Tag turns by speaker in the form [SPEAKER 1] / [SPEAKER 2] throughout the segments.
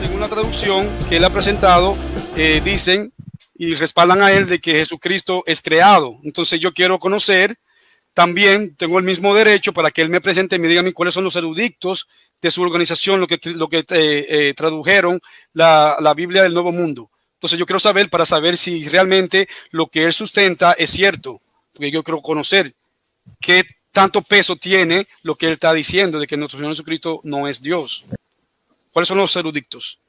[SPEAKER 1] Según la traducción que él ha presentado, eh, dicen y respaldan a él de que Jesucristo es creado. Entonces yo quiero conocer también tengo el mismo derecho para que él me presente y me diga cuáles son los erudictos de su organización, lo que, lo que eh, eh, tradujeron la, Biblia del Nuevo Mundo. Entonces yo quiero saber para saber si realmente lo que él sustenta es cierto, porque yo quiero conocer qué tanto peso tiene lo que él está diciendo de que nuestro Señor Jesucristo no es Dios. ¿Cuáles son los eruditos?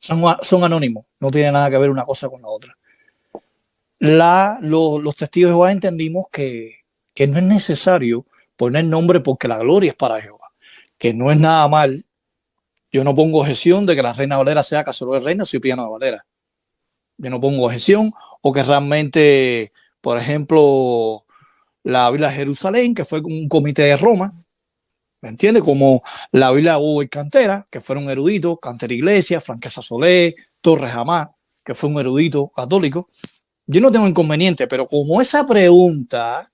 [SPEAKER 2] Son, son anónimos, no tiene nada que ver una cosa con la otra la, los testigos de Jehová entendimos que, que no es necesario poner nombre porque la gloria es para Jehová, que no es nada mal. Yo no pongo objeción de que la reina Valera sea Casero de Reina Soy piano de Valera. Yo no pongo objeción o que realmente, por ejemplo, la Biblia de Jerusalén, que fue un comité de Roma, ¿me entiendes? Como la Biblia Hugo y Cantera, que fueron eruditos, Cantera Iglesia, Franquesa Solé, Torres Jamás, que fue un erudito católico yo no tengo inconveniente, pero como esa pregunta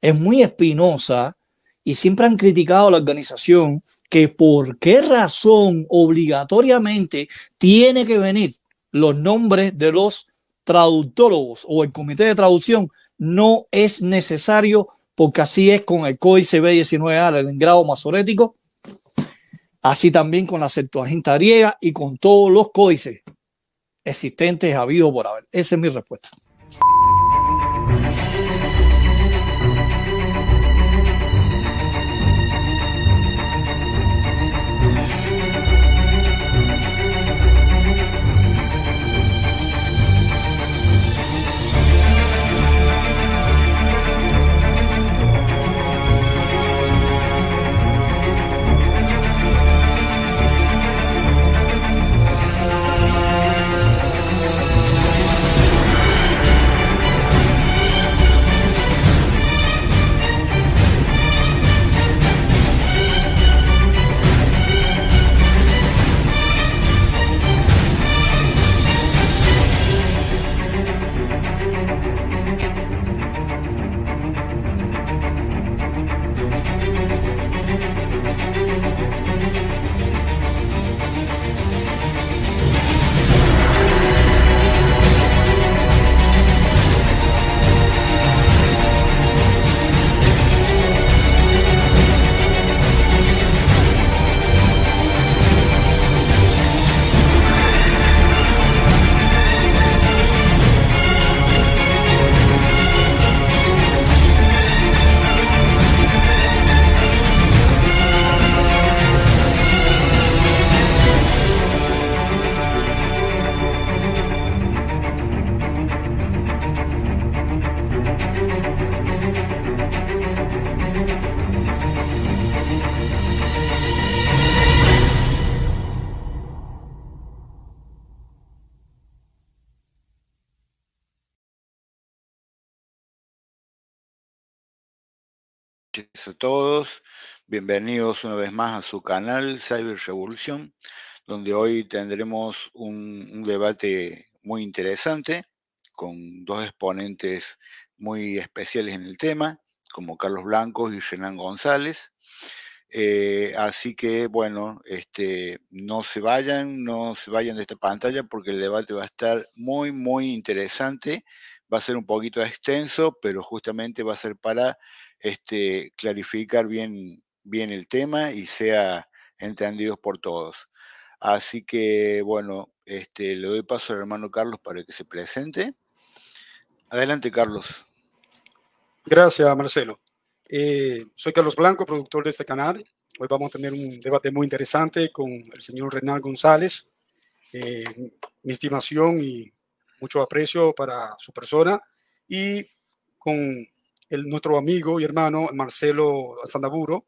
[SPEAKER 2] es muy espinosa y siempre han criticado a la organización que por qué razón obligatoriamente tiene que venir los nombres de los traductólogos o el comité de traducción no es necesario porque así es con el códice B19A, el grado masorético, así también con la Septuaginta griega y con todos los códices existentes, ha habido por haber. Esa es mi respuesta.
[SPEAKER 3] a todos. Bienvenidos una vez más a su canal Cyber Revolución, donde hoy tendremos un, debate muy interesante con dos exponentes muy especiales en el tema, como Carlos Blancos y Renan González. Eh, así que, bueno, este, no se vayan, no se vayan de esta pantalla porque el debate va a estar muy, muy interesante va a ser un poquito extenso, pero justamente va a ser para este, clarificar bien, bien el tema y sea entendido por todos. Así que, bueno, este, le doy paso al hermano Carlos para que se
[SPEAKER 1] presente. Adelante, Carlos. Gracias, Marcelo. Eh, soy Carlos Blanco, productor de este canal. Hoy vamos a tener un debate muy interesante con el señor Renal González. Eh, mi estimación y mucho aprecio para su persona y con el, nuestro amigo y hermano Marcelo Sandaburo,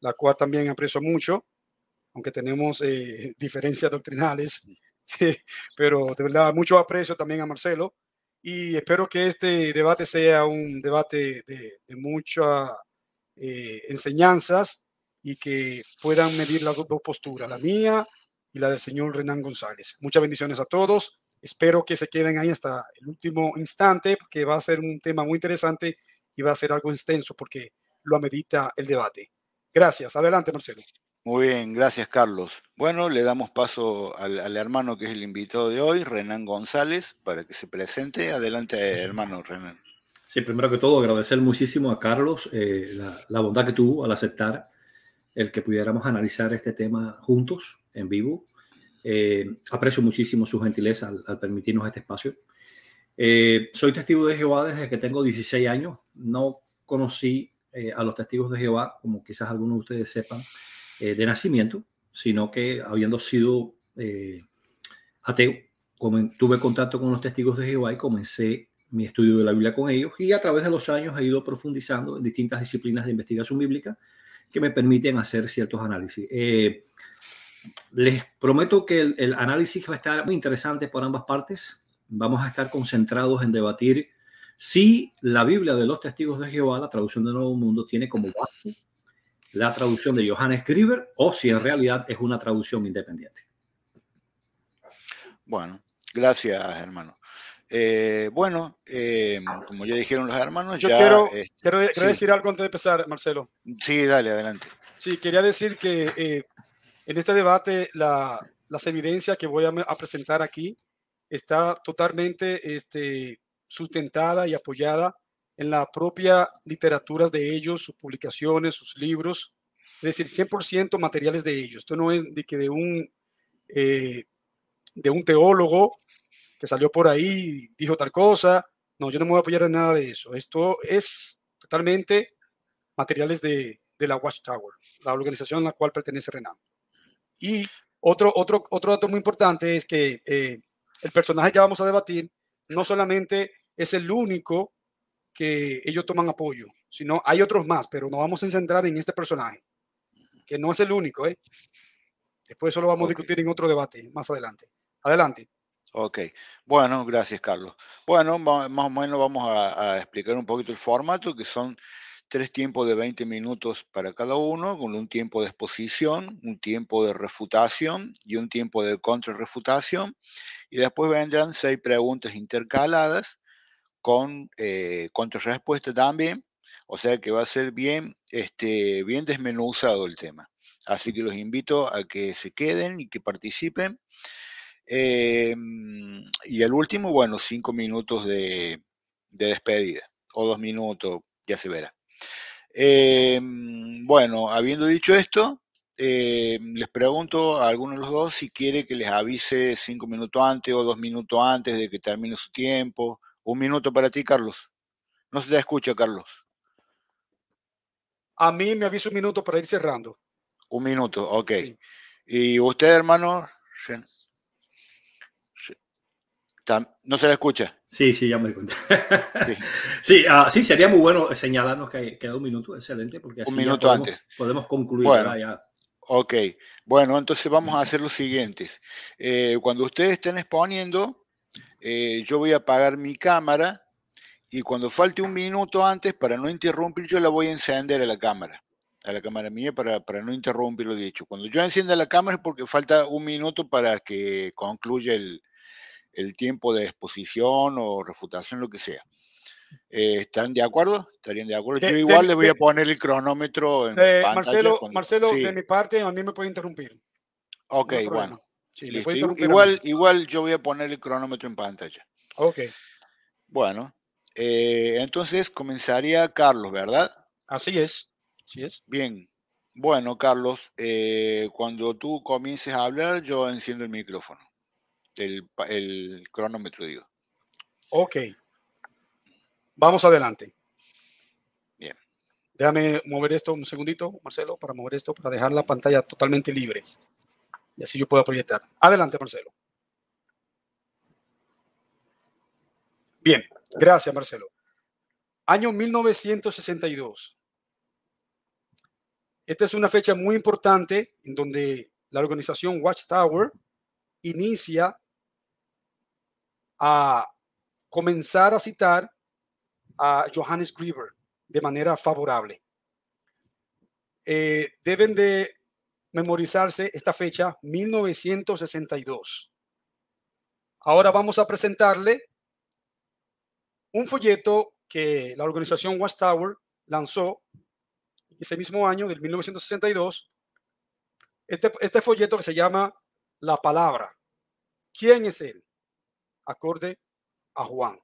[SPEAKER 1] la cual también aprecio mucho, aunque tenemos eh, diferencias doctrinales, pero de verdad mucho aprecio también a Marcelo y espero que este debate sea un debate de, muchas eh, enseñanzas y que puedan medir las dos, posturas, la mía y la del señor Renán González. Muchas bendiciones a todos Espero que se queden ahí hasta el último instante, porque va a ser un tema muy interesante y va a ser algo extenso, porque lo amerita el debate. Gracias. Adelante, Marcelo.
[SPEAKER 3] Muy bien, gracias Carlos. Bueno, le damos paso al, hermano que es el invitado de hoy, Renan González,
[SPEAKER 4] para que se presente. Adelante, hermano Renan. Sí, primero que todo, agradecer muchísimo a Carlos eh, la, la, bondad que tuvo al aceptar el que pudiéramos analizar este tema juntos, en vivo. Eh, aprecio muchísimo su gentileza al, permitirnos este espacio. Eh, soy testigo de Jehová desde que tengo 16 años. No conocí eh, a los testigos de Jehová, como quizás algunos de ustedes sepan, de nacimiento, sino que habiendo sido ateo, tuve contacto con los testigos de Jehová y comencé mi estudio de la Biblia con ellos y a través de los años he ido profundizando en distintas disciplinas de investigación bíblica que me permiten hacer ciertos análisis. Eh, les prometo que el, análisis va a estar muy interesante por ambas partes. Vamos a estar concentrados en debatir si la Biblia de los Testigos de Jehová, la traducción del Nuevo Mundo, tiene como base la traducción de Johannes Grieber o si en realidad es una traducción independiente. Bueno, gracias, hermano.
[SPEAKER 3] Eh, bueno, eh, como ya dijeron los hermanos, yo quiero, este, decir
[SPEAKER 1] algo antes de empezar, Marcelo.
[SPEAKER 3] Sí, dale, adelante.
[SPEAKER 1] Sí, quería decir que eh, en este debate, la, las evidencias que voy a, presentar aquí está totalmente este, sustentada y apoyada en la propia literatura de ellos, sus publicaciones, sus libros, es decir, 100% materiales de ellos. Esto no es de que de un, eh, de un teólogo que salió por ahí, y dijo tal cosa. No, yo no me voy a apoyar en nada de eso. Esto es totalmente materiales de, de la Watchtower, la organización a la cual pertenece Renan. Y otro, otro, otro dato muy importante es que eh, el personaje que vamos a debatir no solamente es el único que ellos toman apoyo, sino hay otros más, pero nos vamos a centrar en este personaje, que no es el único. ¿eh? Después solo vamos a discutir en otro debate más adelante.
[SPEAKER 3] Adelante. Ok, bueno, gracias Carlos. Bueno, más o menos vamos a, a explicar un poquito el formato, que son tres tiempos de 20 minutos para cada uno, con un tiempo de exposición, un tiempo de refutación y un tiempo de contrarrefutación. Y después vendrán seis preguntas intercaladas con eh, contrarrespuesta también. O sea que va a ser bien, este, bien desmenuzado el tema. Así que los invito a que se queden y que participen. Em, y el último, bueno, cinco minutos de, de despedida o dos minutos, ya se verá. Eh, mm, bueno, habiendo dicho esto, eh, les pregunto a alguno de los dos si quiere que les avise cinco minutos antes o dos minutos antes de que termine su tiempo. Un minuto para ti, Carlos. No se te escucha, Carlos.
[SPEAKER 1] A mí me avisa un minuto para ir cerrando.
[SPEAKER 3] Un minuto, ok.
[SPEAKER 4] ¿Y usted, hermano? No se la escucha. Sí, sí, ya me di cuenta. Sí, ah, sí, sería muy bueno señalarnos que queda un minuto, excelente, porque así un minuto podemos, antes. concluir. Bueno, ya. Ok, bueno,
[SPEAKER 3] entonces vamos a hacer los siguientes. Eh, cuando ustedes estén exponiendo, eh, yo voy a apagar mi cámara y cuando falte un minuto antes, para no interrumpir, yo la voy a encender a la cámara, a la cámara mía, para, para no interrumpir lo dicho. Cuando yo encienda la cámara es porque falta un minuto para que concluya el, el tiempo de exposición o refutación, lo que sea. Eh, ¿Están de acuerdo? ¿Estarían de acuerdo? Yo igual le voy a poner el cronómetro en eh, pantalla Marcelo, Marcelo de mi
[SPEAKER 1] parte, a mí me puede interrumpir.
[SPEAKER 3] Ok, bueno. igual, igual yo voy a poner el cronómetro en pantalla. Ok. Bueno, eh, entonces comenzaría Carlos, ¿verdad? Así es, así es. Bien. Bueno, Carlos, cuando tú comiences a hablar, yo enciendo el micrófono el, cronómetro, digo.
[SPEAKER 1] Ok. Vamos adelante. Bien. Déjame mover esto un segundito, Marcelo, para mover esto, para dejar la pantalla totalmente libre. Y así yo puedo proyectar. Adelante, Marcelo. Bien, gracias, Marcelo. Año 1962. Esta es una fecha muy importante en donde la organización Watchtower inicia a comenzar a citar a Johannes Grieber de manera favorable. Eh, deben de memorizarse esta fecha, 1962. Ahora vamos a presentarle un folleto que la organización Tower lanzó ese mismo año, del 1962, este, este folleto que se llama La Palabra. ¿Quién es él? acorde a Juan.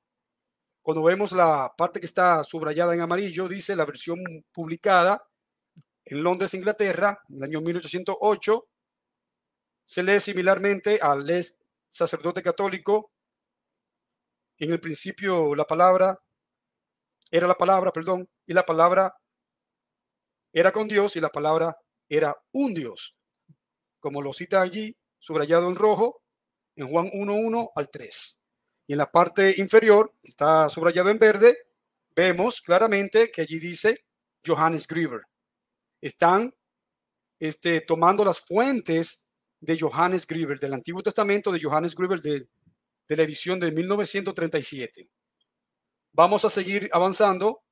[SPEAKER 1] Cuando vemos la parte que está subrayada en amarillo, dice la versión publicada en Londres, Inglaterra, en el año 1808, se lee similarmente al ex sacerdote católico. En el principio la palabra era la palabra, perdón, y la palabra era con Dios y la palabra era un Dios. Como lo cita allí, subrayado en rojo, en Juan 1.1 al 3. Y en la parte inferior, está subrayado en verde, vemos claramente que allí dice Johannes Grieber. Están este, tomando las fuentes de Johannes Grieber, del Antiguo Testamento de Johannes Grieber, de, de la edición de 1937. Vamos a seguir avanzando.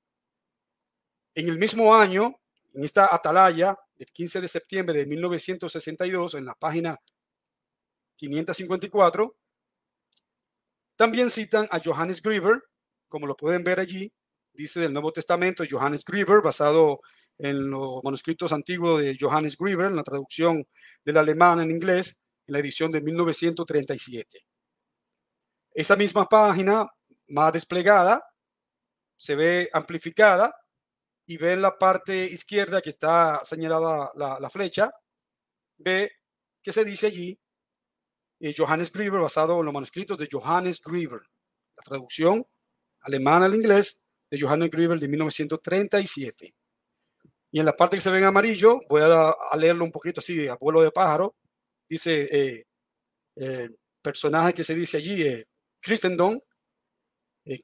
[SPEAKER 1] En el mismo año, en esta atalaya del 15 de septiembre de 1962, en la página 554. También citan a Johannes Grieber, como lo pueden ver allí, dice del Nuevo Testamento, Johannes Grieber, basado en los manuscritos antiguos de Johannes Grieber, en la traducción del alemán en inglés, en la edición de 1937. Esa misma página, más desplegada, se ve amplificada y ve en la parte izquierda que está señalada la, la flecha, ve que se dice allí eh, Johannes Grieber, basado en los manuscritos de Johannes Grieber, la traducción alemana al inglés de Johannes Grieber de 1937. Y en la parte que se ve en amarillo, voy a, leerlo un poquito así, a vuelo de pájaro, dice el eh, eh, personaje que se dice allí, eh, Christendom,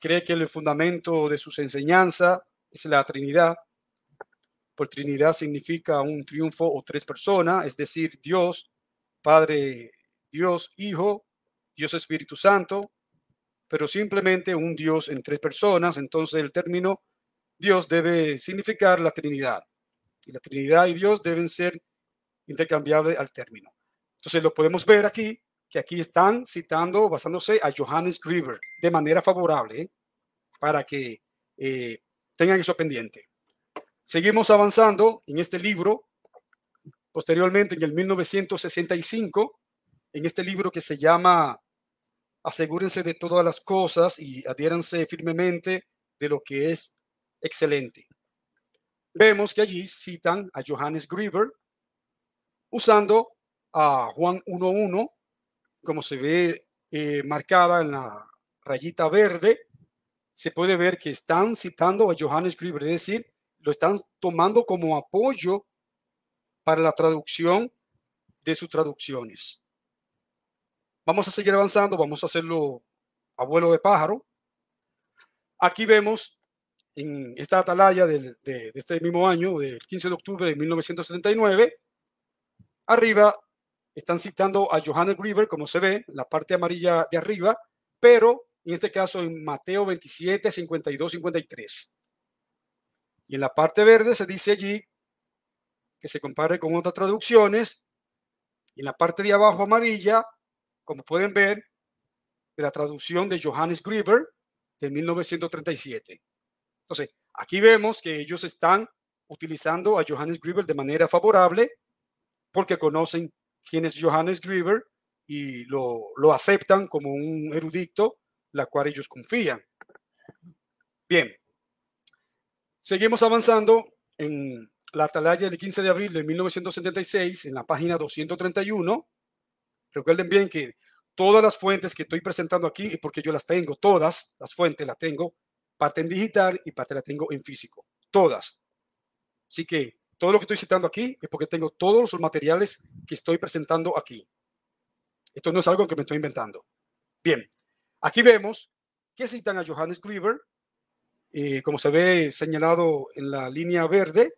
[SPEAKER 1] cree que el fundamento de sus enseñanzas es la Trinidad, por Trinidad significa un triunfo o tres personas, es decir, Dios, Padre, Dios Hijo, Dios Espíritu Santo, pero simplemente un Dios en tres personas. Entonces el término Dios debe significar la Trinidad. Y la Trinidad y Dios deben ser intercambiables al término. Entonces lo podemos ver aquí, que aquí están citando, basándose a Johannes Grieber de manera favorable, ¿eh? para que eh, tengan eso pendiente. Seguimos avanzando en este libro. Posteriormente, en el 1965, en este libro que se llama Asegúrense de todas las cosas y adhiéranse firmemente de lo que es excelente. Vemos que allí citan a Johannes Grieber usando a Juan 1.1, como se ve eh, marcada en la rayita verde, se puede ver que están citando a Johannes Grieber, es decir, lo están tomando como apoyo para la traducción de sus traducciones. Vamos a seguir avanzando, vamos a hacerlo a vuelo de pájaro. Aquí vemos en esta atalaya de, este mismo año, del 15 de octubre de 1979, arriba están citando a Johannes river como se ve, la parte amarilla de arriba, pero en este caso en Mateo 27, 52, 53. Y en la parte verde se dice allí que se compare con otras traducciones. Y en la parte de abajo amarilla como pueden ver, de la traducción de Johannes Grieber de 1937. Entonces, aquí vemos que ellos están utilizando a Johannes Grieber de manera favorable porque conocen quién es Johannes Grieber y lo, lo aceptan como un erudito, la cual ellos confían. Bien, seguimos avanzando en la atalaya del 15 de abril de 1976, en la página 231. Recuerden bien que todas las fuentes que estoy presentando aquí, y porque yo las tengo, todas las fuentes las tengo, parte en digital y parte la tengo en físico, todas. Así que todo lo que estoy citando aquí es porque tengo todos los materiales que estoy presentando aquí. Esto no es algo que me estoy inventando. Bien, aquí vemos que citan a Johannes Grieber, eh, como se ve señalado en la línea verde,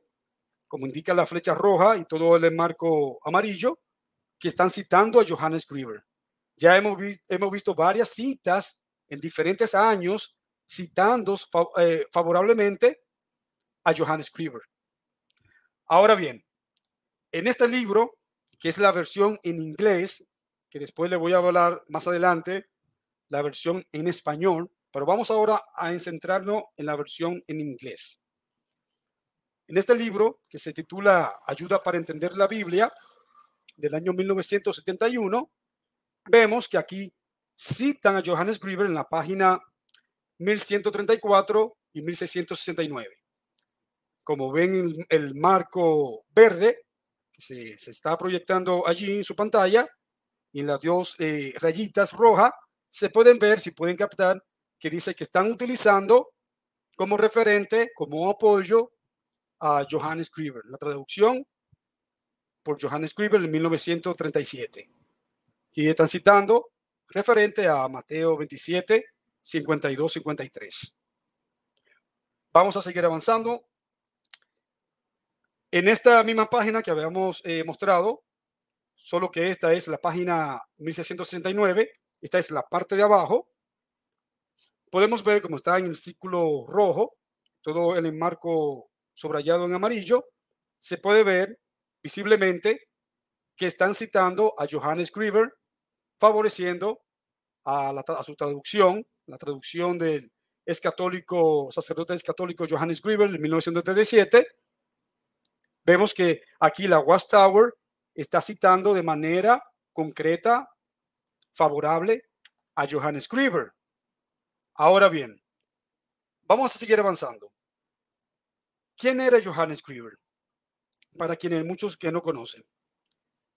[SPEAKER 1] como indica la flecha roja y todo el marco amarillo, que están citando a Johannes Grieber. Ya hemos, hemos visto varias citas en diferentes años citando eh, favorablemente a Johannes Grieber. Ahora bien, en este libro, que es la versión en inglés, que después le voy a hablar más adelante, la versión en español, pero vamos ahora a centrarnos en la versión en inglés. En este libro, que se titula Ayuda para entender la Biblia, del año 1971, vemos que aquí citan a Johannes Grieber en la página 1134 y 1669. Como ven, el marco verde que se, está proyectando allí en su pantalla y en las dos eh, rayitas rojas, se pueden ver, si pueden captar, que dice que están utilizando como referente, como apoyo a Johannes Grieber. La traducción por Johannes Grieber en 1937. Y están citando referente a Mateo 27, 52, 53. Vamos a seguir avanzando. En esta misma página que habíamos eh, mostrado, solo que esta es la página 1669, esta es la parte de abajo, podemos ver como está en el círculo rojo, todo el enmarco subrayado en amarillo, se puede ver visiblemente que están citando a Johannes Grieber, favoreciendo a, su traducción, la traducción del ex católico, sacerdote ex católico Johannes Grieber en 1937. Vemos que aquí la Tower está citando de manera concreta, favorable a Johannes Grieber. Ahora bien, vamos a seguir avanzando. ¿Quién era Johannes Grieber? para quienes muchos que no conocen.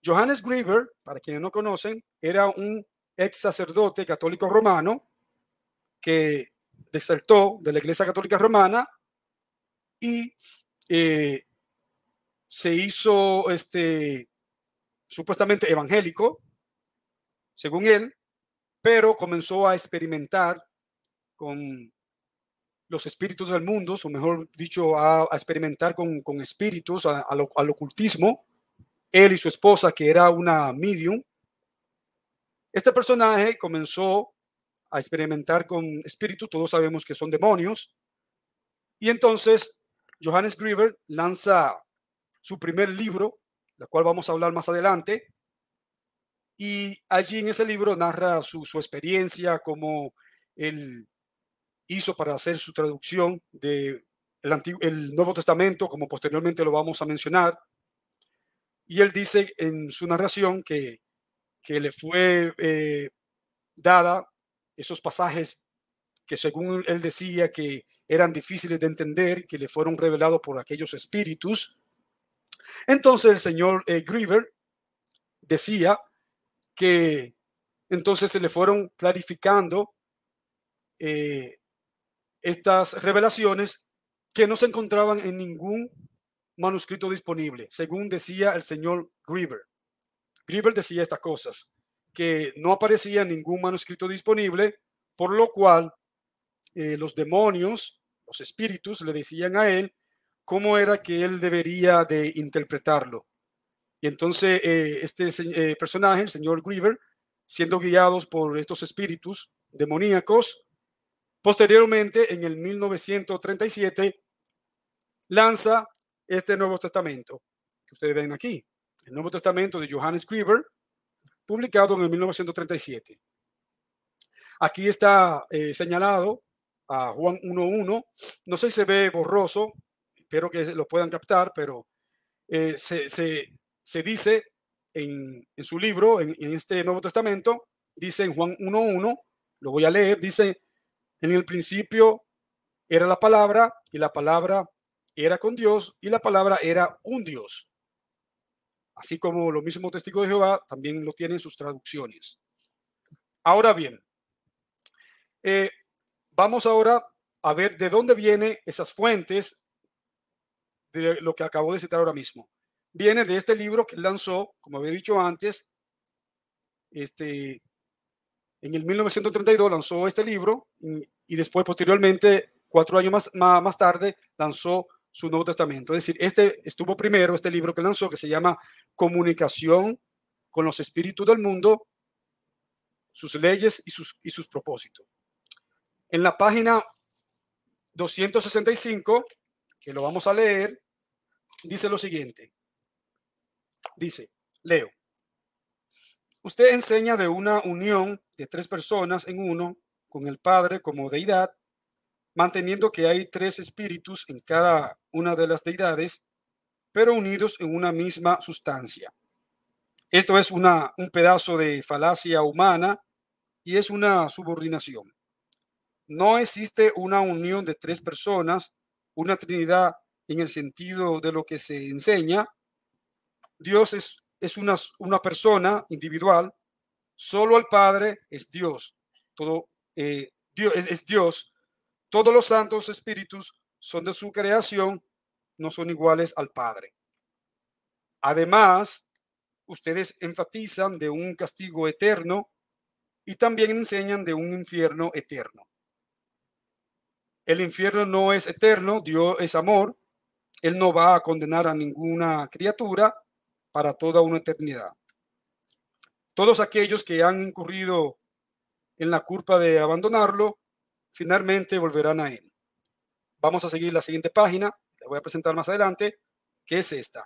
[SPEAKER 1] Johannes Grieber, para quienes no conocen, era un ex sacerdote católico romano que desertó de la Iglesia Católica Romana y eh, se hizo este, supuestamente evangélico, según él, pero comenzó a experimentar con los espíritus del mundo, o mejor dicho, a, experimentar con, espíritus, al ocultismo, él y su esposa, que era una medium. Este personaje comenzó a experimentar con espíritus, todos sabemos que son demonios, y entonces Johannes Grieber lanza su primer libro, la cual vamos a hablar más adelante, y allí en ese libro narra su, su experiencia, como el hizo para hacer su traducción del el Nuevo Testamento, como posteriormente lo vamos a mencionar. Y él dice en su narración que, que le fue eh, dada esos pasajes que según él decía que eran difíciles de entender, que le fueron revelados por aquellos espíritus. Entonces el señor eh, Griever decía que entonces se le fueron clarificando eh, estas revelaciones que no se encontraban en ningún manuscrito disponible, según decía el señor Grieber. Grieber decía estas cosas, que no aparecía en ningún manuscrito disponible, por lo cual eh, los demonios, los espíritus, le decían a él cómo era que él debería de interpretarlo. Y entonces eh, este eh, personaje, el señor Griever, siendo guiados por estos espíritus demoníacos, Posteriormente, en el 1937, lanza este Nuevo Testamento que ustedes ven aquí, el Nuevo Testamento de Johannes Grieber, publicado en el 1937. Aquí está eh, señalado a Juan 1.1. No sé si se ve borroso, espero que lo puedan captar, pero eh, se, dice en, su libro, en, en, este Nuevo Testamento, dice en Juan 1.1, lo voy a leer, dice, en el principio era la palabra y la palabra era con Dios y la palabra era un Dios. Así como lo mismo testigo de Jehová también lo tienen sus traducciones. Ahora bien, eh, vamos ahora a ver de dónde vienen esas fuentes de lo que acabo de citar ahora mismo. Viene de este libro que lanzó, como había dicho antes, este en el 1932 lanzó este libro y después, posteriormente, cuatro años más, más, tarde, lanzó su Nuevo Testamento. Es decir, este estuvo primero, este libro que lanzó, que se llama Comunicación con los Espíritus del Mundo, sus leyes y sus, y sus propósitos. En la página 265, que lo vamos a leer, dice lo siguiente. Dice, leo. Usted enseña de una unión de tres personas en uno con el Padre como deidad, manteniendo que hay tres espíritus en cada una de las deidades, pero unidos en una misma sustancia. Esto es una, un pedazo de falacia humana y es una subordinación. No existe una unión de tres personas, una trinidad en el sentido de lo que se enseña. Dios es es una, una persona individual, solo el Padre es Dios, todo eh, Dios es Dios, todos los santos espíritus son de su creación, no son iguales al Padre. Además, ustedes enfatizan de un castigo eterno y también enseñan de un infierno eterno. El infierno no es eterno, Dios es amor, Él no va a condenar a ninguna criatura, para toda una eternidad. Todos aquellos que han incurrido en la culpa de abandonarlo, finalmente volverán a él. Vamos a seguir la siguiente página, la voy a presentar más adelante, que es esta.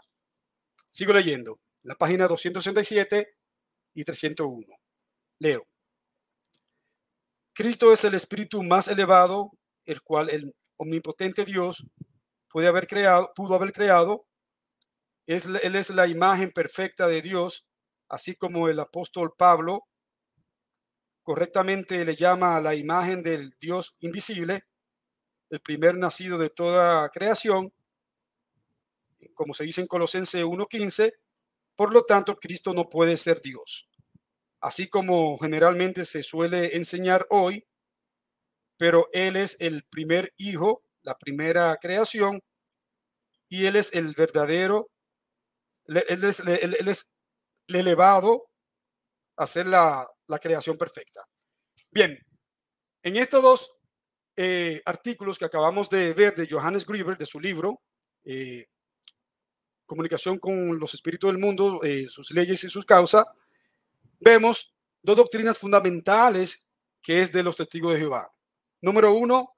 [SPEAKER 1] Sigo leyendo, la página 267 y 301. Leo. Cristo es el espíritu más elevado, el cual el omnipotente Dios puede haber creado, pudo haber creado él es la imagen perfecta de Dios, así como el apóstol Pablo correctamente le llama a la imagen del Dios invisible, el primer nacido de toda creación, como se dice en Colosense 1.15, por lo tanto Cristo no puede ser Dios, así como generalmente se suele enseñar hoy, pero Él es el primer hijo, la primera creación, y Él es el verdadero él, es, elevado a ser la, creación perfecta. Bien, en estos dos eh, artículos que acabamos de ver de Johannes Grieber, de su libro, eh, Comunicación con los Espíritus del Mundo, eh, sus leyes y sus causas, vemos dos doctrinas fundamentales que es de los testigos de Jehová. Número uno,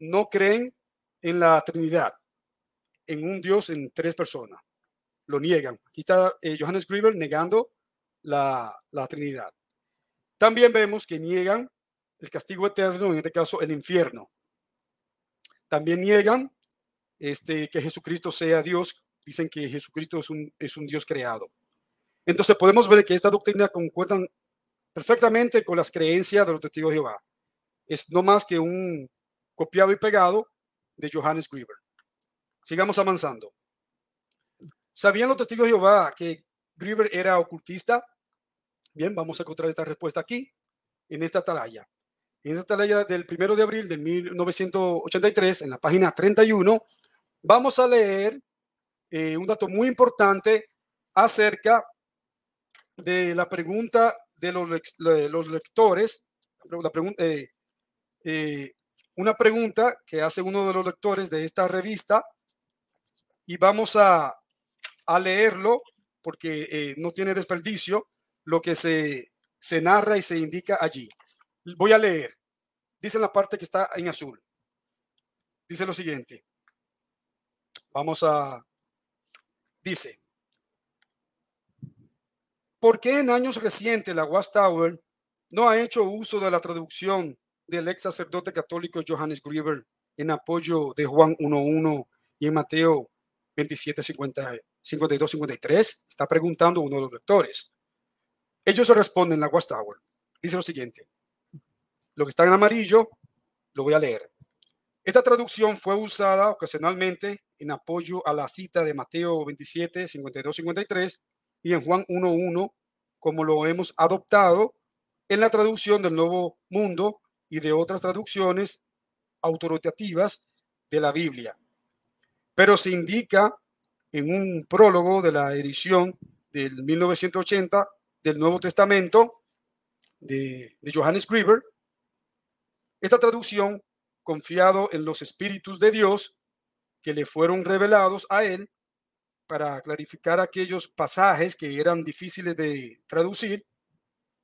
[SPEAKER 1] no creen en la Trinidad, en un Dios en tres personas lo niegan. Aquí está eh, Johannes Grieber negando la, Trinidad. También vemos que niegan el castigo eterno, en este caso el infierno. También niegan este, que Jesucristo sea Dios, dicen que Jesucristo es un, es un Dios creado. Entonces podemos ver que esta doctrina concuerda perfectamente con las creencias de los testigos de Jehová. Es no más que un copiado y pegado de Johannes Grieber. Sigamos avanzando. ¿Sabían los testigos de Jehová que Grieber era ocultista? Bien, vamos a encontrar esta respuesta aquí, en esta atalaya. En esta atalaya del 1 de abril de 1983, en la página 31, vamos a leer eh, un dato muy importante acerca de la pregunta de los, lectores, eh, eh, una pregunta que hace uno de los lectores de esta revista y vamos a, a leerlo porque eh, no tiene desperdicio lo que se, se narra y se indica allí. Voy a leer. Dice la parte que está en azul. Dice lo siguiente. Vamos a... Dice. ¿Por qué en años recientes la tower no ha hecho uso de la traducción del ex sacerdote católico Johannes Grieber en apoyo de Juan 1.1 y en Mateo 27, 52, 53, está preguntando uno de los lectores. Ellos responden la Tower. Dice lo siguiente. Lo que está en amarillo, lo voy a leer. Esta traducción fue usada ocasionalmente en apoyo a la cita de Mateo 27, 52, 53 y en Juan 1, 1, como lo hemos adoptado en la traducción del Nuevo Mundo y de otras traducciones autoritativas de la Biblia. Pero se indica en un prólogo de la edición del 1980 del Nuevo Testamento de, Johannes Grieber. Esta traducción, confiado en los espíritus de Dios que le fueron revelados a él para clarificar aquellos pasajes que eran difíciles de traducir,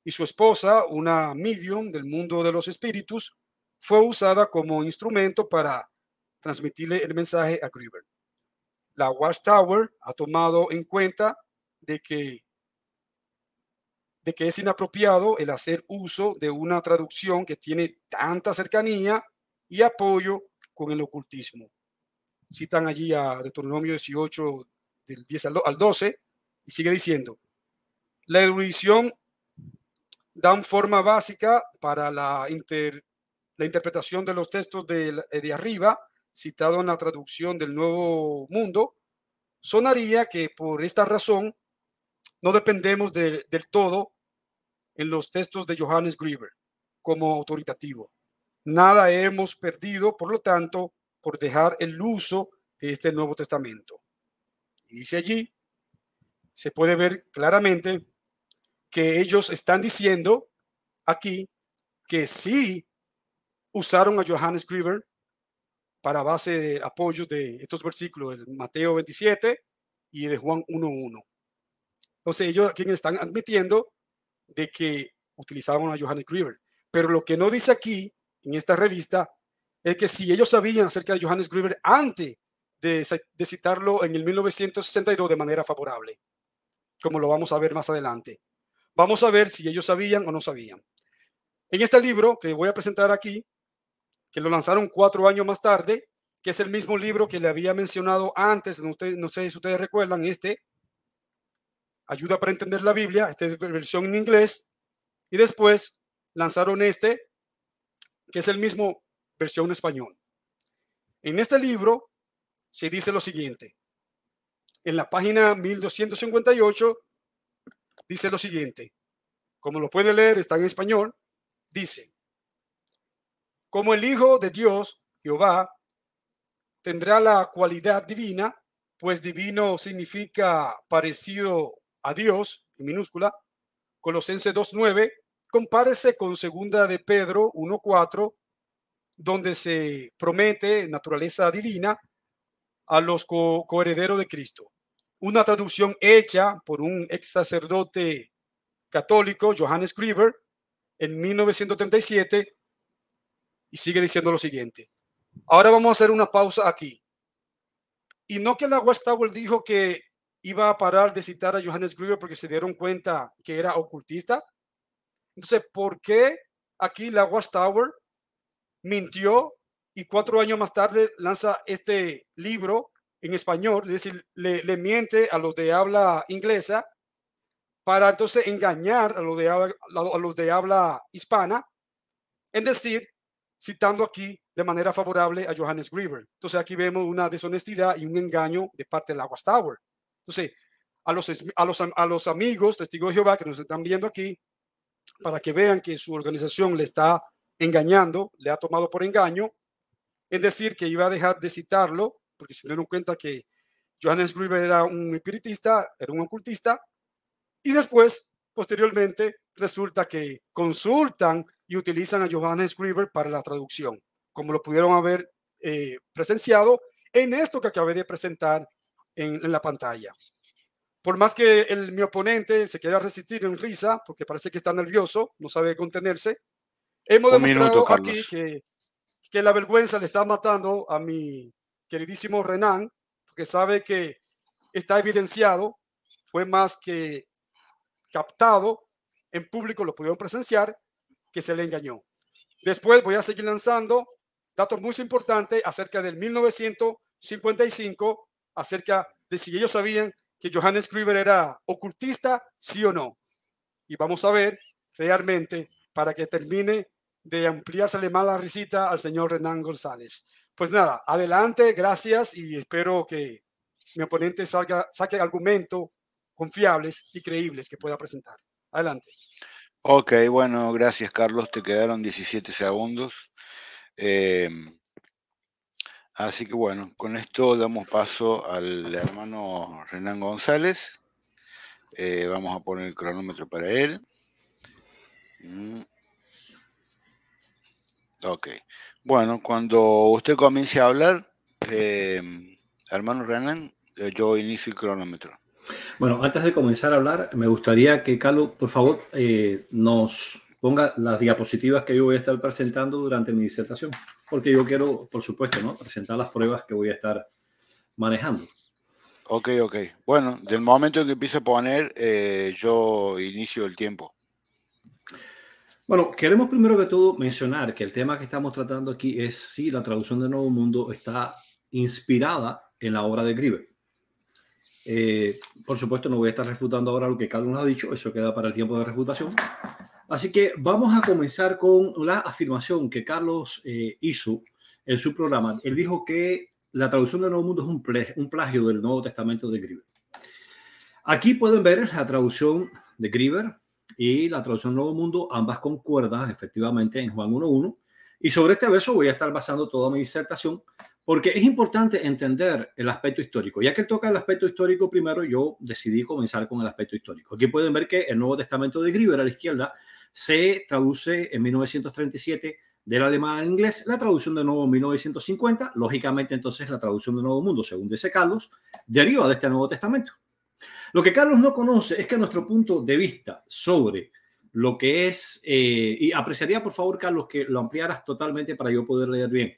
[SPEAKER 1] y su esposa, una medium del mundo de los espíritus, fue usada como instrumento para transmitirle el mensaje a Grieber la Watchtower ha tomado en cuenta de que, de que es inapropiado el hacer uso de una traducción que tiene tanta cercanía y apoyo con el ocultismo. Citan allí a Deuteronomio 18, del 10 al 12, y sigue diciendo, la erudición una forma básica para la, la interpretación de los textos de, de arriba citado en la traducción del Nuevo Mundo, sonaría que por esta razón no dependemos del todo en los textos de Johannes Grieber como autoritativo. Nada hemos perdido, por lo tanto, por dejar el uso de este Nuevo Testamento. Y dice allí, se puede ver claramente que ellos están diciendo aquí que sí usaron a Johannes Grieber para base de apoyo de estos versículos, el Mateo 27 y de Juan 1.1. Entonces ellos aquí están admitiendo de que utilizaban a Johannes Grieber. Pero lo que no dice aquí, en esta revista, es que si ellos sabían acerca de Johannes Grieber antes de citarlo en el 1962 de manera favorable, como lo vamos a ver más adelante. Vamos a ver si ellos sabían o no sabían. En este libro que voy a presentar aquí, que lo lanzaron cuatro años más tarde, que es el mismo libro que le había mencionado antes, no, sé si ustedes recuerdan, este, Ayuda para entender la Biblia, esta es versión en inglés, y después lanzaron este, que es el mismo versión en español. En este libro se dice lo siguiente, en la página 1258 dice lo siguiente, como lo puede leer, está en español, dice, como el Hijo de Dios, Jehová, tendrá la cualidad divina, pues divino significa parecido a Dios, en minúscula. Colosense 2.9, compárese con segunda de Pedro 1.4, donde se promete naturaleza divina a los coherederos de Cristo. Una traducción hecha por un ex sacerdote católico, Johannes Grieber, en 1937, y sigue diciendo lo siguiente. Ahora vamos a hacer una pausa aquí. Y no que la Tower dijo que iba a parar de citar a Johannes Gruber porque se dieron cuenta que era ocultista. Entonces, ¿por qué aquí la Tower mintió y cuatro años más tarde lanza este libro en español? Es decir, le, miente a los de habla inglesa para entonces engañar a los de, a los de habla hispana en decir citando aquí de manera favorable a Johannes Grieber. Entonces aquí vemos una deshonestidad y un engaño de parte de la Tower. Entonces, a los, a los, a los amigos, testigos de Jehová que nos están viendo aquí, para que vean que su organización le está engañando, le ha tomado por engaño, es decir, que iba a dejar de citarlo, porque se dieron cuenta que Johannes Grieber era un espiritista, era un ocultista, y después, posteriormente, resulta que consultan y utilizan a Johannes Grieber para la traducción, como lo pudieron haber eh, presenciado en esto que acabé de presentar en, la pantalla. Por más que mi oponente se quiera resistir en risa, porque parece que está nervioso, no sabe contenerse, hemos demostrado aquí que, que la vergüenza le está matando a mi queridísimo Renan, porque sabe que está evidenciado, fue más que captado en público lo pudieron presenciar, que se le engañó. Después voy a seguir lanzando datos muy importantes acerca del 1955, acerca de si ellos sabían que Johannes Krieger era ocultista, sí o no. Y vamos a ver realmente para que termine de ampliarse la mala risita al señor Renán González. Pues nada, adelante, gracias y espero que mi oponente saque argumentos confiables y creíbles que pueda presentar. Adelante.
[SPEAKER 3] Ok, bueno, gracias Carlos, te quedaron 17 segundos. Em, así que bueno, con esto damos paso al hermano Renan González. Eh, vamos a poner el cronómetro para él. Mm. Ok. Bueno, cuando usted comience a hablar, em, hermano Renan, eh, yo inicio el cronómetro.
[SPEAKER 4] Bueno, antes de comenzar a hablar, me gustaría que Carlos, por favor, eh, nos ponga las diapositivas que yo voy a estar presentando durante mi disertación, porque yo quiero, por supuesto, ¿no? presentar las pruebas que voy a estar manejando.
[SPEAKER 3] Ok, ok. Bueno, del momento en que empiece a poner, eh, yo
[SPEAKER 4] inicio el tiempo. Bueno, queremos primero que todo mencionar que el tema que estamos tratando aquí es si la traducción de Nuevo Mundo está inspirada en la obra de Grieber. Eh, por supuesto, no voy a estar refutando ahora lo que Carlos nos ha dicho, eso queda para el tiempo de refutación. Así que vamos a comenzar con la afirmación que Carlos eh, hizo en su programa. Él dijo que la traducción del Nuevo Mundo es un, plagio, del Nuevo Testamento de Grieber. Aquí pueden ver la traducción de Grieber y la traducción del Nuevo Mundo, ambas concuerdan efectivamente en Juan 1.1. Y sobre este verso voy a estar basando toda mi disertación porque es importante entender el aspecto histórico. Ya que toca el aspecto histórico primero, yo decidí comenzar con el aspecto histórico. Aquí pueden ver que el Nuevo Testamento de Grieber a la izquierda se traduce en 1937 del alemán al inglés, la traducción de nuevo en 1950, lógicamente entonces la traducción de Nuevo Mundo, según dice Carlos, deriva de este Nuevo Testamento. Lo que Carlos no conoce es que nuestro punto de vista sobre lo que es, eh, y apreciaría por favor Carlos que lo ampliaras totalmente para yo poder leer bien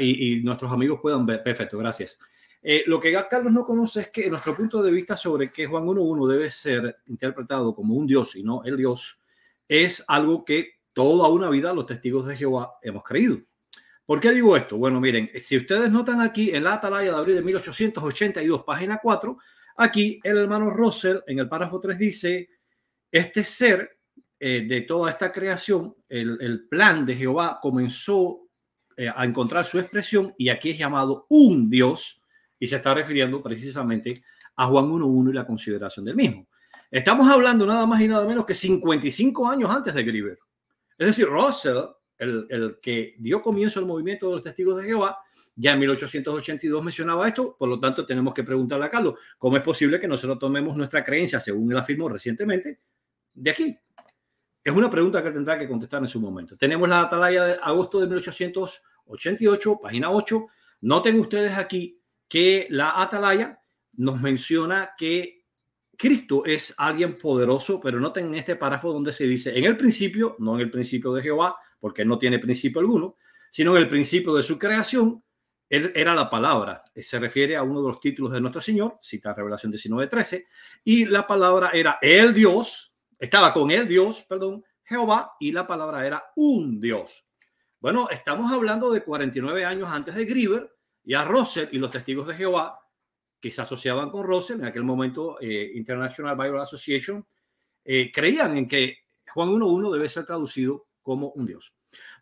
[SPEAKER 4] y, nuestros amigos puedan ver. Perfecto, gracias. Eh, lo que Carlos no conoce es que nuestro punto de vista sobre que Juan 1.1 debe ser interpretado como un Dios y no el Dios es algo que toda una vida los testigos de Jehová hemos creído. ¿Por qué digo esto? Bueno, miren, si ustedes notan aquí en la Atalaya de abril de 1882, página 4, aquí el hermano Russell en el párrafo 3 dice, este ser eh, de toda esta creación, el, el, plan de Jehová comenzó eh, a encontrar su expresión y aquí es llamado un Dios y se está refiriendo precisamente a Juan 1.1 y la consideración del mismo. Estamos hablando nada más y nada menos que 55 años antes de Grieber. Es decir, Russell, el, el que dio comienzo al movimiento de los testigos de Jehová, ya en 1882 mencionaba esto, por lo tanto tenemos que preguntarle a Carlos, ¿cómo es posible que nosotros tomemos nuestra creencia, según él afirmó recientemente, de aquí? Es una pregunta que tendrá que contestar en su momento. Tenemos la atalaya de agosto de 1888, página 8. Noten ustedes aquí que la atalaya nos menciona que Cristo es alguien poderoso, pero noten en este párrafo donde se dice en el principio, no en el principio de Jehová, porque no tiene principio alguno, sino en el principio de su creación, él era la palabra, eh, se refiere a uno de los títulos de nuestro Señor, cita Revelación 19:13, y la palabra era el Dios, estaba con el Dios, perdón, Jehová, y la palabra era un Dios. Bueno, estamos hablando de 49 años antes de Grieber y a Russell y los testigos de Jehová, que se asociaban con Russell, en aquel momento eh, International Bible Association, eh, creían en que Juan 1.1 debe ser traducido como un Dios.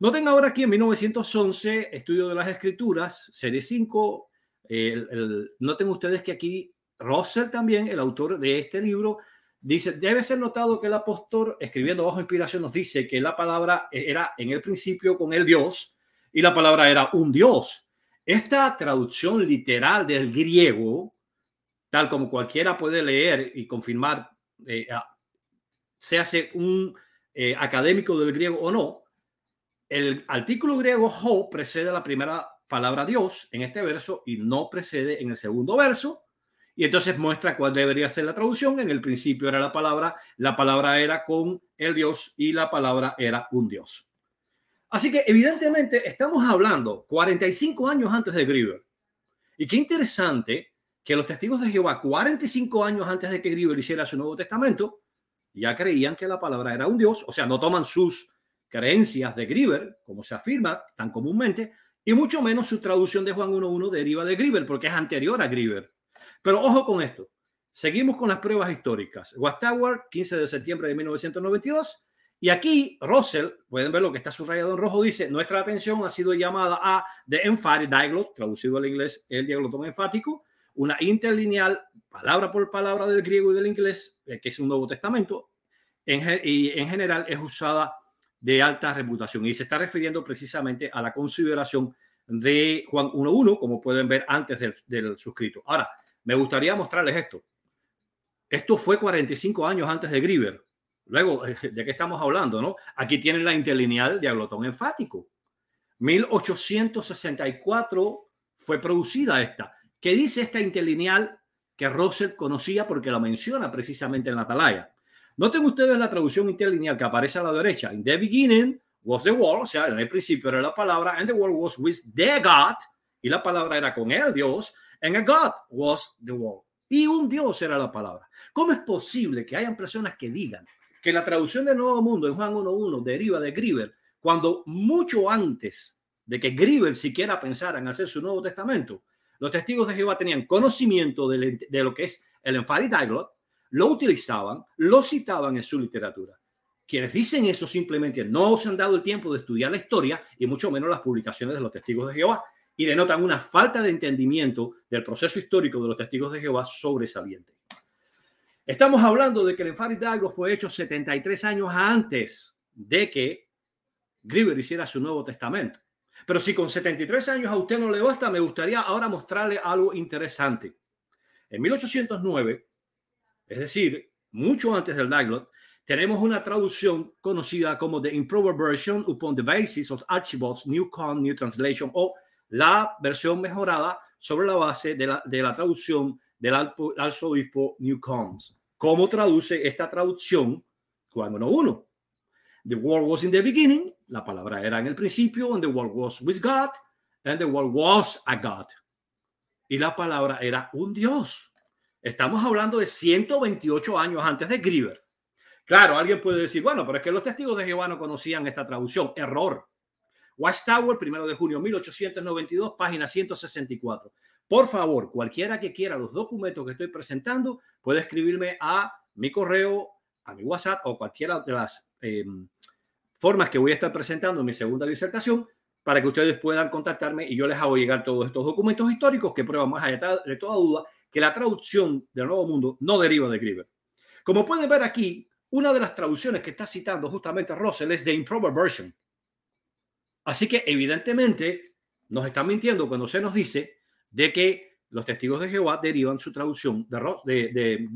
[SPEAKER 4] Noten ahora aquí en 1911, Estudio de las Escrituras, serie 5, el, noten ustedes que aquí Russell también, el autor de este libro, Dice, debe ser notado que el apóstol, escribiendo bajo inspiración, nos dice que la palabra eh, era en el principio con el Dios y la palabra era un Dios. Esta traducción literal del griego, tal como cualquiera puede leer y confirmar, eh, se hace un eh, académico del griego o no, el artículo griego ho precede la primera palabra Dios en este verso y no precede en el segundo verso y entonces muestra cuál debería ser la traducción. En el principio era la palabra, la palabra era con el Dios y la palabra era un Dios. Así que evidentemente estamos hablando 45 años antes de Grieber. Y qué interesante que los testigos de Jehová, 45 años antes de que Grieber hiciera su Nuevo Testamento, ya creían que la palabra era un Dios. O sea, no toman sus creencias de Grieber, como se afirma tan comúnmente, y mucho menos su traducción de Juan 1.1 deriva de Grieber, porque es anterior a Grieber. Pero ojo con esto. Seguimos con las pruebas históricas. Tower, 15 de septiembre de 1992. Y aquí Russell, pueden ver lo que está subrayado en rojo, dice, nuestra atención ha sido llamada a The Emphatic Diglot, traducido al inglés el diaglotón enfático, una interlineal, palabra por palabra del griego y del inglés, eh, que es un Nuevo Testamento, y en general es usada de alta reputación. Y se está refiriendo precisamente a la consideración de Juan 1.1, como pueden ver antes del, del suscrito. Ahora, me gustaría mostrarles esto. Esto fue 45 años antes de Grieber. Luego, ¿de qué estamos hablando? No? Aquí tienen la interlineal de aglotón enfático. 1864 fue producida esta. ¿Qué dice esta interlineal que Rosset conocía porque la menciona precisamente en la atalaya? Noten ustedes la traducción interlineal que aparece a la derecha. In the beginning was the world, o sea, en el principio era la palabra, and the world was with the God, y la palabra era con el Dios, God was the word. Y un Dios era la palabra. ¿Cómo es posible que hayan personas que digan que la traducción del Nuevo Mundo en Juan 1.1 deriva de Griebel cuando mucho antes de que Griebel siquiera pensara en hacer su Nuevo Testamento, los testigos de Jehová tenían conocimiento de, lo que es el Emphatic lo utilizaban, lo citaban en su literatura. Quienes dicen eso simplemente no se han dado el tiempo de estudiar la historia y mucho menos las publicaciones de los testigos de Jehová y denotan una falta de entendimiento del proceso histórico de los testigos de Jehová sobresaliente. Estamos hablando de que el de fue hecho 73 años antes de que Grieber hiciera su Nuevo Testamento. Pero si con 73 años a usted no le basta, me gustaría ahora mostrarle algo interesante. En 1809, es decir, mucho antes del Daglot, tenemos una traducción conocida como The Improved Version upon the Basis of Archibald's New Con New Translation o la versión mejorada sobre la base de la, traducción del arzobispo Newcombs. ¿Cómo traduce esta traducción? Juan uno The world was in the beginning, la palabra era en el principio, and the world was with God, and the world was a God. Y la palabra era un Dios. Estamos hablando de 128 años antes de Griever. Claro, alguien puede decir, bueno, pero es que los testigos de Jehová no conocían esta traducción. Error. Watchtower, primero de junio 1892, página 164. Por favor, cualquiera que quiera los documentos que estoy presentando, puede escribirme a mi correo, a mi WhatsApp o cualquiera de las em, formas que voy a estar presentando en mi segunda disertación para que ustedes puedan contactarme y yo les hago llegar todos estos documentos históricos que prueban más allá de toda duda que la traducción del Nuevo Mundo no deriva de Grieber. Como pueden ver aquí, una de las traducciones que está citando justamente Russell es de Improper Version, Así que evidentemente nos están mintiendo cuando se nos dice de que los testigos de Jehová derivan su traducción de, Ross, de, de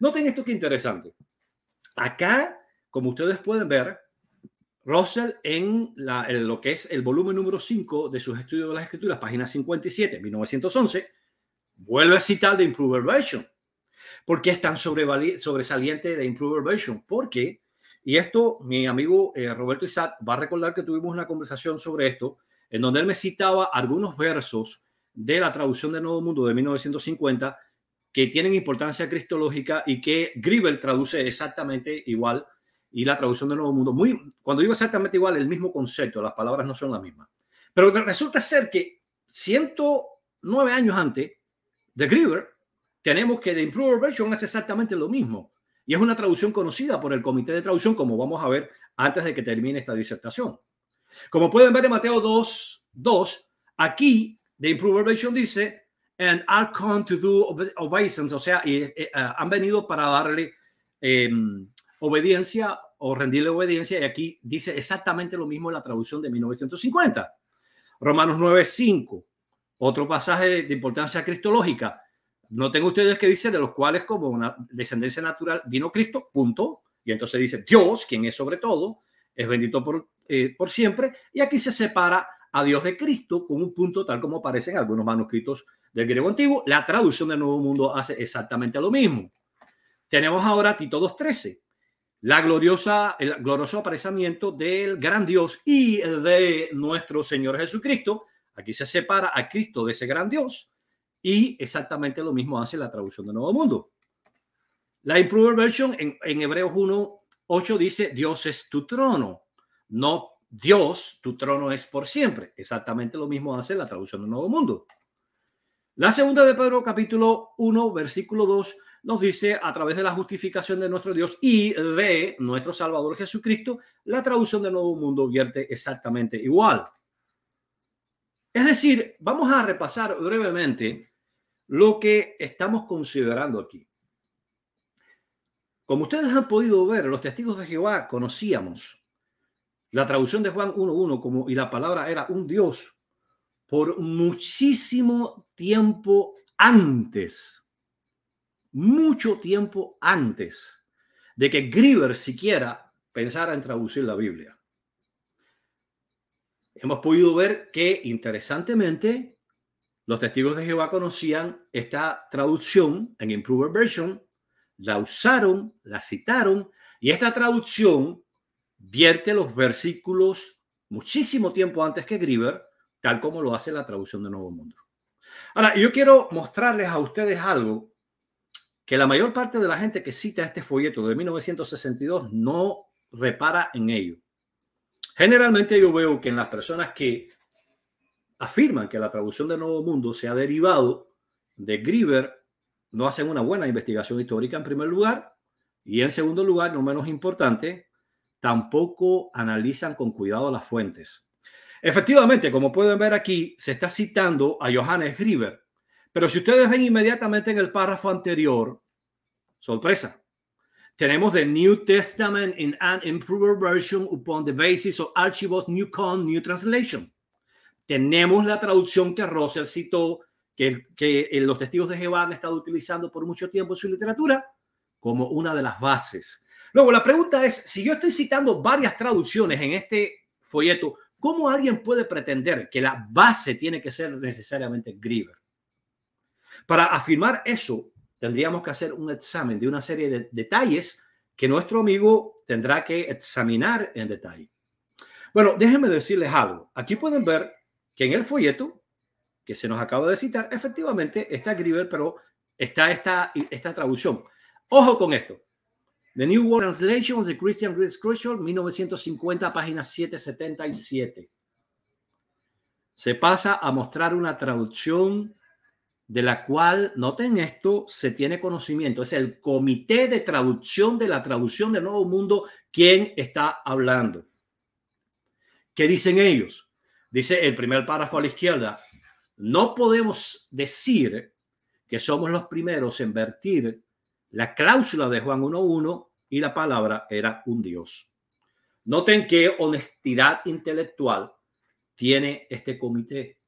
[SPEAKER 4] Noten esto que interesante. Acá, como ustedes pueden ver, Russell en, lo que es el volumen número 5 de sus estudios de las escrituras, página 57, 1911, vuelve a citar de Improved Version. ¿Por qué es tan sobresaliente de Improved Version? Porque y esto, mi amigo eh, Roberto Isaac va a recordar que tuvimos una conversación sobre esto, en donde él me citaba algunos versos de la traducción del Nuevo Mundo de 1950 que tienen importancia cristológica y que Griebel traduce exactamente igual y la traducción del Nuevo Mundo. Muy, cuando digo exactamente igual, el mismo concepto, las palabras no son las mismas. Pero resulta ser que 109 años antes de Griebel, tenemos que The Improved Version hace exactamente lo mismo. Y es una traducción conocida por el Comité de Traducción, como vamos a ver antes de que termine esta disertación. Como pueden ver en Mateo 2, 2 aquí de Improved Version dice, and are come to do obeisance, o sea, eh, eh, ah, han venido para darle em, obediencia o rendirle obediencia, y aquí dice exactamente lo mismo en la traducción de 1950. Romanos 9, 5, otro pasaje de importancia cristológica. No tengo ustedes que dice de los cuales como una descendencia natural vino Cristo, punto. Y entonces dice Dios, quien es sobre todo, es bendito por, eh, por siempre. Y aquí se separa a Dios de Cristo con un punto tal como aparece algunos manuscritos del griego antiguo. La traducción del Nuevo Mundo hace exactamente lo mismo. Tenemos ahora Tito 2.13, la gloriosa, el glorioso aparecimiento del gran Dios y de nuestro Señor Jesucristo. Aquí se separa a Cristo de ese gran Dios y exactamente lo mismo hace la traducción del Nuevo Mundo. La Improved Version en, Hebreos 1 8 dice, Dios es tu trono, no Dios, tu trono es por siempre. Exactamente lo mismo hace la traducción del Nuevo Mundo. La segunda de Pedro capítulo 1, versículo 2 nos dice, a través de la justificación de nuestro Dios y de nuestro Salvador Jesucristo, la traducción del Nuevo Mundo vierte exactamente igual. Es decir, vamos a repasar brevemente lo que estamos considerando aquí. Como ustedes han podido ver, los testigos de Jehová conocíamos la traducción de Juan 1.1 como y la palabra era un Dios por muchísimo tiempo antes, mucho tiempo antes de que Grieber siquiera pensara en traducir la Biblia hemos podido ver que, interesantemente, los testigos de Jehová conocían esta traducción en Improved Version, la usaron, la citaron, y esta traducción vierte los versículos muchísimo tiempo antes que Grieber, tal como lo hace la traducción de Nuevo Mundo. Ahora, yo quiero mostrarles a ustedes algo que la mayor parte de la gente que cita este folleto de 1962 no repara en ello. Generalmente yo veo que en las personas que afirman que la traducción del Nuevo Mundo se ha derivado de Grieber, no hacen una buena investigación histórica en primer lugar y en segundo lugar, no menos importante, tampoco analizan con cuidado las fuentes. Efectivamente, como pueden ver aquí, se está citando a Johannes Grieber, pero si ustedes ven inmediatamente en el párrafo anterior, sorpresa, tenemos The New Testament in an Improved Version upon the basis of Archibald Con New Translation. Tenemos la traducción que Russell citó, que, que los testigos de Jehová han estado utilizando por mucho tiempo en su literatura, como una de las bases. Luego, la pregunta es, si yo estoy citando varias traducciones en este folleto, ¿cómo alguien puede pretender que la base tiene que ser necesariamente Griever Para afirmar eso, tendríamos que hacer un examen de una serie de detalles que nuestro amigo tendrá que examinar en detalle. Bueno, déjenme decirles algo. Aquí pueden ver que en el folleto que se nos acaba de citar, efectivamente está Gribble, pero está esta, esta traducción. Ojo con esto. The New World Translation of Christian Greek Scripture, 1950, página 777. Se pasa a mostrar una traducción de la cual, noten esto, se tiene conocimiento. Es el Comité de Traducción de la Traducción del Nuevo Mundo quien está hablando. ¿Qué dicen ellos? Dice el primer párrafo a la izquierda, no podemos decir que somos los primeros en vertir la cláusula de Juan 1.1 y la palabra era un Dios. Noten qué honestidad intelectual tiene este comité.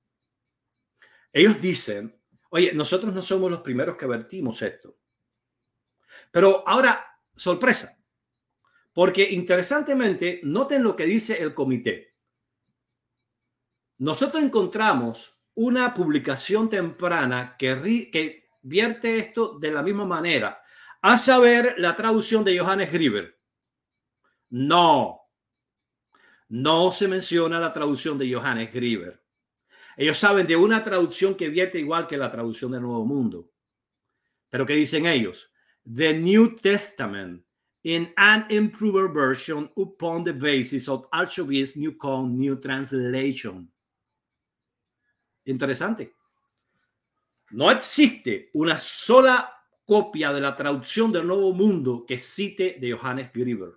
[SPEAKER 4] Ellos dicen Oye, nosotros no somos los primeros que vertimos esto. Pero ahora, sorpresa, porque interesantemente, noten lo que dice el comité. Nosotros encontramos una publicación temprana que, que vierte esto de la misma manera, a saber, la traducción de Johannes Grieber. No, no se menciona la traducción de Johannes Grieber. Ellos saben de una traducción que viene igual que la traducción del Nuevo Mundo. Pero ¿qué dicen ellos? The New Testament in an improved version upon the basis of new con New Translation. Interesante. No existe una sola copia de la traducción del Nuevo Mundo que cite de Johannes Grieber.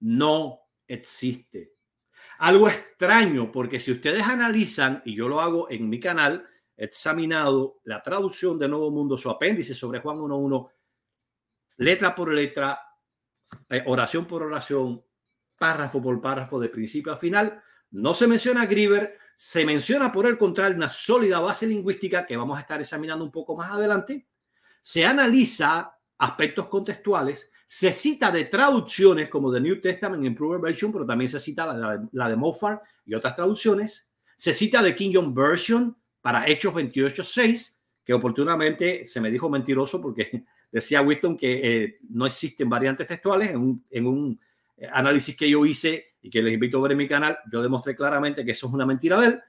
[SPEAKER 4] No existe algo extraño, porque si ustedes analizan, y yo lo hago en mi canal, examinado la traducción de Nuevo Mundo, su apéndice sobre Juan 1.1, letra por letra, eh, oración por oración, párrafo por párrafo, de principio a final, no se menciona se menciona por el contrario una sólida base lingüística que vamos a estar examinando un poco más adelante, se analiza aspectos contextuales, se cita de traducciones como The New Testament Improved Version, pero también se cita la de, la Moffat y otras traducciones. Se cita de King Version para Hechos 28.6, que oportunamente se me dijo mentiroso porque decía Winston que eh, no existen variantes textuales. En un, eh, análisis que yo hice y que les invito a ver en mi canal, yo demostré claramente que eso es una mentira de él.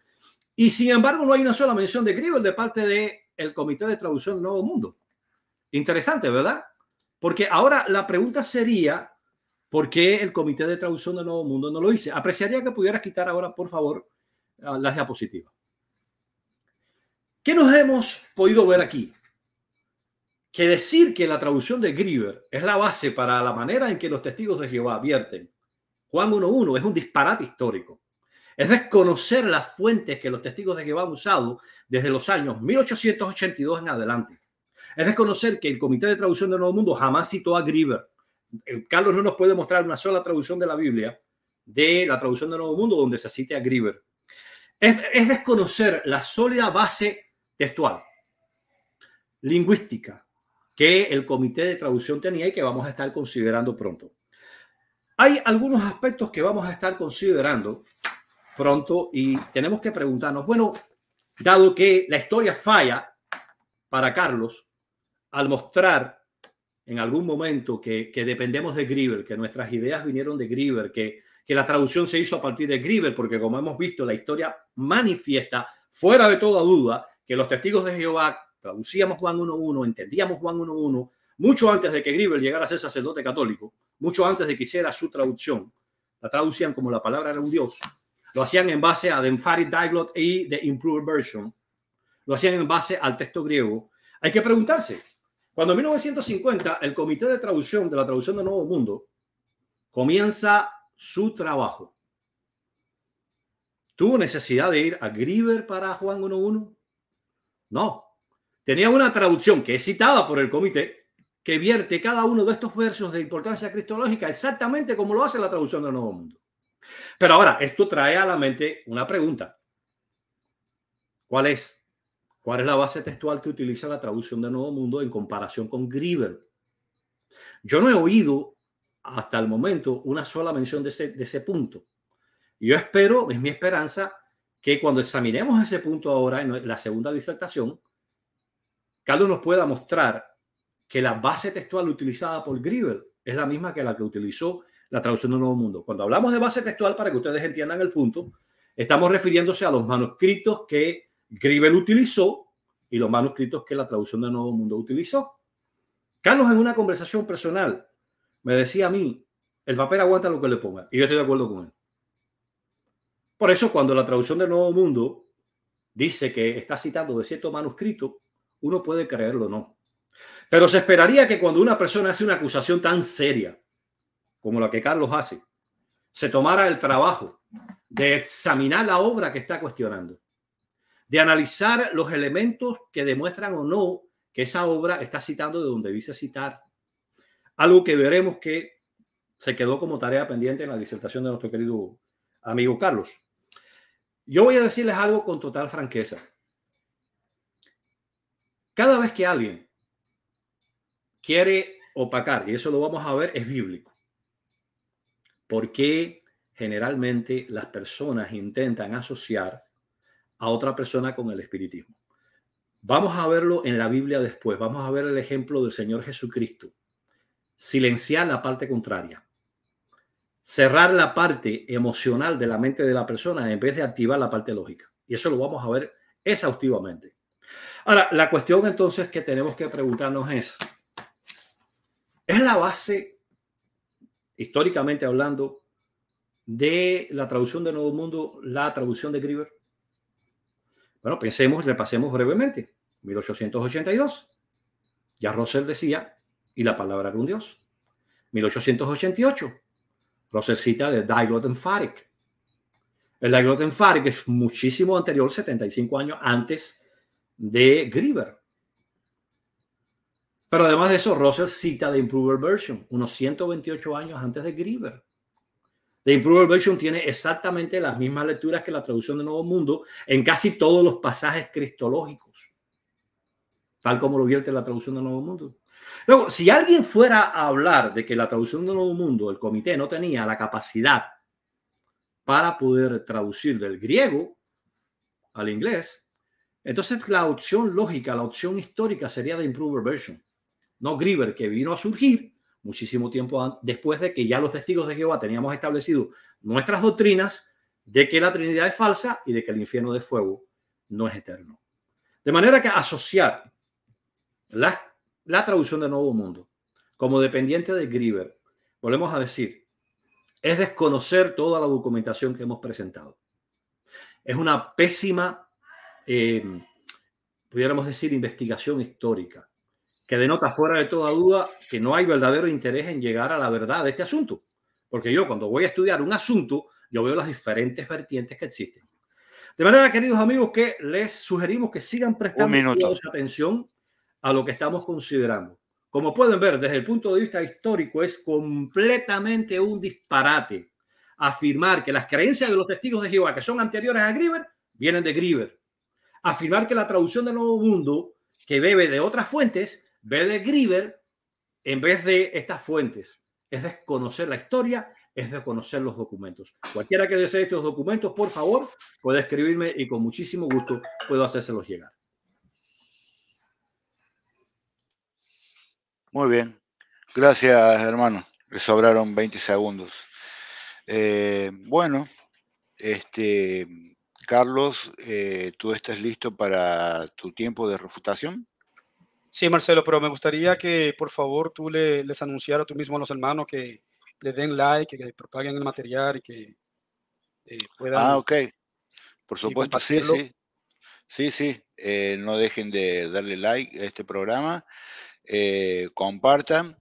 [SPEAKER 4] Y sin embargo, no hay una sola mención de Gribble de parte del el Comité de Traducción del Nuevo Mundo. Interesante, ¿verdad? Porque ahora la pregunta sería, ¿por qué el Comité de Traducción del Nuevo Mundo no lo hice? Apreciaría que pudieras quitar ahora, por favor, ah, las diapositivas. ¿Qué nos hemos podido ver aquí? Que decir que la traducción de Grieber es la base para la manera en que los testigos de Jehová advierten Juan 1.1 es un disparate histórico. Es desconocer las fuentes que los testigos de Jehová han usado desde los años 1882 en adelante. Es desconocer que el Comité de Traducción del Nuevo Mundo jamás citó a Grieber. Eh, Carlos no nos puede mostrar una sola traducción de la Biblia, de la traducción del Nuevo Mundo, donde se cite a Grieber. Es, es desconocer la sólida base textual, lingüística, que el Comité de Traducción tenía y que vamos a estar considerando pronto. Hay algunos aspectos que vamos a estar considerando pronto y tenemos que preguntarnos, bueno, dado que la historia falla para Carlos, al mostrar en algún momento que, dependemos de Griebel, que nuestras ideas vinieron de Griebel, que, la traducción se hizo a partir de Griebel, porque como hemos visto, la historia manifiesta, fuera de toda duda, que los testigos de Jehová traducíamos Juan 1.1, entendíamos Juan 1.1, mucho antes de que Griebel llegara a ser sacerdote católico, mucho antes de que hiciera su traducción, la traducían como la palabra era un Dios, lo hacían en base a The Emphatic dialogue y The Improved Version, lo hacían en base al texto griego. Hay que preguntarse, cuando en 1950 el Comité de Traducción de la Traducción del Nuevo Mundo comienza su trabajo, ¿tuvo necesidad de ir a Grieber para Juan 1.1? No. Tenía una traducción que es citada por el comité que vierte cada uno de estos versos de importancia cristológica exactamente como lo hace la traducción del Nuevo Mundo. Pero ahora, esto trae a la mente una pregunta. ¿Cuál es? ¿Cuál es la base textual que utiliza la traducción del Nuevo Mundo en comparación con Grieber? Yo no he oído hasta el momento una sola mención de ese, de ese punto. Yo espero, es mi esperanza, que cuando examinemos ese punto ahora en la segunda disertación, Carlos nos pueda mostrar que la base textual utilizada por Grieber es la misma que la que utilizó la traducción del Nuevo Mundo. Cuando hablamos de base textual, para que ustedes entiendan el punto, estamos refiriéndose a los manuscritos que Gribel utilizó y los manuscritos que la traducción del Nuevo Mundo utilizó. Carlos en una conversación personal me decía a mí, el papel aguanta lo que le ponga, y yo estoy de acuerdo con él. Por eso cuando la traducción del Nuevo Mundo dice que está citando de cierto manuscrito, uno puede creerlo o no. Pero se esperaría que cuando una persona hace una acusación tan seria como la que Carlos hace, se tomara el trabajo de examinar la obra que está cuestionando de analizar los elementos que demuestran o no que esa obra está citando de donde dice citar. Algo que veremos que se quedó como tarea pendiente en la disertación de nuestro querido amigo Carlos. Yo voy a decirles algo con total franqueza. Cada vez que alguien quiere opacar, y eso lo vamos a ver, es bíblico. Porque generalmente las personas intentan asociar a otra persona con el espiritismo. Vamos a verlo en la Biblia después, vamos a ver el ejemplo del Señor Jesucristo. Silenciar la parte contraria. Cerrar la parte emocional de la mente de la persona en vez de activar la parte lógica. Y eso lo vamos a ver exhaustivamente. Ahora, la cuestión entonces que tenemos que preguntarnos es, ¿es la base, históricamente hablando, de la traducción de Nuevo Mundo la traducción de Grieber? Bueno, pensemos, repasemos brevemente. 1882. Ya Russell decía, y la palabra era un Dios. 1888. Russell cita de en Farik. El en Farik es muchísimo anterior, 75 años antes de Grieber. Pero además de eso, Russell cita de Improved Version, unos 128 años antes de Grieber. The Improved Version tiene exactamente las mismas lecturas que la traducción de Nuevo Mundo en casi todos los pasajes cristológicos, tal como lo vierte la traducción de Nuevo Mundo. Luego, si alguien fuera a hablar de que la traducción de Nuevo Mundo, el comité no tenía la capacidad para poder traducir del griego al inglés, entonces la opción lógica, la opción histórica sería The Improved Version, no Griever, que vino a surgir muchísimo tiempo después de que ya los testigos de Jehová teníamos establecido nuestras doctrinas de que la Trinidad es falsa y de que el infierno de fuego no es eterno. De manera que asociar la, traducción del Nuevo Mundo como dependiente de Grieber, volvemos a decir, es desconocer toda la documentación que hemos presentado. Es una pésima, eh, pudiéramos decir, investigación histórica que denota fuera de toda duda que no hay verdadero interés en llegar a la verdad de este asunto. Porque yo cuando voy a estudiar un asunto, yo veo las diferentes vertientes que existen. De manera, queridos amigos, que les sugerimos que sigan prestando atención a lo que estamos considerando. Como pueden ver, desde el punto de vista histórico, es completamente un disparate afirmar que las creencias de los testigos de Jehová, que son anteriores a Grieber, vienen de Grieber. Afirmar que la traducción del Nuevo Mundo, que bebe de otras fuentes, de Grieber, en vez de estas fuentes, es desconocer la historia, es desconocer los documentos. Cualquiera que desee estos documentos, por favor, puede escribirme y con muchísimo gusto puedo hacérselos llegar.
[SPEAKER 3] Muy bien. Gracias, hermano. Le sobraron 20 segundos. Eh, bueno, este, Carlos, eh, ¿tú estás listo para tu tiempo de refutación?
[SPEAKER 1] Sí, Marcelo, pero me gustaría que por favor tú le, les anunciaras tú mismo a los hermanos que le den like, que propaguen el material y que
[SPEAKER 3] eh, puedan. Ah, ok. Por supuesto, sí, sí. Sí, sí. Eh, no dejen de darle like a este programa. Eh, compartan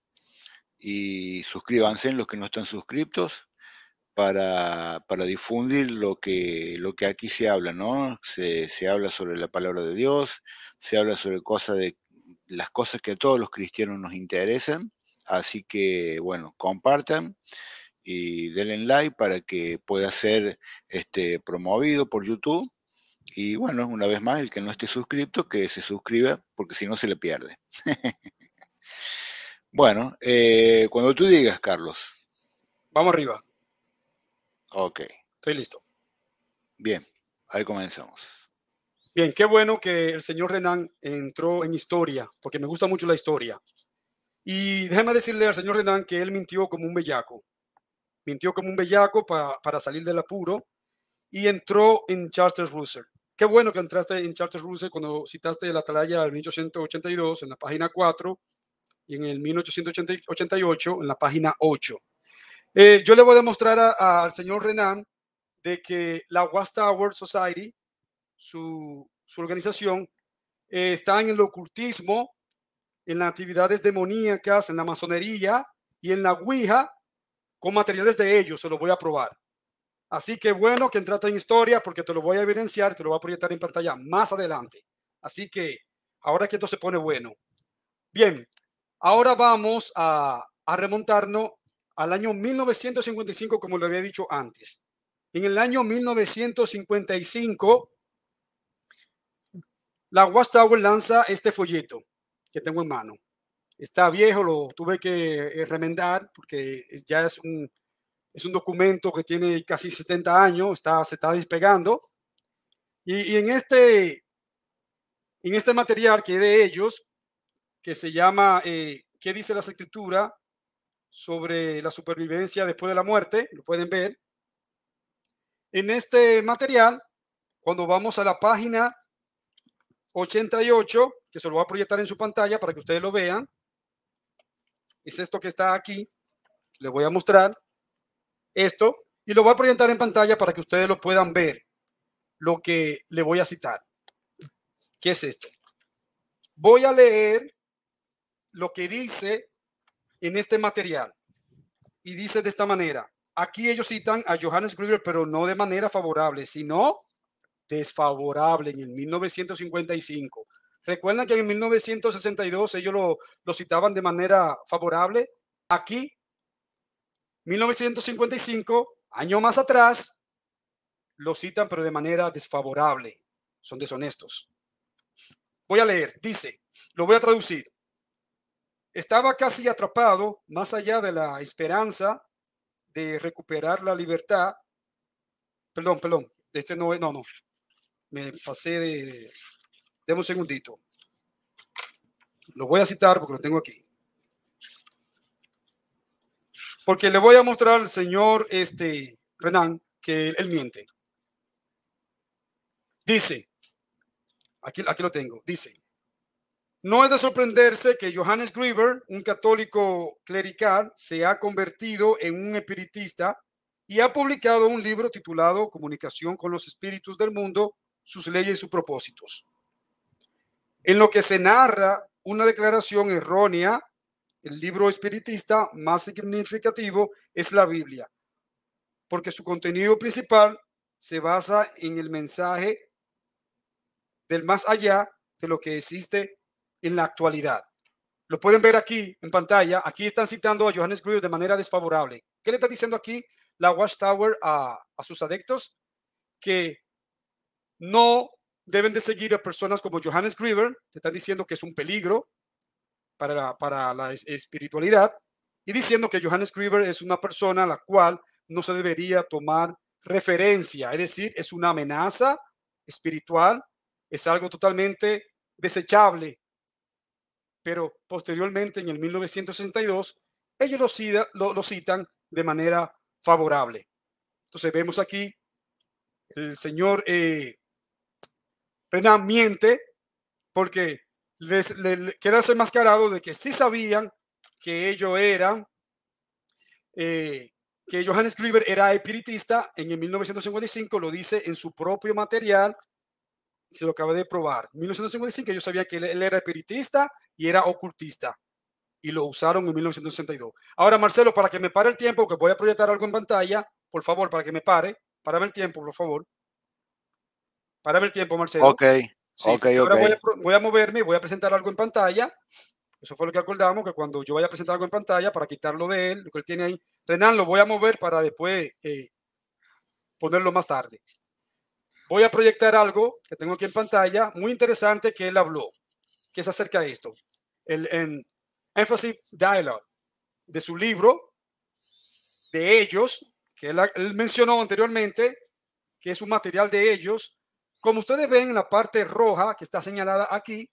[SPEAKER 3] y suscríbanse en los que no están suscriptos para, difundir lo que, lo que aquí se habla, ¿no? Se, se habla sobre la palabra de Dios, se habla sobre cosas de las cosas que a todos los cristianos nos interesan. Así que, bueno, compartan y denle like para que pueda ser este, promovido por YouTube. Y bueno, una vez más, el que no esté suscrito, que se suscriba, porque si no se le pierde. bueno, eh, cuando tú digas, Carlos. Vamos arriba. Ok. Estoy listo. Bien, ahí comenzamos.
[SPEAKER 1] Bien, qué bueno que el señor Renan entró en historia, porque me gusta mucho la historia. Y déjeme decirle al señor Renan que él mintió como un bellaco. Mintió como un bellaco para salir del apuro y entró en Charles Russell. Qué bueno que entraste en Charles Russell cuando citaste la atalaya del 1882 en la página 4 y en el 1888 en la página 8. Eh, yo le voy a demostrar al señor Renan de que la Watchtower Society su, organización, eh, está en el ocultismo, en las actividades demoníacas, en la masonería y en la Ouija, con materiales de ellos, se lo voy a probar. Así que bueno que entrate en historia porque te lo voy a evidenciar, te lo voy a proyectar en pantalla más adelante. Así que ahora que esto se pone bueno. Bien, ahora vamos a, a remontarnos al año 1955, como lo había dicho antes. En el año 1955 la Watchtower lanza este folleto que tengo en mano. Está viejo, lo tuve que eh, remendar porque ya es un, es un documento que tiene casi 70 años, está, se está despegando. Y, en, este, en este material que de ellos, que se llama eh, ¿Qué dice la escritura sobre la supervivencia después de la muerte? Lo pueden ver. En este material, cuando vamos a la página 88, que se lo voy a proyectar en su pantalla para que ustedes lo vean. Es esto que está aquí. le voy a mostrar esto y lo voy a proyectar en pantalla para que ustedes lo puedan ver. Lo que le voy a citar. ¿Qué es esto? Voy a leer lo que dice en este material. Y dice de esta manera. Aquí ellos citan a Johannes Gruber, pero no de manera favorable, sino desfavorable en el 1955. Recuerdan que en 1962 ellos lo, lo citaban de manera favorable. Aquí, 1955, año más atrás, lo citan pero de manera desfavorable. Son deshonestos. Voy a leer, dice, lo voy a traducir. Estaba casi atrapado, más allá de la esperanza de recuperar la libertad. Perdón, perdón, este no es, no, no, me pasé de, un segundito. Lo voy a citar porque lo tengo aquí. Porque le voy a mostrar al señor este, Renan que él, miente. Dice, aquí, aquí lo tengo, dice, no es de sorprenderse que Johannes Grieber, un católico clerical, se ha convertido en un espiritista y ha publicado un libro titulado Comunicación con los Espíritus del Mundo, sus leyes y sus propósitos. En lo que se narra una declaración errónea, el libro espiritista más significativo es la Biblia, porque su contenido principal se basa en el mensaje del más allá de lo que existe en la actualidad. Lo pueden ver aquí en pantalla. Aquí están citando a Johannes Greer de manera desfavorable. ¿Qué le está diciendo aquí la Watchtower a, a sus adeptos? Que no deben de seguir a personas como Johannes Grieber, que están diciendo que es un peligro para la, para la espiritualidad, y diciendo que Johannes Grieber es una persona a la cual no se debería tomar referencia, es decir, es una amenaza espiritual, es algo totalmente desechable. Pero posteriormente, en el 1962, ellos lo, citan de manera favorable. Entonces vemos aquí el señor eh, ¿verdad? Miente porque les, queda ser mascarado de que sí sabían que ellos eran, eh, que Johannes Grieber era espiritista en el 1955, lo dice en su propio material, se lo acaba de probar. En 1955 ellos sabían que él, él era espiritista y era ocultista y lo usaron en 1962. Ahora, Marcelo, para que me pare el tiempo, que voy a proyectar algo en pantalla, por favor, para que me pare, para ver el tiempo, por favor. Para ver tiempo, Marcelo. Ok, ok, okay. Voy, a, moverme y voy a presentar algo en pantalla. Eso fue lo que acordamos, que cuando yo vaya a presentar algo en pantalla para quitarlo de él, lo que él tiene ahí. Renan, lo voy a mover para después eh, ponerlo más tarde. Voy a proyectar algo que tengo aquí en pantalla, muy interesante que él habló, que es acerca de esto. El en Emphasis Dialogue, de su libro, de ellos, que él mencionó anteriormente, que es un material de ellos, como ustedes ven en la parte roja que está señalada aquí,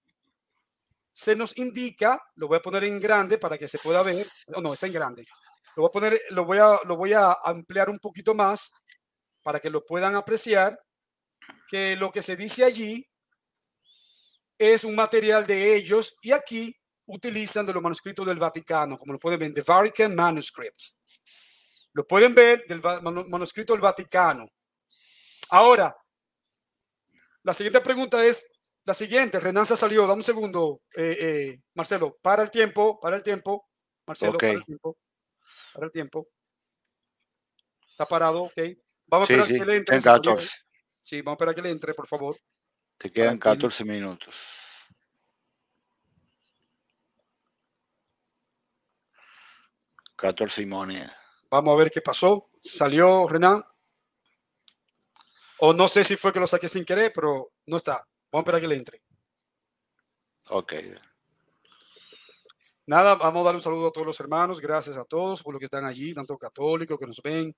[SPEAKER 1] se nos indica, lo voy a poner en grande para que se pueda ver, no, no, está en grande. Lo voy a poner, lo voy a, lo voy a ampliar un poquito más para que lo puedan apreciar, que lo que se dice allí es un material de ellos y aquí utilizan de los manuscritos del Vaticano, como lo pueden ver, The Vatican Manuscripts. Lo pueden ver del manuscrito del Vaticano. Ahora, la siguiente pregunta es la siguiente. Renan se salió. Dame un segundo, eh, eh, Marcelo. Para el tiempo, para el tiempo. Marcelo, para el tiempo. Para el tiempo. Está parado, ok. Vamos a esperar que le entre. Sí, vamos a esperar que le entre, por favor.
[SPEAKER 3] Te quedan 14 minutos. 14 y Vamos
[SPEAKER 1] a ver qué pasó. Salió Renan. O no sé si fue que lo saqué sin querer, pero no está. Vamos a esperar que le entre. Ok. Nada, vamos a dar un saludo a todos los hermanos. Gracias a todos por lo que están allí, tanto católicos que nos ven,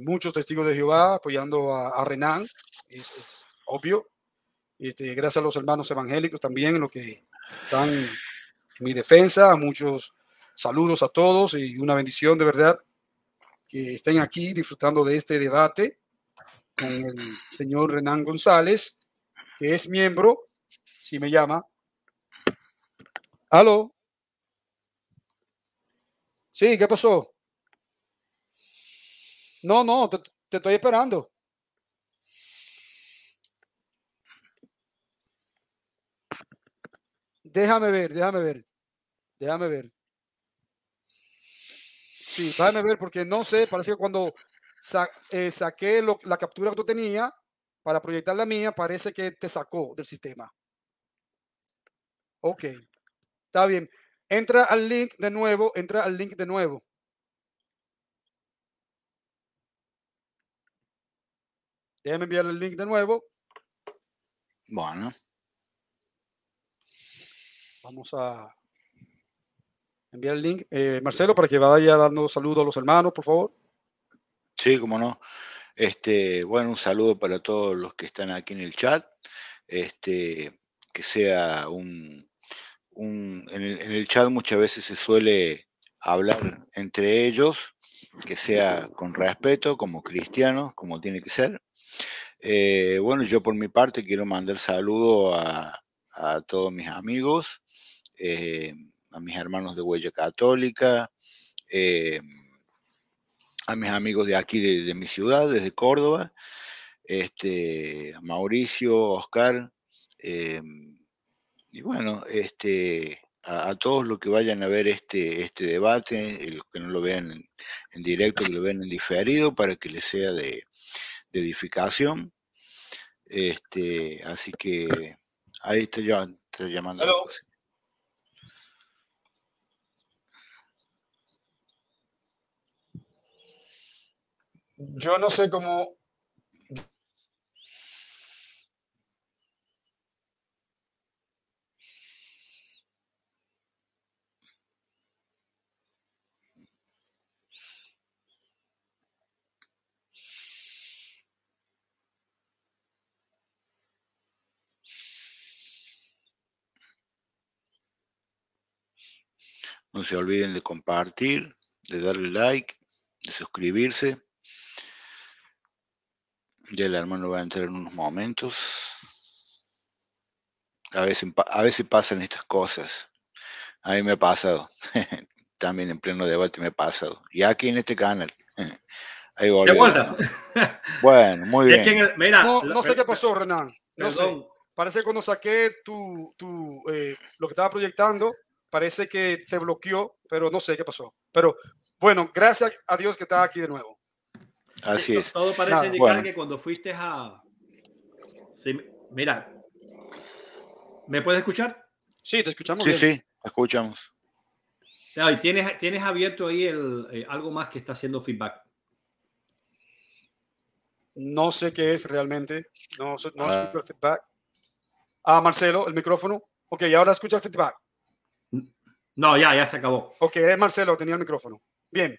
[SPEAKER 1] muchos testigos de Jehová apoyando a, Renan, es, obvio. Este, gracias a los hermanos evangélicos también, lo que están en mi defensa. Muchos saludos a todos y una bendición de verdad que estén aquí disfrutando de este debate con el señor Renan González, que es miembro, si me llama. ¿Aló? Sí, ¿qué pasó? No, no, te, te estoy esperando. Déjame ver, déjame ver, déjame ver. Sí, déjame ver porque no sé, parece que cuando sa eh, saqué la captura que tú tenías para proyectar la mía, parece que te sacó del sistema. Ok, está bien. Entra al link de nuevo, entra al link de nuevo. Déjame enviar el link de nuevo. Bueno. Vamos a enviar el link. Eh, Marcelo, para que vaya dando saludos a los hermanos, por favor.
[SPEAKER 3] Sí, cómo no. Este, bueno, un saludo para todos los que están aquí en el chat. Este, que sea un, un en, el, chat muchas veces se suele hablar entre ellos, que sea con respeto, como cristianos, como tiene que ser. Eh, bueno, yo por mi parte quiero mandar saludo a, a todos mis amigos, eh, a mis hermanos de Huella Católica. Eh, a mis amigos de aquí, de, mi ciudad, desde Córdoba, este, Mauricio, Oscar, em, y bueno, este, a, todos los que vayan a ver este, este debate, eh, los que no lo vean en, directo, que lo vean en diferido, para que les sea de, edificación. Este, así que ahí estoy yo, estoy llamando.
[SPEAKER 1] yo no sé cómo...
[SPEAKER 3] No se olviden de compartir, de darle like, de suscribirse. Ya el hermano va a entrar en unos momentos. A veces, a veces pasan estas cosas. A mí me ha pasado. También en pleno debate me ha pasado. Y aquí en este canal. Ahí Bueno, muy bien.
[SPEAKER 1] no, sé qué pasó, Renan. Parece que cuando saqué tu, tu, eh, lo que estaba proyectando, parece que te bloqueó, pero no sé qué pasó. Pero bueno, gracias a Dios que está aquí de nuevo.
[SPEAKER 3] Así es. Todo parece indicar
[SPEAKER 1] que cuando fuiste a.
[SPEAKER 4] mira. ¿Me puedes escuchar? Sí, te escuchamos. Sí, sí,
[SPEAKER 3] escuchamos.
[SPEAKER 4] tienes, tienes abierto ahí el, eh, algo más que está haciendo feedback.
[SPEAKER 1] No sé qué es realmente. No, no ah. escucho el feedback. Ah, Marcelo, el micrófono. Ok, ahora escucha el feedback.
[SPEAKER 4] No, ya, ya se acabó.
[SPEAKER 1] Ok, eh, Marcelo, tenía el micrófono. Bien.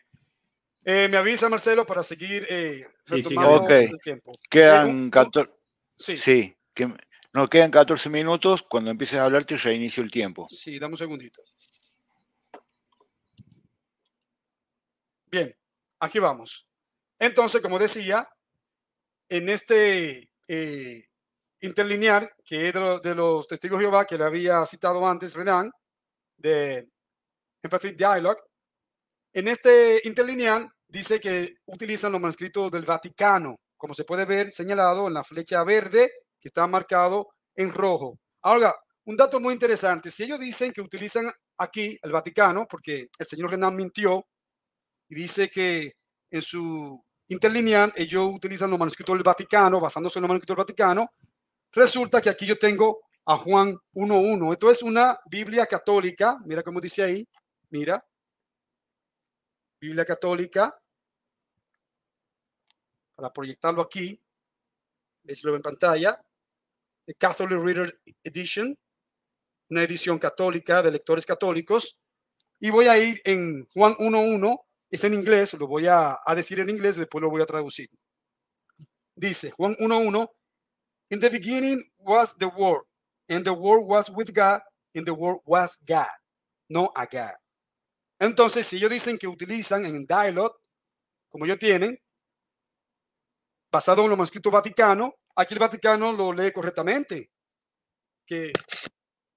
[SPEAKER 1] Eh, me avisa Marcelo para seguir eh, sí, sí, tiempo.
[SPEAKER 3] Quedan 14. Eh, sí. sí que, nos quedan 14 minutos. Cuando empieces a hablarte, ya inicio el tiempo.
[SPEAKER 1] Sí, dame un segundito. Bien, aquí vamos. Entonces, como decía, en este eh, interlinear, que es de, los testigos de Jehová que le había citado antes Renan, de Empathy Dialogue, en este interlineal dice que utilizan los manuscritos del Vaticano, como se puede ver señalado en la flecha verde que está marcado en rojo. Ahora, un dato muy interesante, si ellos dicen que utilizan aquí el Vaticano, porque el señor Renan mintió y dice que en su interlineal ellos utilizan los manuscritos del Vaticano, basándose en los manuscritos del Vaticano, resulta que aquí yo tengo a Juan 1.1. Esto es una Biblia católica, mira cómo dice ahí, mira, Biblia Católica, para proyectarlo aquí, lo en pantalla, The Catholic Reader Edition, una edición católica de lectores católicos, y voy a ir en Juan 1.1, es en inglés, lo voy a, decir en inglés, después lo voy a traducir. Dice Juan 1.1, In the beginning was the Word, and the Word was with God, and the Word was God, no a God. Entonces, si ellos dicen que utilizan en Dialog, como ellos tienen, basado en los manuscritos vaticano, aquí el Vaticano lo lee correctamente, que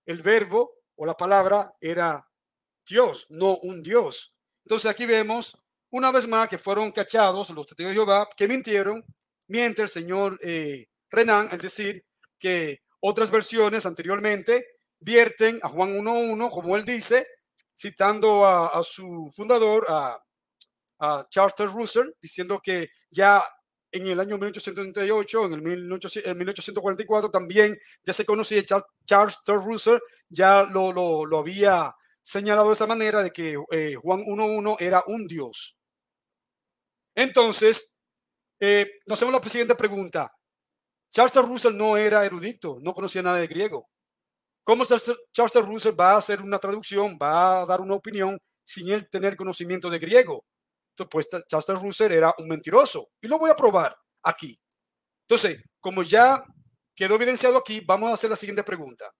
[SPEAKER 1] el verbo o la palabra era Dios, no un Dios. Entonces aquí vemos una vez más que fueron cachados los testigos de Jehová que mintieron, mientras el señor eh, Renan, es decir, que otras versiones anteriormente vierten a Juan 1.1, como él dice, citando a, su fundador, a, Charles T. diciendo que ya en el año 1838, en el 1844 también ya se conocía Charles T. ya lo, había señalado de esa manera de que eh, Juan 1.1 era un dios. Entonces, eh, nos hacemos la siguiente pregunta. Charles T. no era erudito, no conocía nada de griego. ¿Cómo Charles Russell va a hacer una traducción, va a dar una opinión sin él tener conocimiento de griego? Entonces, pues Charles Russell era un mentiroso y lo voy a probar aquí. Entonces, como ya quedó evidenciado aquí, vamos a hacer la siguiente pregunta.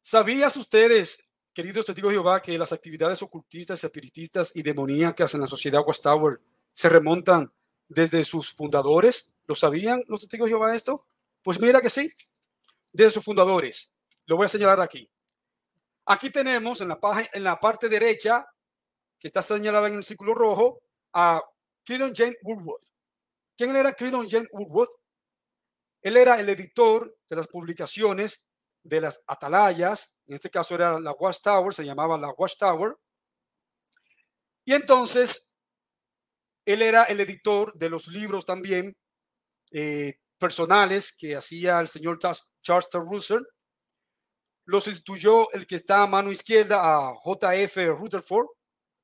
[SPEAKER 1] ¿Sabías ustedes, queridos testigos de Jehová, que las actividades ocultistas, espiritistas y demoníacas en la sociedad West Tower se remontan desde sus fundadores? ¿Lo sabían los testigos de Jehová esto? Pues mira que sí de sus fundadores. Lo voy a señalar aquí. Aquí tenemos en la, en la parte derecha, que está señalada en el círculo rojo, a Clinton Jane Woodward. ¿Quién era Clinton Jane Woodward? Él era el editor de las publicaciones de las atalayas, en este caso era la Watchtower, se llamaba la Watchtower. Y entonces, él era el editor de los libros también, eh, personales que hacía el señor Charles Russell. Lo sustituyó el que está a mano izquierda, a J.F. Rutherford,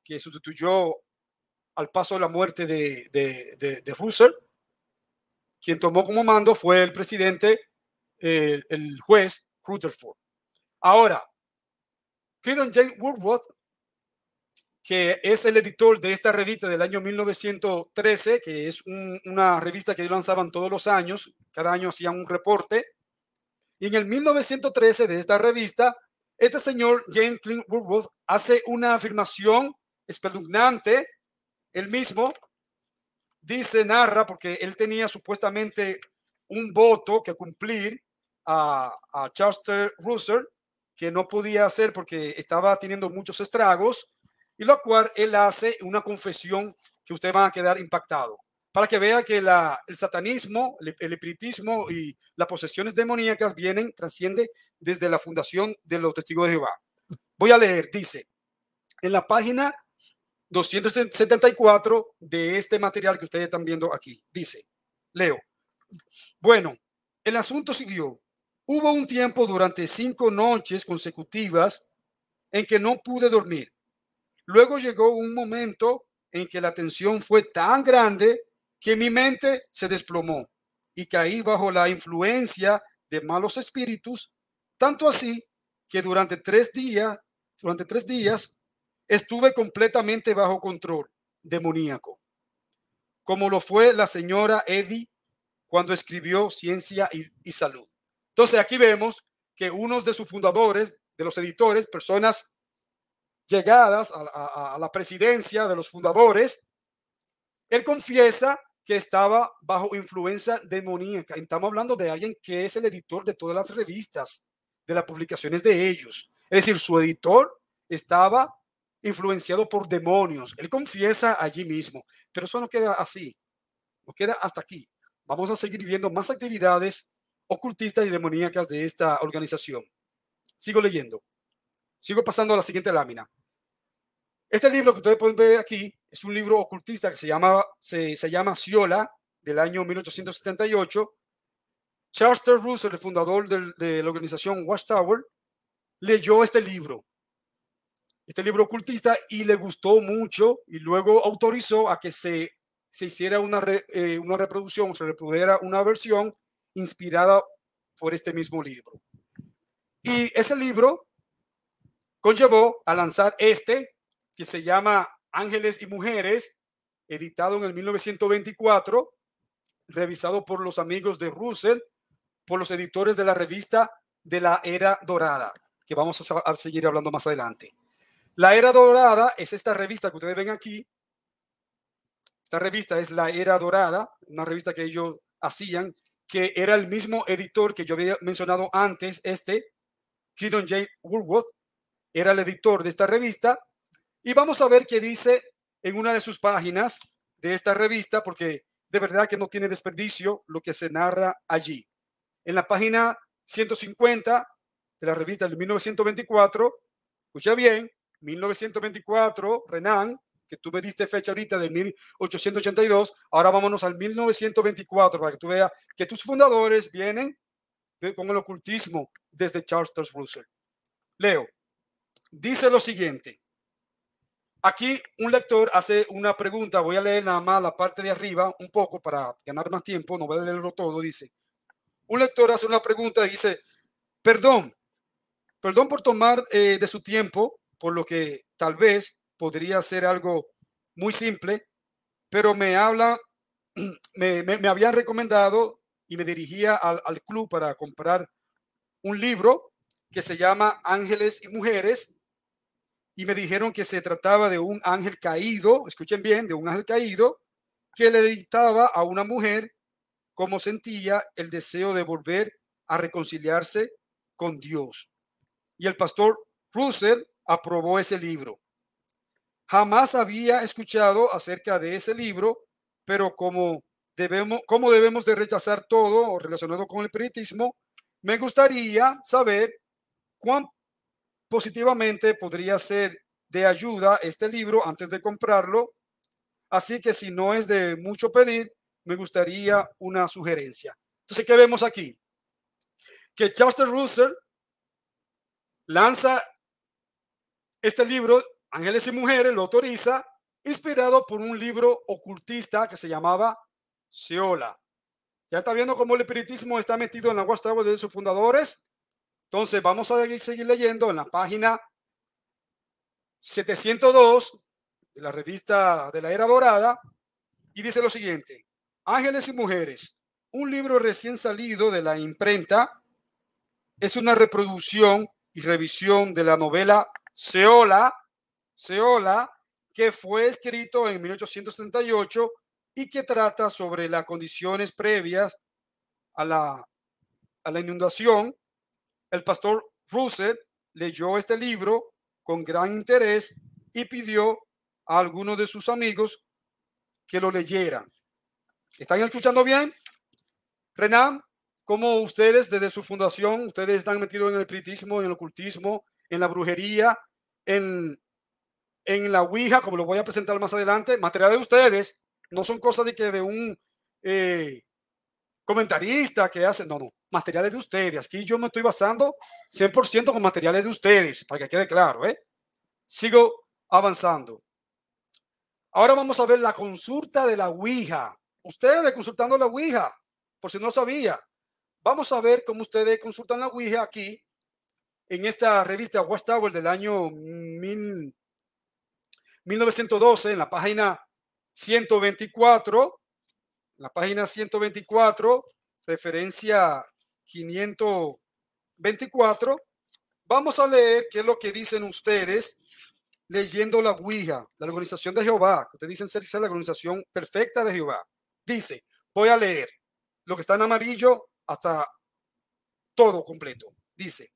[SPEAKER 1] que sustituyó al paso de la muerte de, de, Quien tomó como mando fue el presidente, el juez Rutherford. Ahora, Clinton James Woodworth que es el editor de esta revista del año 1913, que es una revista que lanzaban todos los años, cada año hacían un reporte. Y en el 1913 de esta revista, este señor James Clint Woodworth hace una afirmación espeluznante, él mismo dice, narra, porque él tenía supuestamente un voto que cumplir a, a Charles Russell, que no podía hacer porque estaba teniendo muchos estragos y lo cual él hace una confesión que usted va a quedar impactado Para que vea que el satanismo, el, el, espiritismo y las posesiones demoníacas vienen, trasciende desde la fundación de los testigos de Jehová. Voy a leer, dice, en la página 274 de este material que ustedes están viendo aquí, dice, leo, bueno, el asunto siguió. Hubo un tiempo durante cinco noches consecutivas en que no pude dormir Luego llegó un momento en que la tensión fue tan grande que mi mente se desplomó y caí bajo la influencia de malos espíritus, tanto así que durante tres días, durante tres días, estuve completamente bajo control demoníaco, como lo fue la señora Eddie cuando escribió Ciencia y, Salud. Entonces aquí vemos que unos de sus fundadores, de los editores, personas llegadas a, la presidencia de los fundadores, él confiesa que estaba bajo influencia demoníaca. Estamos hablando de alguien que es el editor de todas las revistas, de las publicaciones de ellos. Es decir, su editor estaba influenciado por demonios. Él confiesa allí mismo, pero eso no queda así, no queda hasta aquí. Vamos a seguir viendo más actividades ocultistas y demoníacas de esta organización. Sigo leyendo, sigo pasando a la siguiente lámina. Este libro que ustedes pueden ver aquí es un libro ocultista que se llama, se, se llama Ciola, del año 1878. Charles T. el fundador de la organización Watchtower, leyó este libro, este libro ocultista, y le gustó mucho y luego autorizó a que se, se hiciera una, eh, una reproducción, se reprodujera una versión inspirada por este mismo libro. Y ese libro conllevó a lanzar este que se llama Ángeles y Mujeres, editado en el 1924, revisado por los amigos de Russell, por los editores de la revista de la Era Dorada, que vamos a, seguir hablando más adelante. La Era Dorada es esta revista que ustedes ven aquí. Esta revista es La Era Dorada, una revista que ellos hacían, que era el mismo editor que yo había mencionado antes, este, Clinton J. Woolworth, era el editor de esta revista y vamos a ver qué dice en una de sus páginas de esta revista, porque de verdad que no tiene desperdicio lo que se narra allí. En la página 150 de la revista de 1924, escucha bien, 1924, Renan, que tú me diste fecha ahorita de 1882, ahora vámonos al 1924 para que tú veas que tus fundadores vienen con el ocultismo desde Charles Russell. Leo, dice lo siguiente. Aquí un lector hace una pregunta, voy a leer nada más la parte de arriba un poco para ganar más tiempo, no voy a leerlo todo, dice. Un lector hace una pregunta y dice, perdón, perdón por tomar eh, de su tiempo, por lo que tal vez podría ser algo muy simple, pero me habla, me, me, habían recomendado y me dirigía al, al club para comprar un libro que se llama Ángeles y Mujeres y me dijeron que se trataba de un ángel caído, escuchen bien, de un ángel caído que le dictaba a una mujer cómo sentía el deseo de volver a reconciliarse con Dios. Y el pastor Russell aprobó ese libro. Jamás había escuchado acerca de ese libro, pero como debemos, como debemos de rechazar todo relacionado con el espiritismo, me gustaría saber cuánto Positivamente podría ser de ayuda este libro antes de comprarlo, así que si no es de mucho pedir, me gustaría una sugerencia. Entonces, ¿qué vemos aquí? Que Charles Russell lanza este libro, Ángeles y Mujeres, lo autoriza, inspirado por un libro ocultista que se llamaba Seola. Ya está viendo cómo el espiritismo está metido en la Watchtower de sus fundadores, entonces vamos a seguir leyendo en la página 702 de la revista de la Era Dorada y dice lo siguiente, Ángeles y Mujeres, un libro recién salido de la imprenta, es una reproducción y revisión de la novela Seola, Seola, que fue escrito en 1878 y que trata sobre las condiciones previas a la, a la inundación el pastor Russell leyó este libro con gran interés y pidió a algunos de sus amigos que lo leyeran. ¿Están escuchando bien? Renan, como ustedes desde su fundación, ustedes están metidos en el espiritismo, en el ocultismo, en la brujería, en, la Ouija, como lo voy a presentar más adelante, material de ustedes, no son cosas de que de un eh, comentarista que hace, no, no, materiales de ustedes. Aquí yo me estoy basando 100% con materiales de ustedes, para que quede claro. ¿eh? Sigo avanzando. Ahora vamos a ver la consulta de la Ouija. Ustedes consultando la Ouija, por si no sabía. Vamos a ver cómo ustedes consultan la Ouija aquí en esta revista West Tower del año 1912, en la página 124, la página 124, referencia 524, vamos a leer qué es lo que dicen ustedes leyendo la Ouija, la organización de Jehová, que ustedes dicen ser, la organización perfecta de Jehová. Dice, voy a leer lo que está en amarillo hasta todo completo. Dice,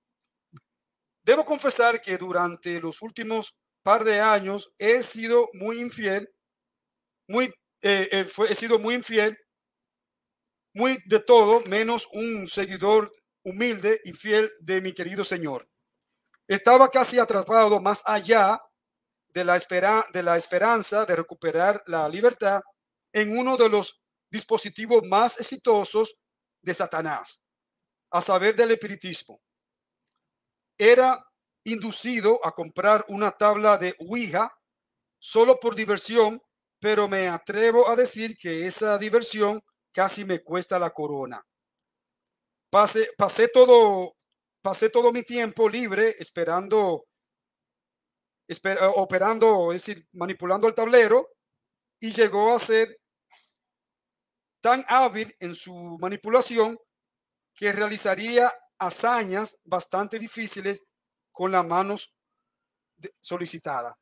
[SPEAKER 1] debo confesar que durante los últimos par de años he sido muy infiel, muy, eh, eh, he sido muy infiel muy de todo, menos un seguidor humilde y fiel de mi querido Señor. Estaba casi atrapado más allá de la, espera, de la esperanza de recuperar la libertad en uno de los dispositivos más exitosos de Satanás, a saber del espiritismo. Era inducido a comprar una tabla de Ouija solo por diversión, pero me atrevo a decir que esa diversión casi me cuesta la corona. Pasé, pasé todo, pasé todo mi tiempo libre esperando, esper, eh, operando, es decir, manipulando el tablero y llegó a ser tan hábil en su manipulación que realizaría hazañas bastante difíciles con las manos solicitada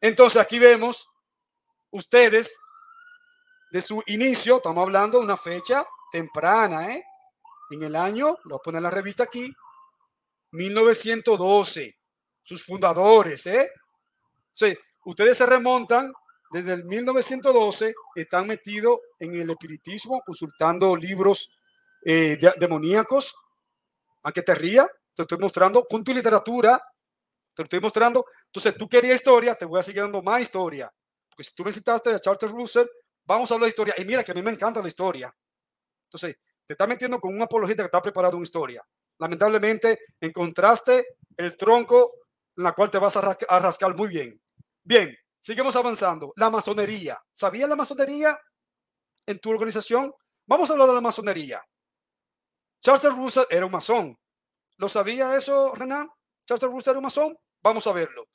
[SPEAKER 1] Entonces aquí vemos ustedes de su inicio, estamos hablando de una fecha temprana, ¿eh? En el año, lo pone la revista aquí, 1912, sus fundadores, ¿eh? Sí, ustedes se remontan desde el 1912, están metidos en el espiritismo, consultando libros eh, demoníacos, aunque te ría, te estoy mostrando con tu literatura, te estoy mostrando. Entonces, tú querías historia, te voy a seguir dando más historia. Porque si tú citaste a Charles Russell, Vamos a hablar de historia. Y mira que a mí me encanta la historia. Entonces, te está metiendo con un apologista que está preparado en historia. Lamentablemente, encontraste el tronco en la cual te vas a, rascar muy bien. Bien, seguimos avanzando. La masonería. ¿Sabías la masonería en tu organización? Vamos a hablar de la masonería. Charles Russell era un masón. ¿Lo sabía eso, Renan? Charles Russell era un masón. Vamos a verlo.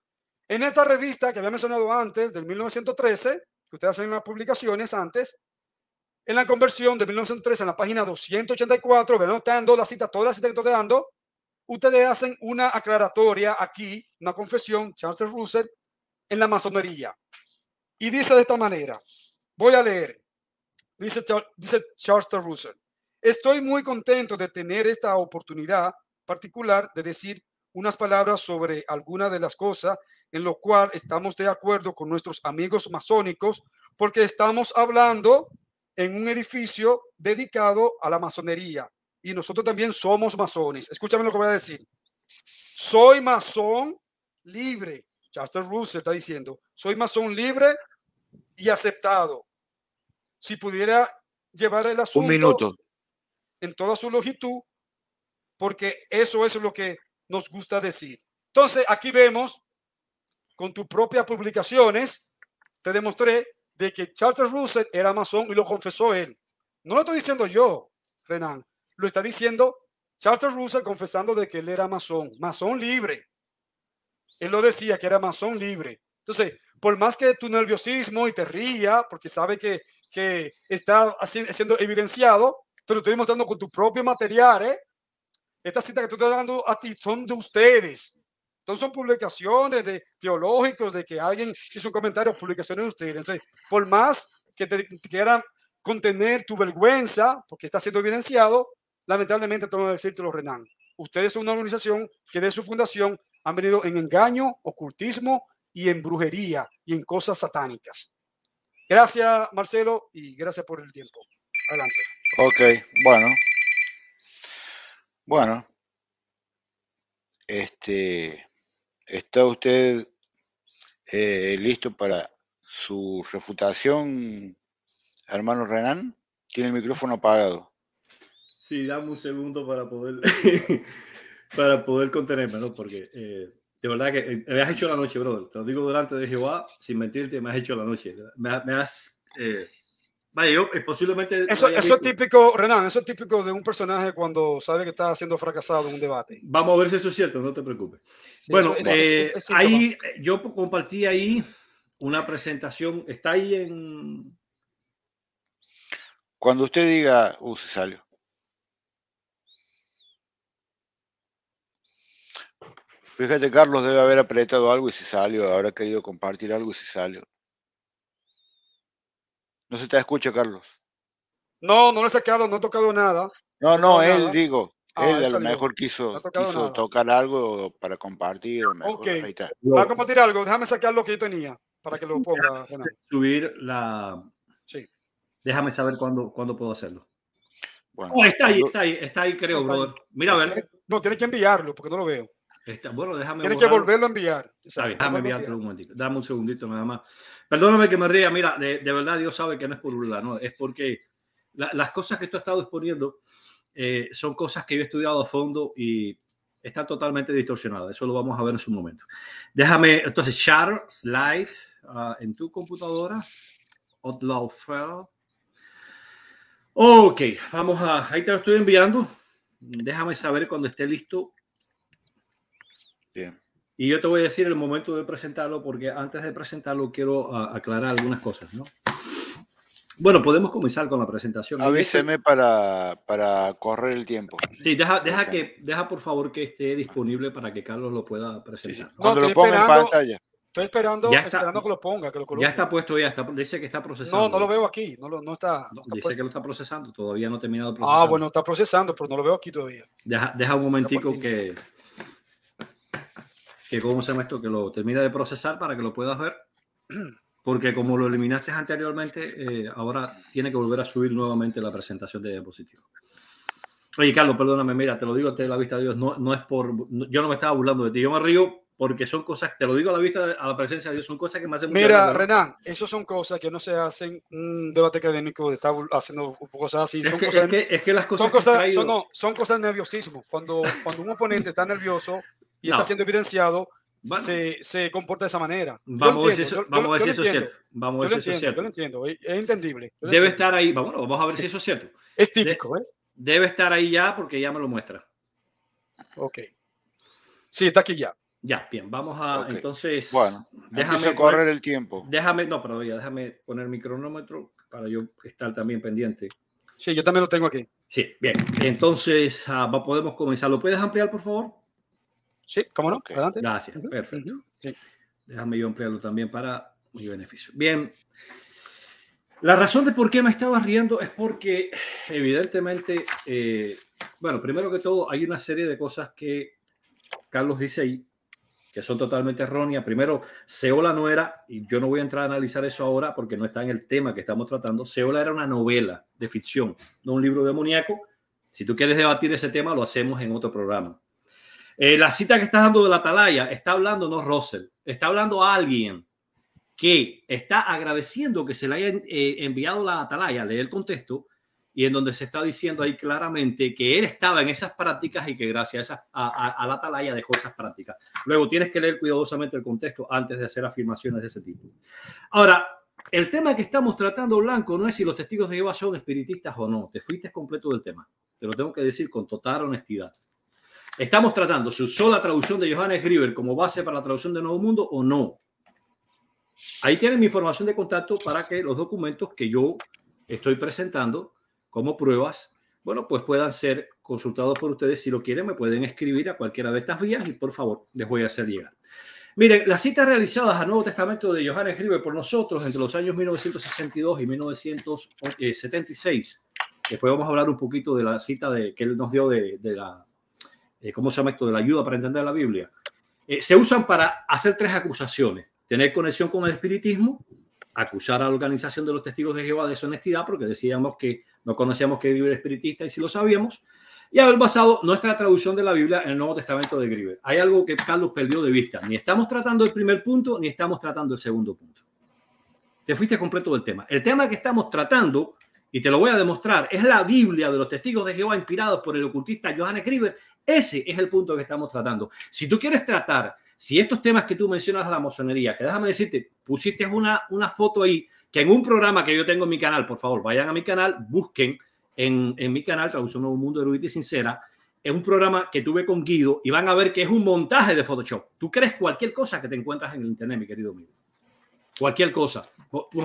[SPEAKER 1] En esta revista que había mencionado antes, del 1913, que ustedes hacen unas las publicaciones antes, en la conversión de 1903, en la página 284, ven notando la cita, toda la que estoy dando, ustedes hacen una aclaratoria aquí, una confesión, Charles Russell, en la masonería. Y dice de esta manera, voy a leer, dice, dice Charles Russell, estoy muy contento de tener esta oportunidad particular de decir unas palabras sobre algunas de las cosas en lo cual estamos de acuerdo con nuestros amigos masónicos, porque estamos hablando en un edificio dedicado a la masonería. Y nosotros también somos masones. Escúchame lo que voy a decir. Soy masón libre. Chester Russell está diciendo, soy masón libre y aceptado. Si pudiera llevar el asunto minuto. en toda su longitud, porque eso es lo que nos gusta decir. Entonces, aquí vemos con tus propias publicaciones, te demostré de que Charles Russell era masón y lo confesó él. No lo estoy diciendo yo, Renan. Lo está diciendo Charles Russell confesando de que él era masón, masón libre. Él lo decía que era masón libre. Entonces, por más que tu nerviosismo y te ría, porque sabe que, está siendo evidenciado, te lo estoy mostrando con tu propio material, ¿eh? Esta cita que tú estás dando a ti son de ustedes. Entonces son publicaciones de teológicos, de que alguien hizo un comentario, publicaciones de ustedes. Entonces, por más que te quieran contener tu vergüenza, porque está siendo evidenciado, lamentablemente tengo que decirte lo Renan. Ustedes son una organización que de su fundación han venido en engaño, ocultismo y en brujería y en cosas satánicas. Gracias, Marcelo, y gracias por el tiempo. Adelante.
[SPEAKER 3] Ok, bueno. Bueno. Este. ¿Está usted eh, listo para su refutación, hermano Renan? Tiene el micrófono apagado.
[SPEAKER 4] Sí, dame un segundo para poder, para poder contenerme, ¿no? Porque eh, de verdad que eh, me has hecho la noche, brother. Te lo digo delante de Jehová, sin mentirte, me has hecho la noche. Me, has yo, eh, posiblemente eso, es
[SPEAKER 1] típico, Renan, eso es típico de un personaje cuando sabe que está siendo fracasado en un debate. Vamos a ver
[SPEAKER 4] si eso es cierto, no te preocupes.
[SPEAKER 1] bueno, eh, ahí eh, yo compartí ahí una presentación,
[SPEAKER 4] está ahí en...
[SPEAKER 3] Cuando usted diga, uh, se salió. Fíjate, Carlos debe haber apretado algo y se salió, habrá querido compartir algo y se salió. No se te escucha, Carlos.
[SPEAKER 1] No, no lo he sacado, no he tocado nada.
[SPEAKER 3] No, no, él digo. Ah, él a lo mejor quiso, tocar algo para
[SPEAKER 4] compartir.
[SPEAKER 1] Mejor. Okay. Ahí está. Para compartir algo, déjame sacar lo que yo tenía para que lo ponga.
[SPEAKER 4] Subir la. Sí. Déjame saber cuándo, puedo hacerlo. Oh, está ahí, está ahí, está ahí, creo, está Mira, a ver. No, tiene que enviarlo porque no lo veo. Está, bueno, déjame. Tiene que volverlo a enviar. Está bien, déjame enviarlo un momentito. Dame un segundito nada más. Perdóname que me ría, mira, de, verdad Dios sabe que no es por burla, ¿no? Es porque las cosas que tú has estado exponiendo eh, son cosas que yo he estudiado a fondo y están totalmente distorsionadas. Eso lo vamos a ver en su momento. Déjame, entonces, Char, slide ah, en tu computadora. Ok, vamos a. Ahí te lo estoy enviando. Déjame saber cuando esté listo. Bien. Y yo te voy a decir el momento de presentarlo, porque antes de presentarlo quiero ah, aclarar algunas cosas, ¿no? Bueno, podemos comenzar con la presentación. Avíseme para,
[SPEAKER 3] para correr el tiempo.
[SPEAKER 4] Sí, deja, deja, que, deja por favor que esté disponible para que Carlos lo pueda presentar. Cuando lo ponga en pantalla.
[SPEAKER 1] Estoy esperando, que lo ponga, que lo coloque. Ya está
[SPEAKER 4] puesto, ya está. Dice que está procesando. No, no lo
[SPEAKER 1] veo aquí. No, lo, no está. dice que lo está procesando.
[SPEAKER 4] Todavía no ha terminado de ah, procesar. Ah, bueno,
[SPEAKER 1] está procesando, pero no lo veo aquí todavía.
[SPEAKER 4] Deja, deja un momentico que, que cómo se llama esto, que lo termina de procesar para que lo puedas ver, porque como lo eliminaste anteriormente, eh, ahora tiene que volver a subir nuevamente la presentación de diapositivos. Oye, Carlos, perdóname, mira, te lo digo a la vista de Dios, no, no es por, yo no me estaba burlando de ti, yo me río porque son cosas, te lo digo a la vista, a la presencia de Dios, son cosas que me hacen... Mira, Renan,
[SPEAKER 1] eso son cosas que no se hacen un debate académico de estar haciendo cosas así. Son es, que, cosas, es, que, las cosas... Son, cosas, son, no, son cosas nerviosismo. Cuando, cuando un oponente está nervioso, y está siendo evidenciado, se, comporta de esa manera. Vamos a ver si eso, es cierto. Vamos a ver si eso es cierto. es entendible. Debe
[SPEAKER 4] estar ahí, vamos, vamos a ver si eso es cierto. Es típico, ¿eh? Debe estar ahí ya porque ya me lo muestra. Ok. Sí, está aquí ya. Ya, bien, vamos a entonces. Bueno, déjame correr
[SPEAKER 1] el tiempo. Déjame,
[SPEAKER 4] no, pero déjame poner mi cronómetro para yo estar también pendiente. Sí, yo también lo tengo aquí. Sí, bien. Entonces, ah, podemos comenzar. ¿Lo puedes ampliar, por favor? Sí, cómo no. Adelante. Gracias, perfecto. Déjame yo emplearlo también para mi beneficio. Bien. La razón de por qué me estaba riendo es porque, evidentemente, eh, bueno, primero que todo, hay una serie de cosas que Carlos dice ahí que son totalmente erróneas. Primero, Seola no era, y yo no voy a entrar a analizar eso ahora porque no está en el tema que estamos tratando, Seola era una novela de ficción, no un libro demoníaco. Si tú quieres debatir ese tema, lo hacemos en otro programa. Eh, la cita que estás dando de la atalaya está hablando, no Russell, está hablando a alguien que está agradeciendo que se le haya eh, enviado la atalaya, lee el contexto, y en donde se está diciendo ahí claramente que él estaba en esas prácticas y que gracias a, la atalaya dejó esas prácticas. Luego tienes que leer cuidadosamente el contexto antes de hacer afirmaciones de ese tipo. Ahora, el tema que estamos tratando, Blanco, no es si los testigos de Eva son espiritistas o no. Te fuiste completo del tema. Te lo tengo que decir con total honestidad. Estamos tratando, su usó la traducción de Johannes Grieber como base para la traducción de Nuevo Mundo o no? Ahí tienen mi información de contacto para que los documentos que yo estoy presentando como pruebas, bueno, pues puedan ser consultados por ustedes. Si lo quieren, me pueden escribir a cualquiera de estas vías y por favor, les voy a hacer llegar. Miren, las citas realizadas al Nuevo Testamento de Johannes Grieber por nosotros entre los años 1962 y 1976. Eh, después vamos a hablar un poquito de la cita que él nos dio de la eh, ¿cómo se llama esto? De la ayuda para entender la Biblia. Eh, se usan para hacer tres acusaciones. Tener conexión con el espiritismo, acusar a la organización de los testigos de Jehová de deshonestidad porque decíamos que no conocíamos que Griver espiritista y si lo sabíamos, y haber basado nuestra traducción de la Biblia en el Nuevo Testamento de Griver. Hay algo que Carlos perdió de vista. Ni estamos tratando el primer punto, ni estamos tratando el segundo punto. Te fuiste completo del tema. El tema que estamos tratando, y te lo voy a demostrar, es la Biblia de los testigos de Jehová inspirados por el ocultista Johannes Griver ese es el punto que estamos tratando. Si tú quieres tratar, si estos temas que tú mencionas de la masonería, que déjame decirte, pusiste una, una foto ahí, que en un programa que yo tengo en mi canal, por favor, vayan a mi canal, busquen en, mi canal, Traducción Nuevo Mundo Erudita y Sincera, es un programa que tuve con Guido y van a ver que es un montaje de Photoshop. Tú crees cualquier cosa que te encuentras en el internet, mi querido amigo. Cualquier cosa.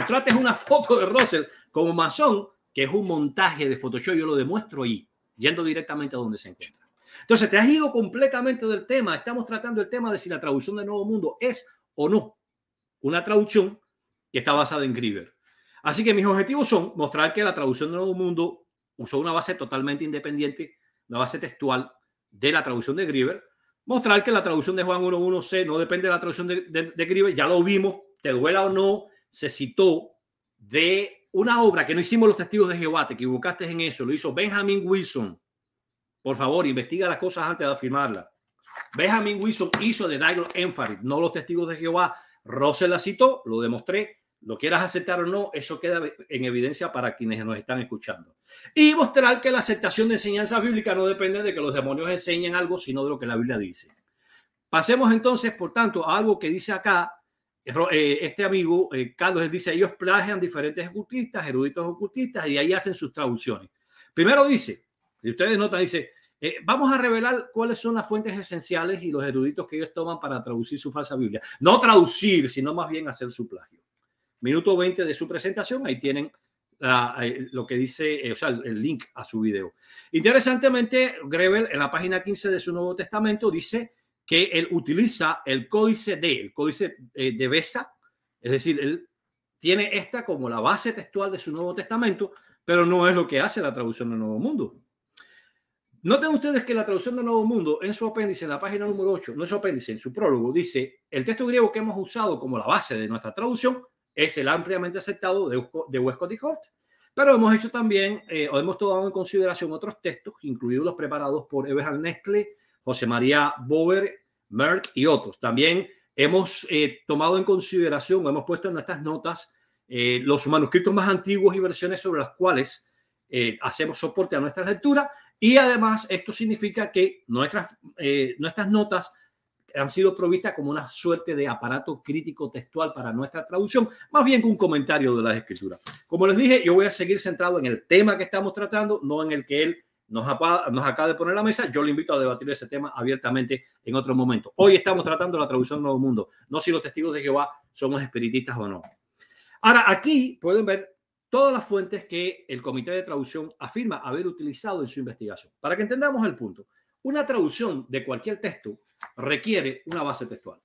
[SPEAKER 4] trates una foto de Russell como masón, que es un montaje de Photoshop. Yo lo demuestro ahí, yendo directamente a donde se encuentra. Entonces, te has ido completamente del tema. Estamos tratando el tema de si la traducción de Nuevo Mundo es o no una traducción que está basada en Grieber. Así que mis objetivos son mostrar que la traducción de Nuevo Mundo usó una base totalmente independiente, una base textual de la traducción de Grieber. Mostrar que la traducción de Juan 1.1c no depende de la traducción de, de Grieber. Ya lo vimos, te duela o no, se citó de una obra que no hicimos los testigos de Jehová, te equivocaste en eso, lo hizo Benjamin Wilson por favor, investiga las cosas antes de afirmarlas. Benjamin Wilson hizo de Dylan Enfari, no los testigos de Jehová. rose la citó, lo demostré. Lo quieras aceptar o no, eso queda en evidencia para quienes nos están escuchando. Y mostrar que la aceptación de enseñanzas bíblicas no depende de que los demonios enseñen algo, sino de lo que la Biblia dice. Pasemos entonces, por tanto, a algo que dice acá eh, este amigo, eh, Carlos, dice, ellos plagian diferentes ocultistas, eruditos ocultistas, y ahí hacen sus traducciones. Primero dice, y ustedes notan, dice, eh, vamos a revelar cuáles son las fuentes esenciales y los eruditos que ellos toman para traducir su falsa Biblia. No traducir, sino más bien hacer su plagio. Minuto 20 de su presentación, ahí tienen eh, lo que dice, eh, o sea, el, link a su video. Interesantemente, Grebel en la página 15 de su Nuevo Testamento dice que él utiliza el códice de, el códice de Besa, es decir, él tiene esta como la base textual de su Nuevo Testamento, pero no es lo que hace la traducción del Nuevo Mundo. Noten ustedes que la traducción del Nuevo Mundo, en su apéndice, en la página número 8, no es su apéndice, en su prólogo, dice, el texto griego que hemos usado como la base de nuestra traducción es el ampliamente aceptado de, de Westcott y Hort. Pero hemos hecho también, eh, o hemos tomado en consideración otros textos, incluidos los preparados por Eberhard Nestle, José María Bauer, Merck y otros. También hemos eh, tomado en consideración, o hemos puesto en nuestras notas, eh, los manuscritos más antiguos y versiones sobre las cuales hacemos soporte a nuestra lectura y además, esto significa que nuestras, eh, nuestras notas han sido provistas como una suerte de aparato crítico textual para nuestra traducción, más bien que un comentario de las escrituras. Como les dije, yo voy a seguir centrado en el tema que estamos tratando, no en el que él nos, nos acaba de poner la mesa. Yo le invito a debatir ese tema abiertamente en otro momento. Hoy estamos tratando la traducción Nuevo Mundo, no si los testigos de Jehová somos espiritistas o no. Ahora, aquí pueden ver todas las fuentes que el Comité de Traducción afirma haber utilizado en su investigación. Para que entendamos el punto, una traducción de cualquier texto requiere una base textual.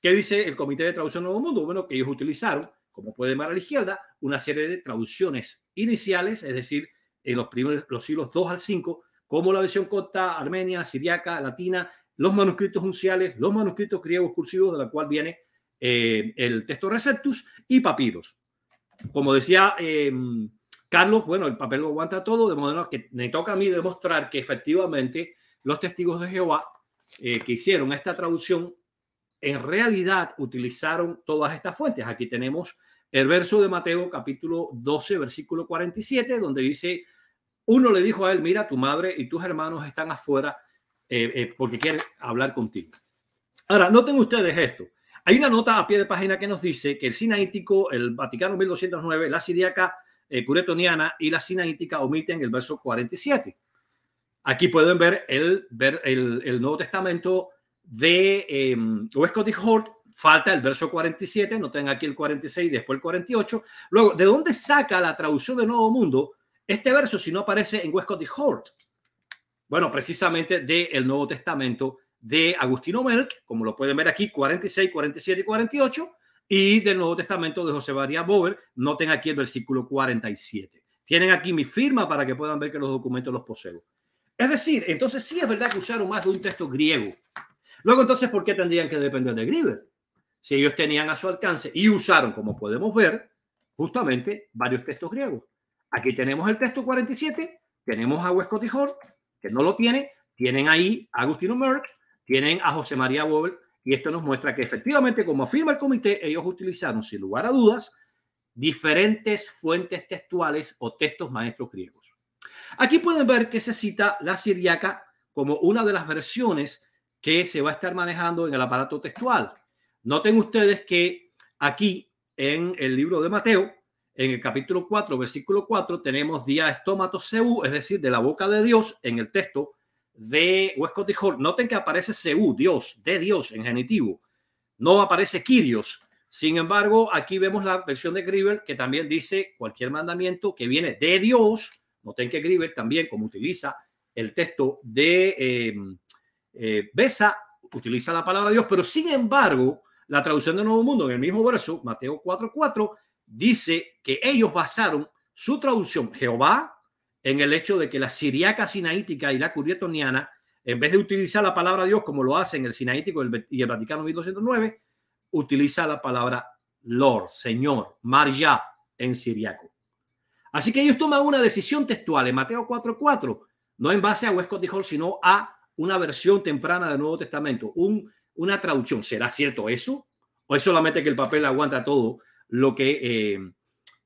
[SPEAKER 4] ¿Qué dice el Comité de Traducción Nuevo Mundo? Bueno, que ellos utilizaron, como puede ver a la izquierda, una serie de traducciones iniciales, es decir, en los, primeros, los siglos 2 al 5, como la versión copta, armenia, siriaca, latina, los manuscritos unciales, los manuscritos griegos cursivos, de la cual viene eh, el texto Receptus y papiros como decía em, Carlos, bueno, el papel lo aguanta todo, de modo que me toca a mí demostrar que efectivamente los testigos de Jehová eh, que hicieron esta traducción en realidad utilizaron todas estas fuentes. Aquí tenemos el verso de Mateo capítulo 12, versículo 47, donde dice, uno le dijo a él, mira, tu madre y tus hermanos están afuera eh, eh, porque quieren hablar contigo. Ahora, noten ustedes esto. Hay una nota a pie de página que nos dice que el sinaítico, el Vaticano 1209, la siriaca eh, curetoniana y la sinaítica omiten el verso 47. Aquí pueden ver el, ver el, Nuevo Testamento de eh, em, Westcott y Hort. Falta el verso 47, no tengo aquí el 46 después el 48. Luego, ¿de dónde saca la traducción del Nuevo Mundo este verso si no aparece en Westcott y Hort? Bueno, precisamente del Nuevo Testamento de Agustino Melk, como lo pueden ver aquí, 46, 47 y 48, y del Nuevo Testamento de José María Bober, noten aquí el versículo 47. Tienen aquí mi firma para que puedan ver que los documentos los poseo. Es decir, entonces sí es verdad que usaron más de un texto griego. Luego entonces, ¿por qué tendrían que depender de Griever? Si ellos tenían a su alcance y usaron, como podemos ver, justamente varios textos griegos. Aquí tenemos el texto 47, tenemos a Westcott y Tijor, que no lo tiene, tienen ahí a Agustino Merck, tienen a José María Bobel y esto nos muestra que efectivamente, como afirma el comité, ellos utilizaron sin lugar a dudas diferentes fuentes textuales o textos maestros griegos. Aquí pueden ver que se cita la siriaca como una de las versiones que se va a estar manejando en el aparato textual. Noten ustedes que aquí en el libro de Mateo, en el capítulo 4, versículo 4, tenemos día estómato es decir, de la boca de Dios en el texto de Westcott y Hall. Noten que aparece Seú, Dios, de Dios en genitivo. No aparece Kirios. Sin embargo, aquí vemos la versión de Grieber que también dice cualquier mandamiento que viene de Dios. Noten que Grieber también, como utiliza el texto de em, eh, Besa, utiliza la palabra Dios, pero sin embargo, la traducción del Nuevo Mundo en el mismo verso, Mateo 4:4, dice que ellos basaron su traducción, Jehová, en el hecho de que la siriaca sinaítica y la curietoniana, en vez de utilizar la palabra Dios como lo en el sinaítico y el Vaticano 1209, utiliza la palabra Lord, Señor, Maria en siriaco. Así que ellos toman una decisión textual en Mateo 4:4, no en base a Westcott y Hall, sino a una versión temprana del Nuevo Testamento, un, una traducción. ¿Será cierto eso? ¿O es solamente que el papel aguanta todo lo que eh,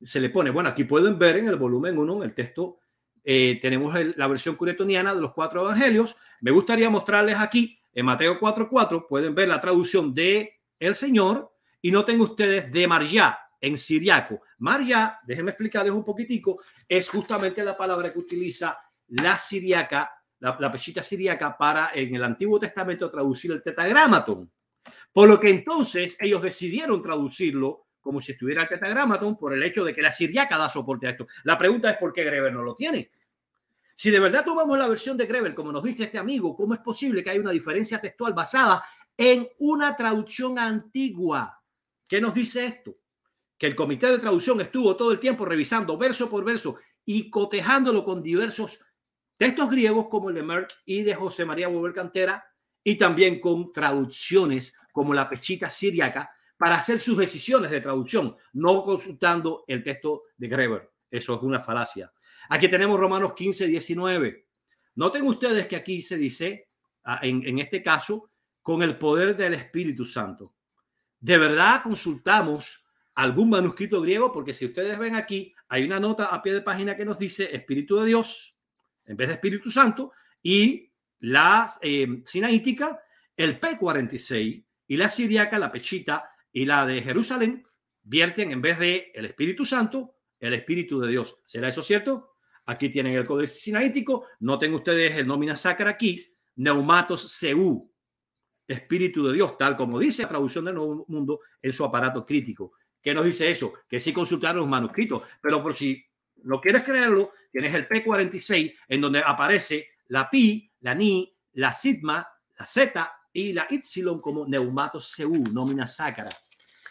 [SPEAKER 4] se le pone? Bueno, aquí pueden ver en el volumen 1, en el texto eh, tenemos la versión curetoniana de los cuatro evangelios. Me gustaría mostrarles aquí en Mateo 4.4, pueden ver la traducción de el Señor y noten ustedes de María en siriaco. María, déjenme explicarles un poquitico, es justamente la palabra que utiliza la siriaca, la, la pechita siriaca para en el Antiguo Testamento traducir el tetragramatón. Por lo que entonces ellos decidieron traducirlo como si estuviera el tetragrammaton, por el hecho de que la siriaca da soporte a esto. La pregunta es por qué Grebel no lo tiene. Si de verdad tomamos la versión de Grebel, como nos dice este amigo, ¿cómo es posible que haya una diferencia textual basada en una traducción antigua? ¿Qué nos dice esto? Que el comité de traducción estuvo todo el tiempo revisando verso por verso y cotejándolo con diversos textos griegos como el de Merck y de José María Buebel Cantera y también con traducciones como la pechita siriaca para hacer sus decisiones de traducción, no consultando el texto de Greber. Eso es una falacia. Aquí tenemos Romanos 15, 19. Noten ustedes que aquí se dice, ah, en, este caso, con el poder del Espíritu Santo. De verdad consultamos algún manuscrito griego, porque si ustedes ven aquí, hay una nota a pie de página que nos dice Espíritu de Dios, en vez de Espíritu Santo, y la eh, sinaítica, el P46, y la siriaca, la pechita, y la de Jerusalén vierten en vez de el Espíritu Santo, el Espíritu de Dios. ¿Será eso cierto? Aquí tienen el Códice Sinaítico, noten ustedes el nómina sacra aquí, neumatos seú, Espíritu de Dios, tal como dice la traducción del Nuevo Mundo en su aparato crítico. ¿Qué nos dice eso? Que sí consultaron los manuscritos, pero por si no quieres creerlo, tienes el P46 en donde aparece la pi, la ni, la sigma, la z, y la Y como neumato Seú, nómina sácara.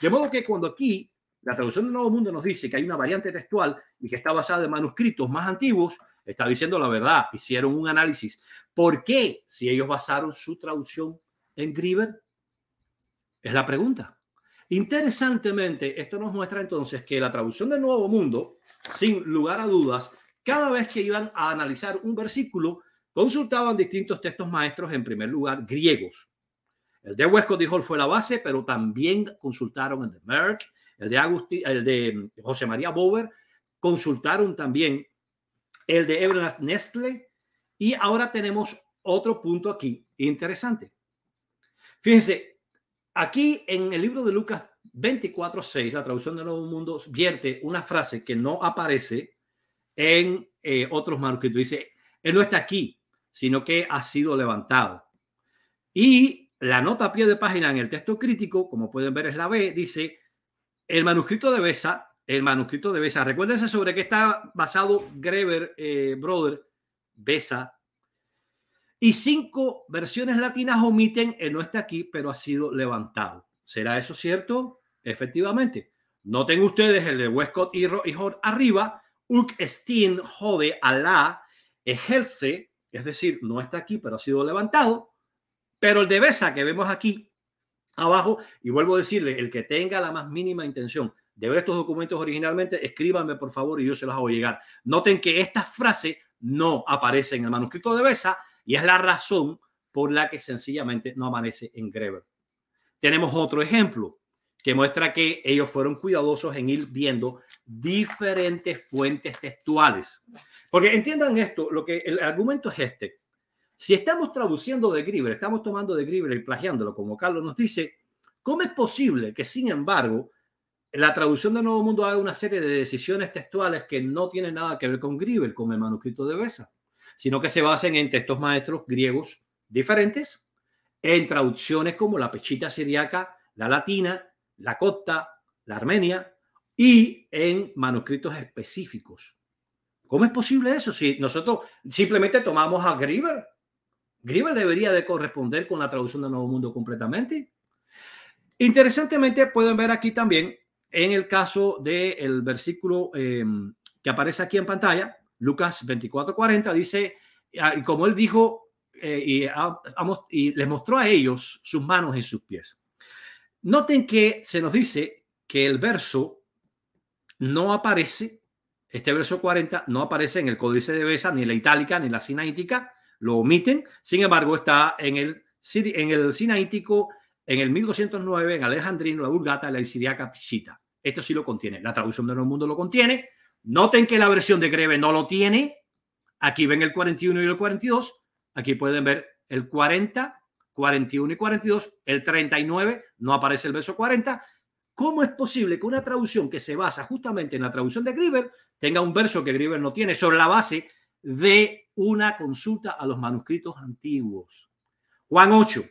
[SPEAKER 4] De modo que cuando aquí la traducción del Nuevo Mundo nos dice que hay una variante textual y que está basada en manuscritos más antiguos, está diciendo la verdad, hicieron un análisis. ¿Por qué si ellos basaron su traducción en Griebel. Es la pregunta. Interesantemente, esto nos muestra entonces que la traducción del Nuevo Mundo, sin lugar a dudas, cada vez que iban a analizar un versículo, consultaban distintos textos maestros, en primer lugar griegos, el de Huesco dijo fue la base, pero también consultaron el de Merck, el de, Agusti, el de José María Bower, consultaron también el de Evelyn Nestle y ahora tenemos otro punto aquí interesante. Fíjense, aquí en el libro de Lucas 24.6, la traducción del Nuevo Mundo, vierte una frase que no aparece en eh, otros manuscritos. Dice, Él no está aquí, sino que ha sido levantado. Y la nota a pie de página en el texto crítico, como pueden ver es la B, dice el manuscrito de Besa, el manuscrito de Besa, recuérdense sobre qué está basado Greber eh, Brother, Besa, y cinco versiones latinas omiten el no está aquí, pero ha sido levantado. ¿Será eso cierto? Efectivamente. Noten ustedes el de Westcott y, Hort arriba, Uk Steen jode Alá ejerce, es decir, no está aquí, pero ha sido levantado. Pero el de Besa que vemos aquí abajo, y vuelvo a decirle, el que tenga la más mínima intención de ver estos documentos originalmente, escríbanme por favor y yo se los hago llegar. Noten que esta frase no aparece en el manuscrito de Besa y es la razón por la que sencillamente no aparece en Greber. Tenemos otro ejemplo que muestra que ellos fueron cuidadosos en ir viendo diferentes fuentes textuales. Porque entiendan esto, lo que el argumento es este. Si estamos traduciendo de Griebel, estamos tomando de Griebel y plagiándolo, como Carlos nos dice, ¿cómo es posible que, sin embargo, la traducción del Nuevo Mundo haga una serie de decisiones textuales que no tienen nada que ver con Griebel, con el manuscrito de Besa, sino que se basen en textos maestros griegos diferentes, en traducciones como la pechita siriaca, la latina, la copta, la armenia y en manuscritos específicos. ¿Cómo es posible eso si nosotros simplemente tomamos a Griebel? Grivel debería de corresponder con la traducción del Nuevo Mundo completamente. Interesantemente, pueden ver aquí también en el caso del versículo em, que aparece aquí en pantalla, Lucas 24:40, dice, ah, y como él dijo, eh, y, y les mostró a ellos sus manos y sus pies. Noten que se nos dice que el verso no aparece, este verso 40 no aparece en el códice de Besa, ni en la itálica, ni en la sinaítica, lo omiten. Sin embargo, está en el, en el Sinaítico, en el 1209, en Alejandrino, la Vulgata, la Isiriaca Pichita. Esto sí lo contiene. La traducción de Nuevo Mundo lo contiene. Noten que la versión de Greve no lo tiene. Aquí ven el 41 y el 42. Aquí pueden ver el 40, 41 y 42. El 39 no aparece el verso 40. ¿Cómo es posible que una traducción que se basa justamente en la traducción de Grieber tenga un verso que Grieber no tiene sobre la base de una consulta a los manuscritos antiguos. Juan 8.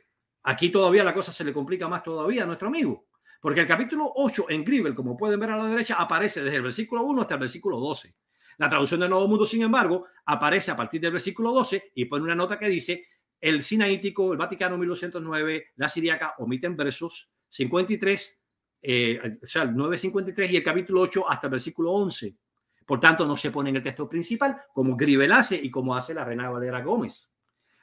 [SPEAKER 4] Aquí todavía la cosa se le complica más todavía a nuestro amigo, porque el capítulo 8 en Gribel, como pueden ver a la derecha, aparece desde el versículo 1 hasta el versículo 12. La traducción del Nuevo Mundo, sin embargo, aparece a partir del versículo 12 y pone una nota que dice, el Sinaítico, el Vaticano 1209, la Siriaca omiten versos 53, eh, o sea, el 953 y el capítulo 8 hasta el versículo 11. Por tanto, no se pone en el texto principal, como Gribel hace y como hace la reina Valera Gómez.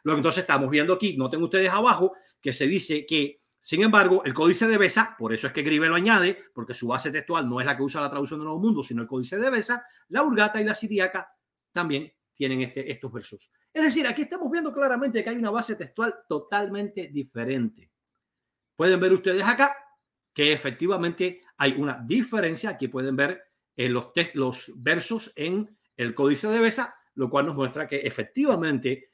[SPEAKER 4] Lo entonces estamos viendo aquí, noten ustedes abajo, que se dice que, sin embargo, el códice de Besa, por eso es que Gribel lo añade, porque su base textual no es la que usa la traducción de Nuevo Mundo, sino el códice de Besa, la Urgata y la Siriaca también tienen este, estos versos. Es decir, aquí estamos viendo claramente que hay una base textual totalmente diferente. Pueden ver ustedes acá que efectivamente hay una diferencia. Aquí pueden ver en los, los versos en el Códice de Besa, lo cual nos muestra que efectivamente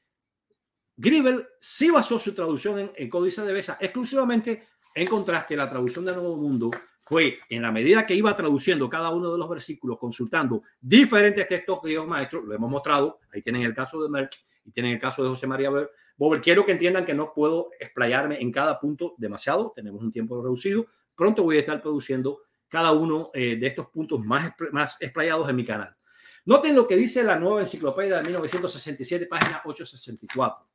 [SPEAKER 4] Gribel sí basó su traducción en el Códice de Besa exclusivamente. En contraste, la traducción del Nuevo Mundo fue en la medida que iba traduciendo cada uno de los versículos, consultando diferentes textos de Dios Maestro, lo hemos mostrado, ahí tienen el caso de Merck y tienen el caso de José María Bober. Quiero que entiendan que no puedo explayarme en cada punto demasiado, tenemos un tiempo reducido, pronto voy a estar produciendo cada uno eh, de estos puntos más, más explayados en mi canal. Noten lo que dice la nueva enciclopedia de 1967, página 864.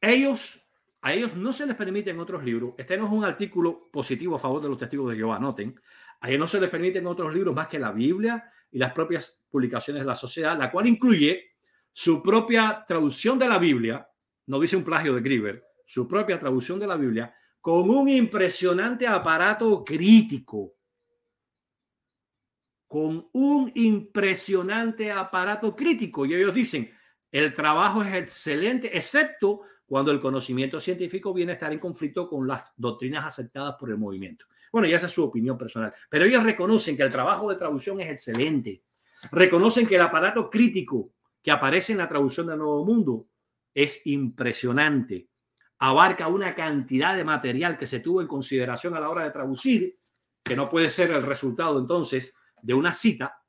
[SPEAKER 4] Ellos, a ellos no se les permiten otros libros. Este no es un artículo positivo a favor de los testigos de Jehová, noten. A ellos no se les permiten otros libros más que la Biblia y las propias publicaciones de la sociedad, la cual incluye su propia traducción de la Biblia, no dice un plagio de Grieber, su propia traducción de la Biblia, con un impresionante aparato crítico, con un impresionante aparato crítico. Y ellos dicen, el trabajo es excelente, excepto cuando el conocimiento científico viene a estar en conflicto con las doctrinas aceptadas por el movimiento. Bueno, ya esa es su opinión personal, pero ellos reconocen que el trabajo de traducción es excelente, reconocen que el aparato crítico que aparece en la traducción del Nuevo Mundo es impresionante abarca una cantidad de material que se tuvo en consideración a la hora de traducir, que no puede ser el resultado entonces de una cita,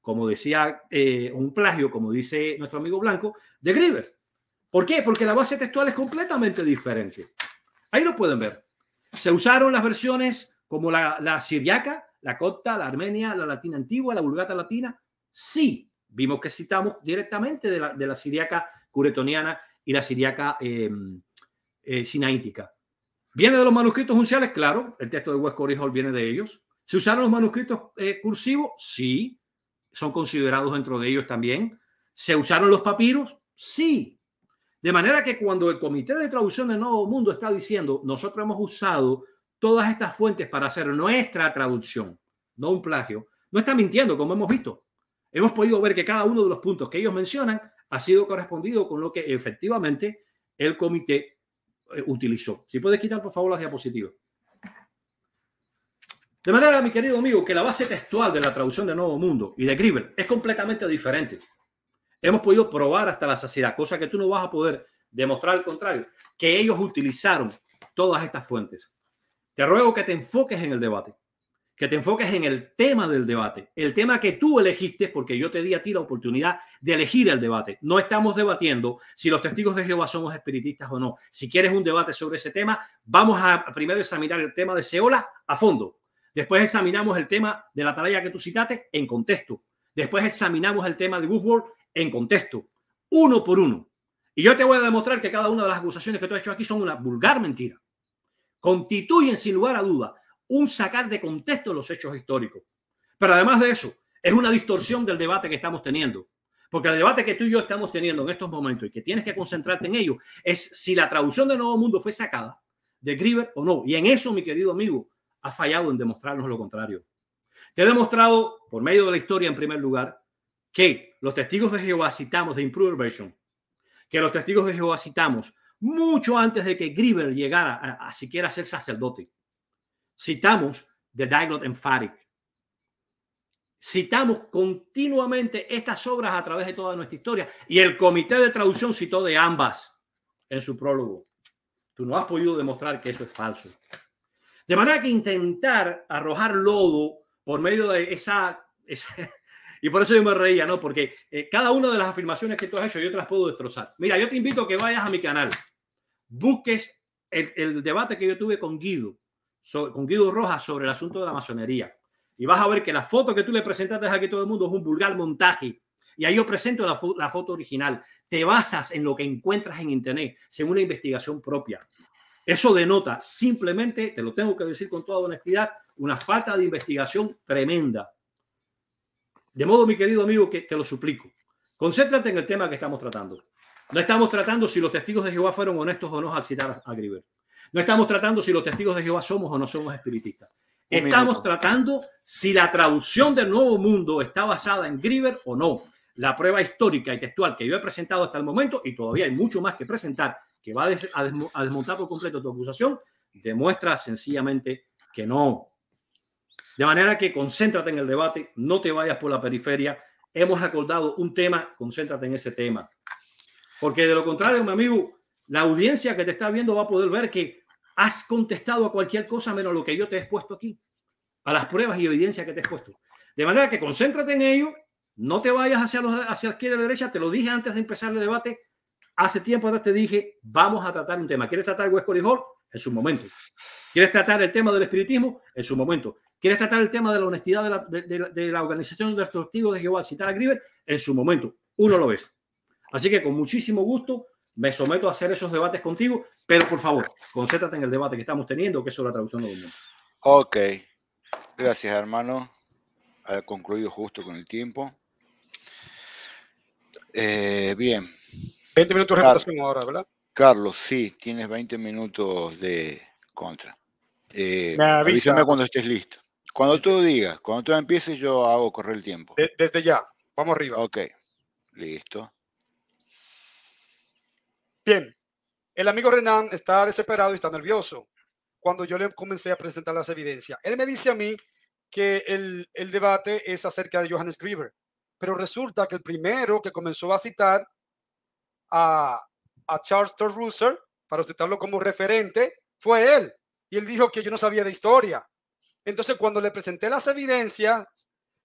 [SPEAKER 4] como decía eh, un plagio, como dice nuestro amigo Blanco, de Grieber. ¿Por qué? Porque la base textual es completamente diferente. Ahí lo pueden ver. Se usaron las versiones como la, siriaca, la copta, la armenia, la latina antigua, la vulgata latina. Sí, vimos que citamos directamente de la, de siriaca curetoniana y la siriaca em, sinaítica. Eh, ¿Viene de los manuscritos unciales? Claro, el texto de Huesco Hall viene de ellos. ¿Se usaron los manuscritos eh, cursivos? Sí, son considerados dentro de ellos también. ¿Se usaron los papiros? Sí. De manera que cuando el Comité de Traducción del Nuevo Mundo está diciendo, nosotros hemos usado todas estas fuentes para hacer nuestra traducción, no un plagio, no está mintiendo, como hemos visto. Hemos podido ver que cada uno de los puntos que ellos mencionan ha sido correspondido con lo que efectivamente el comité eh, utilizó. Si puedes quitar, por favor, las diapositivas. De manera, mi querido amigo, que la base textual de la traducción de Nuevo Mundo y de Gribble es completamente diferente. Hemos podido probar hasta la saciedad, cosa que tú no vas a poder demostrar al contrario, que ellos utilizaron todas estas fuentes. Te ruego que te enfoques en el debate que te enfoques en el tema del debate, el tema que tú elegiste, porque yo te di a ti la oportunidad de elegir el debate. No estamos debatiendo si los testigos de Jehová somos espiritistas o no. Si quieres un debate sobre ese tema, vamos a primero examinar el tema de Seola a fondo. Después examinamos el tema de la atalaya que tú citaste en contexto. Después examinamos el tema de Woodward en contexto, uno por uno. Y yo te voy a demostrar que cada una de las acusaciones que tú has hecho aquí son una vulgar mentira. Constituyen sin lugar a duda un sacar de contexto los hechos históricos. Pero además de eso, es una distorsión del debate que estamos teniendo. Porque el debate que tú y yo estamos teniendo en estos momentos y que tienes que concentrarte en ello es si la traducción del Nuevo Mundo fue sacada de Grieber o no. Y en eso, mi querido amigo, ha fallado en demostrarnos lo contrario. Te he demostrado, por medio de la historia en primer lugar, que los testigos de Jehová citamos de Improved Version, que los testigos de Jehová citamos mucho antes de que Grieber llegara a siquiera ser sacerdote. Citamos The en Emphatic. Citamos continuamente estas obras a través de toda nuestra historia y el comité de traducción citó de ambas en su prólogo. Tú no has podido demostrar que eso es falso. De manera que intentar arrojar lodo por medio de esa, y por eso yo me reía, ¿no? Porque eh, cada una de las afirmaciones que tú has hecho yo te las puedo destrozar. Mira, yo te invito a que vayas a mi canal, busques el debate que yo tuve con Guido con Guido Rojas sobre el asunto de la masonería. Y vas a ver que la foto que tú le presentaste aquí a todo el mundo es un vulgar montaje. Y ahí yo presento la, la foto original. Te basas en lo que encuentras en Internet, según una investigación propia. Eso denota simplemente, te lo tengo que decir con toda honestidad, una falta de investigación tremenda. De modo, mi querido amigo, que te lo suplico. Concéntrate en el tema que estamos tratando. No estamos tratando si los testigos de Jehová fueron honestos o no al citar a Griver. No estamos tratando si los testigos de Jehová somos o no somos espiritistas. estamos tratando si la traducción del Nuevo Mundo está basada en Grieber o no. La prueba histórica y textual que yo he presentado hasta el momento, y todavía hay mucho más que presentar, que va a desmontar por completo tu acusación, demuestra sencillamente que no. De manera que concéntrate en el debate, no te vayas por la periferia. Hemos acordado un tema, concéntrate en ese tema. Porque de lo contrario, mi amigo, la audiencia que te está viendo va a poder ver que has contestado a cualquier cosa menos lo que yo te he expuesto aquí, a las pruebas y evidencia que te he expuesto. De manera que concéntrate en ello, no te vayas hacia, los, hacia la izquierda la derecha, te lo dije antes de empezar el debate, hace tiempo atrás te dije, vamos a tratar un tema. ¿Quieres tratar Huesco Hall? En su momento. ¿Quieres tratar el tema del espiritismo? En su momento. ¿Quieres tratar el tema de la honestidad de la, organización de los testigos de Jehová, citar a En su momento. Uno lo ves. Así que con muchísimo gusto me someto a hacer esos debates contigo, pero por favor, concéntrate en el debate que estamos teniendo, que es la traducción un mundo. Ok, gracias
[SPEAKER 3] hermano. Ha concluido justo con el tiempo. Eh, bien.
[SPEAKER 1] 20 minutos de reputación ahora, ¿verdad?
[SPEAKER 3] Carlos, sí, tienes 20 minutos de contra. Eh, avísame cuando estés listo. Cuando tú digas, cuando tú empieces, yo hago correr el tiempo. desde ya, vamos arriba. Ok, listo.
[SPEAKER 1] Bien, el amigo Renan está desesperado y está nervioso cuando yo le comencé a presentar las evidencias. Él me dice a mí que el, debate es acerca de Johannes Grieber, pero resulta que el primero que comenzó a citar a, a Charles Russer, para citarlo como referente, fue él. Y él dijo que yo no sabía de historia. Entonces, cuando le presenté las evidencias,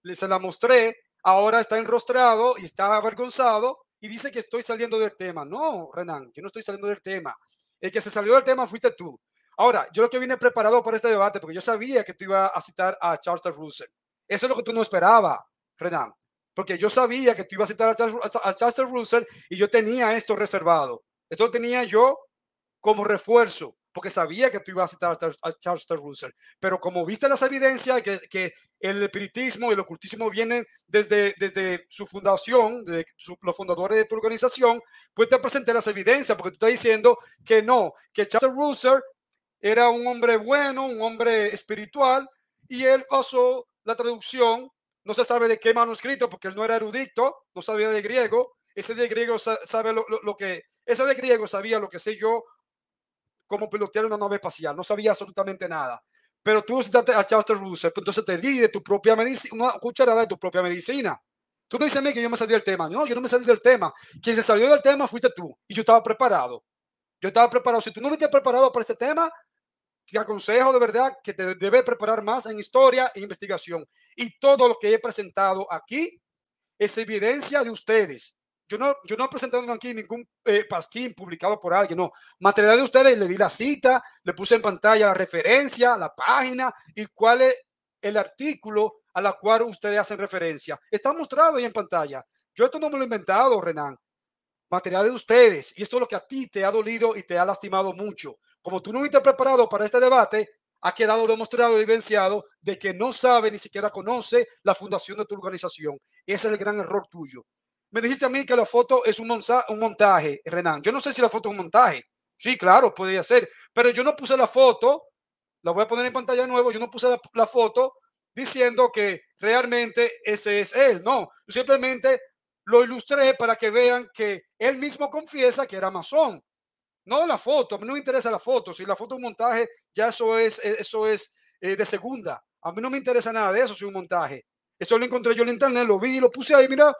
[SPEAKER 1] le se la mostré, ahora está enrostrado y está avergonzado y dice que estoy saliendo del tema. No, Renan, yo no estoy saliendo del tema. El que se salió del tema fuiste tú. Ahora, yo lo que vine preparado para este debate, porque yo sabía que tú ibas a citar a Charles Russell. Eso es lo que tú no esperabas, Renan, porque yo sabía que tú ibas a citar a Charles, a Russell y yo tenía esto reservado. Esto lo tenía yo como refuerzo porque sabía que tú ibas a citar a Charles T. Pero como viste las evidencias que, que el espiritismo y el ocultismo vienen desde, desde su fundación, de los fundadores de tu organización, pues te presenté las evidencias, porque tú estás diciendo que no, que Charles era un hombre bueno, un hombre espiritual, y él pasó la traducción, no se sabe de qué manuscrito, porque él no era erudito, no sabía de griego, ese de griego sabe lo, lo que, ese de griego sabía lo que sé yo como pilotear una nave espacial, no sabía absolutamente nada. Pero tú visitaste a Charles Russell, pues entonces te di de tu propia medicina, una cucharada de tu propia medicina. Tú me dices a mí que yo me salí del tema. No, yo no me salí del tema. Quien se salió del tema fuiste tú. Y yo estaba preparado. Yo estaba preparado. Si tú no me estás preparado para este tema, te aconsejo de verdad que te debes preparar más en historia e investigación. Y todo lo que he presentado aquí es evidencia de ustedes yo no, yo no aquí ningún eh, pasquín publicado por alguien, no. Material de ustedes, le di la cita, le puse en pantalla la referencia, la página y cuál es el artículo a la cual ustedes hacen referencia. Está mostrado ahí en pantalla. Yo esto no me lo he inventado, Renan. Material de ustedes. Y esto es lo que a ti te ha dolido y te ha lastimado mucho. Como tú no has preparado para este debate, ha quedado demostrado y evidenciado de que no sabe ni siquiera conoce la fundación de tu organización. Ese es el gran error tuyo. Me dijiste a mí que la foto es un, un montaje, Renan. Yo no sé si la foto es un montaje. Sí, claro, podría ser. Pero yo no puse la foto, la voy a poner en pantalla nueva. nuevo, yo no puse la, foto diciendo que realmente ese es él. No, simplemente lo ilustré para que vean que él mismo confiesa que era masón. No la foto, a mí no me interesa la foto. Si la foto es un montaje, ya eso es, eso es eh, de segunda. A mí no me interesa nada de eso, si un montaje. Eso lo encontré yo en internet, lo vi y lo puse ahí. Mira,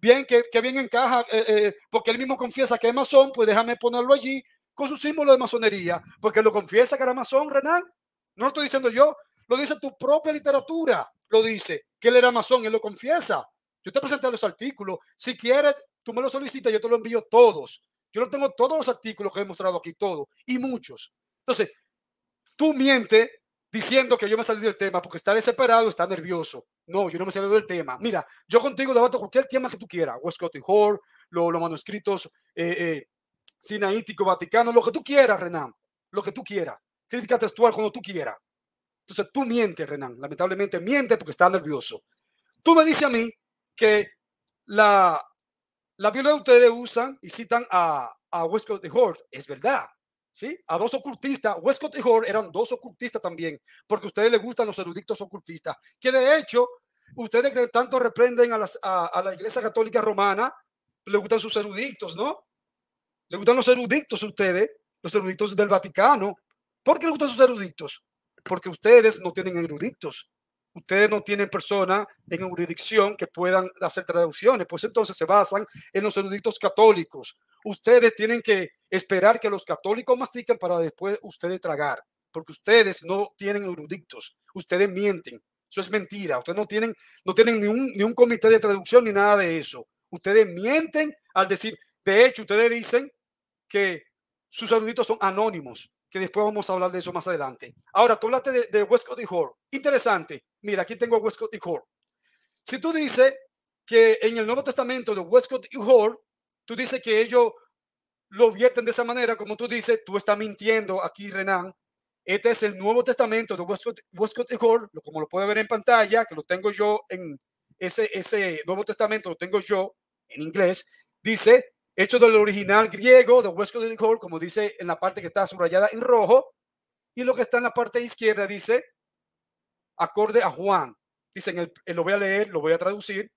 [SPEAKER 1] bien, que, bien encaja, eh, eh, porque él mismo confiesa que es masón, pues déjame ponerlo allí con su símbolo de masonería, porque lo confiesa que era masón, Renan. No lo estoy diciendo yo, lo dice tu propia literatura, lo dice, que él era masón, él lo confiesa. Yo te presenté los artículos, si quieres, tú me lo solicitas, yo te lo envío todos. Yo lo tengo todos los artículos que he mostrado aquí, todos, y muchos. Entonces, tú mientes diciendo que yo me salí del tema porque está desesperado, está nervioso. No, yo no me salgo del tema. Mira, yo contigo debato cualquier tema que tú quieras. Westcott y Hall, los manuscritos eh, eh vaticano, lo que tú quieras, Renan. Lo que tú quieras. Crítica textual cuando tú quieras. Entonces tú mientes, Renan. Lamentablemente mientes porque estás nervioso. Tú me dices a mí que la, la Biblia de ustedes usan y citan a, a Westcott y Hall. Es verdad. ¿sí? A dos ocultistas. Westcott y eran dos ocultistas también, porque a ustedes les gustan los eruditos ocultistas, que de hecho, ustedes que tanto reprenden a, a, la Iglesia Católica Romana, les gustan sus eruditos, ¿no? Les gustan los eruditos a ustedes, los eruditos del Vaticano. ¿Por qué les gustan sus eruditos? Porque ustedes no tienen eruditos ustedes no tienen persona en jurisdicción que puedan hacer traducciones, pues entonces se basan en los eruditos católicos. Ustedes tienen que esperar que los católicos mastiquen para después ustedes tragar, porque ustedes no tienen eruditos, ustedes mienten. Eso es mentira. Ustedes no tienen, no tienen ni un comité de traducción ni nada de eso. Ustedes mienten al decir, de hecho, ustedes dicen que sus eruditos son anónimos que después vamos a hablar de eso más adelante. Ahora, tú hablaste de, de Westcott y Hall. Interesante. Mira, aquí tengo a Westcott y Si tú dices que en el Nuevo Testamento de Westcott y Hall, tú dices que ellos lo vierten de esa manera, como tú dices, tú estás mintiendo aquí, Renan. Este es el Nuevo Testamento de Westcott, Westcott y Hall, como lo puede ver en pantalla, que lo tengo yo en ese, ese Nuevo Testamento, lo tengo yo en inglés. Dice, hecho del original griego, de Huesco de como dice en la parte que está subrayada en rojo, y lo que está en la parte izquierda dice, acorde a Juan. Dice, en el, eh, lo voy a leer, lo voy a traducir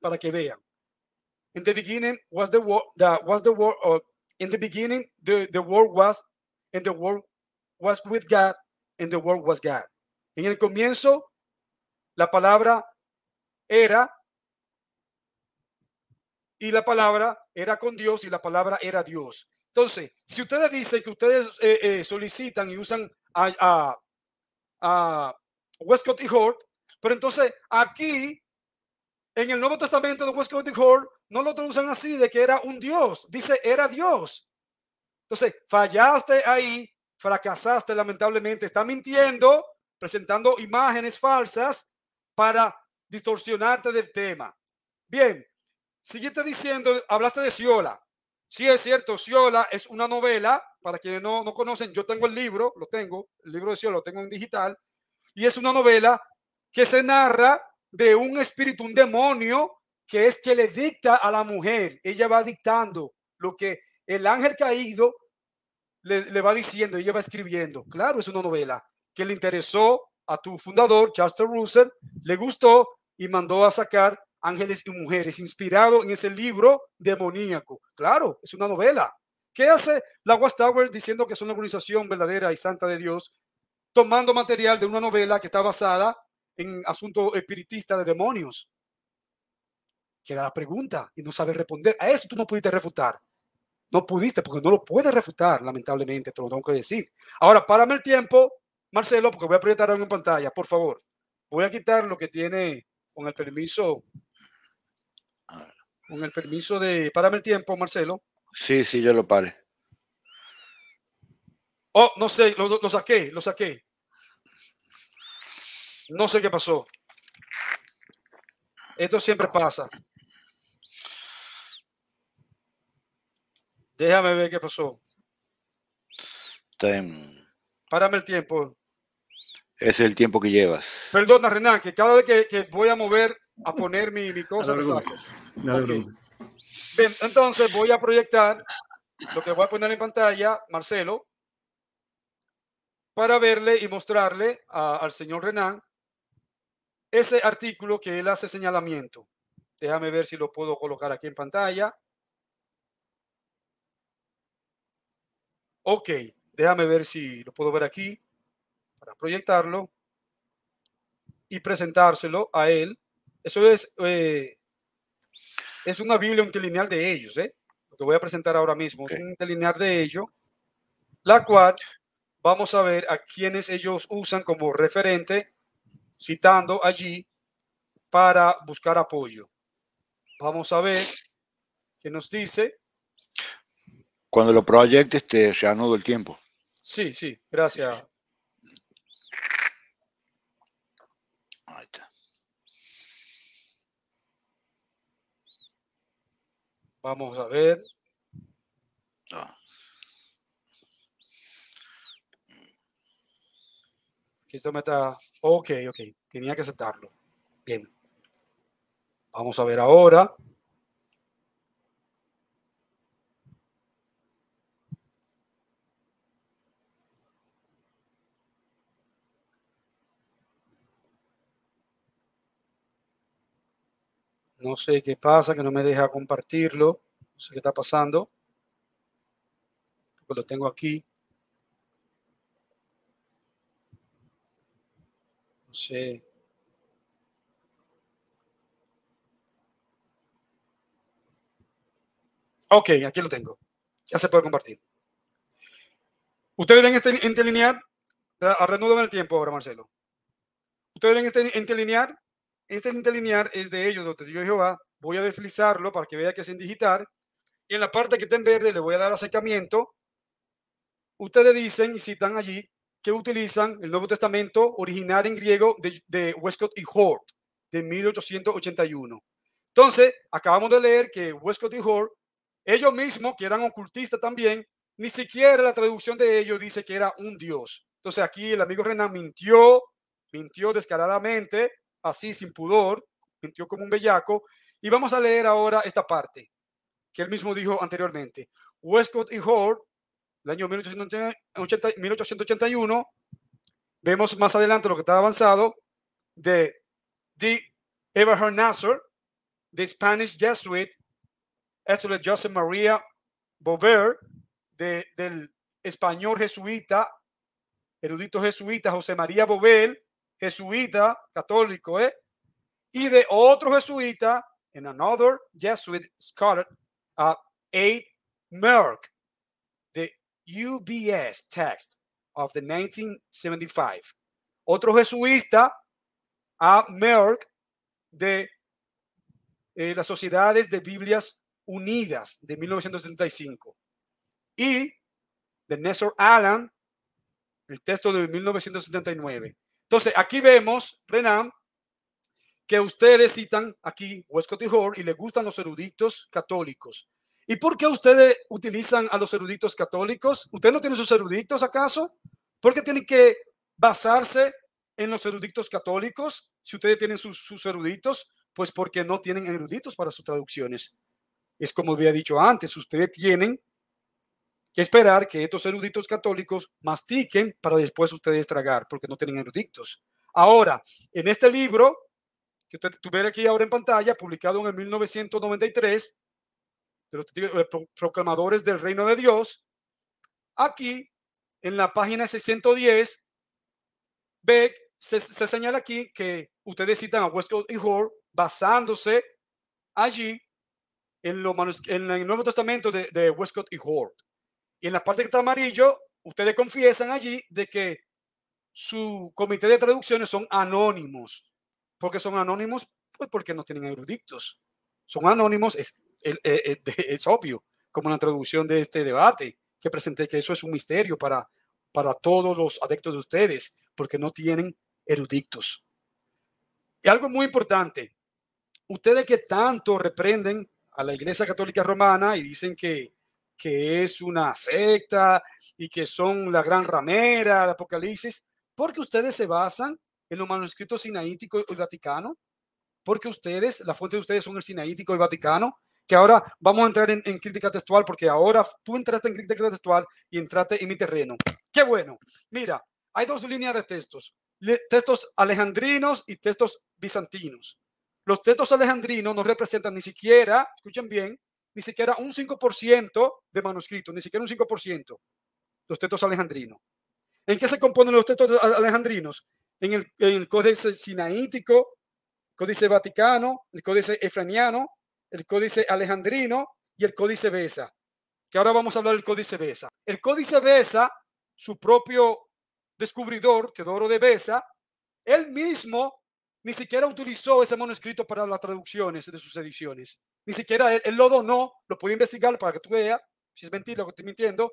[SPEAKER 1] para que vean. In the beginning was the was the word, oh, in the beginning the, the world was, and the world was with God, and the world was God. En el comienzo, la palabra era, y la palabra era con Dios y la palabra era Dios. Entonces, si ustedes dicen que ustedes eh, eh, solicitan y usan a, a, a, Westcott y Hort, pero entonces aquí en el Nuevo Testamento de Westcott y no lo traducen así, de que era un Dios, dice era Dios. Entonces, fallaste ahí, fracasaste lamentablemente, está mintiendo, presentando imágenes falsas para distorsionarte del tema. Bien, Siguiente diciendo, hablaste de Ciola. Sí, es cierto, Ciola es una novela, para quienes no, no conocen, yo tengo el libro, lo tengo, el libro de Ciola lo tengo en digital, y es una novela que se narra de un espíritu, un demonio, que es que le dicta a la mujer, ella va dictando lo que el ángel caído le, va diciendo, ella va escribiendo. Claro, es una novela que le interesó a tu fundador, Charles Russell, le gustó y mandó a sacar Ángeles y Mujeres, inspirado en ese libro demoníaco. Claro, es una novela. ¿Qué hace la Tower diciendo que es una organización verdadera y santa de Dios, tomando material de una novela que está basada en asuntos espiritistas de demonios? Queda la pregunta y no sabe responder. A eso tú no pudiste refutar. No pudiste porque no lo puedes refutar, lamentablemente, te lo tengo que decir. Ahora, párame el tiempo, Marcelo, porque voy a proyectar algo en pantalla, por favor. Voy a quitar lo que tiene, con el permiso con el permiso de. Párame el tiempo, Marcelo.
[SPEAKER 3] Sí, sí, yo lo pare.
[SPEAKER 1] Oh, no sé, lo, saqué, lo saqué. No sé qué pasó. Esto siempre pasa. Déjame ver qué pasó. Para Párame el tiempo.
[SPEAKER 3] Es el tiempo que llevas.
[SPEAKER 1] Perdona, Renan, que cada vez que, voy a mover, a poner mi, mi cosa, Bien, entonces voy a proyectar lo que voy a poner en pantalla, Marcelo, para verle y mostrarle al señor Renan ese artículo que él hace señalamiento. Déjame ver si lo puedo colocar aquí en pantalla. Ok, déjame ver si lo puedo ver aquí para proyectarlo y presentárselo a él. Eso es eh, es una Biblia, un de ellos, ¿eh? Lo voy a presentar ahora mismo es un lineal de ellos, la cual vamos a ver a quienes ellos usan como referente, citando allí para buscar apoyo. Vamos a ver qué nos dice.
[SPEAKER 3] Cuando lo proyectes, este, te anudo el tiempo.
[SPEAKER 1] Sí, sí, gracias, Vamos a ver. Aquí Esto me está... Ok, ok. Tenía que aceptarlo. Bien. Vamos a ver ahora. No sé qué pasa, que no me deja compartirlo. No sé qué está pasando. lo tengo aquí. No sé. Ok, aquí lo tengo. Ya se puede compartir. Ustedes ven este interlinear. Arrenudo en el tiempo ahora, Marcelo. Ustedes ven este interlinear este interlinear es de ellos, donde de Jehová. Voy a deslizarlo para que vea que es en digital. Y en la parte que está en verde le voy a dar acercamiento. Ustedes dicen y citan allí que utilizan el Nuevo Testamento original en griego de, de Westcott y Hort de 1881. Entonces, acabamos de leer que Westcott y Hort, ellos mismos, que eran ocultistas también, ni siquiera la traducción de ellos dice que era un dios. Entonces, aquí el amigo Renan mintió, mintió descaradamente así sin pudor, mintió como un bellaco. Y vamos a leer ahora esta parte que él mismo dijo anteriormente. Westcott y Hoare, el año 1881, vemos más adelante lo que está avanzado, de de Eberhard Nasser, de Spanish Jesuit, de Joseph María Bober, del español jesuita, erudito jesuita José María Bobel, jesuita católico, ¿eh? y de otro jesuita, en another Jesuit scholar, a Merck, the UBS text of the 1975. Otro jesuita, A. Merck, de eh, las Sociedades de Biblias Unidas de 1975. Y de Nestor Allen, el texto de 1979. Entonces, aquí vemos, Renan, que ustedes citan aquí Westcott y Hall y les gustan los eruditos católicos. ¿Y por qué ustedes utilizan a los eruditos católicos? ¿Ustedes no tienen sus eruditos acaso? ¿Por qué tienen que basarse en los eruditos católicos? Si ustedes tienen sus eruditos, pues porque no tienen eruditos para sus traducciones. Es como había dicho antes, ustedes tienen que esperar que estos eruditos católicos mastiquen para después ustedes tragar, porque no tienen eruditos. Ahora, en este libro, que ustedes tuviera aquí ahora en pantalla, publicado en el 1993, eh, proclamadores del reino de Dios, aquí, en la página 610, se, señala aquí que ustedes citan a Westcott y Hort basándose allí en, el Nuevo Testamento de, Westcott y Hort. Y en la parte que está amarillo, ustedes confiesan allí de que su comité de traducciones son anónimos. ¿Por qué son anónimos? Pues porque no tienen erudictos. Son anónimos, es, eh, eh, es, obvio, como la traducción de este debate que presenté, que eso es un misterio para, para todos los adeptos de ustedes, porque no tienen erudictos. Y algo muy importante, ustedes que tanto reprenden a la Iglesia Católica Romana y dicen que que es una secta y que son la gran ramera de Apocalipsis, porque ustedes se basan en los manuscritos sinaíticos y vaticano, porque ustedes, la fuente de ustedes son el sinaítico y vaticano, que ahora vamos a entrar en, en, crítica textual, porque ahora tú entraste en crítica textual y entraste en mi terreno. Qué bueno. Mira, hay dos líneas de textos, textos alejandrinos y textos bizantinos. Los textos alejandrinos no representan ni siquiera, escuchen bien, ni siquiera un 5% de manuscritos, ni siquiera un 5%, los textos alejandrinos. ¿En qué se componen los textos alejandrinos? En el, Códice Sinaítico, Códice Vaticano, el Códice Efraniano, el Códice Alejandrino y el Códice Besa. Que ahora vamos a hablar del Códice Besa. El Códice Besa, su propio descubridor, Teodoro de Besa, él mismo ni siquiera utilizó ese manuscrito para las traducciones de sus ediciones. Ni siquiera él, lo donó, lo pude investigar para que tú veas si es mentira lo que estoy mintiendo.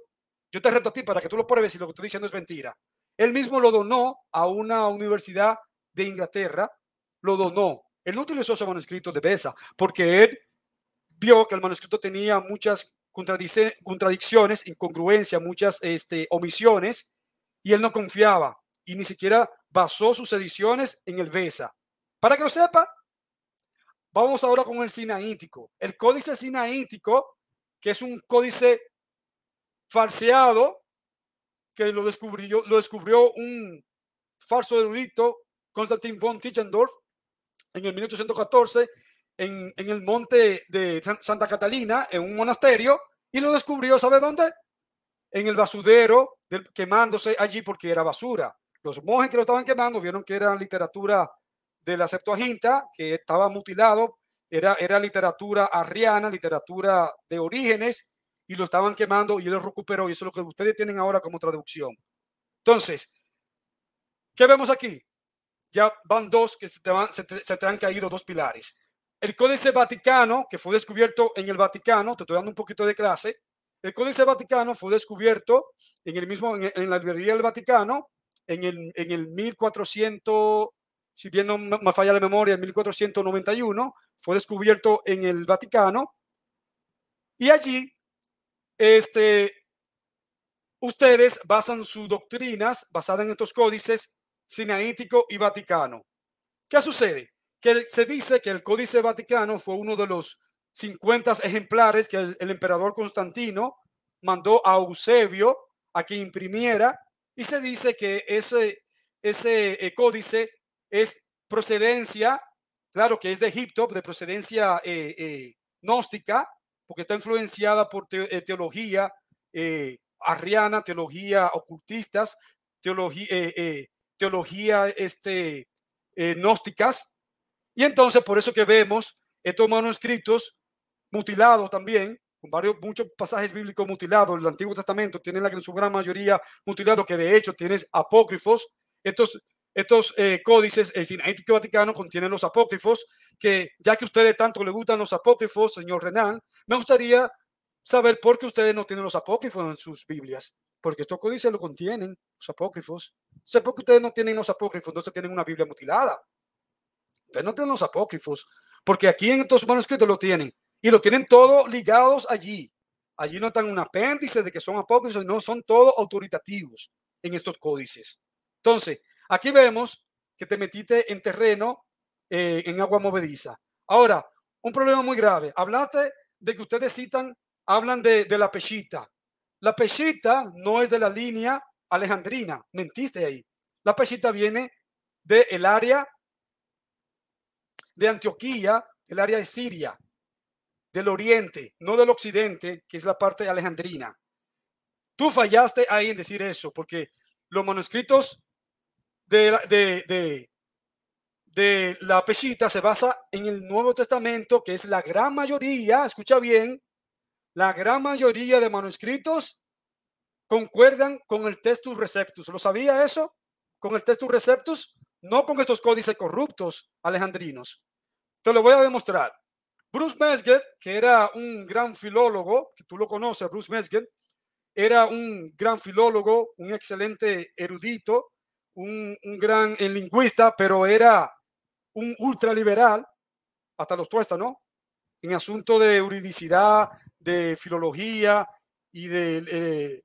[SPEAKER 1] Yo te reto a ti para que tú lo pruebes y lo que dices no es mentira. Él mismo lo donó a una universidad de Inglaterra, lo donó. Él no utilizó ese manuscrito de Besa porque él vio que el manuscrito tenía muchas contradicciones, incongruencias, muchas este, omisiones y él no confiaba y ni siquiera basó sus ediciones en el Besa. Para que lo sepa, vamos ahora con el sinaítico. El códice sinaítico, que es un códice falseado, que lo descubrió, lo descubrió un falso erudito, Constantin von Tischendorf, en el 1814, en, el monte de Santa Catalina, en un monasterio, y lo descubrió, ¿sabe dónde? En el basudero, quemándose allí porque era basura. Los monjes que lo estaban quemando vieron que era literatura de la Septuaginta, que estaba mutilado, era, era literatura arriana, literatura de orígenes, y lo estaban quemando y él lo recuperó, y eso es lo que ustedes tienen ahora como traducción. Entonces, ¿qué vemos aquí? Ya van dos que se te, van, se, han caído dos pilares. El Códice Vaticano, que fue descubierto en el Vaticano, te estoy dando un poquito de clase, el Códice Vaticano fue descubierto en el mismo en, la librería del Vaticano en el, en el 1400 si bien no me falla la memoria, en 1491, fue descubierto en el Vaticano. Y allí, este, ustedes basan sus doctrinas basadas en estos códices sinaítico y vaticano. ¿Qué sucede? Que se dice que el códice vaticano fue uno de los 50 ejemplares que el, emperador Constantino mandó a Eusebio a que imprimiera y se dice que ese, ese eh, códice es procedencia, claro que es de Egipto, de procedencia eh, eh, gnóstica, porque está influenciada por eh, teología arriana, teología ocultistas, teología, teología este, gnósticas. Y entonces, por eso que vemos estos manuscritos mutilados también, con varios, muchos pasajes bíblicos mutilados. El Antiguo Testamento tiene la, en su gran mayoría mutilado, que de hecho tienes apócrifos. Estos estos eh, códices, el Sinaítico Vaticano contienen los apócrifos, que ya que a ustedes tanto le gustan los apócrifos, señor Renan, me gustaría saber por qué ustedes no tienen los apócrifos en sus Biblias, porque estos códices lo contienen, los apócrifos. ¿Se por qué ustedes no tienen los apócrifos, entonces tienen una Biblia mutilada. Ustedes no tienen los apócrifos, porque aquí en estos manuscritos lo tienen, y lo tienen todo ligados allí. Allí no están un apéndice de que son apócrifos, no son todos autoritativos en estos códices. Entonces, Aquí vemos que te metiste en terreno, eh, en agua movediza. Ahora, un problema muy grave. Hablaste de que ustedes citan, hablan de, la pechita. La pechita no es de la línea alejandrina, mentiste ahí. La pechita viene del área de Antioquía, el área de Siria, del oriente, no del occidente, que es la parte alejandrina. Tú fallaste ahí en decir eso, porque los manuscritos de, de, la peshita se basa en el Nuevo Testamento, que es la gran mayoría, escucha bien, la gran mayoría de manuscritos concuerdan con el Textus Receptus. ¿Lo sabía eso? Con el Textus Receptus, no con estos códices corruptos alejandrinos. Te lo voy a demostrar. Bruce Mesger, que era un gran filólogo, que tú lo conoces, Bruce Mesger, era un gran filólogo, un excelente erudito, un, gran eh, lingüista, pero era un ultraliberal, hasta los tuestas, ¿no? En asunto de juridicidad, de filología y de eh,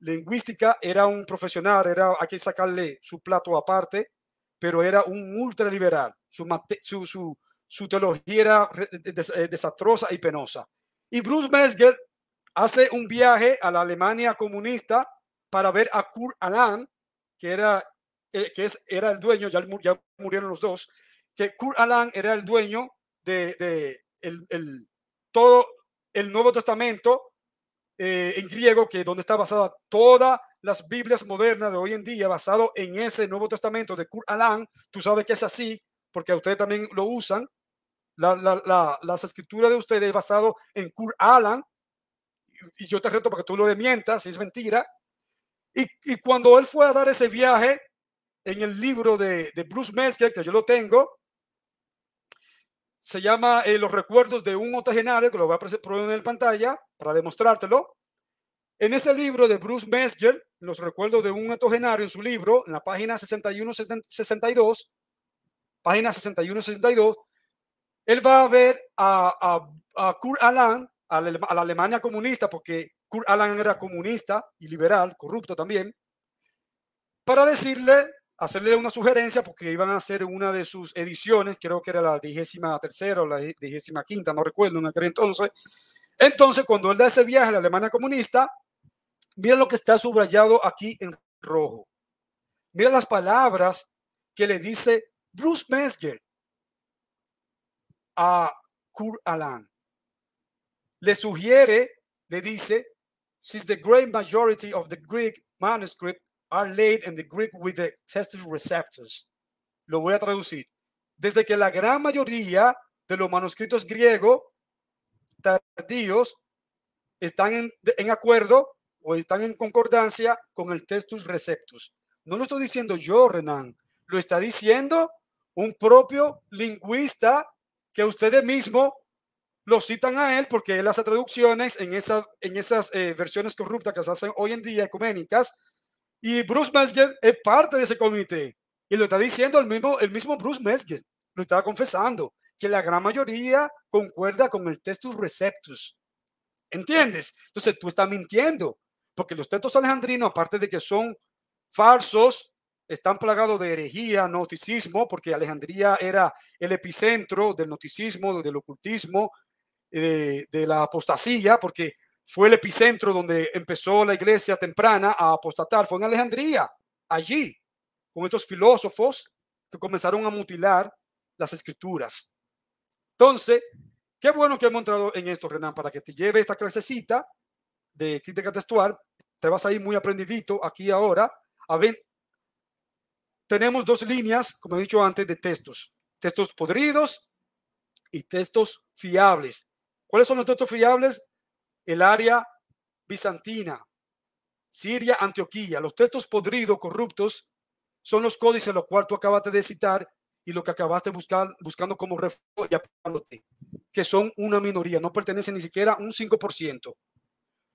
[SPEAKER 1] lingüística, era un profesional, era, hay que sacarle su plato aparte, pero era un ultraliberal. Su, su, su, teología era eh, desastrosa y penosa. Y Bruce Mesger hace un viaje a la Alemania comunista para ver a Kurt Alan, que era eh, que es, era el dueño, ya, ya murieron los dos, que Kurt Alan era el dueño de, de el, el, todo el Nuevo Testamento eh, en griego, que donde está basada toda las Biblias modernas de hoy en día, basado en ese Nuevo Testamento de Kurt Alan. Tú sabes que es así, porque a ustedes también lo usan. La, la, las escrituras de ustedes basado en Kurt Alan. Y yo te reto para que tú lo demientas, si es mentira. Y, y cuando él fue a dar ese viaje en el libro de, de Bruce Mesker, que yo lo tengo, se llama eh, Los recuerdos de un otogenario que lo voy a poner en pantalla para demostrártelo. En ese libro de Bruce Mesker, Los recuerdos de un otogenario en su libro, en la página 61-62, página 61-62, él va a ver a, a, a Kurt Alan, a la, Alemania comunista, porque Kurt Alan era comunista y liberal, corrupto también, para decirle hacerle una sugerencia porque iban a hacer una de sus ediciones, creo que era la digésima tercera o la vigésima quinta, no recuerdo en aquel entonces. Entonces, cuando él da ese viaje a la Alemania comunista, mira lo que está subrayado aquí en rojo. Mira las palabras que le dice Bruce Metzger a Kurt Alan. Le sugiere, le dice, since the great majority of the Greek manuscript are laid in the Greek with the testis receptors. Lo voy a traducir. Desde que la gran mayoría de los manuscritos griegos tardíos están en, acuerdo o están en concordancia con el testus receptus. No lo estoy diciendo yo, Renan, lo está diciendo un propio lingüista que ustedes mismos lo citan a él porque él hace traducciones en, esas en esas eh, versiones corruptas que se hacen hoy en día ecuménicas y Bruce Metzger es parte de ese comité. Y lo está diciendo el mismo, el mismo Bruce Metzger, lo estaba confesando, que la gran mayoría concuerda con el textus receptus. ¿Entiendes? Entonces tú estás mintiendo, porque los textos alejandrinos, aparte de que son falsos, están plagados de herejía, noticismo, porque Alejandría era el epicentro del noticismo, del ocultismo, eh, de la apostasía, porque fue el epicentro donde empezó la iglesia temprana a apostatar, fue en Alejandría, allí, con estos filósofos que comenzaron a mutilar las escrituras. Entonces, qué bueno que hemos entrado en esto, Renan, para que te lleve esta clasecita de crítica textual. Te vas a ir muy aprendidito aquí ahora. A ver, tenemos dos líneas, como he dicho antes, de textos. Textos podridos y textos fiables. ¿Cuáles son los textos fiables? el área bizantina, Siria, Antioquía. Los textos podridos, corruptos, son los códices los cuales tú acabaste de citar y lo que acabaste buscar, buscando como refugio y que son una minoría, no pertenecen ni siquiera a un 5%.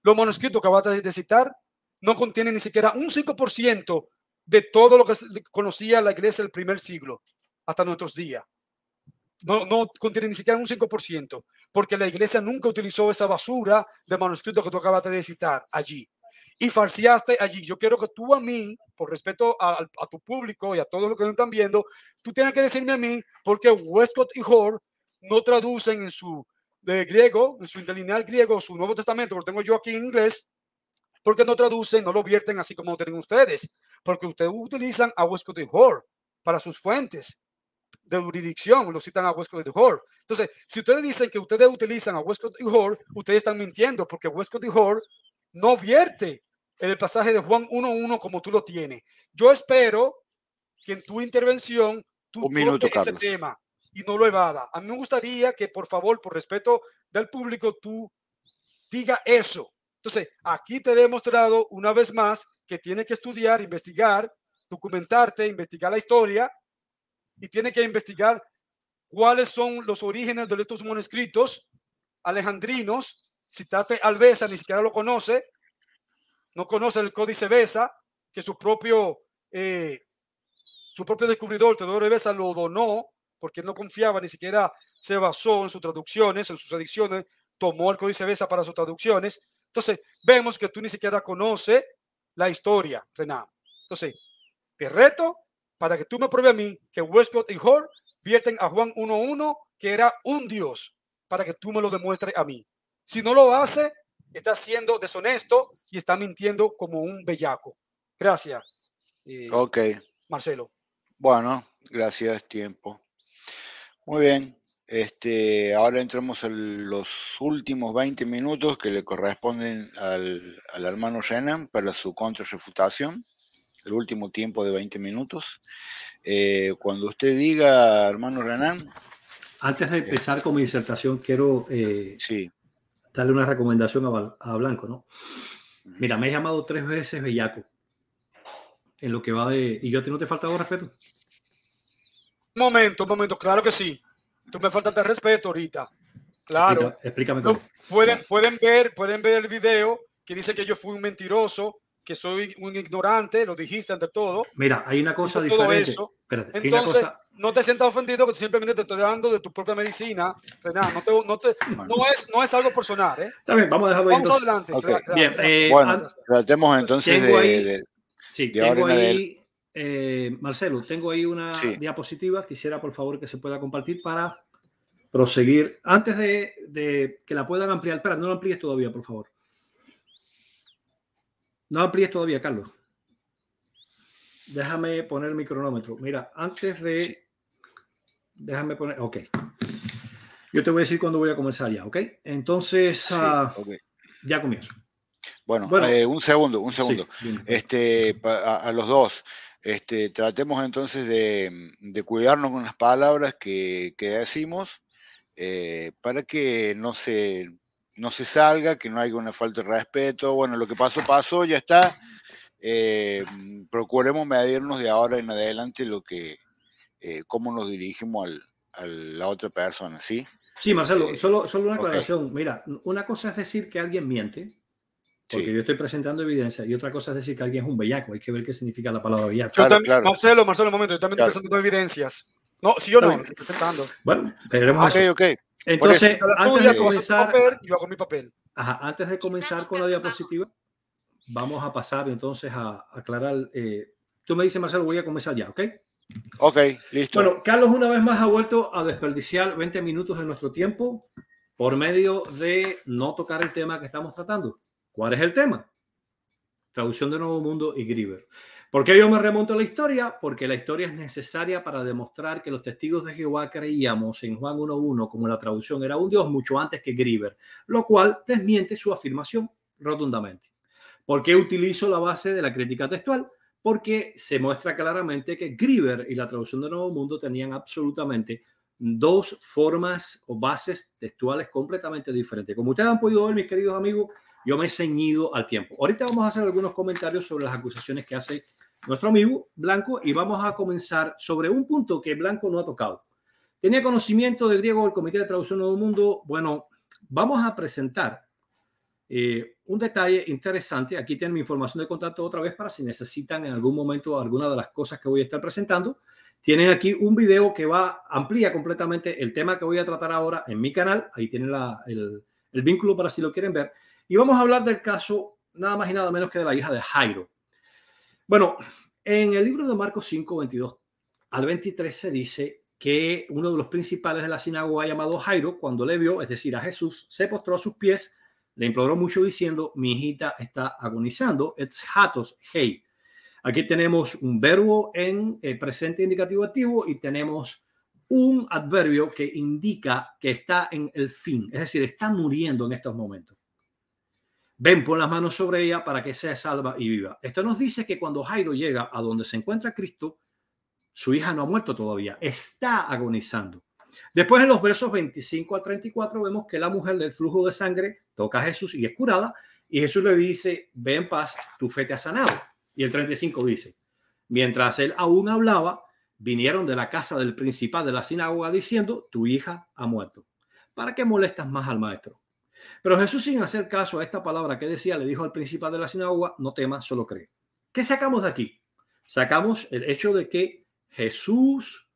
[SPEAKER 1] Los manuscritos que acabaste de citar no contienen ni siquiera un 5% de todo lo que conocía la iglesia del primer siglo hasta nuestros días. No, no contiene ni siquiera un 5% porque la iglesia nunca utilizó esa basura de manuscrito que tú acabaste de citar allí. Y farciaste allí. Yo quiero que tú a mí, por respeto a, tu público y a todos los que están viendo, tú tienes que decirme a mí porque Westcott y Hort no traducen en su griego, en su interlineal griego, su Nuevo Testamento, lo tengo yo aquí en inglés, porque no traducen, no lo vierten así como lo tienen ustedes, porque ustedes utilizan a Westcott y Hort para sus fuentes de jurisdicción, lo citan a Westcott y Hall. Entonces, si ustedes dicen que ustedes utilizan a Westcott y Hall, ustedes están mintiendo porque Westcott y Hall no vierte en el pasaje de Juan 1.1 como tú lo tienes. Yo espero que en tu intervención tú Un ese tema y no lo evada. A mí me gustaría que, por favor, por respeto del público, tú diga eso. Entonces, aquí te he demostrado una vez más que tienes que estudiar, investigar, documentarte, investigar la historia y tiene que investigar cuáles son los orígenes de estos manuscritos alejandrinos. Citate al Besa, ni siquiera lo conoce, no conoce el Códice Besa, que su propio, eh, su propio descubridor, Teodoro Besa, lo donó porque no confiaba, ni siquiera se basó en sus traducciones, en sus ediciones, tomó el Códice Besa para sus traducciones. Entonces, vemos que tú ni siquiera conoces la historia, Renan. Entonces, te reto para que tú me pruebes a mí que Westcott y Hor vierten a Juan 1.1, que era un Dios, para que tú me lo demuestres a mí. Si no lo hace, está siendo deshonesto y está mintiendo como un bellaco. Gracias. Eh, ok. Marcelo.
[SPEAKER 3] Bueno, gracias, tiempo. Muy bien. Este, ahora entramos en los últimos 20 minutos que le corresponden al, al hermano Shannon para su contrarrefutación el último tiempo de 20 minutos. Eh, cuando usted diga, hermano
[SPEAKER 4] Renan. Antes de empezar con mi disertación, quiero eh, darle una recomendación a, Blanco, ¿no? Mira, me he llamado tres veces bellaco. En lo que va de. ¿Y yo a no te falta respeto?
[SPEAKER 1] momento, un momento, claro que sí. Tú me faltas de respeto ahorita. Claro. Explícame, pueden, pueden, ver, pueden ver el video que dice que yo fui un mentiroso, que soy un ignorante, lo dijiste ante todo. Mira, hay una cosa diferente. Entonces, no te sientas ofendido que simplemente te estoy dando de tu propia medicina, Renan. No, es, algo personal. ¿eh?
[SPEAKER 3] También, vamos a dejarlo Vamos adelante. Eh, bueno, tratemos entonces de, sí,
[SPEAKER 4] tengo ahí, eh, Marcelo, tengo ahí una diapositiva. Quisiera, por favor, que se pueda compartir para proseguir. Antes de, que la puedan ampliar, espera, no la amplíes todavía, por favor. No amplíes todavía, Carlos. Déjame poner mi cronómetro. Mira, antes de. Déjame poner. Ok. Yo te voy a decir cuándo voy a comenzar ya, ¿ok? Entonces, ah, ya comienzo.
[SPEAKER 3] Bueno, eh, un segundo, un segundo. este, a, los dos, este, tratemos entonces de, cuidarnos con las palabras que, decimos eh, para que no se no se salga, que no haya una falta de respeto. Bueno, lo que pasó, pasó, ya está. Eh, procuremos medirnos de ahora en adelante lo que, eh, cómo nos dirigimos a la otra persona, ¿sí?
[SPEAKER 4] Sí, Marcelo, eh, solo, una aclaración. Mira, una cosa es decir que alguien miente, porque yo estoy presentando evidencia, y otra cosa es decir que alguien es un bellaco. Hay que ver qué significa la palabra bellaco.
[SPEAKER 1] Marcelo, Marcelo, un momento, yo también estoy presentando evidencias. No, si yo no, estoy presentando.
[SPEAKER 4] Bueno, Ok, ok. Entonces, antes de comenzar,
[SPEAKER 1] yo mi papel.
[SPEAKER 4] Ajá, antes de comenzar con la diapositiva, vamos a pasar entonces a aclarar. Eh, tú me dices, Marcelo, voy a comenzar ya, ¿ok? Ok, listo. Bueno, Carlos una vez más ha vuelto a desperdiciar 20 minutos de nuestro tiempo por medio de no tocar el tema que estamos tratando. ¿Cuál es el tema? Traducción de Nuevo Mundo y Grieber. ¿Por qué yo me remonto a la historia? Porque la historia es necesaria para demostrar que los testigos de Jehová creíamos en Juan 1.1 como la traducción era un Dios mucho antes que Grieber, lo cual desmiente su afirmación rotundamente. ¿Por qué utilizo la base de la crítica textual? Porque se muestra claramente que Grieber y la traducción del Nuevo Mundo tenían absolutamente dos formas o bases textuales completamente diferentes. Como ustedes han podido ver, mis queridos amigos, yo me he ceñido al tiempo. Ahorita vamos a hacer algunos comentarios sobre las acusaciones que hace nuestro amigo Blanco y vamos a comenzar sobre un punto que Blanco no ha tocado. Tenía conocimiento de griego el Comité de Traducción Nuevo Mundo. Bueno, vamos a presentar eh, un detalle interesante. Aquí tienen mi información de contacto otra vez para si necesitan en algún momento alguna de las cosas que voy a estar presentando. Tienen aquí un video que va, amplía completamente el tema que voy a tratar ahora en mi canal. Ahí tienen el vínculo para si lo quieren ver. Y vamos a hablar del caso nada más y nada menos que de la hija de Jairo. Bueno, en el libro de Marcos 5, 22 al 23 se dice que uno de los principales de la sinagoga llamado Jairo, cuando le vio, es decir, a Jesús, se postró a sus pies, le imploró mucho diciendo, mi hijita está agonizando, Es hatos, hey. Aquí tenemos un verbo en eh, presente indicativo activo y tenemos un adverbio que indica que está en el fin, es decir, está muriendo en estos momentos. Ven, pon las manos sobre ella para que sea salva y viva. Esto nos dice que cuando Jairo llega a donde se encuentra Cristo, su hija no ha muerto todavía, está agonizando. Después en los versos 25 a 34 vemos que la mujer del flujo de sangre toca a Jesús y es curada y Jesús le dice, ve en paz, tu fe te ha sanado. Y el 35 dice, mientras él aún hablaba, vinieron de la casa del principal de la sinagoga diciendo, tu hija ha muerto. ¿Para qué molestas más al maestro? Pero Jesús, sin hacer caso a esta palabra que decía, le dijo al principal de la sinagoga, no temas, solo cree. ¿Qué sacamos de aquí? Sacamos el hecho de que Jesús,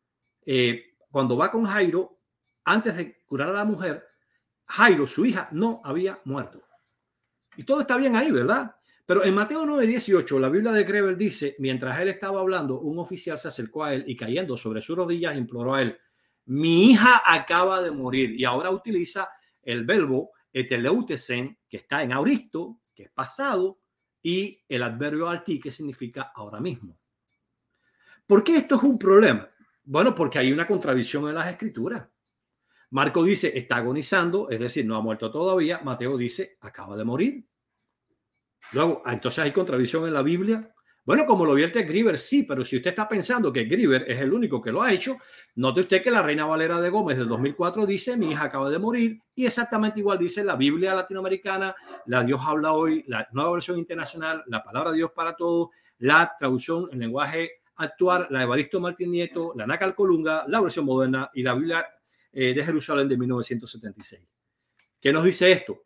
[SPEAKER 4] eh, cuando va con Jairo, antes de curar a la mujer, Jairo, su hija, no había muerto. Y todo está bien ahí, ¿verdad? Pero en Mateo 9, 18, la Biblia de Grebel dice, mientras él estaba hablando, un oficial se acercó a él y cayendo sobre sus rodillas imploró a él, mi hija acaba de morir. Y ahora utiliza el verbo Eteleutesen, que está en auristo, que es pasado, y el adverbio alti, que significa ahora mismo. ¿Por qué esto es un problema? Bueno, porque hay una contradicción en las escrituras. Marco dice, está agonizando, es decir, no ha muerto todavía. Mateo dice, acaba de morir. Luego, ah, entonces hay contradicción en la Biblia bueno, como lo vierte Grieber, sí, pero si usted está pensando que Griver es el único que lo ha hecho, note usted que la Reina Valera de Gómez de 2004 dice, mi hija acaba de morir, y exactamente igual dice la Biblia latinoamericana, la Dios habla hoy, la nueva versión internacional, la palabra de Dios para todos, la traducción en lenguaje actual, la Evaristo Martín Nieto, la Nacal Colunga, la versión moderna y la Biblia eh, de Jerusalén de 1976. ¿Qué nos dice esto?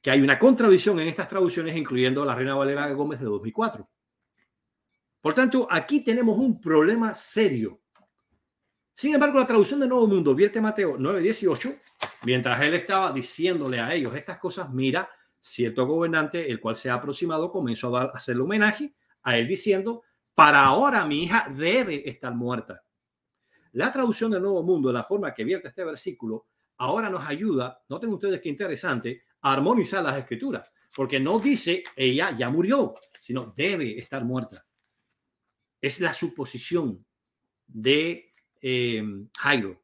[SPEAKER 4] Que hay una contradicción en estas traducciones, incluyendo la Reina Valera de Gómez de 2004 por tanto, aquí tenemos un problema serio. Sin embargo, la traducción de Nuevo Mundo, vierte Mateo 9:18, mientras él estaba diciéndole a ellos estas cosas, mira, cierto gobernante, el cual se ha aproximado, comenzó a, hacerle homenaje a él diciendo, para ahora mi hija debe estar muerta. La traducción del Nuevo Mundo, la forma que vierte este versículo, ahora nos ayuda, noten ustedes qué interesante, a armonizar las escrituras, porque no dice ella ya murió, sino debe estar muerta. Es la suposición de eh, Jairo.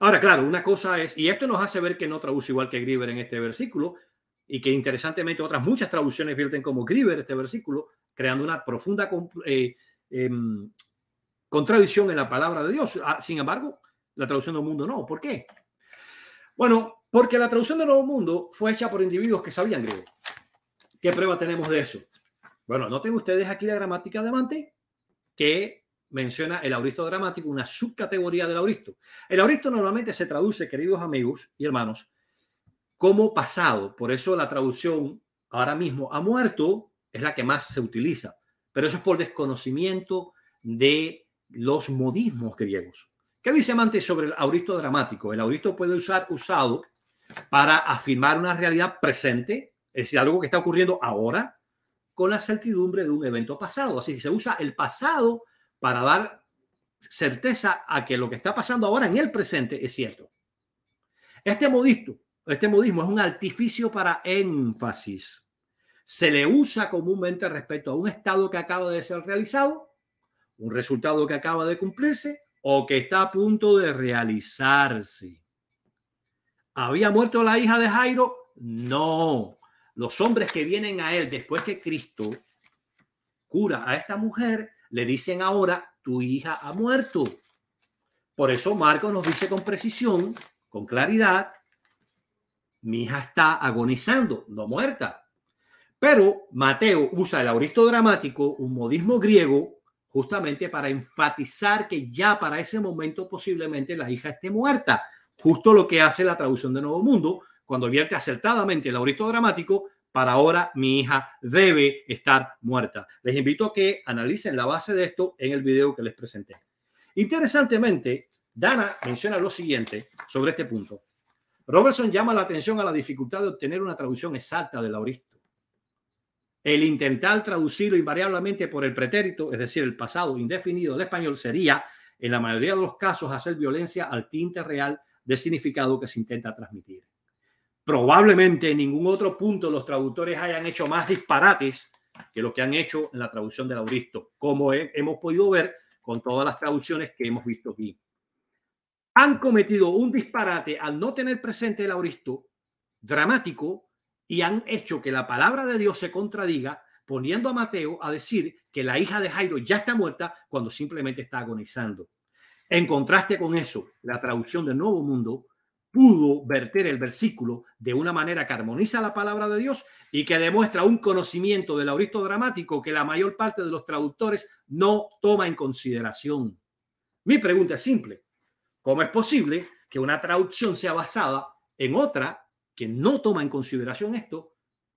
[SPEAKER 4] Ahora, claro, una cosa es, y esto nos hace ver que no traduce igual que Grieber en este versículo, y que interesantemente otras muchas traducciones vierten como Grieber este versículo, creando una profunda eh, em, contradicción en la palabra de Dios. Ah, sin embargo, la traducción del mundo no. ¿Por qué? Bueno, porque la traducción del Nuevo Mundo fue hecha por individuos que sabían griego. ¿Qué prueba tenemos de eso? Bueno, tengo ustedes aquí la gramática de Mante que menciona el auristo dramático, una subcategoría del auristo. El auristo normalmente se traduce, queridos amigos y hermanos, como pasado. Por eso la traducción ahora mismo ha muerto es la que más se utiliza. Pero eso es por desconocimiento de los modismos griegos. ¿Qué dice Mante sobre el auristo dramático? El auristo puede usar usado para afirmar una realidad presente, es decir, algo que está ocurriendo ahora, con la certidumbre de un evento pasado. Así se usa el pasado para dar certeza a que lo que está pasando ahora en el presente es cierto. Este modisto, este modismo es un artificio para énfasis. Se le usa comúnmente respecto a un estado que acaba de ser realizado, un resultado que acaba de cumplirse o que está a punto de realizarse. ¿Había muerto la hija de Jairo? No los hombres que vienen a él después que Cristo cura a esta mujer, le dicen ahora, tu hija ha muerto. Por eso Marcos nos dice con precisión, con claridad, mi hija está agonizando, no muerta. Pero Mateo usa el auristo dramático, un modismo griego, justamente para enfatizar que ya para ese momento posiblemente la hija esté muerta. Justo lo que hace la traducción de Nuevo Mundo, cuando vierte acertadamente el auristo dramático, para ahora mi hija debe estar muerta. Les invito a que analicen la base de esto en el video que les presenté. Interesantemente, Dana menciona lo siguiente sobre este punto. Robertson llama la atención a la dificultad de obtener una traducción exacta del auristo. El intentar traducirlo invariablemente por el pretérito, es decir, el pasado indefinido del español, sería, en la mayoría de los casos, hacer violencia al tinte real de significado que se intenta transmitir. Probablemente en ningún otro punto los traductores hayan hecho más disparates que lo que han hecho en la traducción de Lauristo, como hemos podido ver con todas las traducciones que hemos visto aquí. Han cometido un disparate al no tener presente el auristo dramático y han hecho que la palabra de Dios se contradiga, poniendo a Mateo a decir que la hija de Jairo ya está muerta cuando simplemente está agonizando. En contraste con eso, la traducción del Nuevo Mundo pudo verter el versículo de una manera que armoniza la palabra de Dios y que demuestra un conocimiento del auristo dramático que la mayor parte de los traductores no toma en consideración. Mi pregunta es simple. ¿Cómo es posible que una traducción sea basada en otra que no toma en consideración esto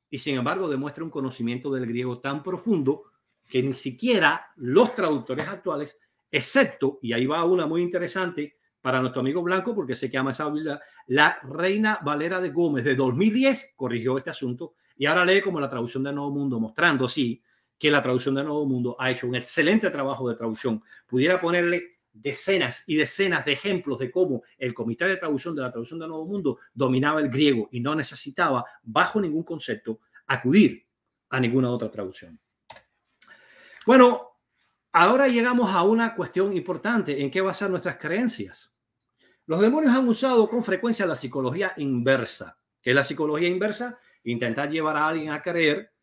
[SPEAKER 4] y sin embargo demuestra un conocimiento del griego tan profundo que ni siquiera los traductores actuales, excepto, y ahí va una muy interesante, para nuestro amigo Blanco, porque se que ama esa habilidad, la Reina Valera de Gómez de 2010 corrigió este asunto y ahora lee como la traducción del Nuevo Mundo, mostrando, así que la traducción del Nuevo Mundo ha hecho un excelente trabajo de traducción. Pudiera ponerle decenas y decenas de ejemplos de cómo el Comité de Traducción de la Traducción del Nuevo Mundo dominaba el griego y no necesitaba, bajo ningún concepto, acudir a ninguna otra traducción. Bueno, Ahora llegamos a una cuestión importante, ¿en qué basar nuestras creencias? Los demonios han usado con frecuencia la psicología inversa. que es la psicología inversa? Intentar llevar a alguien a creer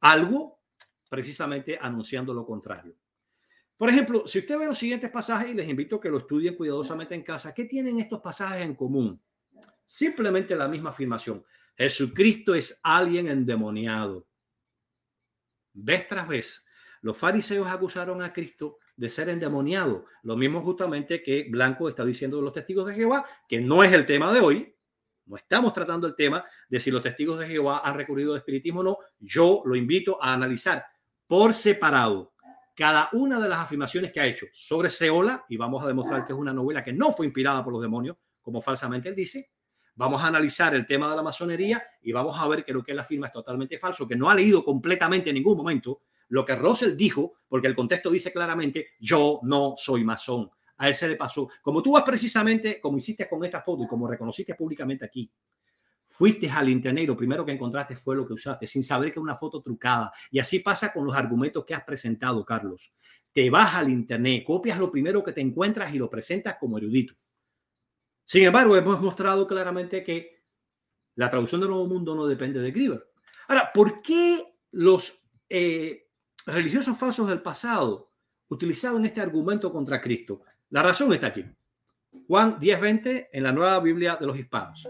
[SPEAKER 4] algo precisamente anunciando lo contrario. Por ejemplo, si usted ve los siguientes pasajes, y les invito a que lo estudien cuidadosamente en casa, ¿qué tienen estos pasajes en común? Simplemente la misma afirmación. Jesucristo es alguien endemoniado. Vez tras vez los fariseos acusaron a Cristo de ser endemoniado. Lo mismo justamente que Blanco está diciendo de los testigos de Jehová, que no es el tema de hoy. No estamos tratando el tema de si los testigos de Jehová han recurrido al espiritismo o no. Yo lo invito a analizar por separado cada una de las afirmaciones que ha hecho sobre Seola, y vamos a demostrar que es una novela que no fue inspirada por los demonios, como falsamente él dice, vamos a analizar el tema de la masonería y vamos a ver que lo que él afirma es totalmente falso, que no ha leído completamente en ningún momento lo que Russell dijo, porque el contexto dice claramente, yo no soy masón. A él se le pasó. Como tú vas precisamente, como hiciste con esta foto y como reconociste públicamente aquí, fuiste al internet y lo primero que encontraste fue lo que usaste, sin saber que es una foto trucada. Y así pasa con los argumentos que has presentado, Carlos. Te vas al internet, copias lo primero que te encuentras y lo presentas como erudito. Sin embargo, hemos mostrado claramente que la traducción del Nuevo Mundo no depende de Griever. Ahora, ¿por qué los eh, religiosos falsos del pasado utilizaban este argumento contra Cristo. La razón está aquí. Juan 10:20 en la nueva Biblia de los hispanos.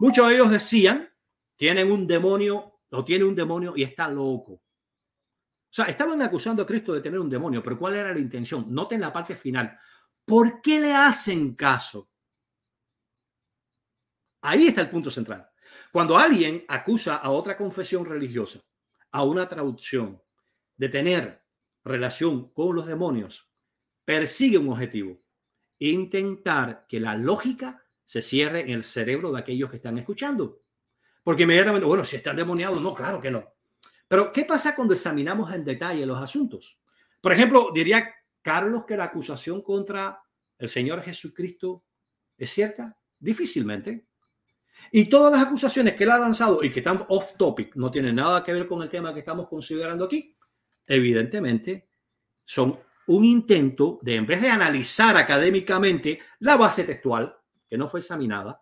[SPEAKER 4] Muchos de ellos decían, tienen un demonio, o tiene un demonio y está loco. O sea, estaban acusando a Cristo de tener un demonio, pero ¿cuál era la intención? Noten la parte final. ¿Por qué le hacen caso? Ahí está el punto central. Cuando alguien acusa a otra confesión religiosa, a una traducción, de tener relación con los demonios persigue un objetivo, intentar que la lógica se cierre en el cerebro de aquellos que están escuchando. Porque inmediatamente, bueno, si están demoniados, no, claro que no. Pero, ¿qué pasa cuando examinamos en detalle los asuntos? Por ejemplo, diría Carlos que la acusación contra el Señor Jesucristo es cierta, difícilmente. Y todas las acusaciones que él ha lanzado y que están off topic, no tienen nada que ver con el tema que estamos considerando aquí, evidentemente, son un intento de, en vez de analizar académicamente la base textual, que no fue examinada,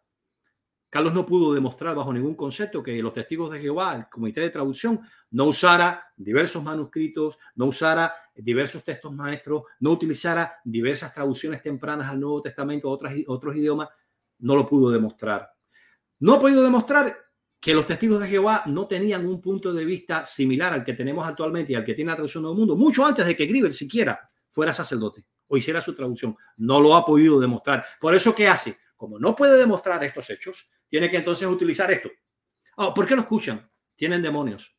[SPEAKER 4] Carlos no pudo demostrar bajo ningún concepto que los testigos de Jehová, el comité de traducción, no usara diversos manuscritos, no usara diversos textos maestros, no utilizara diversas traducciones tempranas al Nuevo Testamento, otras, otros idiomas, no lo pudo demostrar. No ha podido demostrar que los testigos de Jehová no tenían un punto de vista similar al que tenemos actualmente y al que tiene la traducción del mundo, mucho antes de que Griebel siquiera fuera sacerdote o hiciera su traducción. No lo ha podido demostrar. Por eso, ¿qué hace? Como no puede demostrar estos hechos, tiene que entonces utilizar esto. Oh, ¿Por qué lo escuchan? Tienen demonios.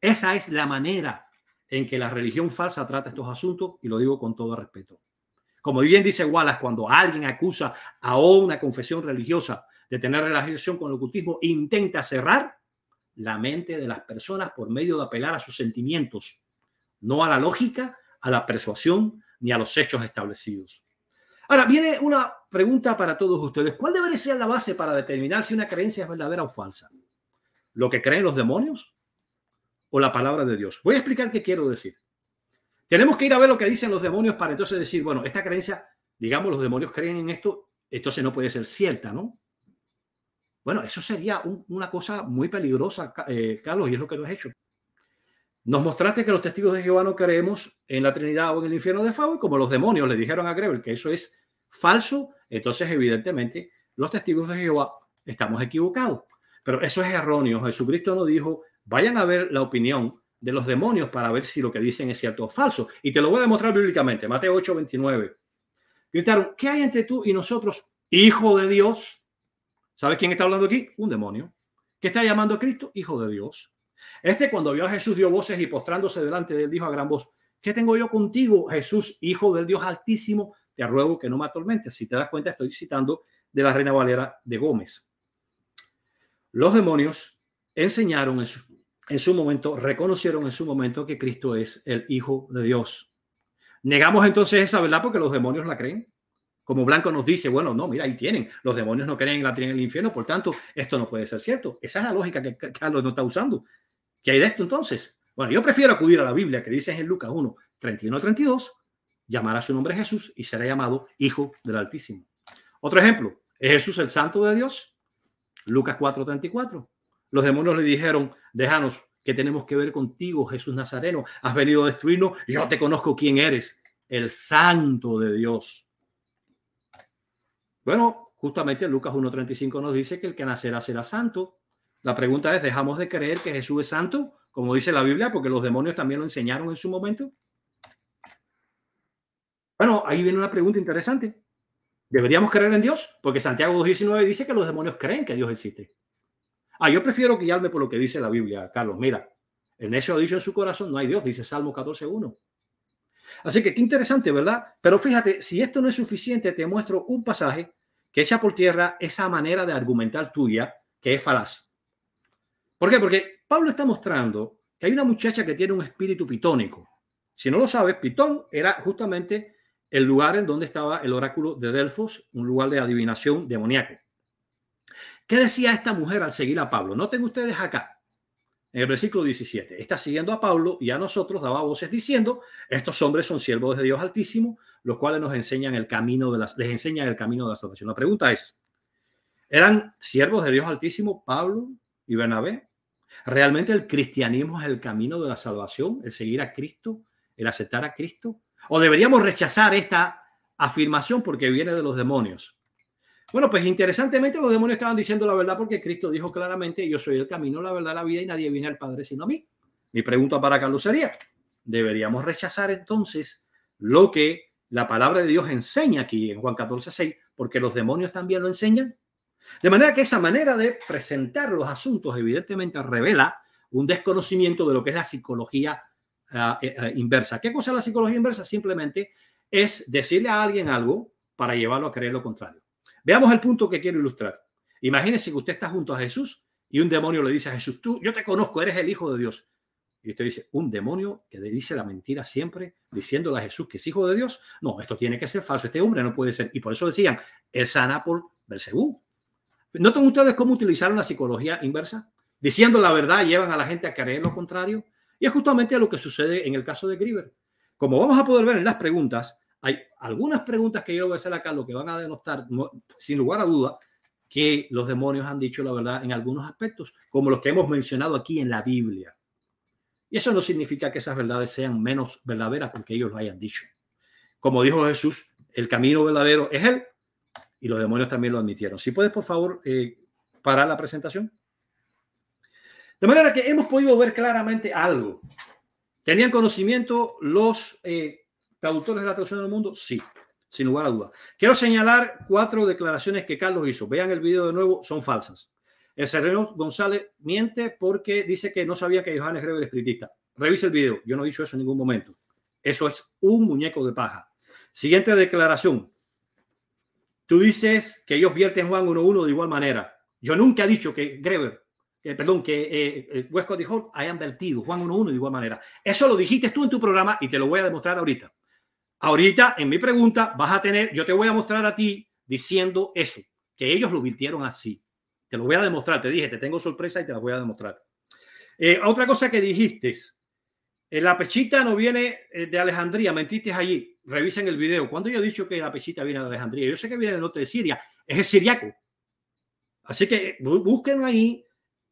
[SPEAKER 4] Esa es la manera en que la religión falsa trata estos asuntos y lo digo con todo respeto. Como bien dice Wallace, cuando alguien acusa a una confesión religiosa de tener relación con el ocultismo e intenta cerrar la mente de las personas por medio de apelar a sus sentimientos, no a la lógica, a la persuasión ni a los hechos establecidos. Ahora viene una pregunta para todos ustedes. ¿Cuál debería ser la base para determinar si una creencia es verdadera o falsa? ¿Lo que creen los demonios o la palabra de Dios? Voy a explicar qué quiero decir. Tenemos que ir a ver lo que dicen los demonios para entonces decir, bueno, esta creencia, digamos, los demonios creen en esto, entonces no puede ser cierta, ¿no? Bueno, eso sería una cosa muy peligrosa, eh, Carlos, y es lo que lo has hecho. Nos mostraste que los testigos de Jehová no creemos en la Trinidad o en el infierno de fuego, como los demonios le dijeron a Grebel que eso es falso, entonces evidentemente los testigos de Jehová estamos equivocados. Pero eso es erróneo. Jesucristo nos dijo, vayan a ver la opinión de los demonios para ver si lo que dicen es cierto o falso. Y te lo voy a demostrar bíblicamente. Mateo 8, 29. Gritaron, ¿qué hay entre tú y nosotros, hijo de Dios? ¿Sabes quién está hablando aquí? Un demonio. que está llamando a Cristo? Hijo de Dios. Este cuando vio a Jesús dio voces y postrándose delante de él dijo a gran voz, ¿qué tengo yo contigo, Jesús, hijo del Dios altísimo? Te ruego que no me atormentes. Si te das cuenta, estoy citando de la Reina Valera de Gómez. Los demonios enseñaron en su, en su momento, reconocieron en su momento que Cristo es el Hijo de Dios. Negamos entonces esa verdad porque los demonios la creen. Como Blanco nos dice, bueno, no, mira, ahí tienen, los demonios no creen en la en el infierno, por tanto, esto no puede ser cierto. Esa es la lógica que Carlos no está usando. ¿Qué hay de esto entonces? Bueno, yo prefiero acudir a la Biblia que dice en Lucas 1, 31 32, llamar a su nombre Jesús y será llamado Hijo del Altísimo. Otro ejemplo, ¿es Jesús el Santo de Dios? Lucas 4, 34. Los demonios le dijeron, déjanos, ¿qué tenemos que ver contigo, Jesús Nazareno? Has venido a destruirnos, yo te conozco quién eres, el Santo de Dios. Bueno, justamente Lucas 1.35 nos dice que el que nacerá será santo. La pregunta es, ¿dejamos de creer que Jesús es santo, como dice la Biblia, porque los demonios también lo enseñaron en su momento? Bueno, ahí viene una pregunta interesante. ¿Deberíamos creer en Dios? Porque Santiago 2.19 dice que los demonios creen que Dios existe. Ah, yo prefiero guiarme por lo que dice la Biblia, Carlos. Mira, el necio ha dicho en su corazón, no hay Dios, dice Salmo 14.1. Así que qué interesante, ¿verdad? Pero fíjate, si esto no es suficiente, te muestro un pasaje echa por tierra esa manera de argumentar tuya que es falaz. ¿Por qué? Porque Pablo está mostrando que hay una muchacha que tiene un espíritu pitónico. Si no lo sabes, Pitón era justamente el lugar en donde estaba el oráculo de Delfos, un lugar de adivinación demoníaco. ¿Qué decía esta mujer al seguir a Pablo? Noten ustedes acá, en el versículo 17. Está siguiendo a Pablo y a nosotros daba voces diciendo, estos hombres son siervos de Dios Altísimo los cuales nos enseñan el camino de las, les enseñan el camino de la salvación. La pregunta es, ¿eran siervos de Dios Altísimo Pablo y Bernabé? ¿Realmente el cristianismo es el camino de la salvación? ¿El seguir a Cristo? ¿El aceptar a Cristo? ¿O deberíamos rechazar esta afirmación porque viene de los demonios? Bueno, pues interesantemente los demonios estaban diciendo la verdad porque Cristo dijo claramente, yo soy el camino, la verdad, la vida y nadie viene al Padre sino a mí. Mi pregunta para Carlos sería, ¿deberíamos rechazar entonces lo que la palabra de Dios enseña aquí en Juan 14, 6, porque los demonios también lo enseñan. De manera que esa manera de presentar los asuntos evidentemente revela un desconocimiento de lo que es la psicología ah, eh, eh, inversa. ¿Qué cosa es la psicología inversa? Simplemente es decirle a alguien algo para llevarlo a creer lo contrario. Veamos el punto que quiero ilustrar. Imagínese que usted está junto a Jesús y un demonio le dice a Jesús, tú, yo te conozco, eres el Hijo de Dios. Y usted dice, un demonio que dice la mentira siempre, diciéndole a Jesús que es hijo de Dios. No, esto tiene que ser falso. Este hombre no puede ser. Y por eso decían, él sana por Belcebú. ¿Notan ustedes cómo utilizaron la psicología inversa? Diciendo la verdad llevan a la gente a creer lo contrario. Y es justamente a lo que sucede en el caso de Grieber. Como vamos a poder ver en las preguntas, hay algunas preguntas que yo voy a hacer acá, lo que van a denostar, sin lugar a duda, que los demonios han dicho la verdad en algunos aspectos, como los que hemos mencionado aquí en la Biblia. Y eso no significa que esas verdades sean menos verdaderas porque ellos lo hayan dicho. Como dijo Jesús, el camino verdadero es Él y los demonios también lo admitieron. Si puedes, por favor, eh, parar la presentación. De manera que hemos podido ver claramente algo. ¿Tenían conocimiento los eh, traductores de la traducción del mundo? Sí, sin lugar a dudas. Quiero señalar cuatro declaraciones que Carlos hizo. Vean el video de nuevo, son falsas. El sereno González miente porque dice que no sabía que Johannes Greber es espiritista. Revisa el video. Yo no he dicho eso en ningún momento. Eso es un muñeco de paja. Siguiente declaración. Tú dices que ellos vierten Juan 1.1 de igual manera. Yo nunca he dicho que Greber, eh, perdón, que eh, Huesco eh, dijo, hayan vertido Juan 1.1 de igual manera. Eso lo dijiste tú en tu programa y te lo voy a demostrar ahorita. Ahorita en mi pregunta vas a tener, yo te voy a mostrar a ti diciendo eso, que ellos lo virtieron así. Te lo voy a demostrar, te dije, te tengo sorpresa y te la voy a demostrar. Eh, otra cosa que dijiste, eh, la pechita no viene eh, de Alejandría, mentiste allí. Revisen el video. Cuando yo he dicho que la pechita viene de Alejandría, yo sé que viene del norte de Siria, es el siriaco. Así que busquen ahí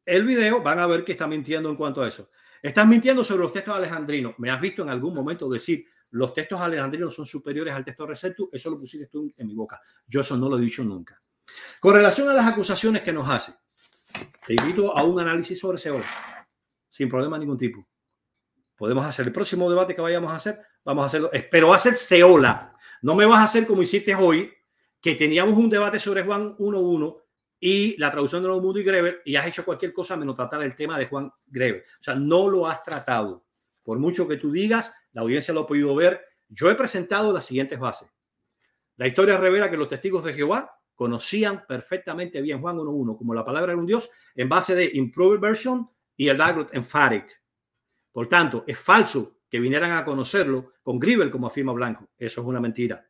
[SPEAKER 4] el video, van a ver que está mintiendo en cuanto a eso. Estás mintiendo sobre los textos alejandrinos. ¿Me has visto en algún momento decir los textos alejandrinos son superiores al texto recepto? Eso lo pusiste tú en mi boca. Yo eso no lo he dicho nunca. Con relación a las acusaciones que nos hace, te invito a un análisis sobre Seola, sin problema ningún tipo. Podemos hacer el próximo debate que vayamos a hacer, vamos a hacerlo. Espero hacer Seola. No me vas a hacer como hiciste hoy, que teníamos un debate sobre Juan 1.1 y la traducción de Nuevo Mundo y Grever y has hecho cualquier cosa menos tratar el tema de Juan Greve. O sea, no lo has tratado. Por mucho que tú digas, la audiencia lo ha podido ver. Yo he presentado las siguientes bases. La historia revela que los testigos de Jehová conocían perfectamente bien Juan 1.1 como la palabra de un Dios en base de Improved Version y el en Emphatic. Por tanto, es falso que vinieran a conocerlo con Grebel, como afirma Blanco. Eso es una mentira.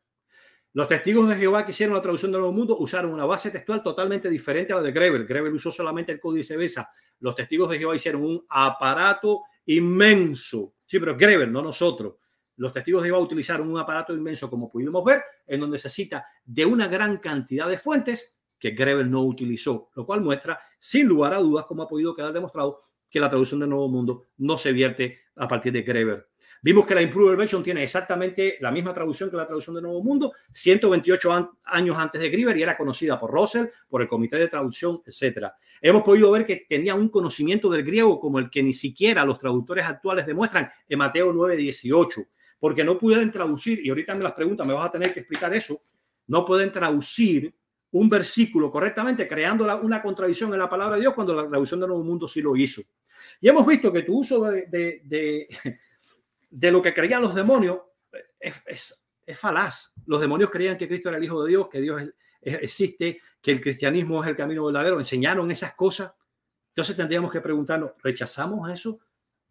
[SPEAKER 4] Los testigos de Jehová que hicieron la traducción del Nuevo Mundo usaron una base textual totalmente diferente a la de Grebel. Grebel usó solamente el códice Besa. Los testigos de Jehová hicieron un aparato inmenso. Sí, pero Grebel, no nosotros los testigos iban a utilizar un aparato inmenso, como pudimos ver, en donde se cita de una gran cantidad de fuentes que Greber no utilizó, lo cual muestra, sin lugar a dudas, como ha podido quedar demostrado, que la traducción del Nuevo Mundo no se vierte a partir de Greber. Vimos que la Improved Version tiene exactamente la misma traducción que la traducción del Nuevo Mundo, 128 años antes de Greber y era conocida por Russell, por el Comité de Traducción, etc. Hemos podido ver que tenía un conocimiento del griego como el que ni siquiera los traductores actuales demuestran en Mateo 9, 18 porque no pueden traducir, y ahorita me las preguntas me vas a tener que explicar eso, no pueden traducir un versículo correctamente, creando una contradicción en la palabra de Dios cuando la traducción del Nuevo Mundo sí lo hizo. Y hemos visto que tu uso de, de, lo que creían los demonios es, falaz. Los demonios creían que Cristo era el Hijo de Dios, que Dios existe, que el cristianismo es el camino verdadero. Enseñaron esas cosas. Entonces tendríamos que preguntarnos, ¿rechazamos eso?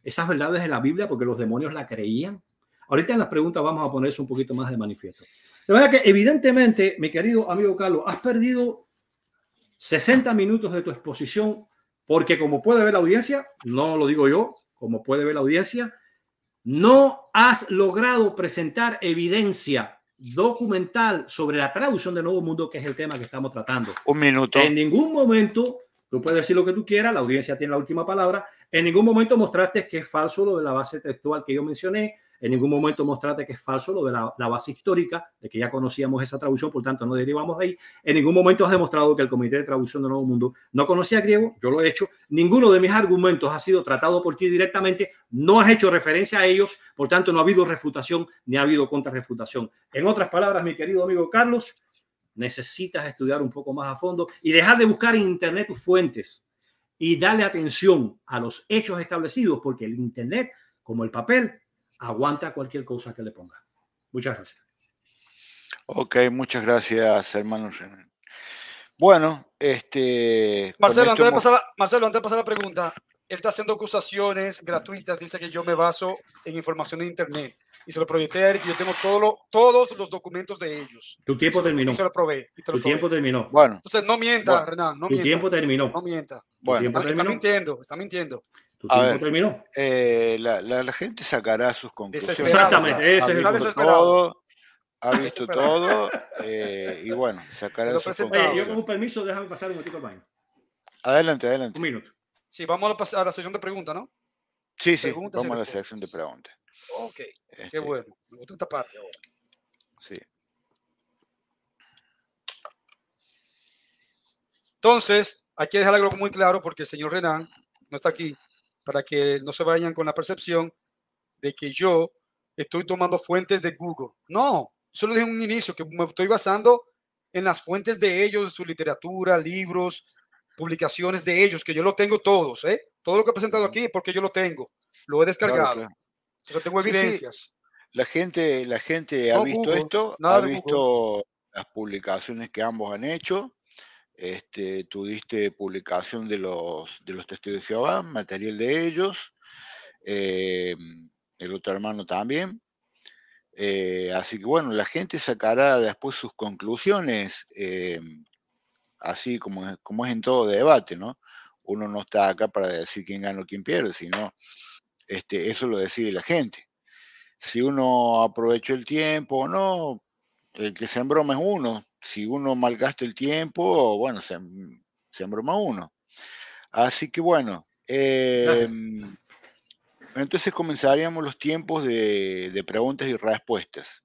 [SPEAKER 4] ¿Esas verdades de la Biblia porque los demonios la creían? Ahorita en las preguntas vamos a poner eso un poquito más de manifiesto. De verdad que evidentemente, mi querido amigo Carlos, has perdido 60 minutos de tu exposición porque como puede ver la audiencia, no lo digo yo, como puede ver la audiencia, no has logrado presentar evidencia documental sobre la traducción del Nuevo Mundo, que es el tema que estamos tratando. Un minuto. En ningún momento, tú puedes decir lo que tú quieras, la audiencia tiene la última palabra, en ningún momento mostraste que es falso lo de la base textual que yo mencioné, en ningún momento mostrate que es falso lo de la, base histórica, de que ya conocíamos esa traducción, por tanto no derivamos de ahí. En ningún momento has demostrado que el Comité de Traducción del Nuevo Mundo no conocía griego, yo lo he hecho. Ninguno de mis argumentos ha sido tratado por ti directamente, no has hecho referencia a ellos, por tanto no ha habido refutación ni ha habido contrarrefutación. En otras palabras, mi querido amigo Carlos, necesitas estudiar un poco más a fondo y dejar de buscar en Internet tus fuentes y darle atención a los hechos establecidos, porque el Internet, como el papel, aguanta cualquier cosa que le ponga. Muchas gracias.
[SPEAKER 3] Ok, muchas gracias, hermano Bueno, este. Marcelo, antes, de
[SPEAKER 1] pasar la, pregunta, él está haciendo acusaciones gratuitas, dice que yo me baso en información de internet y se lo proyecté a yo tengo todos los documentos de ellos. Tu tiempo terminó. se lo probé. tu tiempo
[SPEAKER 4] terminó. Bueno.
[SPEAKER 1] Entonces no mienta, Renan, no tu tiempo terminó. No mienta. Bueno. está mintiendo, está mintiendo ver, terminó?
[SPEAKER 3] Eh, la, gente sacará sus conclusiones. Exactamente, ese es el todo, ha visto todo eh, y bueno, sacará sus conclusiones. yo con
[SPEAKER 1] un permiso, déjame pasar un momentito al baño.
[SPEAKER 3] Adelante, adelante. Un minuto.
[SPEAKER 1] Sí, vamos a la, a la sesión de preguntas, ¿no?
[SPEAKER 3] Sí, sí, vamos a la sesión de preguntas.
[SPEAKER 1] Ok, qué este, bueno. Me gusta esta parte ahora. Sí. Entonces, hay que dejar algo muy claro porque el señor Renan no está aquí para que no se vayan con la percepción de que yo estoy tomando fuentes de Google. No, solo dije un inicio que me estoy basando en las fuentes de ellos, su literatura, libros, publicaciones de ellos, que yo lo tengo todos, ¿eh? Todo lo que he presentado aquí porque yo lo tengo, lo he descargado. yo tengo evidencias.
[SPEAKER 3] La gente, la gente ha visto esto esto, ha visto las publicaciones que ambos han hecho este, diste publicación de los, de los testigos de Jehová, material de ellos, em, el otro hermano también. Eh, así que bueno, la gente sacará después sus conclusiones, em, así como, como es en todo debate, ¿no? Uno no está acá para decir quién gana o quién pierde, sino este, eso lo decide la gente. Si uno aprovechó el tiempo o no, el que se embroma es uno, si uno malgasta el tiempo, bueno, se, se embroma uno. Así que bueno, em, entonces comenzaríamos los tiempos de, preguntas y respuestas.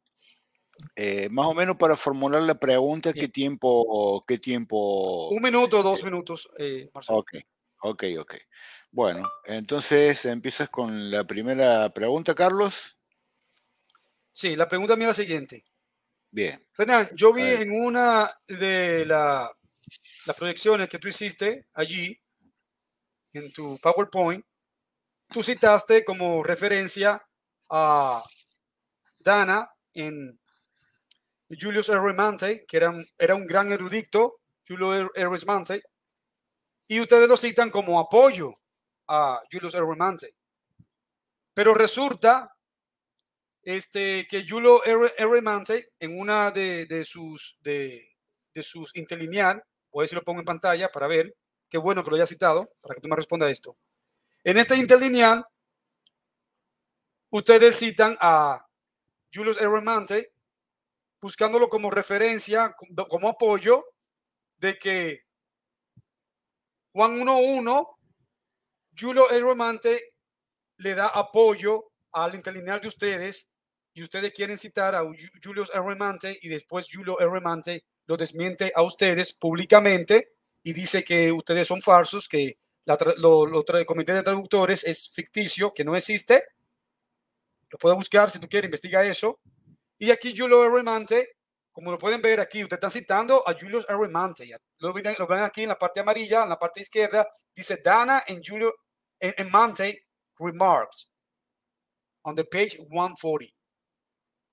[SPEAKER 3] Eh, más o menos para formular la pregunta, ¿qué tiempo? ¿Qué tiempo? Un minuto, dos eh,
[SPEAKER 1] minutos, eh, Marcelo.
[SPEAKER 3] Ok, ok, ok. Bueno, entonces empiezas con la primera pregunta, Carlos.
[SPEAKER 1] Sí, la pregunta mía es la siguiente. Bien. Renan, yo vi en una de las proyecciones que tú hiciste allí, en tu PowerPoint, tú citaste como referencia a Dana en Julius R. que era un, era un gran erudito, Julius R. y ustedes lo citan como apoyo a Julius R. Pero resulta este, que Julio R. R. en una de, sus, de, sus interlineal, voy a ver si lo pongo en pantalla para ver, qué bueno que lo haya citado, para que tú me responda esto. En esta interlineal, ustedes citan a Julio R. buscándolo como referencia, como apoyo de que Juan 1.1, Julio R. le da apoyo al interlineal de ustedes y ustedes quieren citar a Julio Remante, y después Julio Remante lo desmiente a ustedes públicamente y dice que ustedes son falsos, que la, el comité de traductores es ficticio, que no existe. Lo puedo buscar si tú quieres, investiga eso. Y aquí Julio remante como lo pueden ver aquí, usted está citando a Julio Erremante. Lo, lo ven aquí en la parte amarilla, en la parte izquierda, dice Dana en Julio en, Remarks on the page 140.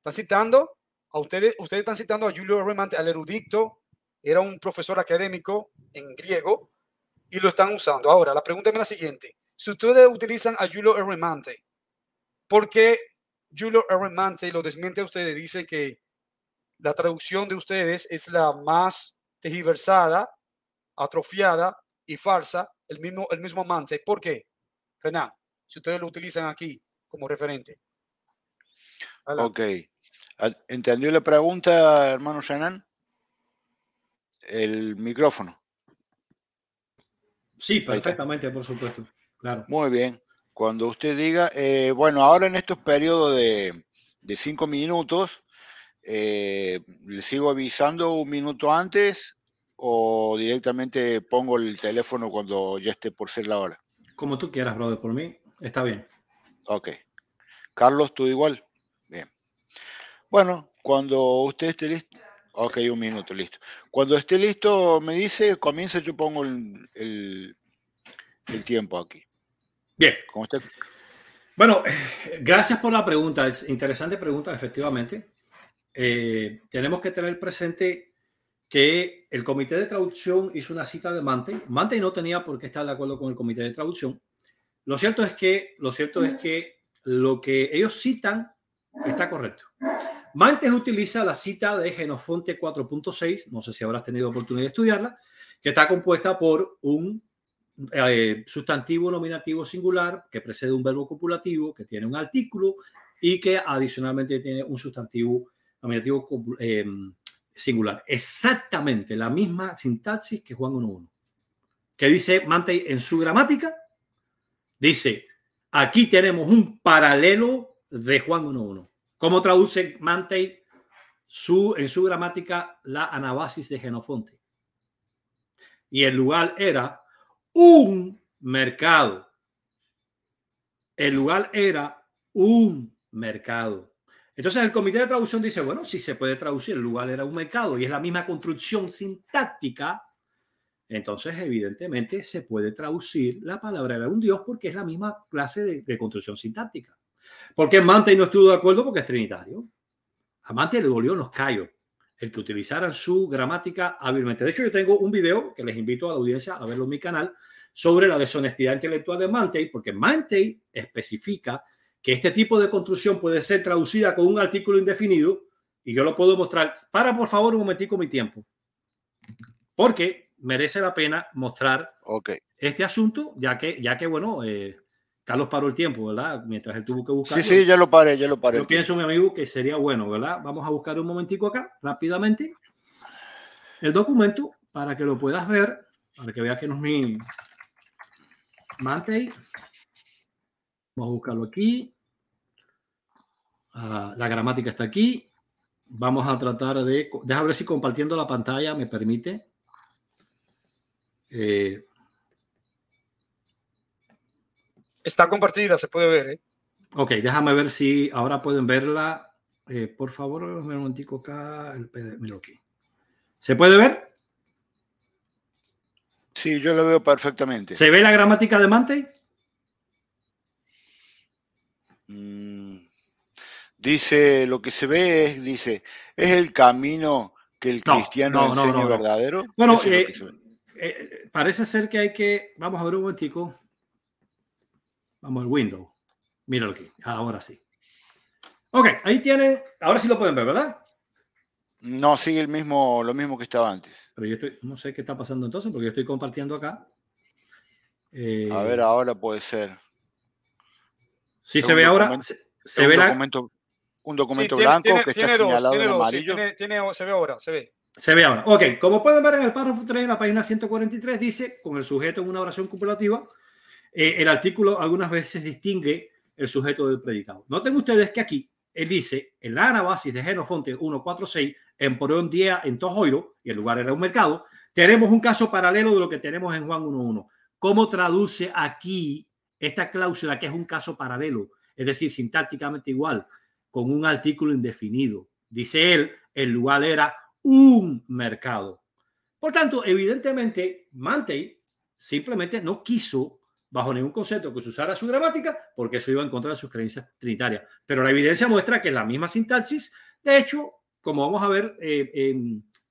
[SPEAKER 1] Están citando a ustedes, ustedes están citando a Julio Remante, al erudito, era un profesor académico en griego y lo están usando. Ahora, la pregunta es la siguiente. Si ustedes utilizan a Julio Remante, ¿por qué Julio Remante lo desmiente a ustedes? Dice que la traducción de ustedes es la más tejiversada, atrofiada y falsa, el mismo, el mismo Amante. ¿Por qué? Renan, si ustedes lo utilizan aquí como referente.
[SPEAKER 3] Ok. ¿Entendió la pregunta, hermano Shanán? El micrófono.
[SPEAKER 4] Sí, perfectamente, por supuesto. Claro.
[SPEAKER 3] Muy bien. Cuando usted diga, eh, bueno, ahora en estos periodos de, de cinco minutos, eh, ¿le sigo avisando un minuto antes o directamente pongo el teléfono cuando ya esté por ser la hora?
[SPEAKER 4] Como tú quieras, brother, por mí está bien. Ok. Carlos, tú igual.
[SPEAKER 3] Bueno, cuando usted esté listo. Ok, un minuto, listo. Cuando esté listo, me
[SPEAKER 4] dice, comienza, yo pongo el, tiempo aquí. Bien. Bueno, gracias por la pregunta. Es interesante pregunta, efectivamente. Eh, tenemos que tener presente que el comité de traducción hizo una cita de Mante. Mante no tenía por qué estar de acuerdo con el comité de traducción. Lo cierto es que, lo cierto es que lo que ellos citan Está correcto. Mantes utiliza la cita de Genofonte 4.6, no sé si habrás tenido oportunidad de estudiarla, que está compuesta por un eh, sustantivo nominativo singular que precede un verbo copulativo, que tiene un artículo y que adicionalmente tiene un sustantivo nominativo eh, singular. Exactamente la misma sintaxis que Juan 1.1, que dice Mante en su gramática, dice, aquí tenemos un paralelo de Juan 1.1. ¿Cómo traduce Mantei su, en su gramática la anabasis de Genofonte? Y el lugar era un mercado. El lugar era
[SPEAKER 2] un
[SPEAKER 4] mercado. Entonces el comité de traducción dice, bueno, si se puede traducir, el lugar era un mercado y es la misma construcción sintáctica, entonces evidentemente se puede traducir la palabra era un dios porque es la misma clase de, de construcción sintáctica. ¿Por qué Mante no estuvo de acuerdo? Porque es trinitario. A le dolió los callos el que utilizaran su gramática hábilmente. De hecho, yo tengo un video que les invito a la audiencia a verlo en mi canal sobre la deshonestidad intelectual de Mantei, porque Mantei especifica que este tipo de construcción puede ser traducida con un artículo indefinido y yo lo puedo mostrar. Para, por favor, un momentico mi tiempo, porque merece la pena mostrar este asunto, ya que, ya que bueno, eh, Carlos paró el tiempo, ¿verdad? Mientras él tuvo que buscar. Sí, sí,
[SPEAKER 3] ya lo paré, ya lo paré. Yo pienso,
[SPEAKER 4] mi amigo, que sería bueno, ¿verdad? Vamos a buscar un momentico acá, rápidamente, el documento para que lo puedas ver, para que veas que no es mi mate. Vamos a buscarlo aquí. Ah, la gramática está aquí. Vamos a tratar de... Deja ver si compartiendo la pantalla me permite. Eh,
[SPEAKER 1] Está compartida, se puede ver. ¿eh?
[SPEAKER 4] Ok, déjame ver si ahora pueden verla. Eh, por favor, un momentico acá. ¿Se puede ver?
[SPEAKER 3] Sí, yo lo veo perfectamente. ¿Se ve la gramática de Mante? Mm, dice, lo que se ve es, dice, es el camino que el cristiano no, verdadero. Bueno, eh,
[SPEAKER 4] parece ser que hay que, vamos a ver un momentico. Vamos al window. Míralo aquí. Ah, ahora sí. Ok, ahí tiene... Ahora sí lo pueden ver, ¿verdad? No, sigue el mismo, lo mismo que estaba antes. Pero yo no sé qué está pasando entonces, porque yo estoy compartiendo acá.
[SPEAKER 3] Eh, a ver, ahora puede ser.
[SPEAKER 4] Sí, se ve ahora. Se, un documento, un documento blanco que está señalado en amarillo.
[SPEAKER 1] Sí, se ve ahora, se ve.
[SPEAKER 4] Se ve ahora. Ok, como pueden ver en el párrafo 3 en la página 143, dice, con el sujeto en una oración cumulativa, eh, el artículo algunas veces distingue el sujeto del predicado. Noten ustedes que aquí él dice, en la anabasis de Genofonte 146, en por un día en Tojoiro, y el lugar era un mercado, tenemos un caso paralelo de lo que tenemos en Juan 1.1. ¿Cómo traduce aquí esta cláusula que es un caso paralelo? Es decir, sintácticamente igual, con un artículo indefinido. Dice él, el lugar era
[SPEAKER 2] un
[SPEAKER 4] mercado. Por tanto, evidentemente, Mantei simplemente no quiso bajo ningún concepto que se usara su gramática, porque eso iba en contra de sus creencias trinitarias. Pero la evidencia muestra que la misma sintaxis, de hecho, como vamos a ver eh,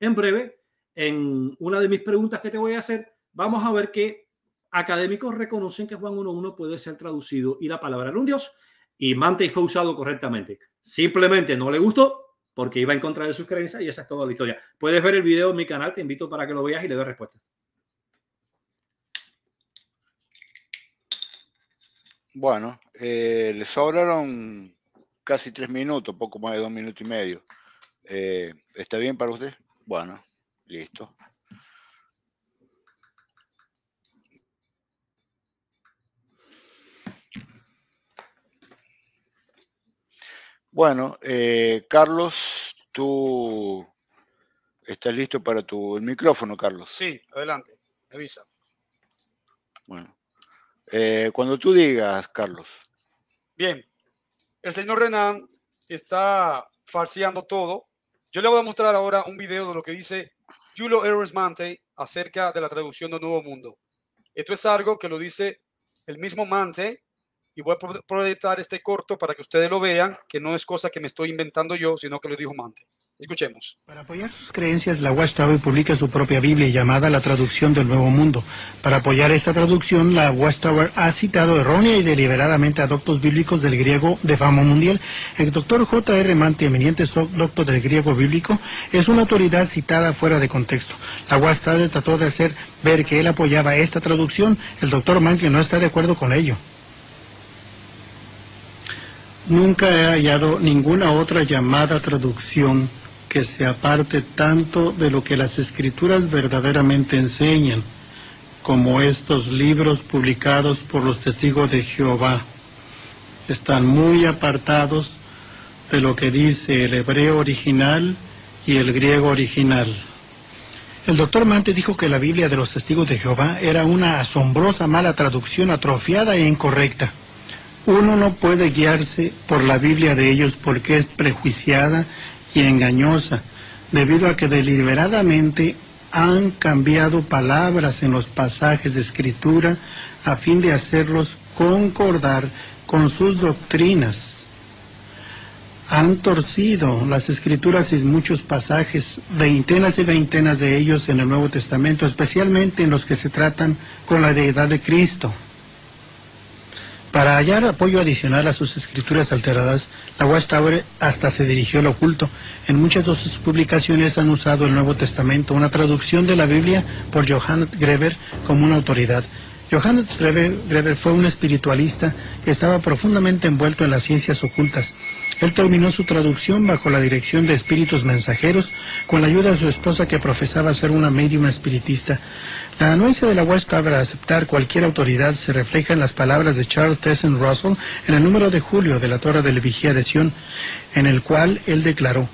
[SPEAKER 4] en, breve, en una de mis preguntas que te voy a hacer, vamos a ver que académicos reconocen que Juan 1.1 puede ser traducido y la palabra era un dios y y fue usado correctamente. Simplemente no le gustó porque iba en contra de sus creencias y esa es toda la historia. Puedes ver el video en mi canal, te invito para que lo veas y le des respuesta.
[SPEAKER 3] Bueno, eh, le sobraron casi tres minutos, poco más de dos minutos y medio. Eh, ¿Está bien para usted? Bueno, listo. Bueno, eh, Carlos, tú estás listo para tu el micrófono, Carlos.
[SPEAKER 1] Sí, adelante, avisa.
[SPEAKER 3] Bueno. Eh, cuando tú digas, Carlos.
[SPEAKER 1] Bien, el señor Renan está farseando todo. Yo le voy a mostrar ahora un video de lo que dice Julio Errors Mante acerca de la traducción del Nuevo Mundo. Esto es algo que lo dice el mismo Mante y voy a proyectar este corto para que ustedes lo vean, que no es cosa que me estoy inventando yo, sino que lo dijo Mante. Escuchemos. Para
[SPEAKER 5] apoyar sus creencias, la Watchtower publica su propia Biblia llamada La Traducción del Nuevo Mundo. Para apoyar esta traducción, la Watchtower ha citado errónea y deliberadamente a doctos bíblicos del griego de fama mundial. El doctor J.R. Manti, eminente doctor del griego bíblico, es una autoridad citada fuera de contexto. La Watchtower trató de hacer ver que él apoyaba esta traducción. El doctor Manti no está de acuerdo con ello. Nunca he hallado ninguna otra llamada traducción que se aparte tanto de lo que las escrituras verdaderamente enseñan, como estos libros publicados por los testigos de Jehová. Están muy apartados de lo que dice el hebreo original y el griego original. El doctor Mante dijo que la Biblia de los testigos de Jehová era una asombrosa mala traducción atrofiada e incorrecta. Uno no puede guiarse por la Biblia de ellos porque es prejuiciada y engañosa, debido a que deliberadamente han cambiado palabras en los pasajes de escritura a fin de hacerlos concordar con sus doctrinas. Han torcido las escrituras y muchos pasajes, veintenas y veintenas de ellos en el Nuevo Testamento, especialmente en los que se tratan con la deidad de Cristo. Para hallar apoyo adicional a sus escrituras alteradas, la Watchtower hasta se dirigió al oculto. En muchas de sus publicaciones han usado el Nuevo Testamento, una traducción de la Biblia por Johannes Greber como una autoridad. Johannes Greber, fue un espiritualista que estaba profundamente envuelto en las ciencias ocultas. Él terminó su traducción bajo la dirección de espíritus mensajeros con la ayuda de su esposa que profesaba ser una medium espiritista. La anuencia de la huespa para aceptar cualquier autoridad se refleja en las palabras de Charles Tesson Russell en el número de julio de la Torre del Vigía de Sion, en el cual él declaró,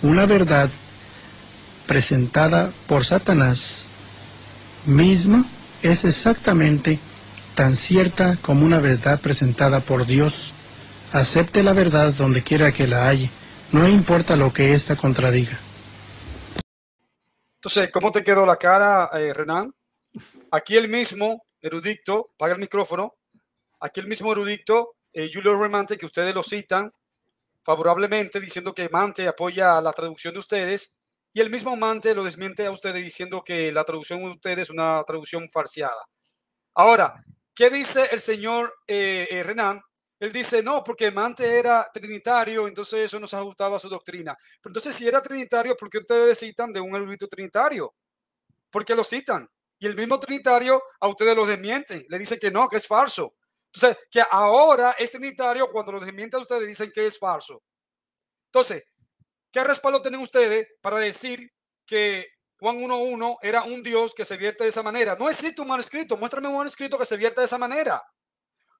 [SPEAKER 5] una verdad presentada por Satanás misma es exactamente tan cierta como una verdad presentada por Dios. Acepte la verdad donde quiera que la haya, no importa lo que ésta contradiga.
[SPEAKER 1] Entonces, ¿cómo te quedó la cara, eh, Renan? Aquí el mismo erudito, paga el micrófono, aquí el mismo erudito, eh, Julio Remante, que ustedes lo citan favorablemente, diciendo que Mante apoya la traducción de ustedes, y el mismo Mante lo desmiente a ustedes diciendo que la traducción de ustedes es una traducción farseada. Ahora, ¿qué dice el señor eh, eh, Renan? Él dice, no, porque Mante era trinitario, entonces eso no se ajustaba a su doctrina. Pero entonces, si era trinitario, ¿por qué ustedes citan de un erudito trinitario? ¿Por qué lo citan? Y el mismo trinitario a ustedes los desmiente, le dice que no, que es falso. Entonces, que ahora es este trinitario cuando los desmiente a ustedes dicen que es falso. Entonces, ¿qué respaldo tienen ustedes para decir que Juan 1.1 era un Dios que se vierte de esa manera? No existe un manuscrito, muéstrame un manuscrito que se vierta de esa manera.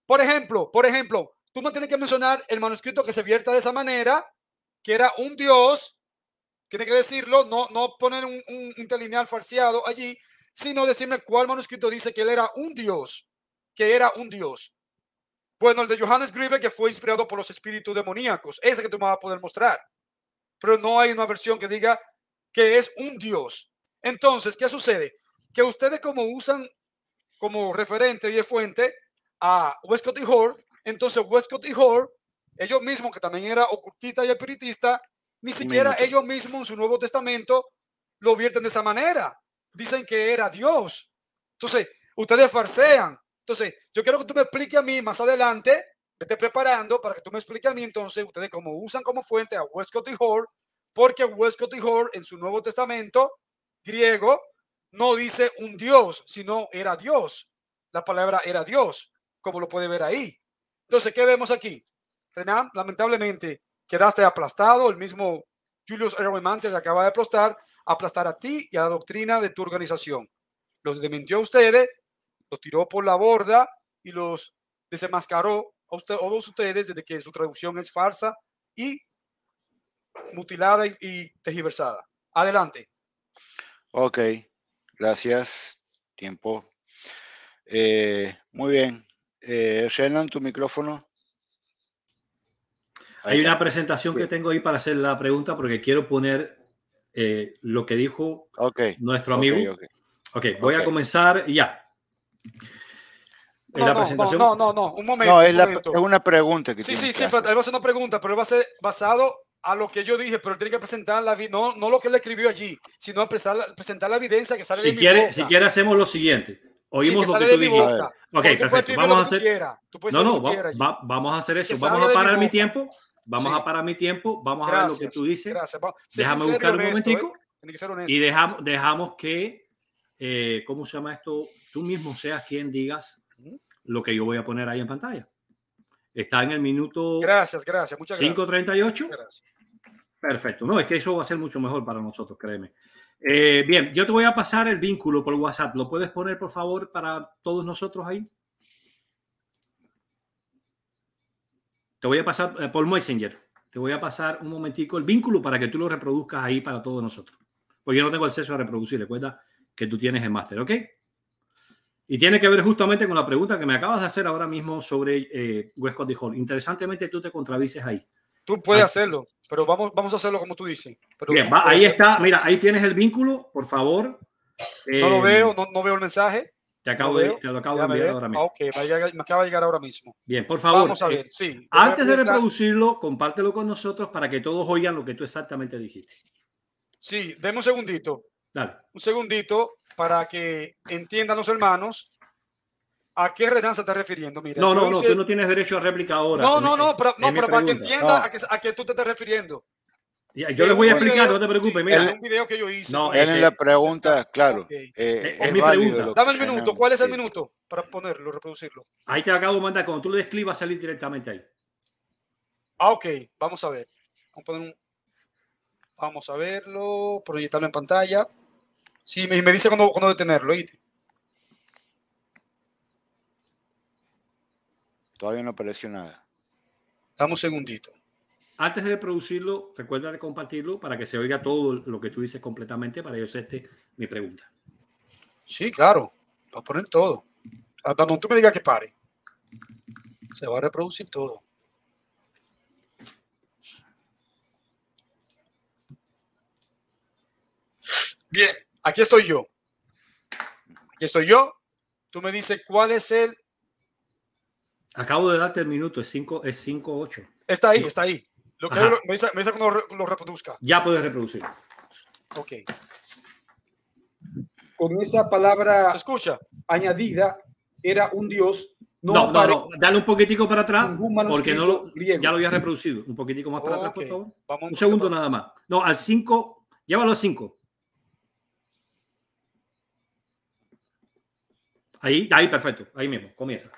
[SPEAKER 1] Por ejemplo, por ejemplo, tú me tienes que mencionar el manuscrito que se vierta de esa manera, que era un Dios, tiene que decirlo, no, no poner un, un interlineal farseado allí, sino decirme cuál manuscrito dice que él era un Dios, que era un Dios. Bueno, el de Johannes Grieve, que fue inspirado por los espíritus demoníacos, ese que tú me vas a poder mostrar. Pero no hay una versión que diga que es un Dios. Entonces, ¿qué sucede? Que ustedes como usan como referente y de fuente a Westcott y Hall, entonces Westcott y Hall, ellos mismos, que también era ocultista y espiritista, ni siquiera ellos mismos en su Nuevo Testamento lo vierten de esa manera dicen que era Dios. Entonces, ustedes farsean. Entonces, yo quiero que tú me expliques a mí más adelante, esté preparando para que tú me expliques a mí entonces, ustedes como usan como fuente a Westcott y Hall, porque Westcott y Hall en su Nuevo Testamento griego no dice un Dios, sino era Dios. La palabra era Dios, como lo puede ver ahí. Entonces, ¿qué vemos aquí? Renan, lamentablemente, quedaste aplastado. El mismo Julius Erwin Mantes acaba de aplastar aplastar a ti y a la doctrina de tu organización. Los desmintió a ustedes, los tiró por la borda y los desenmascaró a, todos ustedes desde que su traducción es falsa y mutilada y, tejiversada. Adelante.
[SPEAKER 3] Ok, gracias. Tiempo. Eh, muy bien. Eh, tu
[SPEAKER 4] micrófono.
[SPEAKER 5] Hay una presentación
[SPEAKER 4] que tengo ahí para hacer la pregunta porque quiero poner eh, lo que dijo nuestro amigo. Ok, okay. voy a comenzar ya.
[SPEAKER 1] No, no, no, un momento. No, es, una pregunta. Que sí, sí, sí, pero va a hacer una pregunta, pero va a ser basado a lo que yo dije, pero tiene que presentar la no, no lo que él escribió allí, sino presentar, presentar la evidencia que sale si de quiere, mi boca. Si quiere,
[SPEAKER 4] hacemos lo siguiente. Oímos lo que tú dijiste. Ok, perfecto. No, no, vamos a hacer eso. Vamos a parar mi tiempo. Vamos a parar mi tiempo, vamos a ver lo que tú dices.
[SPEAKER 1] Gracias. Déjame buscar un ¿eh? momentico. Y dejamos,
[SPEAKER 4] dejamos que, eh, ¿cómo se llama esto? Tú mismo seas quien digas lo que yo voy a poner ahí en pantalla. Está en el minuto. Gracias,
[SPEAKER 1] gracias, muchas gracias. 5.38.
[SPEAKER 4] Perfecto. No, es que eso va a ser mucho mejor para nosotros, créeme. Eh, bien, yo te voy a pasar el vínculo por WhatsApp. ¿Lo puedes poner, por favor, para todos nosotros ahí? Te voy a pasar, por eh, Paul Messenger, te voy a pasar un momentico el vínculo para que tú lo reproduzcas ahí para todos nosotros. Porque yo no tengo acceso a reproducir, recuerda que tú tienes el máster, ¿ok? Y tiene que ver justamente con la pregunta que me acabas de hacer ahora mismo sobre eh, Westcott y Hall. Interesantemente, tú te contradices ahí. Tú puedes ah.
[SPEAKER 1] hacerlo, pero vamos, vamos a hacerlo como tú dices. Pero Bien, ahí está,
[SPEAKER 4] mira, ahí tienes el vínculo, por favor. no lo eh, veo,
[SPEAKER 1] no, veo el mensaje. Te, acabo lo acabo de enviar ahora mismo. me acaba de llegar ahora mismo. Bien, por favor. Vamos a eh, ver, Antes de
[SPEAKER 4] reproducirlo, compártelo con nosotros para que todos oigan lo que tú exactamente dijiste.
[SPEAKER 1] Sí, denme un segundito. Un segundito para que entiendan los hermanos a qué redanza estás refiriendo. no, no, no, tú no tienes
[SPEAKER 4] derecho a réplica ahora. No, no, no, pero, para que entienda
[SPEAKER 1] ah. a qué tú te estás refiriendo yo les voy a explicar, no te preocupes. Mira. Es un video que yo hice. No, él pues. en la
[SPEAKER 3] pregunta, claro. Eh, eh, es, mi
[SPEAKER 1] pregunta. Dame el minuto. ¿Cuál es el minuto para ponerlo, reproducirlo? Ahí te acabo de mandar. Cuando tú lo desclives
[SPEAKER 4] va a salir directamente ahí.
[SPEAKER 1] Ah, ok. Vamos a ver. Vamos a, verlo, proyectarlo en pantalla. Sí, me, me dice cuando, detenerlo,
[SPEAKER 3] Todavía no
[SPEAKER 4] apareció nada. Dame un segundito. Antes de reproducirlo, recuerda de compartirlo para que se oiga todo lo que tú dices completamente para yo este mi pregunta.
[SPEAKER 1] Sí, claro. Va a poner todo. Hasta donde tú me digas que pare. Se va a reproducir todo. Bien, aquí estoy yo. Aquí estoy yo. Tú me dices cuál es el. Acabo de
[SPEAKER 4] darte el minuto, es 5 es
[SPEAKER 1] Está ahí, está ahí. Lo que me, dice, que lo, reproduzca.
[SPEAKER 4] Ya puede reproducir.
[SPEAKER 1] Ok. Con esa palabra ¿Se escucha? añadida, era un dios. No, no, dale un poquitico para atrás, porque no lo,
[SPEAKER 4] ya lo había reproducido. Un
[SPEAKER 1] poquitico más para atrás, por favor. un segundo nada más.
[SPEAKER 4] No, al 5, llévalo al 5. Ahí, ahí, perfecto, ahí mismo, comienza.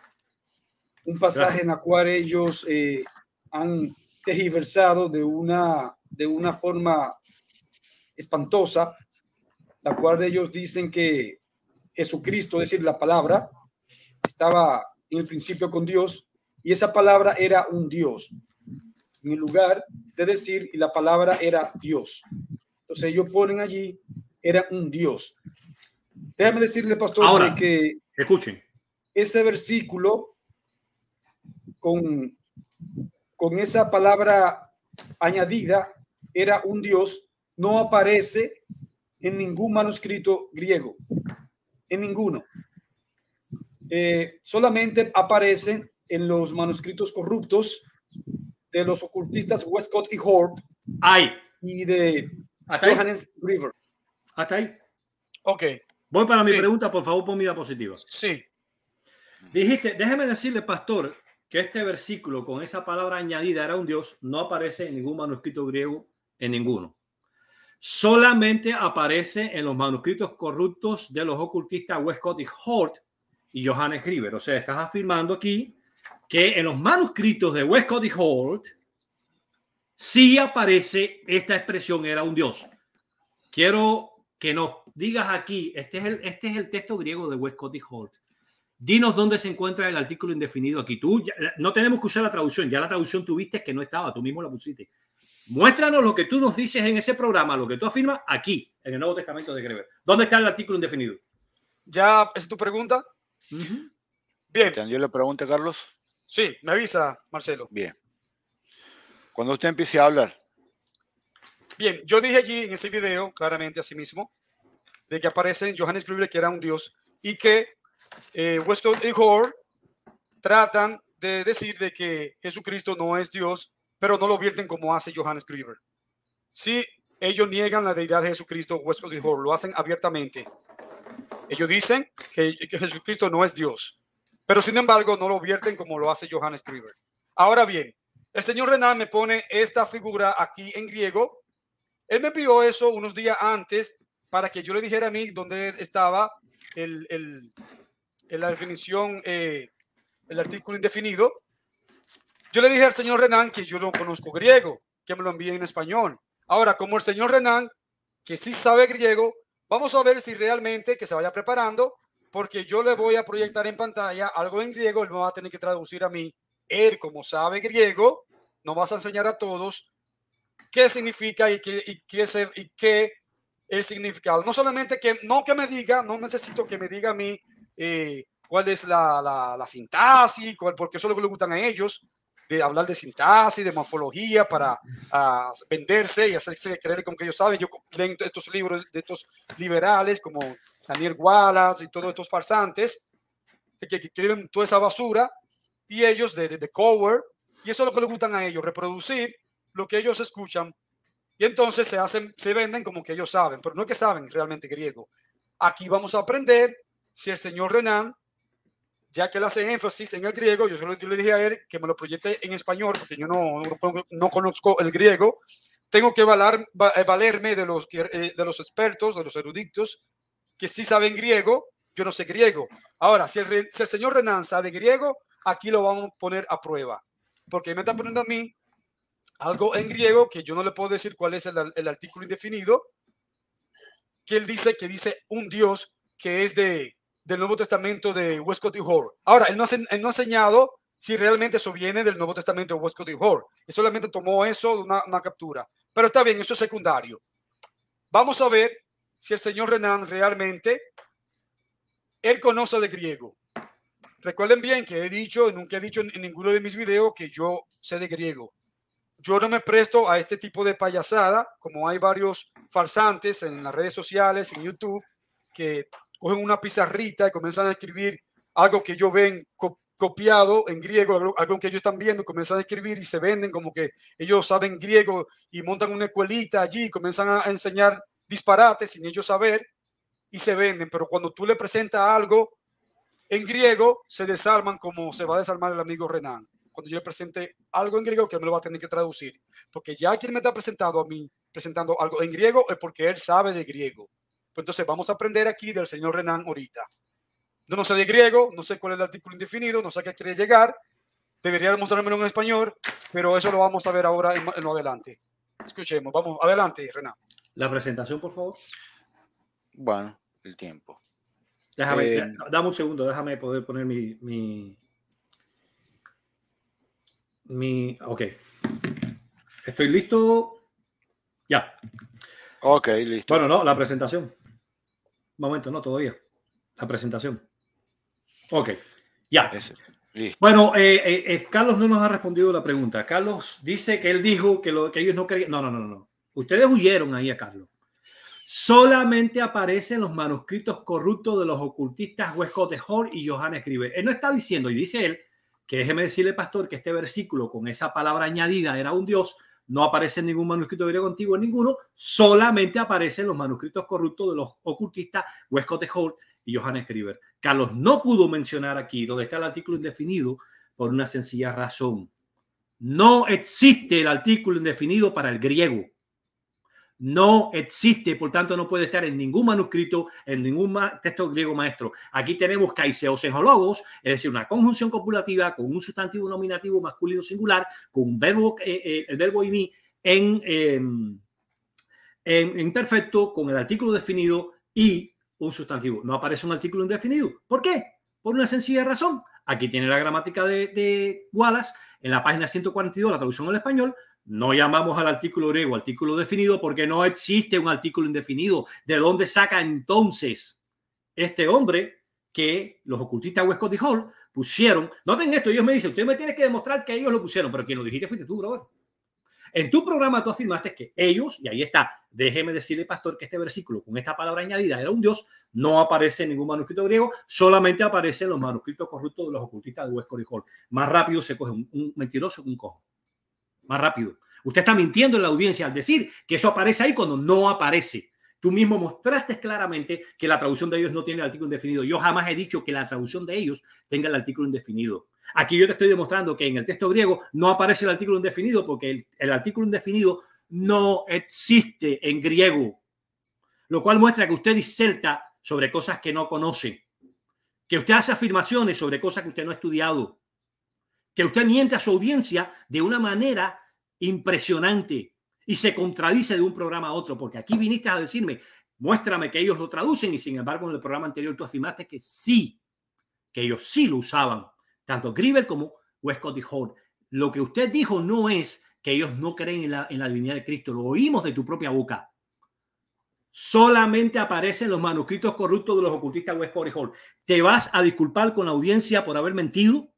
[SPEAKER 1] Un pasaje en el cual ellos eh, han tergiversado de una, de una forma espantosa, la cual ellos dicen que Jesucristo, es decir, la palabra, estaba en el principio con Dios y esa palabra era un Dios, en lugar de decir y la palabra era Dios. Entonces ellos ponen allí, era un Dios. Déjame decirle, pastor, que escuchen. Ese versículo con con esa palabra añadida, era un dios, no aparece en ningún manuscrito griego, en ninguno. Eh, solamente aparecen en los manuscritos corruptos de los ocultistas Westcott y Hort. Ay. Y de Johannes River. Hasta ahí. Ok. Voy para mi
[SPEAKER 4] pregunta, por favor, pon mi diapositiva. Sí. Dijiste, déjeme decirle, pastor, que este versículo con esa palabra añadida era un dios no aparece en ningún manuscrito griego, en ninguno. Solamente aparece en los manuscritos corruptos de los ocultistas Westcott y Hort y Johannes Grieber. O sea, estás afirmando aquí que en los manuscritos de Westcott y Hort sí aparece esta expresión era un dios. Quiero que nos digas aquí, este es el, este es el texto griego de Westcott y Holt. Dinos dónde se encuentra el artículo indefinido aquí. Tú no tenemos que usar la traducción, ya la traducción tuviste que no estaba, tú mismo la pusiste. Muéstranos lo que tú nos dices en ese programa, lo que tú afirmas aquí, en el Nuevo Testamento de Greber. ¿Dónde está el artículo indefinido? ¿Ya es tu pregunta? Bien. Yo Bien. yo la pregunta, Carlos? Sí, me
[SPEAKER 1] avisa, Marcelo.
[SPEAKER 3] Bien. Cuando usted empiece a hablar.
[SPEAKER 1] Bien, yo dije allí en ese video, claramente a mismo, de que aparece en Johannes Grübler que era un dios y que eh, y Hoare tratan de decir de que Jesucristo no es Dios, pero no lo vierten como hace Johannes Grieber. si ellos niegan la deidad de Jesucristo, Westcott y Hoare lo hacen abiertamente. Ellos dicen que, Jesucristo no es Dios, pero sin embargo no lo vierten como lo hace Johannes Grieber. Ahora bien, el señor Renan me pone esta figura aquí en griego. Él me envió eso unos días antes para que yo le dijera a mí dónde estaba el, el, en la definición, eh, el artículo indefinido. Yo le dije al señor Renan que yo no conozco griego, que me lo envíe en español. Ahora, como el señor Renan, que sí sabe griego, vamos a ver si realmente que se vaya preparando, porque yo le voy a proyectar en pantalla algo en griego, él me va a tener que traducir a mí. Él, como sabe griego, nos vas a enseñar a todos qué significa y qué, y qué es significado. No solamente que, no que me diga, no necesito que me diga a mí eh, cuál es la, la, sintaxis, cuál, porque eso es lo que le gustan a ellos, de hablar de sintaxis, de morfología, para ah, venderse y hacerse creer como que ellos saben. Yo leo estos libros de estos liberales como Daniel Wallace y todos estos farsantes que, escriben toda esa basura y ellos de, de, cover, y eso es lo que les gustan a ellos, reproducir lo que ellos escuchan y entonces se hacen, se venden como que ellos saben, pero no es que saben realmente griego. Aquí vamos a aprender si el señor Renan, ya que él hace énfasis en el griego, yo solo le dije a él que me lo proyecte en español, porque yo no, no, conozco el griego, tengo que eh, valerme de los, eh, de los expertos, de los eruditos, que sí saben griego, yo no sé griego. Ahora, si el, señor Renan sabe griego, aquí lo vamos a poner a prueba, porque me está poniendo a mí algo en griego que yo no le puedo decir cuál es el, el artículo indefinido, que él dice que dice un Dios que es de del Nuevo Testamento de Westcott y Hoare. Ahora, él no, ha enseñado si realmente eso viene del Nuevo Testamento de Westcott y Hoare. Y solamente tomó eso de una, captura. Pero está bien, eso es secundario. Vamos a ver si el señor Renan realmente, él conoce de griego. Recuerden bien que he dicho, nunca he dicho en, ninguno de mis videos que yo sé de griego. Yo no me presto a este tipo de payasada, como hay varios farsantes en las redes sociales, en YouTube, que cogen una pizarrita y comienzan a escribir algo que ellos ven copiado en griego, algo, que ellos están viendo, comienzan a escribir y se venden como que ellos saben griego y montan una escuelita allí, y comienzan a enseñar disparates sin ellos saber y se venden. Pero cuando tú le presentas algo en griego, se desarman como se va a desarmar el amigo Renan. Cuando yo le presente algo en griego, que me lo va a tener que traducir. Porque ya quien me está presentando a mí, presentando algo en griego, es porque él sabe de griego. Pues entonces vamos a aprender aquí del señor Renan ahorita. no sé de griego, no sé cuál es el artículo indefinido, no sé a qué quiere llegar. Debería demostrármelo en español, pero eso lo vamos a ver ahora en, lo adelante. Escuchemos, vamos, adelante, Renan.
[SPEAKER 4] La presentación, por favor. Bueno, el tiempo. Déjame, eh, dame un segundo, déjame poder poner mi, mi, mi. Ok. Estoy listo. Ya.
[SPEAKER 3] Ok, listo. Bueno, no,
[SPEAKER 4] la presentación. Momento, no, todavía. La presentación. Ok, ya. Bueno, eh, eh, eh, Carlos no nos ha respondido la pregunta. Carlos dice que él dijo que, lo, que ellos no querían. No, no, no, no. Ustedes huyeron ahí a Carlos. Solamente aparecen los manuscritos corruptos de los ocultistas Huesco de Hall y Johanna Escribe. Él no está diciendo, y dice él, que déjeme decirle, pastor, que este versículo con esa palabra añadida era un Dios, no aparece ningún manuscrito griego antiguo, en ninguno, solamente aparecen los manuscritos corruptos de los ocultistas Westcott Hall y Johannes Krieger. Carlos no pudo mencionar aquí donde está el artículo indefinido por una sencilla razón. No existe el artículo indefinido para el griego no existe, por tanto no puede estar en ningún manuscrito, en ningún texto griego maestro. Aquí tenemos en enólogos, es decir, una conjunción copulativa con un sustantivo nominativo masculino singular, con verbo, eh, eh, el verbo y en, em, en, en perfecto, con el artículo definido y un sustantivo. No aparece un artículo indefinido. ¿Por qué? Por una sencilla razón. Aquí tiene la gramática de, de Wallace, en la página 142, la traducción al español, no llamamos al artículo griego artículo definido porque no existe un artículo indefinido. ¿De dónde saca entonces este hombre que los ocultistas Westcott y Hall pusieron? Noten esto, ellos me dicen, usted me tiene que demostrar que ellos lo pusieron, pero quien lo dijiste fuiste tú, brother. En tu programa tú afirmaste que ellos, y ahí está, déjeme decirle, pastor, que este versículo con esta palabra añadida era un Dios, no aparece en ningún manuscrito griego, solamente aparece en los manuscritos corruptos de los ocultistas de Westcott y Hall. Más rápido se coge un, un mentiroso que un cojo más rápido. Usted está mintiendo en la audiencia al decir que eso aparece ahí cuando no aparece. Tú mismo mostraste claramente que la traducción de ellos no tiene el artículo indefinido. Yo jamás he dicho que la traducción de ellos tenga el artículo indefinido. Aquí yo te estoy demostrando que en el texto griego no aparece el artículo indefinido porque el, artículo indefinido no existe en griego, lo cual muestra que usted diserta sobre cosas que no conoce, que usted hace afirmaciones sobre cosas que usted no ha estudiado, que usted miente a su audiencia de una manera impresionante y se contradice de un programa a otro, porque aquí viniste a decirme, muéstrame que ellos lo traducen y sin embargo en el programa anterior tú afirmaste que sí, que ellos sí lo usaban, tanto Griebel como Westcott y Hall. Lo que usted dijo no es que ellos no creen en la, en la divinidad de Cristo, lo oímos de tu propia boca. Solamente aparecen los manuscritos corruptos de los ocultistas Westcott y Hall. ¿Te vas a disculpar con la audiencia por haber mentido?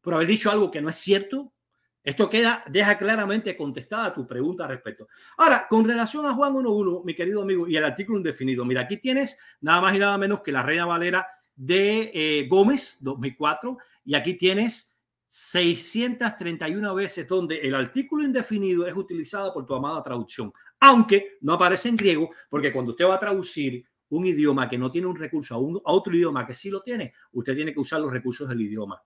[SPEAKER 4] por haber dicho algo que no es cierto? Esto queda, deja claramente contestada tu pregunta al respecto. Ahora, con relación a Juan 1.1, mi querido amigo, y el artículo indefinido, mira, aquí tienes nada más y nada menos que la Reina Valera de eh, Gómez, 2004, y aquí tienes 631 veces donde el artículo indefinido es utilizado por tu amada traducción, aunque no aparece en griego, porque cuando usted va a traducir un idioma que no tiene un recurso a, a otro idioma que sí lo tiene, usted tiene que usar los recursos del idioma.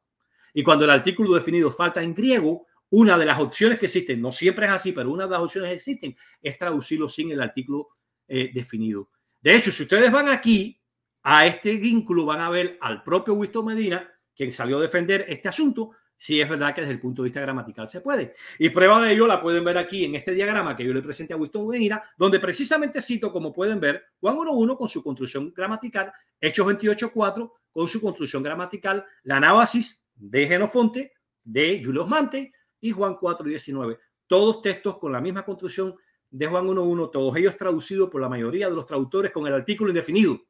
[SPEAKER 4] Y cuando el artículo definido falta en griego, una de las opciones que existen, no siempre es así, pero una de las opciones que existen es traducirlo sin el artículo eh, definido. De hecho, si ustedes van aquí a este vínculo, van a ver al propio Winston Medina, quien salió a defender este asunto, si es verdad que desde el punto de vista gramatical se puede. Y prueba de ello la pueden ver aquí en este diagrama que yo le presenté a Winston Medina, donde precisamente cito, como pueden ver, Juan 1.1 con su construcción gramatical, Hechos 28.4 con su construcción gramatical, la anábasis de Genofonte, de Julio Mante y Juan 4.19. Todos textos con la misma construcción de Juan 1.1, todos ellos traducidos por la mayoría de los traductores con el artículo indefinido.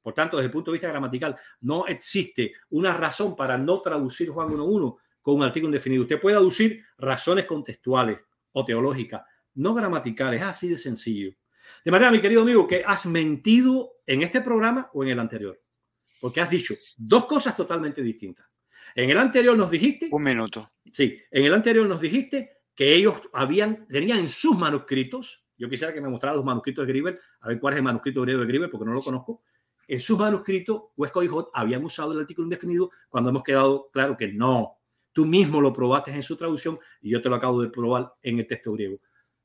[SPEAKER 4] Por tanto, desde el punto de vista gramatical, no existe una razón para no traducir Juan 1.1 con un artículo indefinido. Usted puede aducir razones contextuales o teológicas, no gramaticales, así de sencillo. De manera, mi querido amigo, que has mentido en este programa o en el anterior, porque has dicho dos cosas totalmente distintas. En el anterior nos dijiste. Un minuto. Sí, en el anterior nos dijiste que ellos habían, tenían en sus manuscritos, yo quisiera que me mostrara los manuscritos de Griebel, a ver cuál es el manuscrito griego de Griebel, porque no lo conozco. En sus manuscritos, Huesco y Hot habían usado el artículo indefinido cuando hemos quedado claro que no. Tú mismo lo probaste en su traducción y yo te lo acabo de probar en el texto griego.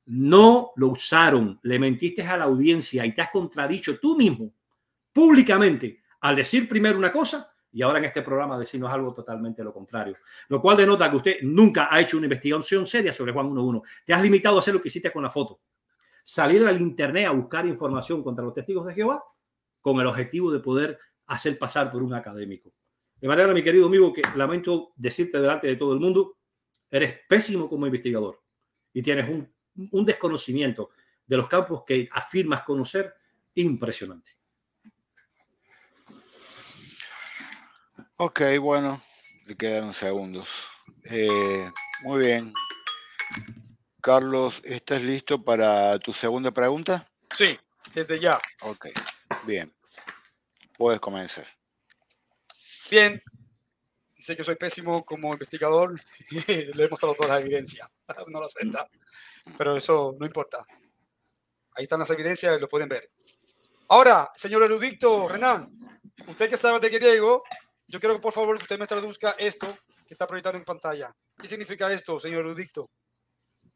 [SPEAKER 4] No lo usaron, le mentiste a la audiencia y te has contradicho tú mismo públicamente al decir primero una cosa y ahora en este programa decirnos algo totalmente lo contrario. Lo cual denota que usted nunca ha hecho una investigación seria sobre Juan 1.1. Te has limitado a hacer lo que hiciste con la foto. Salir al Internet a buscar información contra los testigos de Jehová con el objetivo de poder hacer pasar por un académico. De manera, mi querido amigo, que lamento decirte delante de todo el mundo, eres pésimo como investigador y tienes un, un desconocimiento de los campos que afirmas conocer impresionante. Ok, bueno, le quedaron segundos.
[SPEAKER 3] Eh, muy bien. Carlos, ¿estás listo para tu segunda pregunta?
[SPEAKER 1] Sí, desde ya. Ok,
[SPEAKER 3] bien. Puedes comenzar.
[SPEAKER 1] Bien, sé que soy pésimo como investigador y le he mostrado toda la evidencia. No lo acepta, pero eso no importa. Ahí están las evidencias, lo pueden ver. Ahora, señor erudito Renan, usted que sabe de griego, yo quiero que por favor usted me traduzca esto que está proyectado en pantalla. ¿Qué significa esto, señor ¿Me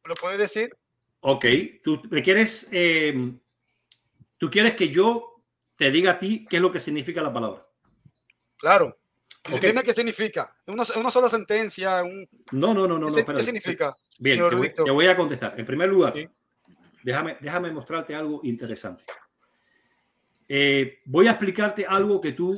[SPEAKER 1] ¿Lo puede decir?
[SPEAKER 4] Ok, tú quieres, em, tú quieres que yo te diga a ti qué es lo que
[SPEAKER 1] significa la palabra. Claro. qué significa? Una, sola sentencia. No, no, no, no. ¿Qué, significa? Bien, señor te,
[SPEAKER 4] voy, a contestar. En primer lugar, déjame, déjame mostrarte algo interesante. Eh, voy a explicarte algo que tú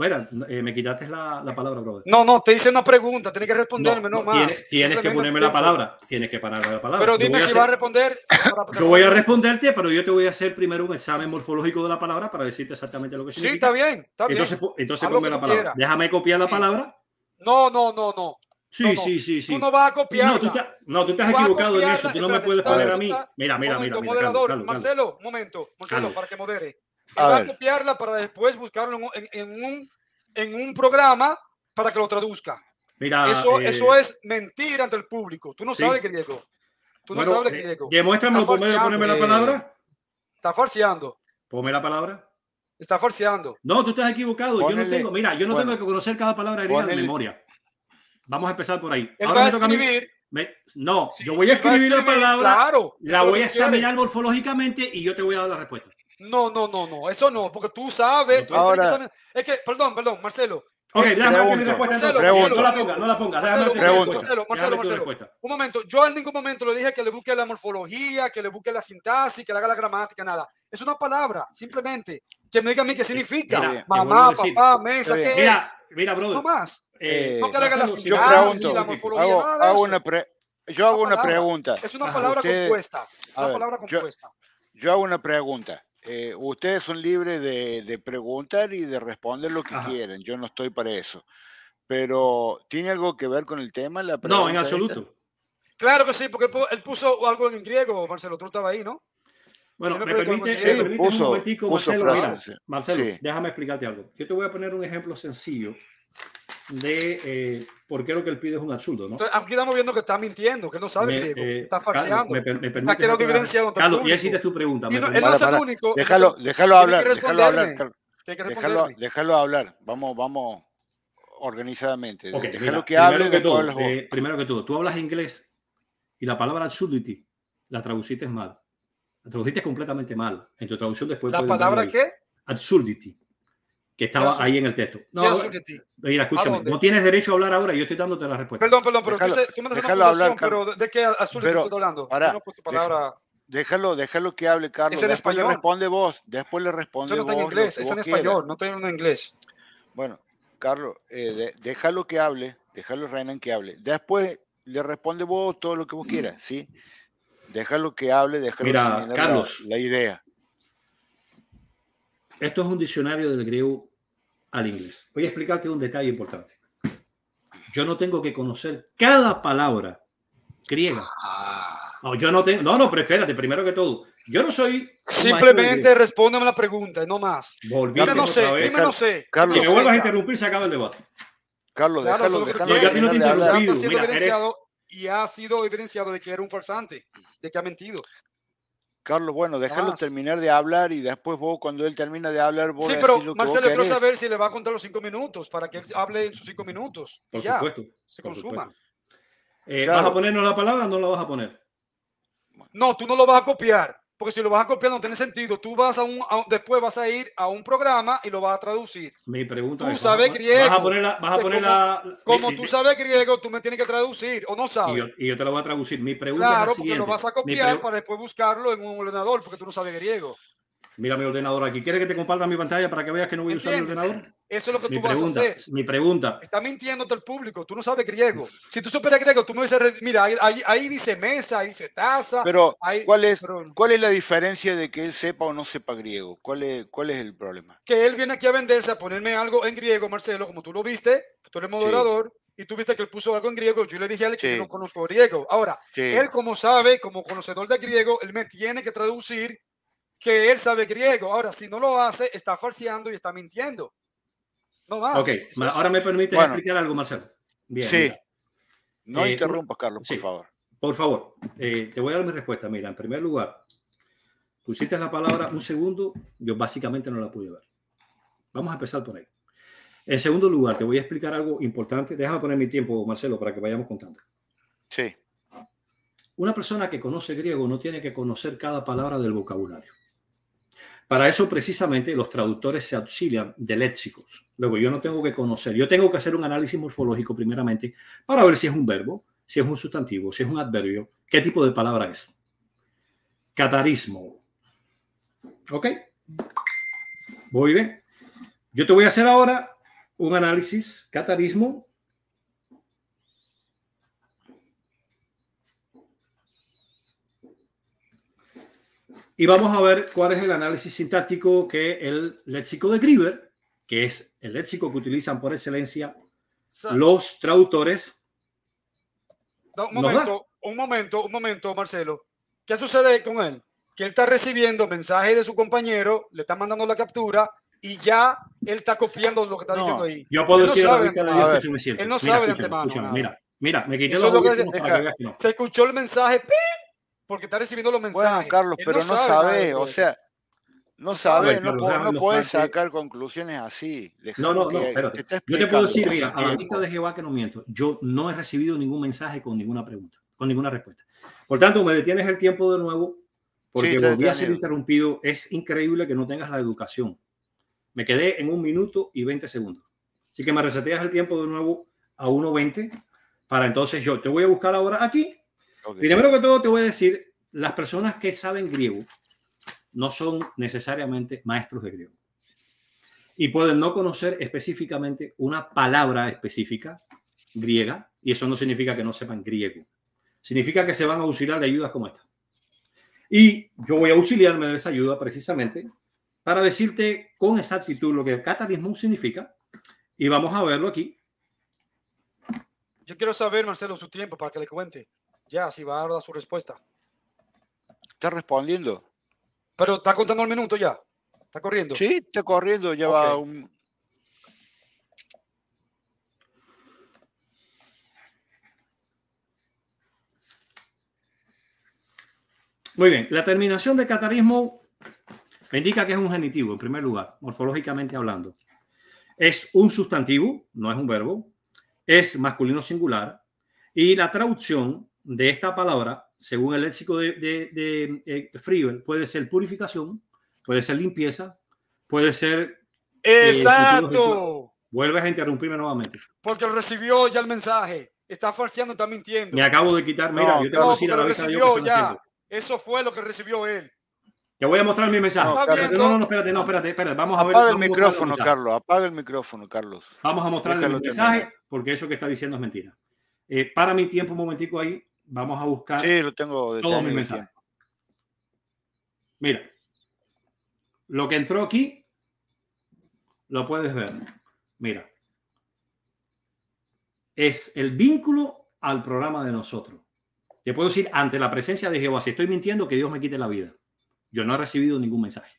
[SPEAKER 4] Mira, eh, me quitaste la, la, palabra, brother. No,
[SPEAKER 1] no, te hice una pregunta, tienes que responderme, no, más. Tienes, que ponerme la palabra,
[SPEAKER 4] tienes que parar la palabra. Pero dime si va a responder. yo voy a responderte, pero yo te voy a hacer primero un examen morfológico de la palabra para decirte exactamente lo que significa. Sí, está bien, está bien. Entonces, entonces ponme la palabra. Déjame copiar la palabra. No, no, no, no. Sí, sí, sí, sí. no vas a copiar. No, tú, te, has estás equivocado en eso. Tú no me puedes poner a mí. Mira, mira, mira. mira, moderador, Marcelo,
[SPEAKER 1] un momento. Marcelo, para que modere a copiarla para después buscarlo en, un, en un programa para que lo traduzca. Mira, eso, eh, eso es mentira ante el público. Tú no sabes griego. Tú no sabes eh, griego. Demuéstrame, eh. ponme la palabra. Está farseando. Ponme la palabra. Está farseando. No, tú estás equivocado. yo no tengo, mira, yo no tengo que
[SPEAKER 4] conocer cada palabra de memoria. Vamos a empezar por ahí. Ahora a escribir. no, yo voy a escribir, la palabra, claro, la voy a examinar
[SPEAKER 1] morfológicamente y yo te voy a dar la respuesta. No, no, no, no, eso no, porque tú sabes. es que, perdón, perdón, Marcelo. Ok, déjame mi respuesta. Marcelo, no la ponga, no la ponga. Marcelo, Marcelo, Marcelo, Un momento, yo en ningún momento le dije que le busque la morfología, que le busque la sintaxis, que le haga la gramática, nada. Es una palabra, simplemente. Que me diga a mí qué eh, significa. Mamá, papá, mesa, ¿qué mira, es? Mira, brother. No más. Eh, eh, no que le haga la sintaxis, yo la morfología, nada
[SPEAKER 3] yo hago una, pregunta. Es una ah, palabra compuesta. Una palabra compuesta. yo hago una pregunta. Eh, ustedes son libres de, preguntar y de responder lo que quieren Yo no estoy para eso. Pero, ¿tiene algo que ver con el
[SPEAKER 1] tema? La no, en absoluto. Claro que sí, porque él puso algo en griego, Marcelo, tú estabas ahí, ¿no? Bueno, me permite, un momentico, Marcelo. Marcelo,
[SPEAKER 4] déjame explicarte algo. Yo te voy a poner un ejemplo sencillo de eh, por qué lo que él pide es un absurdo. ¿no?
[SPEAKER 1] aquí estamos viendo que está mintiendo, que no sabe, me, eh, está falseando. me, me, está quedando evidencia donde y él tu pregunta. él no es el único. Déjalo, déjalo hablar, déjalo hablar,
[SPEAKER 4] déjalo,
[SPEAKER 3] déjalo hablar. Vamos, vamos organizadamente. déjalo que hable. Primero que, todo, eh,
[SPEAKER 4] primero que todo, tú hablas inglés y la palabra absurdity la traduciste mal. La traduciste completamente mal. En tu traducción después. ¿La palabra qué? Absurdity que estaba ahí en el texto. No,
[SPEAKER 1] mira, escúchame, no
[SPEAKER 4] tienes derecho a hablar ahora, yo estoy dándote la respuesta. Perdón, perdón, pero déjalo, tú, me la hablar, pero
[SPEAKER 1] ¿de qué azul pero, estoy hablando? palabra... Déjalo,
[SPEAKER 3] déjalo que hable, Carlos. Es en después español. le responde vos, después le responde vos no en inglés, es en español, no tengo en inglés. Bueno, Carlos, eh, déjalo que hable, déjalo reina que hable. Después le responde vos todo lo que vos quieras, ¿sí? Déjalo que hable, déjalo Mira, que Carlos,
[SPEAKER 4] la, la idea. Esto es un diccionario del griego al inglés. Voy a explicarte un detalle importante. Yo no tengo que conocer cada palabra griega. Ah. No, yo no tengo. No, no, pero espérate, primero que todo. Yo no soy. Simplemente
[SPEAKER 1] respóndeme la pregunta, y no más. Dime no sé, no sé. Carlos, si me vuelvas a interrumpir, se
[SPEAKER 4] acaba el debate. Carlos, déjalo, déjalo,
[SPEAKER 1] y ha sido evidenciado de que era un farsante, de que ha mentido.
[SPEAKER 3] Carlos, bueno, déjalo terminar de hablar y después vos, cuando él termina de hablar, vos. Sí, pero lo Marcelo, quiero
[SPEAKER 1] saber si le va a contar los cinco minutos para que él hable en sus cinco minutos. Por supuesto. Se consuma. Eh,
[SPEAKER 4] ¿Vas a ponernos la palabra o no la vas a poner?
[SPEAKER 1] No, tú no lo vas a copiar porque si lo vas a copiar no tiene sentido. Tú vas a un, después vas a ir a un programa y lo vas a traducir. Mi pregunta tú sabes griego. Vas a poner como, tú sabes griego, tú me tienes que traducir o no sabes. Y yo, te lo voy a traducir. Mi pregunta claro, porque lo vas a copiar para después buscarlo en un ordenador porque tú no sabes griego.
[SPEAKER 4] Mira mi ordenador aquí. ¿Quieres que te comparta mi pantalla para que veas que no voy a usar mi ordenador?
[SPEAKER 1] Eso es lo que tú vas a hacer. Mi pregunta. Está mintiéndote el público. Tú no sabes griego. Si tú supieras griego, tú me dices, mira, ahí, dice mesa, ahí dice taza. Pero, ¿cuál, es,
[SPEAKER 3] ¿cuál es la diferencia de que él sepa o no sepa griego? ¿Cuál es, ¿Cuál es el problema?
[SPEAKER 1] Que él viene aquí a venderse, a ponerme algo en griego, Marcelo, como tú lo viste, tú eres moderador, y tú viste que él puso algo en griego, yo le dije a él que no conozco griego. Ahora, él como sabe, como conocedor de griego, él me tiene que traducir que él sabe griego. Ahora, si no lo hace, está falseando y está mintiendo. No va. Ok, ahora me permite explicar
[SPEAKER 4] algo, Marcelo. Bien, sí. No eh, interrumpas, Carlos, por favor. Por favor, eh, te voy a dar mi respuesta. Mira, en primer lugar, pusiste la palabra un segundo, yo básicamente no la pude ver. Vamos a empezar por ahí. En segundo lugar, te voy a explicar algo importante. Déjame poner mi tiempo, Marcelo, para que vayamos contando. Sí. Una persona que conoce griego no tiene que conocer cada palabra del vocabulario. Para eso precisamente los traductores se auxilian de léxicos. Luego yo no tengo que conocer, yo tengo que hacer un análisis morfológico primeramente para ver si es un verbo, si es un sustantivo, si es un adverbio, qué tipo de palabra es. Catarismo. ¿Ok? Muy bien. Yo te voy a hacer ahora un análisis catarismo Y vamos a ver cuál es el análisis sintáctico que el léxico de Grieber, que es el léxico que utilizan por excelencia los traductores.
[SPEAKER 1] un momento, un momento, un momento, Marcelo. ¿Qué sucede con él? Que él está recibiendo mensajes de su compañero, le está mandando la captura y ya él está copiando lo que está diciendo ahí. Yo puedo decir no Él no sabe de antemano.
[SPEAKER 4] Mira, mira,
[SPEAKER 1] me quité los es Se escuchó el mensaje, ¡pim! porque está recibiendo los mensajes. Bueno, Carlos, pero no, sabe, o sea,
[SPEAKER 3] no sabe, no, puede puedes sacar conclusiones así. No, no, no, pero Te yo te puedo decir, mira, a la vista
[SPEAKER 4] de Jehová que no miento, yo no he recibido ningún mensaje con ninguna pregunta, con ninguna respuesta. Por tanto, me detienes el tiempo de nuevo porque volví a ser interrumpido. Es increíble que no tengas la educación. Me quedé en un minuto y 20 segundos. Así que me reseteas el tiempo de nuevo a 1.20 para entonces yo te voy a buscar ahora aquí Primero que todo te voy a decir, las personas que saben griego no son necesariamente maestros de griego. Y pueden no conocer específicamente una palabra específica griega, y eso no significa que no sepan griego. Significa que se van a auxiliar de ayudas como esta. Y yo voy a auxiliarme de esa ayuda precisamente para decirte con exactitud lo que catarismo significa, y vamos a verlo aquí.
[SPEAKER 1] Yo quiero saber, Marcelo, su tiempo para que le cuente. Ya, si va a dar su respuesta.
[SPEAKER 4] Está respondiendo.
[SPEAKER 1] Pero está contando el minuto ya. Está corriendo. Sí, está corriendo, Lleva un.
[SPEAKER 4] Muy bien, la terminación de catarismo me indica que es un genitivo, en primer lugar, morfológicamente hablando. Es un sustantivo, no es un verbo, es masculino singular, y la traducción de esta palabra, según el léxico de, de, eh, puede ser purificación, puede ser limpieza, puede ser... Eh, Exacto. Vuelve Vuelves a interrumpirme nuevamente.
[SPEAKER 1] Porque recibió ya el mensaje. Está falseando, está mintiendo. Me acabo de quitar. Mira, no, yo te voy no, a decir a la Dios ya. Eso fue lo que recibió él.
[SPEAKER 4] Te voy a mostrar mi mensaje. No, no, no, espérate, no, espérate, espérate. Vamos a ver. Apaga el micrófono, Carlos.
[SPEAKER 3] Apaga el micrófono, Carlos. Vamos a mostrarle el mensaje
[SPEAKER 4] porque eso que está diciendo es mentira. Eh, para mi tiempo un momentico ahí. Vamos a buscar sí, lo tengo todos mis mensajes. Mira, lo que entró aquí lo puedes ver. Mira, es el vínculo al programa de nosotros. Te puedo decir, ante la presencia de Jehová, si estoy mintiendo, que Dios me quite la vida. Yo no he recibido ningún mensaje.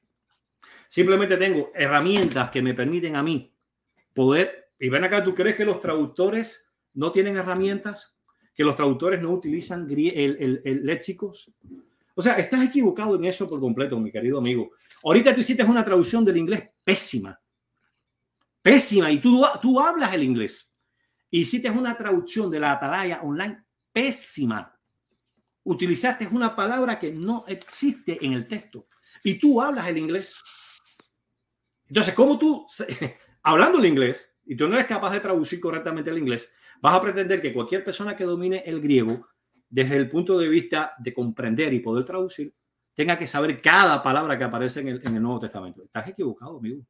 [SPEAKER 4] Simplemente tengo herramientas que me permiten a mí poder. Y ven acá, ¿tú crees que los traductores no tienen herramientas? que los traductores no utilizan el, el, O sea, estás equivocado en eso por completo, mi querido amigo. Ahorita tú hiciste una traducción del inglés pésima. Pésima. Y tú, tú hablas el inglés. Hiciste una traducción de la Atalaya online pésima. Utilizaste una palabra que no existe en el texto. Y tú hablas el inglés. Entonces, ¿cómo tú, hablando el inglés, y tú no eres capaz de traducir correctamente el inglés, Vas a pretender que cualquier persona que domine el griego, desde el punto de vista de comprender y poder traducir, tenga que saber cada palabra que aparece en el, Nuevo Testamento. Estás equivocado, amigo.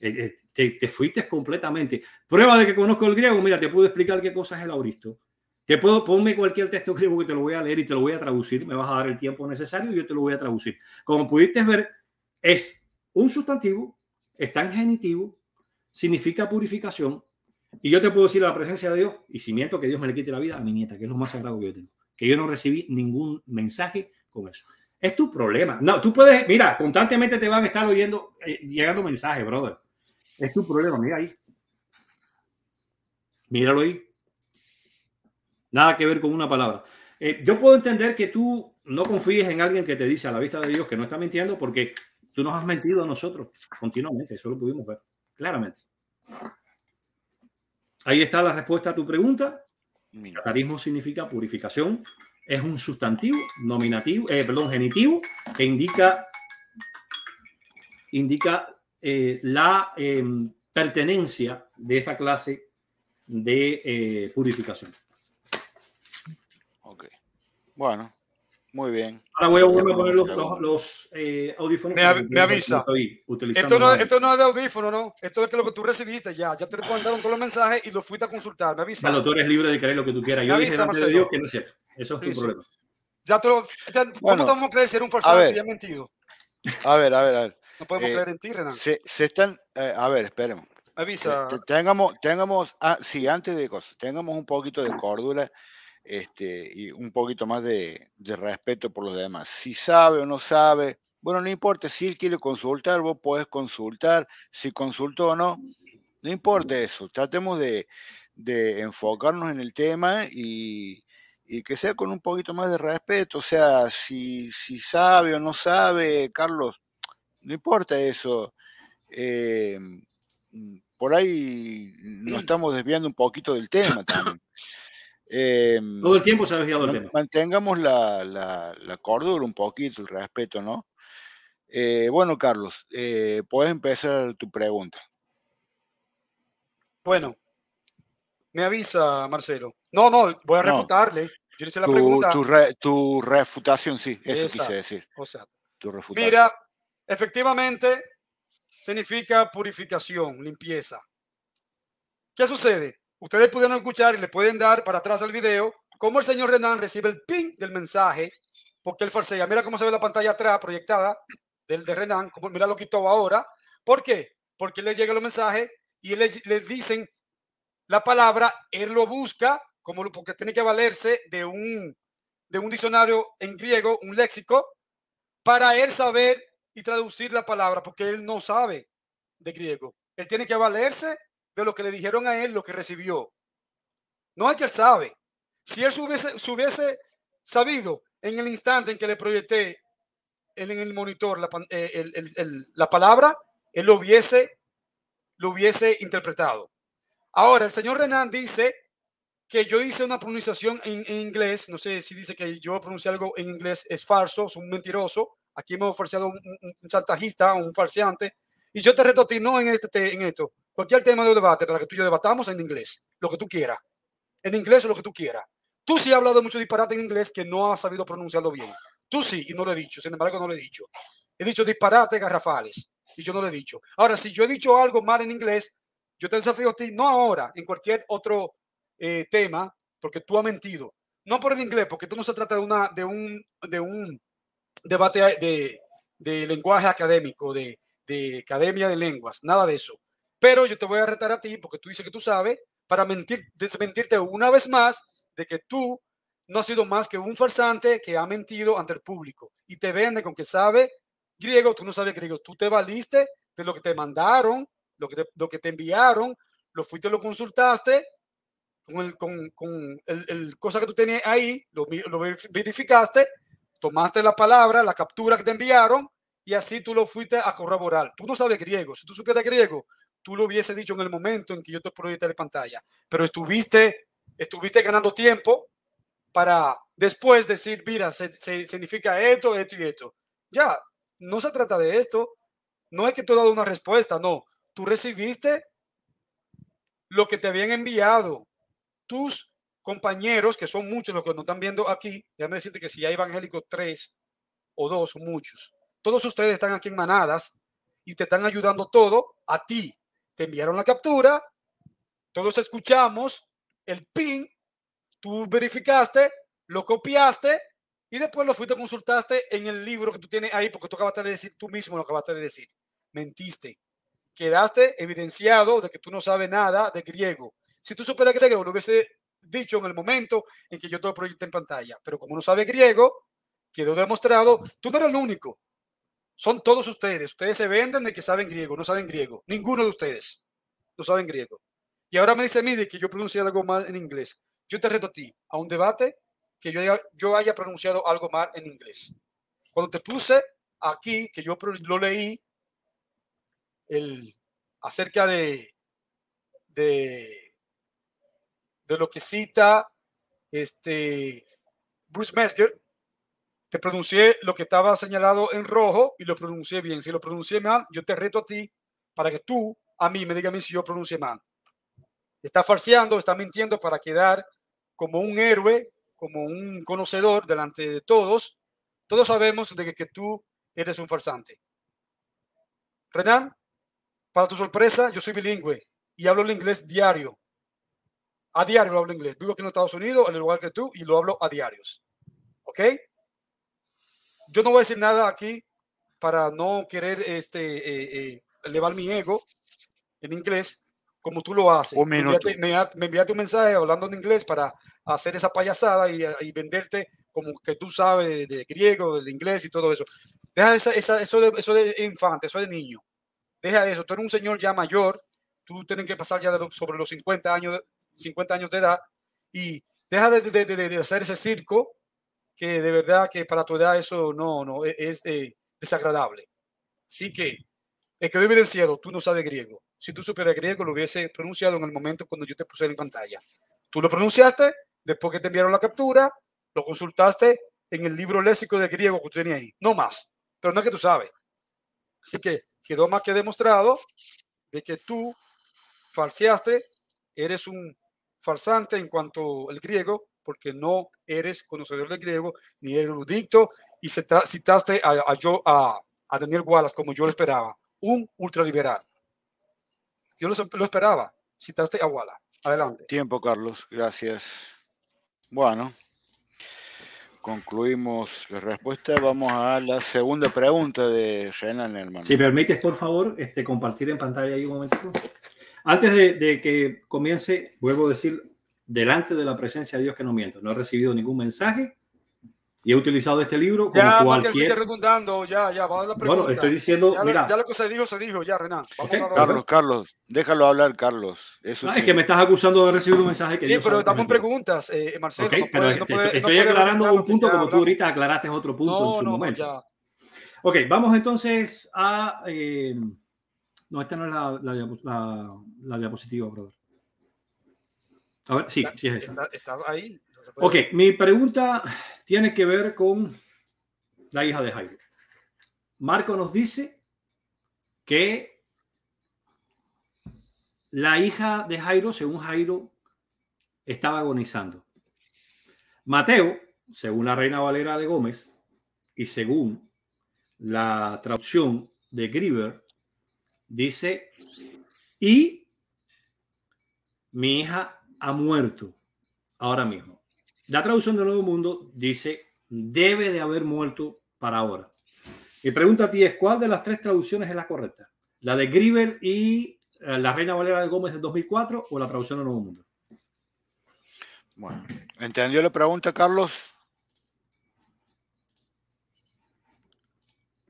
[SPEAKER 4] Eh, eh, te, fuiste completamente. Prueba de que conozco el griego, mira, te puedo explicar qué cosa es el auristo. Te puedo, poner cualquier texto griego que te lo voy a leer y te lo voy a traducir. Me vas a dar el tiempo necesario y yo te lo voy a traducir. Como pudiste ver, es un sustantivo, está en genitivo, significa purificación, y yo te puedo decir la presencia de Dios, y si miento que Dios me le quite la vida a mi nieta, que es lo más sagrado que yo tengo, que yo no recibí ningún mensaje con eso. Es tu problema. No, tú puedes, mira, constantemente te van a estar oyendo, eh, llegando mensajes, brother. Es tu problema, mira ahí. Míralo ahí. Nada que ver con una palabra. Eh, yo puedo entender que tú no confíes en alguien que te dice a la vista de Dios que no está mintiendo porque tú nos has mentido a nosotros continuamente. Eso lo pudimos ver claramente. Ahí está la respuesta a tu pregunta. Catarismo significa purificación. Es un sustantivo nominativo, eh, genitivo que indica, indica eh, la em, pertenencia de esa clase de eh, purificación. Ok. Bueno, muy bien. Ahora voy a poner
[SPEAKER 1] los, eh, audífonos. Me, avisa. Esto no, es de audífono, ¿no? Esto es que lo que tú recibiste ya. Ya te mandaron todos los mensajes y los fuiste a consultar. Me avisa. Claro, tú eres
[SPEAKER 4] libre de creer lo que tú quieras. Yo dije avisa, de Dios que no es cierto. Eso es tu problema.
[SPEAKER 1] Ya ¿Cómo podemos te vamos a creer ser un falsario que ya mentido?
[SPEAKER 3] A ver, a ver, a ver. No podemos eh, creer en ti, Renan. Se, están. Eh, a ver, esperemos. Avisa. tengamos, tengamos, ah, sí, antes de cosas, tengamos un poquito de cordura este, y un poquito más de, respeto por los demás. Si sabe o no sabe, bueno, no importa, si él quiere consultar, vos podés consultar, si consultó o no, no importa eso, tratemos de, enfocarnos en el tema y, que sea con un poquito más de respeto, o sea, si, si sabe o no sabe, Carlos, no importa eso. Eh, mm, por ahí nos estamos desviando un poquito del tema también. Em, Todo el tiempo se ha desviado el tema. Mantengamos la, cordura un poquito, el respeto, ¿no? Eh, bueno, Carlos, eh, puedes empezar tu pregunta.
[SPEAKER 1] Bueno, me avisa, Marcelo. No, no, voy a refutarle. hice la pregunta.
[SPEAKER 3] Tu, refutación, sí, eso quise decir. Mira,
[SPEAKER 1] efectivamente significa purificación, limpieza. ¿Qué sucede? Ustedes pudieron escuchar y le pueden dar para atrás el video cómo el señor Renan recibe el pin del mensaje, porque él ya Mira cómo se ve la pantalla atrás proyectada del de Renan, como, mira lo quitó ahora. ¿Por qué? Porque le llega el mensaje y le, dicen la palabra, él lo busca, como lo, porque tiene que valerse de un, de un diccionario en griego, un léxico, para él saber y traducir la palabra, porque él no sabe de griego. Él tiene que valerse de lo que le dijeron a él, lo que recibió. No hay que sabe. Si él se hubiese, sabido en el instante en que le proyecté en el monitor eh, la, palabra, él lo hubiese, lo hubiese interpretado. Ahora, el señor Renan dice que yo hice una pronunciación en, inglés, no sé si dice que yo pronuncié algo en inglés, es falso, es un mentiroso. Aquí hemos ofrecido un, un, un chantajista, un falseante. Y yo te reto a ti, no en, este, en esto, cualquier tema de debate para que tú y yo debatamos en inglés, lo que tú quieras. En inglés lo que tú quieras. Tú sí has hablado mucho disparate en inglés que no has sabido pronunciarlo bien. Tú sí, y no lo he dicho, sin embargo no lo he dicho. He dicho disparate garrafales, y yo no lo he dicho. Ahora, si yo he dicho algo mal en inglés, yo te desafío a ti, no ahora, en cualquier otro eh, tema, porque tú has mentido. No por el inglés, porque tú no se trata de, una, de, un, de un debate de, de lenguaje académico, de, de Academia de Lenguas, nada de eso. Pero yo te voy a retar a ti, porque tú dices que tú sabes, para mentir, desmentirte una vez más de que tú no has sido más que un farsante que ha mentido ante el público y te vende con que sabe griego, tú no sabes griego, tú te valiste de lo que te mandaron, lo que te, lo que te enviaron, lo fuiste, lo consultaste con el, con, el, cosa que tú tenías ahí, lo verificaste, tomaste la palabra, la captura que te enviaron y así tú lo fuiste a corroborar. Tú no sabes griego. Si tú supieras griego, tú lo hubiese dicho en el momento en que yo te proyecté la pantalla. Pero estuviste, estuviste ganando tiempo para después decir, mira, se, significa esto, esto y esto. Ya, no se trata de esto. No es que tú has dado una respuesta, no. Tú recibiste lo que te habían enviado tus compañeros, que son muchos los que nos están viendo aquí. ya me decirte que si hay evangélicos tres o dos, muchos todos ustedes están aquí en manadas y te están ayudando todo a ti. Te enviaron la captura, todos escuchamos el pin, tú verificaste, lo copiaste y después lo fuiste consultaste en el libro que tú tienes ahí porque tú acabaste de decir tú mismo lo acabaste de decir. Mentiste. Quedaste evidenciado de que tú no sabes nada de griego. Si tú supieras griego, lo hubiese dicho en el momento en que yo todo lo proyecté en pantalla. Pero como no sabe griego, quedó demostrado, tú no eres el único. Son todos ustedes. Ustedes se venden de que saben griego, no saben griego. Ninguno de ustedes no saben griego. Y ahora me dice Mide que yo pronuncié algo mal en inglés. Yo te reto a ti a un debate que yo haya, pronunciado algo mal en inglés. Cuando te puse aquí, que yo lo leí, el, acerca de, de, lo que cita este Bruce Mesker, te pronuncié lo que estaba señalado en rojo y lo pronuncié bien. Si lo pronuncié mal, yo te reto a ti para que tú a mí me digas si yo pronuncié mal. Está farseando, está mintiendo para quedar como un héroe, como un conocedor delante de todos. Todos sabemos de que, tú eres un farsante. Renan, para tu sorpresa, yo soy bilingüe y hablo el inglés diario. A diario lo hablo inglés. Vivo aquí en Estados Unidos, al igual que tú, y lo hablo a diarios. ¿Ok? yo no voy a decir nada aquí para no querer este, eh, eh, elevar mi ego en inglés, como tú lo haces. me, enviaste, me, enviaste, un mensaje hablando en inglés para hacer esa payasada y, venderte como que tú sabes de, griego, del inglés y todo eso. Deja eso, de, eso de infante, eso de niño. Deja eso. Tú eres un señor ya mayor, tú tienes que pasar ya sobre los 50 años, 50 años de edad y deja de, de hacer ese circo que de verdad que para tu edad eso no, no, e, es eh, desagradable. Así que es que vive del cielo, tú no sabes griego. Si tú supieras griego, lo hubiese pronunciado en el momento cuando yo te puse en pantalla. Tú lo pronunciaste después que te enviaron la captura, lo consultaste en el libro léxico de griego que tú tenías ahí. No más, pero no es que tú sabes. Así que quedó más que demostrado de que tú falseaste, eres un farsante en cuanto al griego porque no eres conocedor del griego ni eres erudito y citaste a, yo, a, a, Daniel Wallace como yo lo esperaba, un ultraliberal. Yo lo, lo esperaba, citaste a Wallace.
[SPEAKER 3] Adelante. Tiempo, Carlos, gracias. Bueno, concluimos la respuesta. Vamos a la segunda
[SPEAKER 4] pregunta de Renan, hermano. Si permites, por favor, este, compartir en pantalla ahí un momento. Antes de, de, que comience, vuelvo a decir, delante de la presencia de Dios que no miento. No he recibido ningún mensaje y he utilizado este libro como ya, cualquier... Ya,
[SPEAKER 1] redundando, ya, ya, vamos a la pregunta. Bueno, estoy diciendo, ya, mira... Ya lo que se dijo, se dijo, ya, Renan. Vamos Carlos, Carlos, déjalo hablar, Carlos. Es que me estás
[SPEAKER 4] acusando de recibir un mensaje que Sí, pero estamos
[SPEAKER 1] en preguntas, eh, Marcelo. estoy,
[SPEAKER 4] aclarando un punto como tú ahorita aclaraste otro punto en su momento. Ok, vamos entonces a... Eh, no, esta no es la, la, la diapositiva, brother. A sí, sí es
[SPEAKER 1] ahí? ok,
[SPEAKER 4] mi pregunta tiene que ver con la hija de Jairo. Marco nos dice que la hija de Jairo, según Jairo, estaba agonizando. Mateo, según la Reina Valera de Gómez y según la traducción de Grieber, dice, y mi hija ha muerto ahora mismo. La traducción del Nuevo Mundo dice, debe de haber muerto para ahora. y pregunta a ti es, ¿cuál de las tres traducciones es la correcta? ¿La de Grieber y eh, la Reina Valera de Gómez de 2004 o la traducción del Nuevo Mundo? Bueno, ¿entendió la pregunta, Carlos?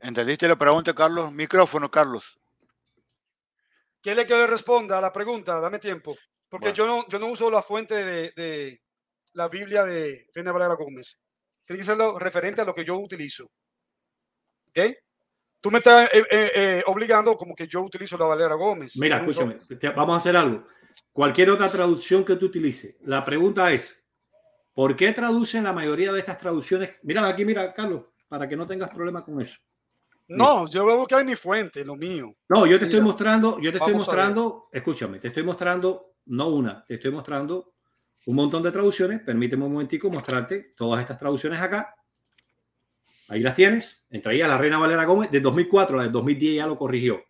[SPEAKER 3] ¿Entendiste la pregunta, Carlos? Micrófono, Carlos.
[SPEAKER 1] ¿Quiere que le responda a la pregunta? Dame tiempo. Porque yo, no, yo no uso la fuente de, la Biblia de Reina Valera Gómez. Tiene que ser referente a lo que yo utilizo. ¿Ok? Tú me estás eh, eh, eh, obligando como que yo utilizo la Valera Gómez. Mira, escúchame, vamos a hacer algo. Cualquier otra traducción que tú utilices. La pregunta es,
[SPEAKER 4] ¿por qué traducen la mayoría de estas traducciones? Mira aquí, mira, Carlos, para que no tengas problemas con eso.
[SPEAKER 1] No, yo veo que hay mi fuente, lo mío. No, yo te estoy mostrando, yo te estoy mostrando,
[SPEAKER 4] escúchame, te estoy mostrando no una, te estoy mostrando un montón de traducciones. Permíteme un momentico mostrarte todas estas traducciones acá. Ahí las tienes. Entre la Reina Valera Gómez de 2004, la de 2010 ya lo corrigió.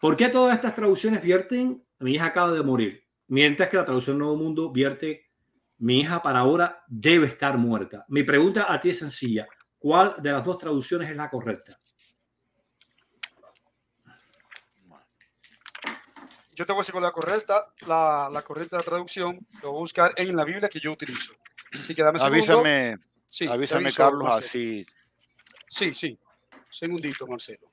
[SPEAKER 4] ¿Por qué todas estas traducciones vierten? Mi hija acaba de morir. Mientras que la traducción Nuevo Mundo vierte, mi hija para ahora debe estar muerta. Mi pregunta a ti es sencilla. ¿Cuál de las dos traducciones es la correcta?
[SPEAKER 1] yo te voy a decir con la correcta, la, la correcta traducción, lo voy a buscar en la Biblia que yo utilizo. Así que dame Avísame, sí, avísame Carlos, así. Sí, sí. Segundito, Marcelo.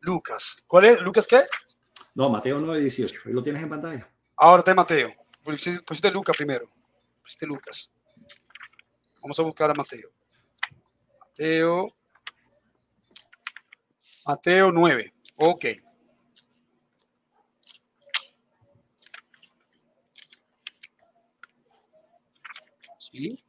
[SPEAKER 1] Lucas. ¿Cuál es? ¿Lucas qué?
[SPEAKER 4] No, Mateo 9.18. Ahí lo tienes en
[SPEAKER 1] pantalla. Ahora te Mateo. Pues pusiste Lucas primero. Pusiste Lucas. Vamos a buscar a Mateo. Mateo. Mateo 9. Ok. Sí.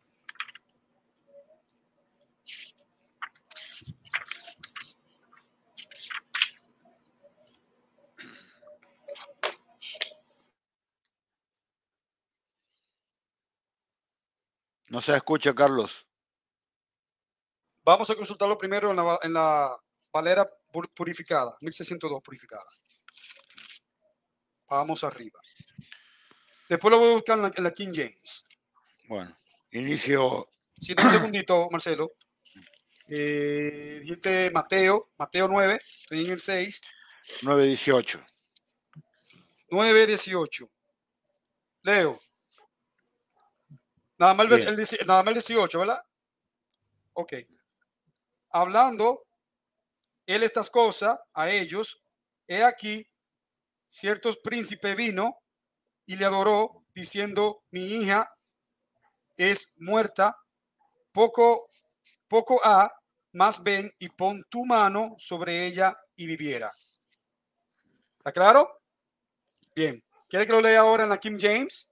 [SPEAKER 3] No se escucha, Carlos.
[SPEAKER 1] Vamos a consultarlo primero en la, en Valera purificada, 1602 purificada. Vamos arriba. Después lo voy a buscar en la, King James. Bueno, inicio. Sí, un segundito, Marcelo. Eh, Mateo, Mateo 9, estoy en el 6. 9, 18. 9, 18. Leo. Nada más, el, 18, ¿verdad? Ok. Hablando él estas cosas a ellos, he aquí, ciertos príncipes vino y le adoró, diciendo, mi hija es muerta, poco, poco a, más ven y pon tu mano sobre ella y viviera. ¿Está claro? Bien. ¿Quiere que lo lea ahora en la Kim James?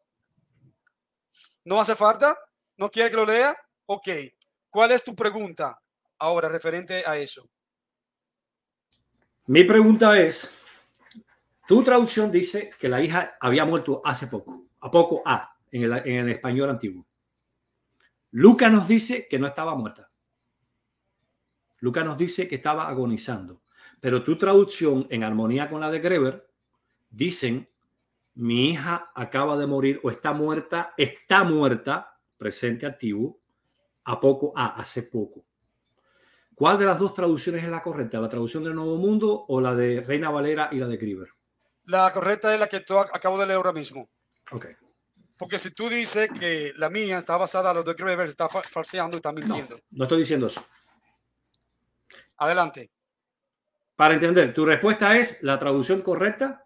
[SPEAKER 1] ¿No hace falta? ¿No quiere que lo lea? Ok. ¿Cuál es tu pregunta ahora referente a eso?
[SPEAKER 4] Mi pregunta es, tu traducción dice que la hija había muerto hace poco, a poco a, en el, español antiguo. Lucas nos dice que no estaba muerta. Lucas nos dice que estaba agonizando. Pero tu traducción en armonía con la de Greber dicen mi hija acaba de morir o está muerta, está muerta, presente activo, a poco, a ah, hace poco. ¿Cuál de las dos traducciones es la correcta? ¿La traducción del Nuevo Mundo o la de Reina Valera y la de Kriber?
[SPEAKER 1] La correcta es la que tú acabo de leer ahora mismo. Ok. Porque si tú dices que la mía está basada en la de Kriber, está falseando y está mintiendo.
[SPEAKER 4] No, estoy diciendo eso. Adelante. Para entender, tu respuesta es la traducción correcta.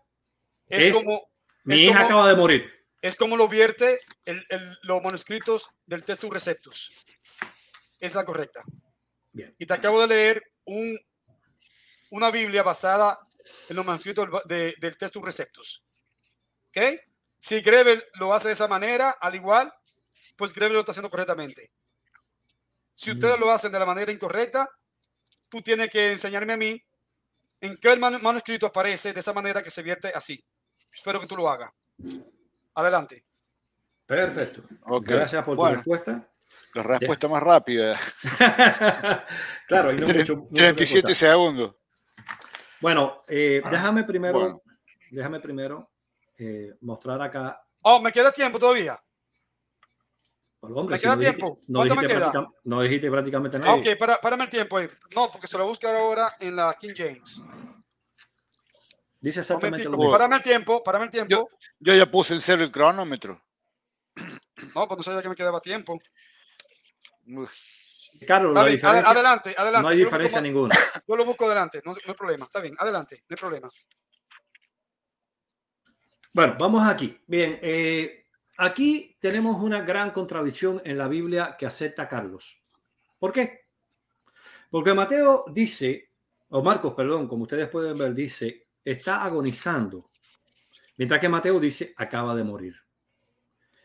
[SPEAKER 1] es, como mi hija acaba de morir. Es como lo vierte los manuscritos del texto receptus. Es la correcta. Y te acabo de leer una Biblia basada en los manuscritos del, texto receptus. ¿Ok? Si Grebel lo hace de esa manera, al igual, pues Grebel lo está haciendo correctamente. Si ustedes mm. lo hacen de la manera incorrecta, tú tienes que enseñarme a mí en qué el manuscrito aparece de esa manera que se vierte así espero que tú lo hagas. Adelante.
[SPEAKER 3] Perfecto. Gracias por tu
[SPEAKER 1] respuesta.
[SPEAKER 3] La respuesta más rápida.
[SPEAKER 1] claro, hay no 37
[SPEAKER 4] segundos. Eh, ah, bueno, déjame primero, déjame eh, primero mostrar acá.
[SPEAKER 1] Oh, me queda tiempo todavía.
[SPEAKER 4] me queda tiempo. No dijiste prácticamente ah, nada. Ok,
[SPEAKER 1] para, el tiempo No, porque se lo voy ahora en la King James.
[SPEAKER 4] Dice exactamente lo mismo. el
[SPEAKER 1] tiempo, parame el tiempo.
[SPEAKER 3] Yo, ya puse en cero el cronómetro.
[SPEAKER 1] No, pues no sabía que me quedaba tiempo.
[SPEAKER 4] Carlos, la adelante, adelante. No hay diferencia ninguna.
[SPEAKER 1] Yo lo busco adelante, no, hay problema. Está bien, adelante, no hay problema.
[SPEAKER 4] Bueno, vamos aquí. Bien, eh, aquí tenemos una gran contradicción en la Biblia que acepta Carlos. ¿Por qué? Porque Mateo dice, o Marcos, perdón, como ustedes pueden ver, dice, está agonizando, mientras que Mateo dice, acaba de morir.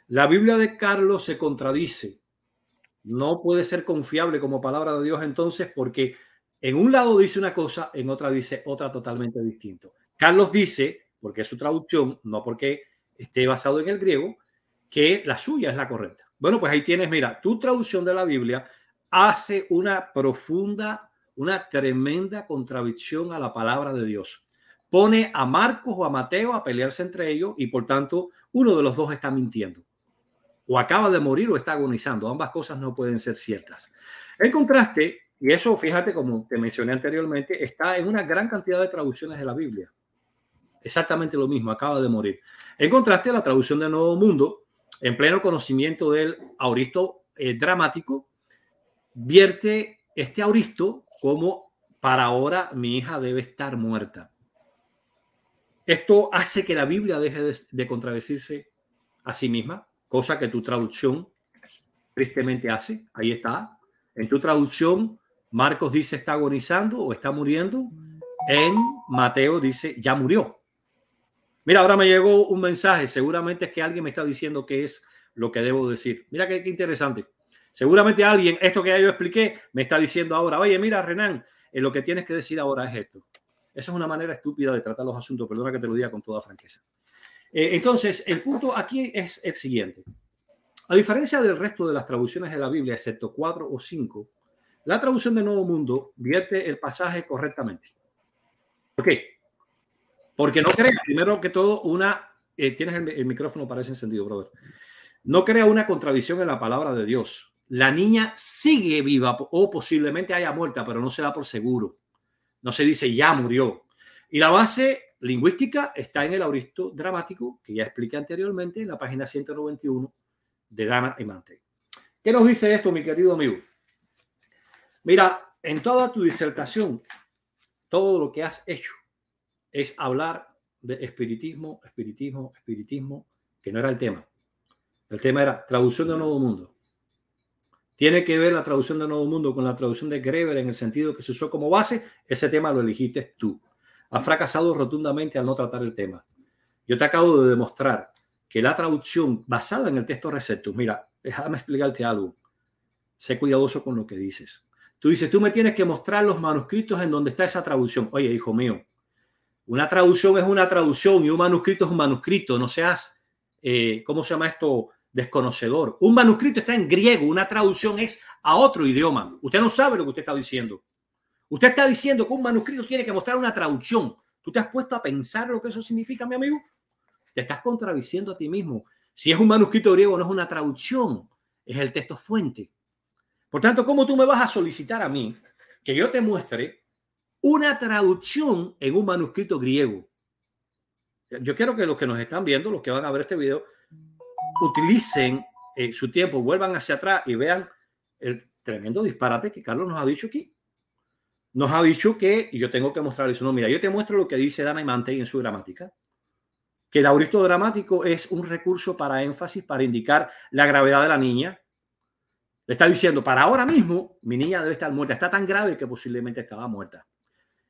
[SPEAKER 4] La Biblia de Carlos se contradice. No puede ser confiable como palabra de Dios entonces porque en un lado dice una cosa, en otra dice otra totalmente distinta. Carlos dice, porque es su traducción, no porque esté basado en el griego, que la suya es la correcta. Bueno, pues ahí tienes, mira, tu traducción de la Biblia hace una profunda, una tremenda contradicción a la palabra de Dios pone a Marcos o a Mateo a pelearse entre ellos y por tanto uno de los dos está mintiendo. O acaba de morir o está agonizando. Ambas cosas no pueden ser ciertas. En contraste, y eso fíjate como te mencioné anteriormente, está en una gran cantidad de traducciones de la Biblia. Exactamente lo mismo, acaba de morir. En contraste la traducción del Nuevo Mundo, en pleno conocimiento del auristo eh, dramático, vierte este auristo como para ahora mi hija debe estar muerta. Esto hace que la Biblia deje de, contradecirse a sí misma, cosa que tu traducción tristemente hace. Ahí está. En tu traducción, Marcos dice está agonizando o está muriendo. En Mateo dice ya murió. Mira, ahora me llegó un mensaje. Seguramente es que alguien me está diciendo qué es lo que debo decir. Mira qué, interesante. Seguramente alguien, esto que yo expliqué, me está diciendo ahora, oye, mira, Renan, eh, lo que tienes que decir ahora es esto. Esa es una manera estúpida de tratar los asuntos, perdona que te lo diga con toda franqueza. Eh, entonces, el punto aquí es el siguiente. A diferencia del resto de las traducciones de la Biblia, excepto cuatro o cinco, la traducción de Nuevo Mundo vierte el pasaje correctamente. ¿Por qué? Porque no crea, primero que todo, una... Eh, tienes el, el, micrófono, parece encendido, brother. No crea una contradicción en la palabra de Dios. La niña sigue viva o posiblemente haya muerta, pero no se da por seguro no se dice ya murió. Y la base lingüística está en el auristo dramático que ya expliqué anteriormente en la página 191 de Dana y Mante. ¿Qué nos dice esto, mi querido amigo? Mira, en toda tu disertación, todo lo que has hecho es hablar de espiritismo, espiritismo, espiritismo, que no era el tema. El tema era traducción del Nuevo Mundo. ¿Tiene que ver la traducción de Nuevo Mundo con la traducción de Greber en el sentido que se usó como base? Ese tema lo elegiste tú. Ha fracasado rotundamente al no tratar el tema. Yo te acabo de demostrar que la traducción basada en el texto receptus, mira, déjame explicarte algo. Sé cuidadoso con lo que dices. Tú dices, tú me tienes que mostrar los manuscritos en donde está esa traducción. Oye, hijo mío, una traducción es una traducción y un manuscrito es un manuscrito. No seas, eh, ¿cómo se llama esto? desconocedor. Un manuscrito está en griego, una traducción es a otro idioma. Usted no sabe lo que usted está diciendo. Usted está diciendo que un manuscrito tiene que mostrar una traducción. ¿Tú te has puesto a pensar lo que eso significa, mi amigo? Te estás contradiciendo a ti mismo. Si es un manuscrito griego, no es una traducción, es el texto fuente. Por tanto, ¿cómo tú me vas a solicitar a mí que yo te muestre una traducción en un manuscrito griego? Yo quiero que los que nos están viendo, los que van a ver este video, utilicen eh, su tiempo, vuelvan hacia atrás y vean el tremendo disparate que Carlos nos ha dicho aquí. Nos ha dicho que, y yo tengo que mostrarles, no, mira, yo te muestro lo que dice Dana Mantey en su gramática, que el auristo dramático es un recurso para énfasis, para indicar la gravedad de la niña. Le está diciendo, para ahora mismo, mi niña debe estar muerta, está tan grave que posiblemente estaba muerta.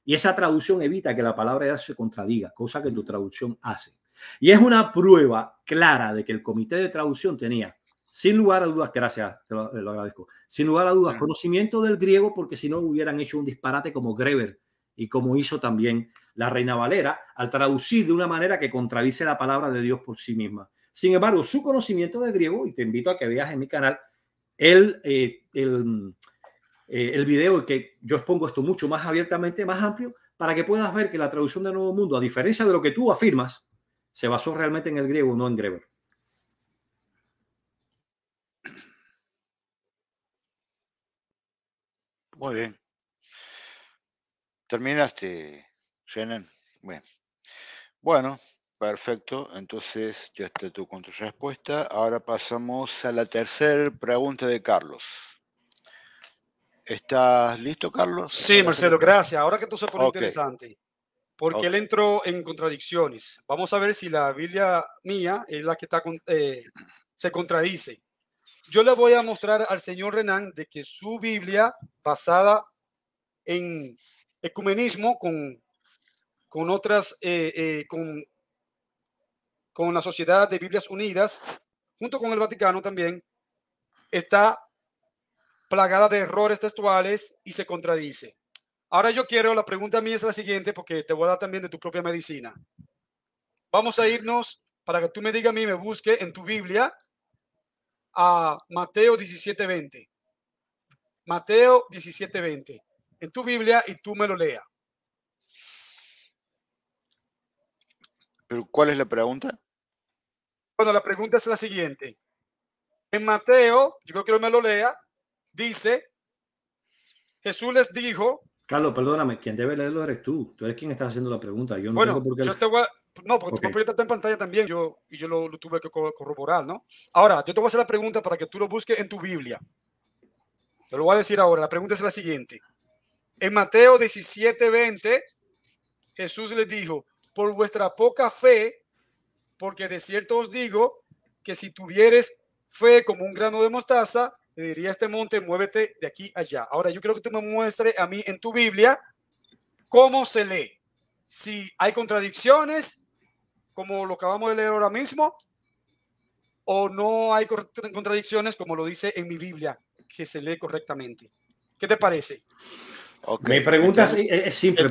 [SPEAKER 4] Y esa traducción evita que la palabra se contradiga, cosa que tu traducción hace. Y es una prueba clara de que el comité de traducción tenía, sin lugar a dudas, gracias, te lo, agradezco, sin lugar a dudas, conocimiento del griego, porque si no hubieran hecho un disparate como Greber y como hizo también la reina Valera, al traducir de una manera que contradice la palabra de Dios por sí misma. Sin embargo, su conocimiento de griego, y te invito a que veas en mi canal eh, el, el, eh, el video que yo expongo esto mucho más abiertamente, más amplio, para que puedas ver que la traducción del Nuevo Mundo, a diferencia de lo que tú afirmas, se basó realmente en el griego, no en Greber. Muy bien.
[SPEAKER 3] ¿Terminaste, Shannon? Bueno. perfecto. Entonces ya está tu respuesta. Ahora pasamos a la tercera pregunta de Carlos. ¿Estás listo, Carlos? Sí, Marcelo, gracias.
[SPEAKER 1] Ahora que tú se pone interesante porque él entró en contradicciones. Vamos a ver si la Biblia mía es la que está eh, se contradice. Yo le voy a mostrar al señor Renan de que su Biblia, basada en ecumenismo con, con otras, eh, eh, con, con la Sociedad de Biblias Unidas, junto con el Vaticano también, está plagada de errores textuales y se contradice. Ahora yo quiero, la pregunta a mí es la siguiente, porque te voy a dar también de tu propia medicina. Vamos a irnos para que tú me digas a mí, me busque en tu Biblia a Mateo 17:20. Mateo 17:20. En tu Biblia y tú me lo leas. ¿Pero
[SPEAKER 3] cuál es la pregunta?
[SPEAKER 1] Bueno, la pregunta es la siguiente. En Mateo, yo creo que me lo lea, dice, Jesús les dijo,
[SPEAKER 4] Carlos, perdóname, quien debe leerlo eres tú. Tú eres quien está haciendo la pregunta. Yo no bueno, tengo por yo
[SPEAKER 1] No, porque tu papeleta está en pantalla también yo, y yo lo, tuve que corroborar, ¿no? Ahora, yo te voy a hacer la pregunta para que tú lo busques en tu Biblia. Te lo voy a decir ahora. La pregunta es la siguiente. En Mateo 1720 Jesús les dijo, por vuestra poca fe, porque de cierto os digo que si tuvieres fe como un grano de mostaza, le diría este monte, muévete de aquí allá. Ahora, yo quiero que tú me muestres a mí en tu Biblia cómo se lee. Si hay contradicciones, como lo acabamos de leer ahora mismo, o no hay contradicciones, como lo dice en mi Biblia, que se lee correctamente. ¿Qué te parece?
[SPEAKER 4] Okay. Mi pregunta es, simple.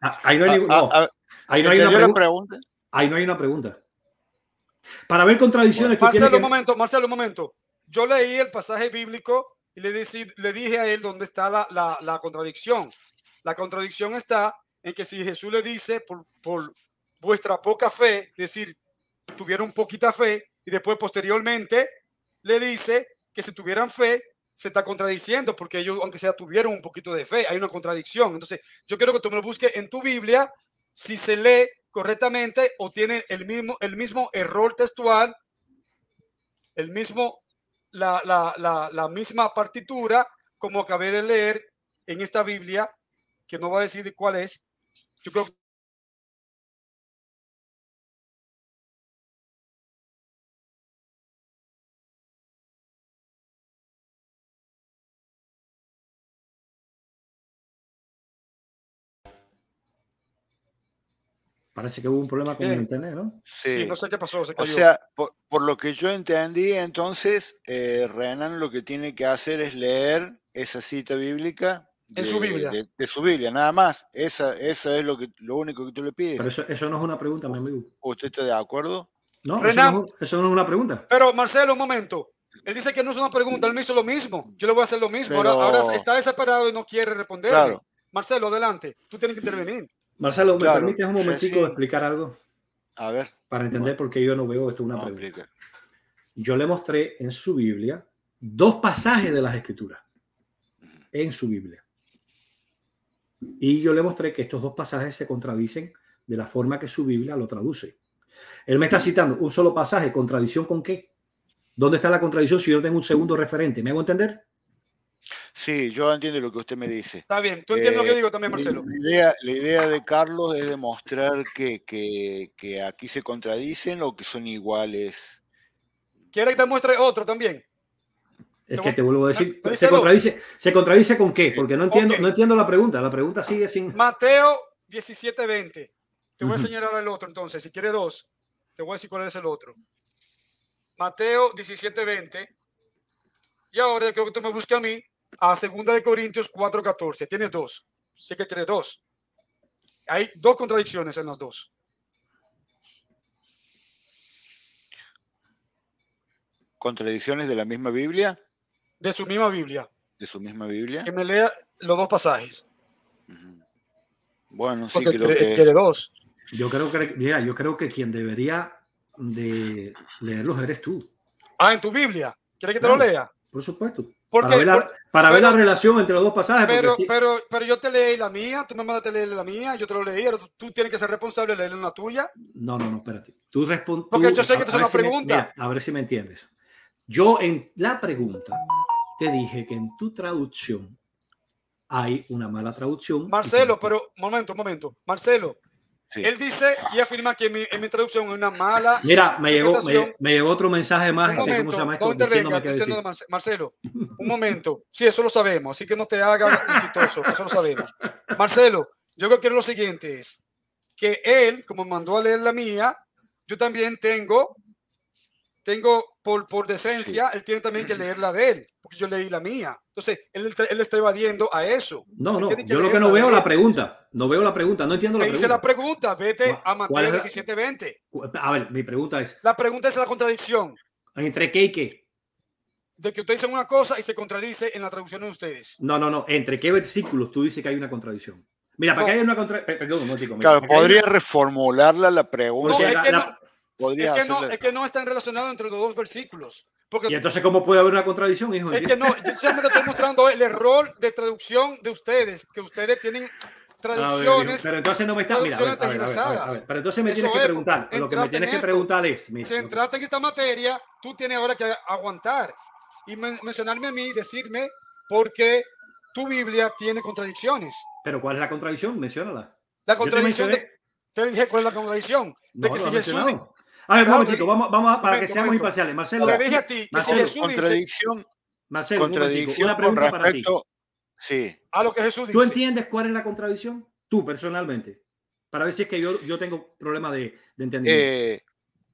[SPEAKER 4] Ah, ahí no hay, ah, ah, no, hay una pregunta. Ahí no hay una pregunta. Para ver contradicciones. Marcelo, un
[SPEAKER 1] momento, Marcelo, un momento yo leí el pasaje bíblico y le, dije a él dónde está la, contradicción. La contradicción está en que si Jesús le dice por, vuestra poca fe, decir, tuvieron poquita fe, y después posteriormente le dice que si tuvieran fe, se está contradiciendo porque ellos, aunque sea, tuvieron un poquito de fe. Hay una contradicción. Entonces, yo quiero que tú me lo busques en tu Biblia si se lee correctamente o tiene el mismo, el mismo error textual, el mismo la, la, misma partitura, como acabé de leer en esta Biblia, que no va a decir cuál es. Yo creo
[SPEAKER 2] Parece que hubo un problema con el eh, internet, ¿no?
[SPEAKER 1] Sí. no sé qué pasó. O
[SPEAKER 4] sea,
[SPEAKER 3] por, lo que yo entendí, entonces, eh, Renan lo que tiene que hacer es leer esa cita bíblica. De, en su Biblia. De, su Biblia, nada más. Esa, esa es lo, que, lo único que tú le pides. Pero
[SPEAKER 4] eso, no es una pregunta, mi amigo.
[SPEAKER 3] ¿Usted está de acuerdo? No,
[SPEAKER 1] Renan,
[SPEAKER 4] eso no, es una pregunta.
[SPEAKER 1] Pero, Marcelo, un momento. Él dice que no es una pregunta, él me hizo lo mismo. Yo le voy a hacer lo mismo. Ahora, está desesperado y no quiere responder. Claro. Marcelo, adelante. Tú tienes que intervenir.
[SPEAKER 4] Marcelo, ¿me permites un momentico explicar algo? A ver. Para entender por qué yo no veo esto una pregunta. Yo le mostré en su Biblia dos pasajes de las Escrituras. En su Biblia. Y yo le mostré que estos dos pasajes se contradicen de la forma que su Biblia lo traduce. Él me está citando un solo pasaje, contradicción con qué. ¿Dónde está la contradicción si yo tengo un segundo referente? ¿Me hago entender?
[SPEAKER 3] Sí, yo entiendo lo que usted me dice. Está bien, tú entiendes lo que eh, digo también, Marcelo. La idea, de Carlos es demostrar que, aquí se contradicen o que son
[SPEAKER 1] iguales. ¿Quiere que te muestre otro también?
[SPEAKER 4] Es que te vuelvo a decir, se contradice, con qué? Porque no entiendo, no entiendo la pregunta. La pregunta sigue sin.
[SPEAKER 1] Mateo 17:20. Te voy a enseñar ahora el otro, entonces. Si quiere dos, te voy a decir cuál es el otro. Mateo 17:20. Y ahora creo que tú me busques a mí a segunda de Corintios 4:14. Tienes dos. Sé que crees dos. Hay dos contradicciones en las dos.
[SPEAKER 3] ¿Contradicciones de la misma Biblia? De su misma Biblia.
[SPEAKER 4] De su misma Biblia.
[SPEAKER 1] Que me lea los dos pasajes. Bueno, sí que...
[SPEAKER 4] dos. Yo creo que, yo creo que quien debería de leerlos eres tú.
[SPEAKER 1] Ah, en tu Biblia. ¿Quieres que te lo lea?
[SPEAKER 4] Por supuesto. para ver la, relación entre los dos pasajes. Pero,
[SPEAKER 1] pero, pero yo te leí la mía, tú me mandaste a leer la mía, yo te lo leí, pero tú, tienes que ser responsable de leer la tuya.
[SPEAKER 4] No, no, no, espérate. Tú respondes. Porque yo sé que te es una pregunta. a ver si me entiendes. Yo en la pregunta te dije que en tu traducción hay una mala traducción.
[SPEAKER 1] Marcelo, pero momento, momento. Marcelo, él dice y afirma que en mi, en mi traducción es una mala. Mira, me llegó,
[SPEAKER 4] me, llegó otro mensaje más. Un este, momento,
[SPEAKER 1] Marcelo, un momento. Sí, eso lo sabemos, así que no te hagas exitoso, eso lo sabemos. Marcelo, yo creo que lo siguiente es que él, como mandó a leer la mía, yo también tengo tengo por, por decencia, él tiene también que leer la de él, porque yo leí la mía. Entonces, él, está evadiendo a eso. No, no, yo lo que no veo la
[SPEAKER 4] pregunta. No veo la pregunta,
[SPEAKER 1] no entiendo la pregunta. Dice la pregunta, vete a Mateo 1720. A ver, mi pregunta es. La pregunta es la contradicción. ¿Entre qué y qué? De que ustedes dice una cosa y se contradice en la traducción de ustedes.
[SPEAKER 4] No, no, no. ¿Entre qué versículos tú dices que hay una contradicción?
[SPEAKER 1] Mira, para que haya una contradicción...
[SPEAKER 4] Perdón, no, chico, claro, podría
[SPEAKER 3] reformularla la pregunta
[SPEAKER 1] es, que no, es que no están relacionados entre los dos versículos. Porque, y entonces, ¿cómo puede
[SPEAKER 4] haber una contradicción, hijo? Es que
[SPEAKER 1] no, yo siempre estoy mostrando el error de traducción de ustedes, que ustedes tienen traducciones. pero entonces no me están mirando
[SPEAKER 4] Pero entonces me tienes que preguntar. Lo que me tienes que preguntar es. si
[SPEAKER 1] entraste en esta materia, tú tienes ahora que aguantar y mencionarme a mí, y decirme por qué tu Biblia tiene contradicciones. Pero ¿cuál es la contradicción? Menciónala. La contradicción. te, dije cuál es la contradicción. de que si Jesús. A ver, vamos, un momentito, vamos,
[SPEAKER 4] vamos a, para que seamos imparciales. Marcelo, Marcelo, contradicción, Marcelo, contradicción una pregunta para ti. Sí.
[SPEAKER 1] A lo que Jesús dice. ¿Tú entiendes
[SPEAKER 4] cuál es la contradicción? Tú, personalmente. Para ver si es que yo, yo tengo problema de, de eh,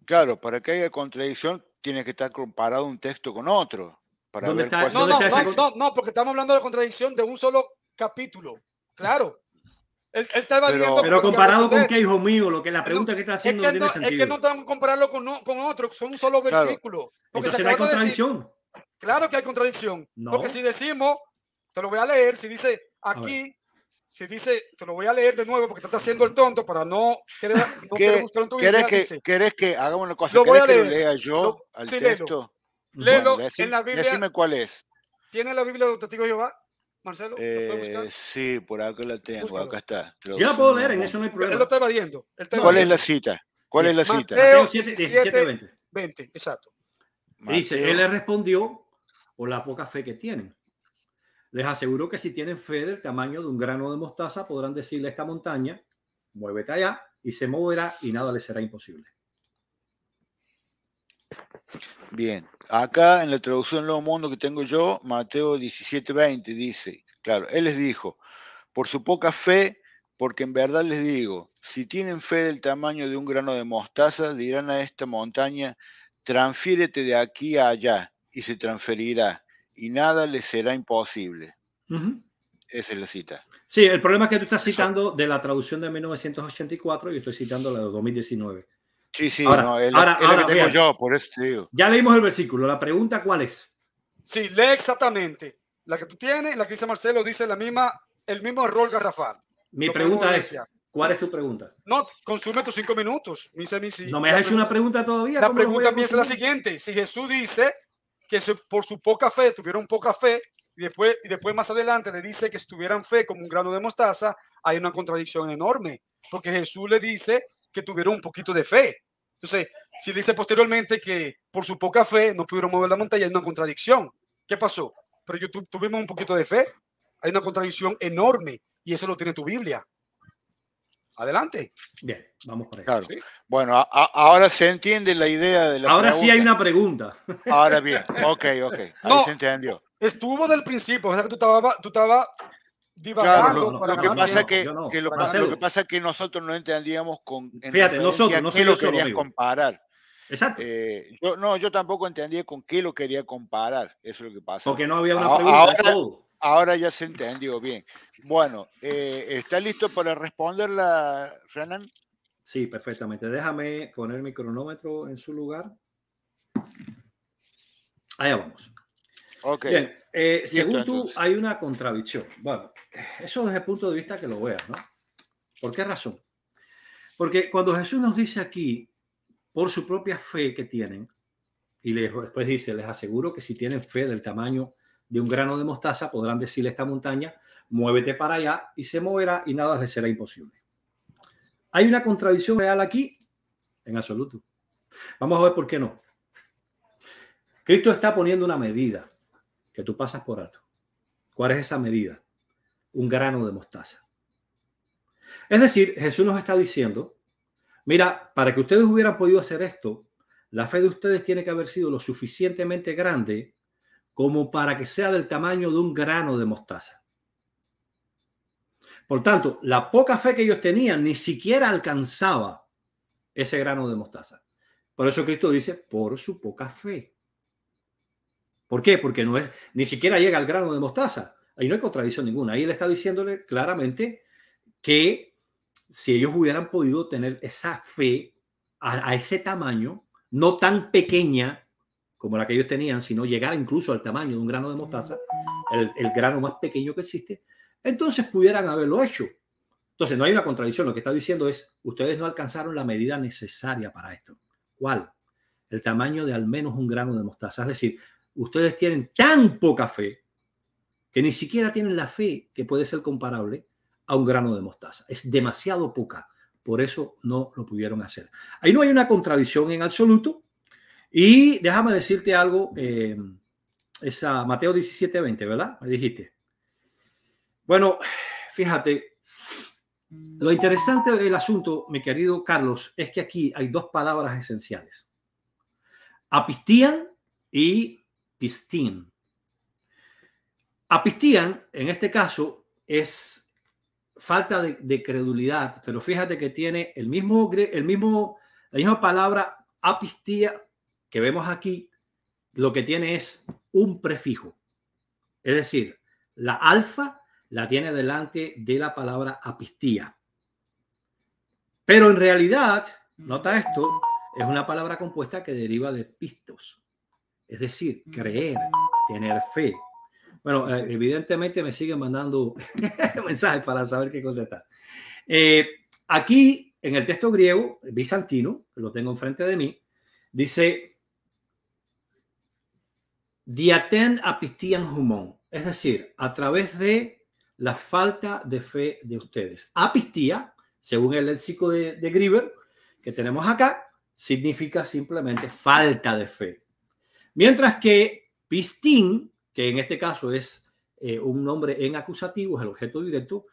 [SPEAKER 4] claro, para que
[SPEAKER 3] haya contradicción tiene que estar comparado un texto con otro. Para ver no, no, no,
[SPEAKER 1] no, porque estamos hablando de la contradicción de un solo capítulo. Claro. Él, él pero, diciendo pero comparado con qué,
[SPEAKER 4] hijo mío, lo que la pregunta que está haciendo es que no, no sentido. Es que no
[SPEAKER 1] estamos compararlo con, con otro, son un solo claro. versículo. Porque Entonces se hay contradicción. De decir, claro que hay contradicción. No. Porque si decimos, te lo voy a leer, si dice aquí, si dice, te lo voy a leer de nuevo porque te está haciendo el tonto para no querer, no buscar en tu vida. Que,
[SPEAKER 3] quieres que hagamos una cosa? Lo voy a leer. Que lo lea yo lo, al sí, texto?
[SPEAKER 1] Léelo. en la Biblia. Decime cuál es. ¿Tiene la Biblia de los testigos de Jehová? Marcelo? Eh,
[SPEAKER 3] sí, por acá la tengo, acá está. Yo la puedo
[SPEAKER 1] leer, en eso no hay problema. Él lo está evadiendo. ¿Cuál es la cita? ¿Cuál es la cita? 20. exacto.
[SPEAKER 4] Dice, él le respondió por la poca fe que tienen. Les aseguro que si tienen fe del tamaño de un grano de mostaza, podrán decirle a esta montaña, muévete allá, y se moverá y nada le será imposible.
[SPEAKER 3] Bien, acá en la traducción Nuevo Mundo que tengo yo, Mateo 1720 dice, claro, Él les dijo, por su poca fe, porque en verdad les digo, si tienen fe del tamaño de un grano de mostaza, dirán a esta montaña, transfiérete de aquí a allá, y se transferirá, y nada les será imposible. Esa es la cita.
[SPEAKER 4] Sí, el problema es que tú estás citando de la traducción de 1984 y estoy citando la de 2019. Sí, sí, ahora, es, ahora, que tengo yo, por eso te digo. Ya leímos el versículo, la pregunta cuál es.
[SPEAKER 1] Sí, lee exactamente. La que tú tienes, la que dice Marcelo, dice la misma, el mismo error garrafal. Mi pregunta es, ¿cuál es tu pregunta? No, consume tus cinco minutos. no me has hecho una pregunta todavía. La pregunta es la siguiente. Si Jesús dice que por su poca fe, tuvieron poca fe, y después, y después más adelante le dice que estuvieran fe como un grano de mostaza, hay una contradicción enorme, porque Jesús le dice que tuvieron un poquito de fe. Entonces, si dice posteriormente que por su poca fe no pudieron mover la montaña, hay una contradicción. ¿Qué pasó? Pero yo tuvimos un poquito de fe. Hay una contradicción enorme y eso lo tiene tu Biblia. Adelante.
[SPEAKER 3] Bien, vamos por eso. Claro. Bueno, ahora se entiende la idea de
[SPEAKER 4] la. Ahora sí hay una
[SPEAKER 1] pregunta. Ahora bien, ok,
[SPEAKER 4] ok. Ahí no, se
[SPEAKER 1] entendió. Estuvo del principio, o sea tú estabas lo, que pasa que, lo, que pasa
[SPEAKER 3] es que nosotros no entendíamos con Fíjate, nosotros, qué lo querías comparar. Exacto. Eh, yo, no, yo tampoco entendía con qué lo quería comparar. Eso es lo que pasa. Porque no había una pregunta. Ahora, ahora ya se entendió bien. Bueno, eh, ¿está listo para responderla,
[SPEAKER 4] Renan? Sí, perfectamente. Déjame poner mi cronómetro en su lugar. Allá vamos. Okay. Bien, eh, según tú, hay una contradicción. Bueno, eso desde el punto de vista que lo veas, ¿no? ¿Por qué razón? Porque cuando Jesús nos dice aquí, por su propia fe que tienen, y después dice, les aseguro que si tienen fe del tamaño de un grano de mostaza, podrán decirle a esta montaña, muévete para allá y se moverá y nada les será imposible. ¿Hay una contradicción real aquí? En absoluto. Vamos a ver por qué no. Cristo está poniendo una medida que tú pasas por alto. ¿Cuál es esa medida? un grano de mostaza. Es decir, Jesús nos está diciendo, mira, para que ustedes hubieran podido hacer esto, la fe de ustedes tiene que haber sido lo suficientemente grande como para que sea del tamaño de un grano de mostaza. Por tanto, la poca fe que ellos tenían ni siquiera alcanzaba ese grano de mostaza. Por eso Cristo dice, por su poca fe. ¿Por qué? Porque no es, ni siquiera llega al grano de mostaza. Ahí no hay contradicción ninguna. Ahí él está diciéndole claramente que si ellos hubieran podido tener esa fe a, ese tamaño, no tan pequeña como la que ellos tenían, sino llegar incluso al tamaño de un grano de mostaza, el, el grano más pequeño que existe, entonces pudieran haberlo hecho. Entonces no hay una contradicción, lo que está diciendo es, ustedes no alcanzaron la medida necesaria para esto. ¿Cuál? El tamaño de al menos un grano de mostaza. Es decir, ustedes tienen tan poca fe que ni siquiera tienen la fe que puede ser comparable a un grano de mostaza. Es demasiado poca, por eso no lo pudieron hacer. Ahí no hay una contradicción en absoluto. Y déjame decirte algo, eh, esa Mateo 17, 20, ¿verdad? Me dijiste. Bueno, fíjate, lo interesante del asunto, mi querido Carlos, es que aquí hay dos palabras esenciales. Apistían y pistín. Apistían, en este caso, es falta de, credulidad, pero fíjate que tiene el mismo, el mismo, la misma palabra apistía que vemos aquí, lo que tiene es un prefijo. Es decir, la alfa la tiene delante de la palabra apistía. Pero en realidad, nota esto, es una palabra compuesta que deriva de pistos. Es decir, mm. creer, tener fe, bueno, eh, evidentemente me siguen mandando mensajes para saber qué contestar. Eh, aquí, en el texto griego, bizantino, que lo tengo enfrente de mí, dice, Diatén apistían humón, es decir, a través de la falta de fe de ustedes. Apistía, según el léxico de, de que tenemos acá, significa simplemente falta de fe. Mientras que pistín que en este caso es eh, un nombre en acusativo, es el objeto directo,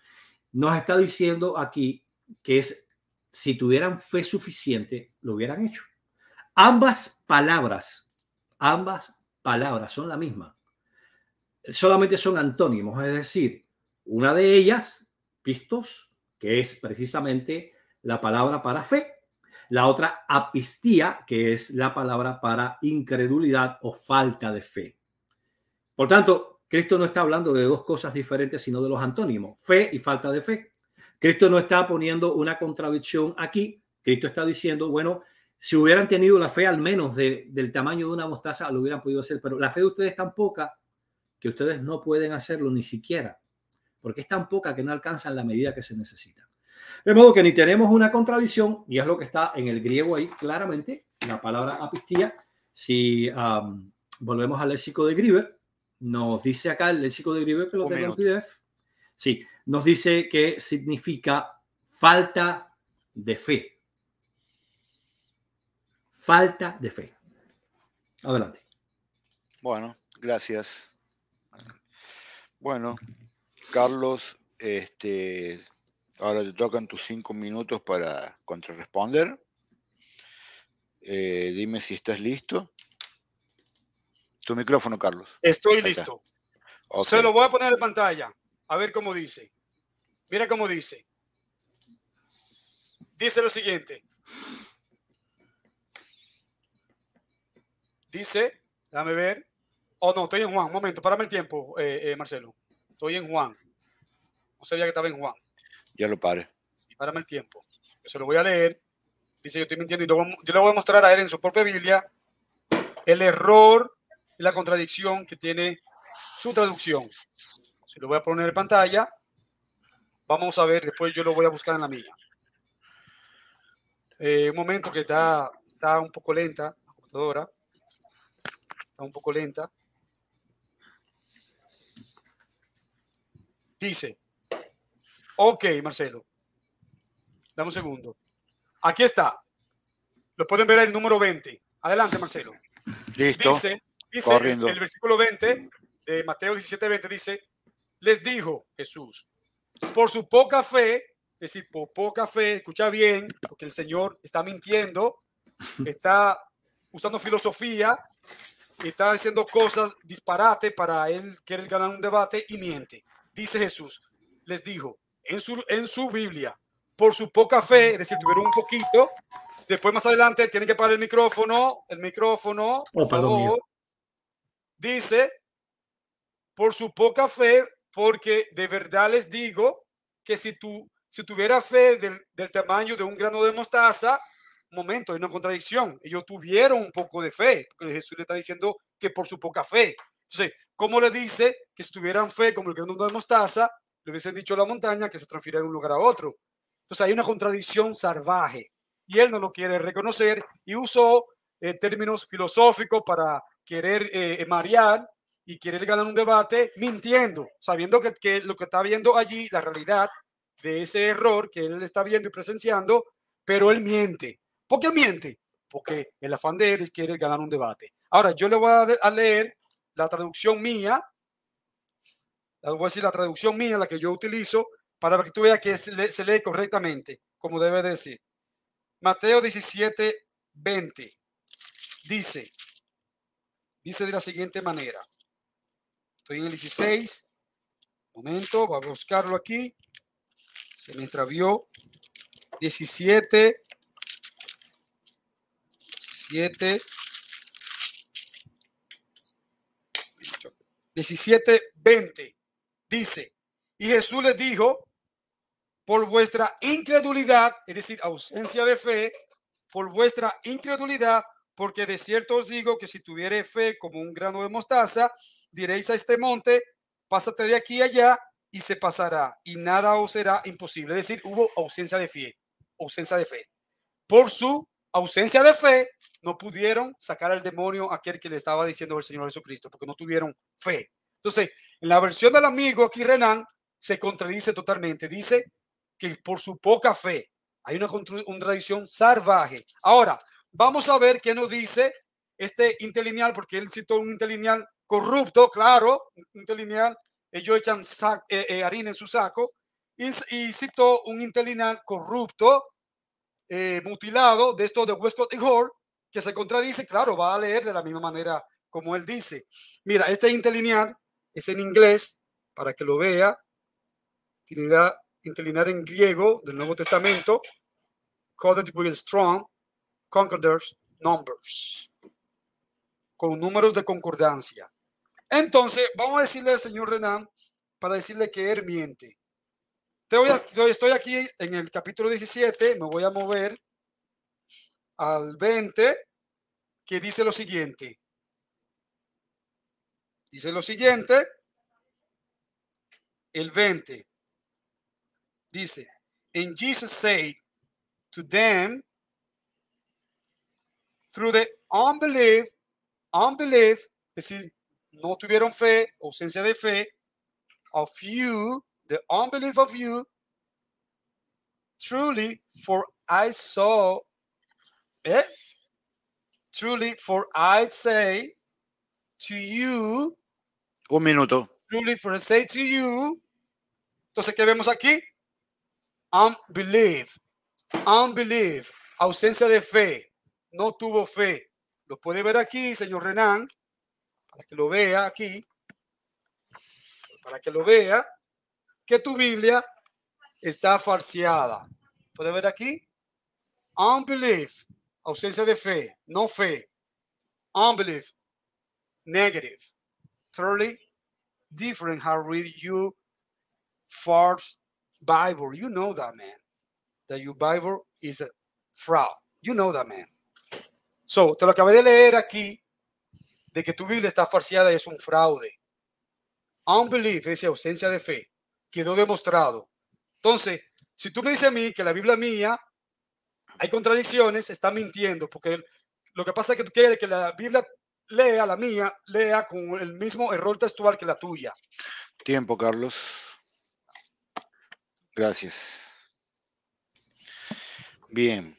[SPEAKER 4] nos está diciendo aquí que es, si tuvieran fe suficiente, lo hubieran hecho. Ambas palabras, ambas palabras son la misma. Solamente son antónimos, es decir, una de ellas, pistos, que es precisamente la palabra para fe, la otra apistía, que es la palabra para incredulidad o falta de fe. Por tanto, Cristo no está hablando de dos cosas diferentes, sino de los antónimos, fe y falta de fe. Cristo no está poniendo una contradicción aquí. Cristo está diciendo, bueno, si hubieran tenido la fe al menos del tamaño de una mostaza, lo hubieran podido hacer, pero la fe de ustedes es tan poca que ustedes no pueden hacerlo ni siquiera, porque es tan poca que no alcanzan la medida que se necesita. De modo que ni tenemos una contradicción, y es lo que está en el griego ahí claramente, la palabra apistía, si volvemos al léxico de griego, nos dice acá el léxico de Gribe, que lo tengo en PDF. Sí, nos dice que significa falta de fe. Falta de fe. Adelante.
[SPEAKER 3] Bueno, gracias. Bueno, Carlos, este, ahora te tocan tus cinco minutos para contrarresponder. Eh, dime si estás listo. Tu micrófono, Carlos.
[SPEAKER 1] Estoy listo. Se lo voy a poner en pantalla. A ver cómo dice. Mira cómo dice. Dice lo siguiente. Dice, dame ver. Oh, no, estoy en Juan. Un momento, párame el tiempo, eh, eh, Marcelo. Estoy en Juan. No sabía que estaba en Juan. Ya lo pare. y párame el tiempo. se lo voy a leer. Dice, yo estoy mintiendo y yo le voy a mostrar a él en su propia Biblia el error la contradicción que tiene su traducción. Se lo voy a poner en pantalla. Vamos a ver, después yo lo voy a buscar en la mía. Eh, un momento que está, está un poco lenta la computadora. Está un poco lenta. Dice, ok, Marcelo. Dame un segundo. Aquí está. Lo pueden ver el número 20. Adelante, Marcelo.
[SPEAKER 3] Listo. Dice,
[SPEAKER 1] Dice el versículo 20 de Mateo 17, 20 dice, les dijo Jesús, por su poca fe, es decir, por poca fe, escucha bien, porque el Señor está mintiendo, está usando filosofía, está haciendo cosas disparate para él quiere ganar un debate y miente. Dice Jesús, les dijo en su, en su Biblia, por su poca fe, es decir, tuvieron un poquito, después más adelante tienen que parar el micrófono, el micrófono, oh, por dice, por su poca fe, porque de verdad les digo que si tú, si tuviera fe del, del tamaño de un grano de mostaza, momento, hay una contradicción. Ellos tuvieron un poco de fe, porque Jesús le está diciendo que por su poca fe. Entonces, ¿cómo le dice que si tuvieran fe como el grano de mostaza, le hubiesen dicho a la montaña que se transfiriera de un lugar a otro? Entonces, hay una contradicción salvaje y él no lo quiere reconocer y usó eh, términos filosóficos para querer eh, eh, marear y querer ganar un debate mintiendo, sabiendo que, lo que está viendo allí, la realidad de ese error que él está viendo y presenciando, pero él miente. ¿Por qué miente? Porque el afán de él es ganar un debate. Ahora, yo le voy a, leer la traducción mía, le voy a decir la traducción mía, la que yo utilizo, para que tú veas que se lee, se lee correctamente, como debe decir. Mateo 17, 20 dice, Dice de la siguiente manera. Estoy en el 16. Momento, voy a buscarlo aquí. Se me extravió. 17. 17. 17, 20. Dice, y Jesús les dijo, por vuestra incredulidad, es decir, ausencia de fe, por vuestra incredulidad, porque de cierto os digo que si tuviere fe como un grano de mostaza, diréis a este monte, pásate de aquí allá y se pasará y nada os será imposible. Es decir, hubo ausencia de fe, ausencia de fe. Por su ausencia de fe, no pudieron sacar al demonio aquel que le estaba diciendo el Señor Jesucristo, porque no tuvieron fe. Entonces, en la versión del amigo aquí Renan se contradice totalmente. Dice que por su poca fe hay una tradición salvaje. Ahora, Vamos a ver qué nos dice este interlineal, porque él citó un interlineal corrupto, claro, un interlineal, ellos echan eh, eh, harina en su saco, y, citó un interlineal corrupto, eh, mutilado, de esto de Westcott y Gore, que se contradice, claro, va a leer de la misma manera como él dice. Mira, este interlineal es en inglés, para que lo vea, interlineal, en griego del Nuevo Testamento, Coded Will Strong, Concorders Numbers, con números de concordancia. Entonces, vamos a decirle al señor Renan para decirle que él miente. Te voy estoy aquí en el capítulo 17, me voy a mover al 20, que dice lo siguiente. Dice lo siguiente, el 20. Dice, En Jesus said to them through the unbelief, unbelief, es decir, no tuvieron fe, ausencia de fe, of you, the unbelief of you, truly, for I saw, eh? truly, for I say to you, un minuto. Truly, for I say to you, entonces, ¿qué vemos aquí? Unbelief, unbelief, ausencia de fe no tuvo fe. Lo puede ver aquí, señor Renan, para que lo vea aquí, para que lo vea, que tu Biblia está farseada. ¿Puede ver aquí? Unbelief, ausencia de fe, no fe. Unbelief, negative. Totally different how read you false Bible. You know that, man. That your Bible is a fraud. You know that, man. So, te lo acabé de leer aquí, de que tu Biblia está farseada y es un fraude. Unbelief es ausencia de fe. Quedó demostrado. Entonces, si tú me dices a mí que la Biblia mía hay contradicciones, está mintiendo, porque lo que pasa es que tú quieres que la Biblia lea, la mía, lea con el mismo error textual que la tuya.
[SPEAKER 3] Tiempo, Carlos. Gracias. Bien.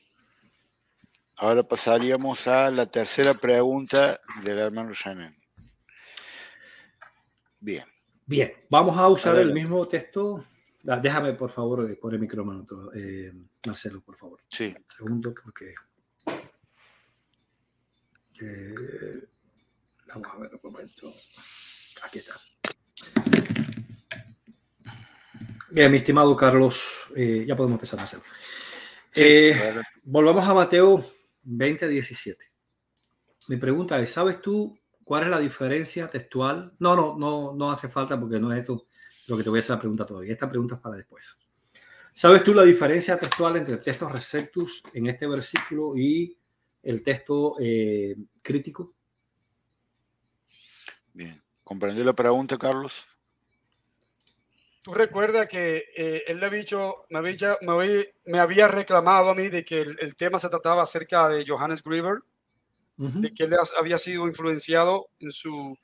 [SPEAKER 3] Ahora pasaríamos a la tercera pregunta del hermano Shannon.
[SPEAKER 4] Bien. Bien, vamos a usar el mismo texto. Ah, déjame, por favor, eh, poner el micrófono, eh, Marcelo, por favor. Sí. segundo, porque.
[SPEAKER 5] Eh, vamos a ver un momento. Aquí está.
[SPEAKER 4] Bien, mi estimado Carlos, ya podemos empezar, a hacerlo. Volvamos a Mateo 20.17. Me Mi pregunta es, ¿sabes tú cuál es la diferencia textual? No, no, no, no hace falta porque no es esto lo que te voy a hacer la pregunta todavía. Esta pregunta es para después. ¿Sabes tú la diferencia textual entre el texto receptus en este versículo y el texto eh, crítico? Bien, ¿comprendí la pregunta, Carlos?
[SPEAKER 1] Tú recuerdas que eh, él le dicho, me había, me había, reclamado a mí de que el, tema se trataba acerca de Johannes Grieber, de que él había sido influenciado en su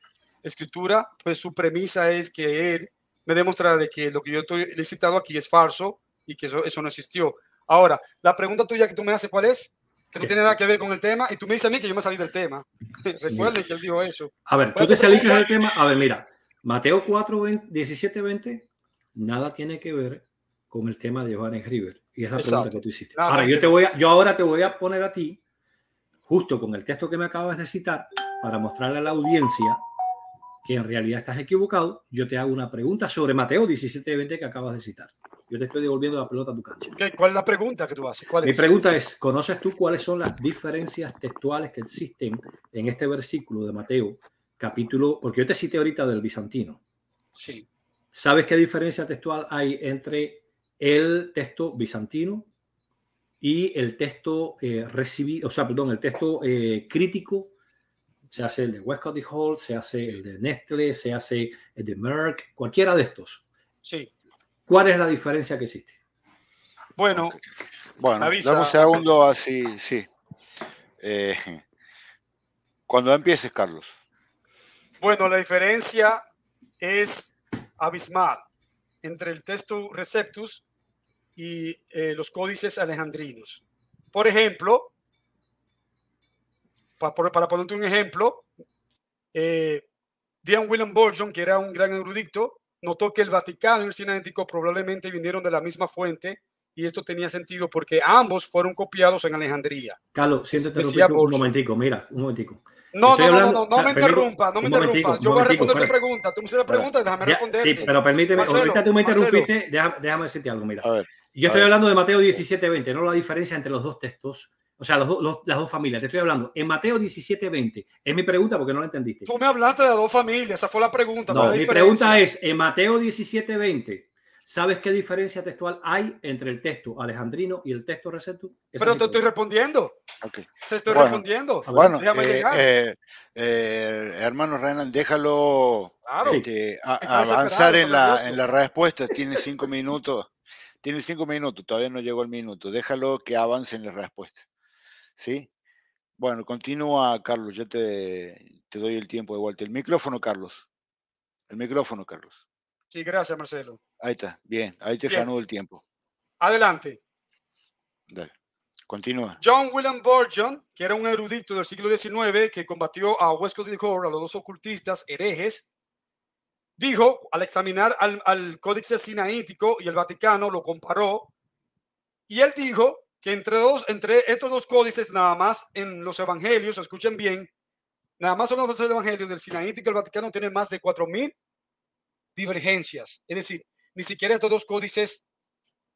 [SPEAKER 1] escritura, pues su premisa es que él me demostrara de que lo que yo estoy, he citado aquí es falso y que eso, eso no existió. Ahora, la pregunta tuya que tú me haces, ¿cuál es? Que no tiene nada que ver con el tema y tú me dices a mí que yo me salí del tema. Recuerden que él dijo eso. A ver, tú te pues, saliste del tema.
[SPEAKER 4] A ver, mira, Mateo 4, 17, 20 nada tiene que ver con el tema de Johannes River. Y es pregunta que tú hiciste. ahora, yo, te voy a, yo ahora te voy a poner a ti, justo con el texto que me acabas de citar, para mostrarle a la audiencia que en realidad estás equivocado. Yo te hago una pregunta sobre Mateo 17:20 que acabas de citar. Yo te estoy devolviendo la pelota a tu cancha.
[SPEAKER 1] ¿Cuál es la pregunta que tú haces? Mi pregunta
[SPEAKER 4] es, ¿conoces tú cuáles son las diferencias textuales que existen en este versículo de Mateo, capítulo, porque yo te cité ahorita del bizantino? Sí. ¿Sabes qué diferencia textual hay entre el texto bizantino y el texto eh, recibido, o sea, perdón, el texto eh, crítico? Se hace el de Westcott y Hall, se hace el de Nestle, se hace el de Merck, cualquiera de estos. Sí. ¿Cuál es la diferencia que existe? Bueno, bueno,
[SPEAKER 3] Vamos un segundo así, sí. Eh, cuando empieces, Carlos.
[SPEAKER 1] Bueno, la diferencia es abismal entre el texto Receptus y eh, los códices alejandrinos. Por ejemplo, para, para ponerte un ejemplo, eh, William Burgeon, que era un gran erudito, notó que el Vaticano y el Sinaítico probablemente vinieron de la misma fuente y esto tenía sentido porque ambos fueron copiados en Alejandría.
[SPEAKER 4] Carlos, siéntate un momentico, mira, un momentico.
[SPEAKER 1] No, no, no, no, ah, me interrumpa, no me interrumpa. Yo voy a responder tu pregunta.
[SPEAKER 4] Tú me hiciste la pregunta, déjame responder. Sí, pero permíteme, ahorita tú me interrumpiste, déjame decirte algo, mira. Yo estoy hablando de Mateo 17 20, no la diferencia entre los dos textos. O sea, las dos familias. Te estoy hablando. En Mateo 17, 20. Es mi pregunta porque no la entendiste. Tú
[SPEAKER 1] me hablaste de dos familias. Esa fue la pregunta. mi pregunta
[SPEAKER 4] es, en Mateo 17, 20, ¿Sabes qué diferencia textual hay entre el texto alejandrino y el
[SPEAKER 1] texto recepto? Pero te estoy respondiendo. Te estoy respondiendo. Ah, bueno, eh, eh,
[SPEAKER 3] eh, hermano Renan, déjalo este, avanzar en la, en respuesta. Tiene cinco minutos. Tiene cinco minutos, todavía no llegó el minuto. Déjalo que avance en la respuesta. ¿Sí? Bueno, continúa, Carlos. Yo te, te doy el tiempo de vuelta. El micrófono, Carlos. El micrófono, Carlos.
[SPEAKER 1] Sí, gracias, Marcelo.
[SPEAKER 3] Ahí está, bien, ahí te ganó el tiempo.
[SPEAKER 1] Adelante.
[SPEAKER 3] Dale. Continúa.
[SPEAKER 1] John William Burgeon, que era un erudito del siglo XIX que combatió a Huesco de Gore, a los dos ocultistas herejes, dijo al examinar al, Códice Sinaítico y el Vaticano lo comparó, y él dijo que entre, dos, entre estos dos códices, nada más en los evangelios, escuchen bien, nada más son los evangelios del Sinaítico y el Vaticano tiene más de 4.000 divergencias. Es decir, ni siquiera estos dos códices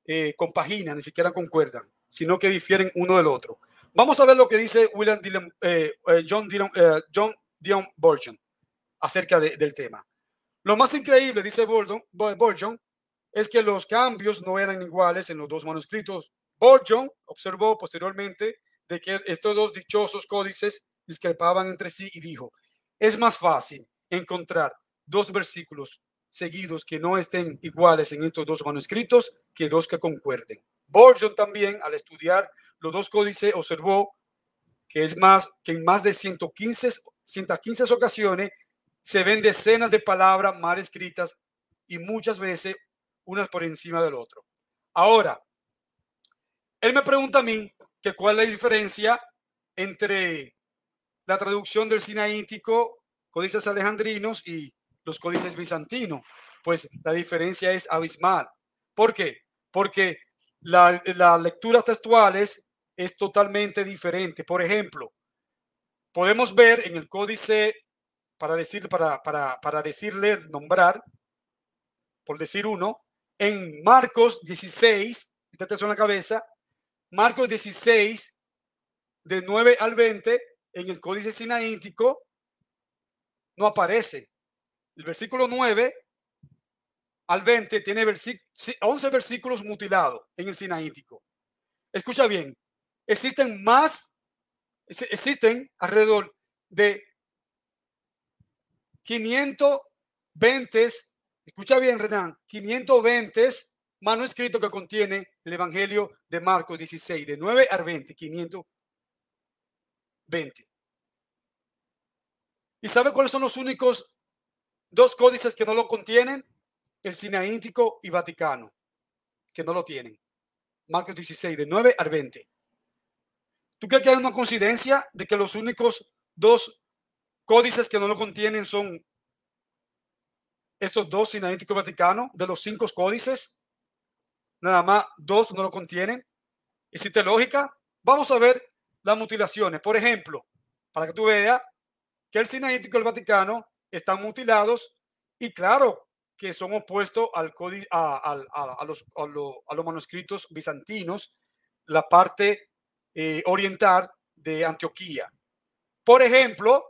[SPEAKER 1] eh, compaginan, ni siquiera concuerdan, sino que difieren uno del otro. Vamos a ver lo que dice William eh, eh, John, eh, John Dion acerca del tema. Lo más increíble, dice Burgeon, es que los cambios no eran iguales en los dos manuscritos. Burgeon observó posteriormente de que estos dos dichosos códices discrepaban entre sí y dijo, es más fácil encontrar dos versículos seguidos que no estén iguales en estos dos manuscritos que dos que concuerden. Borjon también, al estudiar los dos códices, observó que es más que en más de 115, 115 ocasiones se ven decenas de palabras mal escritas y muchas veces unas por encima del otro. Ahora, él me pregunta a mí que cuál es la diferencia entre la traducción del sinaítico, códices alejandrinos y los códices bizantinos, pues la diferencia es abismal. ¿Por qué? Porque la lectura textual es totalmente diferente. Por ejemplo, podemos ver en el códice, para decir, para, para, decirle, nombrar, por decir uno, en Marcos 16, la cabeza, Marcos 16, de 9 al 20, en el códice sinaítico, no aparece. El versículo 9 al 20 tiene 11 versículos mutilados en el sinaítico. Escucha bien, existen más, existen alrededor de 520, escucha bien Renan, 520 manuscritos que contiene el Evangelio de Marcos 16, de 9 al 20, 520. ¿Y sabe cuáles son los únicos dos códices que no lo contienen, el Sinaítico y Vaticano, que no lo tienen. Marcos 16, de 9 al 20. ¿Tú crees que hay una coincidencia de que los únicos dos códices que no lo contienen son estos dos, Sinaítico Vaticano, de los cinco códices? Nada más dos no lo contienen. ¿Existe lógica? Vamos a ver las mutilaciones. Por ejemplo, para que tú veas que el Sinaítico y el Vaticano están mutilados y claro que son opuestos al código a, los, manuscritos bizantinos, la parte eh, oriental de Antioquía. Por ejemplo,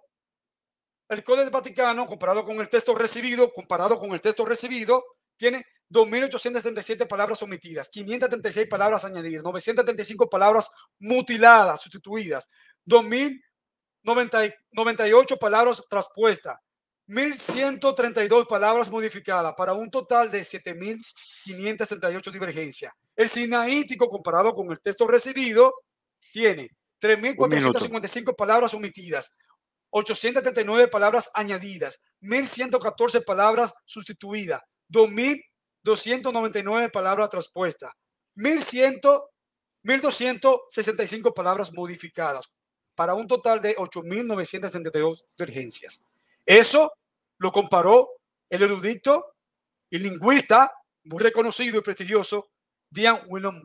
[SPEAKER 1] el Códice Vaticano, comparado con el texto recibido, comparado con el texto recibido, tiene 2.877 palabras omitidas, 536 palabras añadidas, 935 palabras mutiladas, sustituidas, 2.098 palabras traspuestas, 1.132 palabras modificadas para un total de 7.538 divergencias. El sinaítico comparado con el texto recibido tiene 3.455 palabras omitidas, 839 palabras añadidas, 1.114 palabras sustituidas, 2.299 palabras traspuestas, 1.265 palabras modificadas para un total de 8.972 divergencias. Eso lo comparó el erudito y lingüista muy reconocido y prestigioso Dian Willem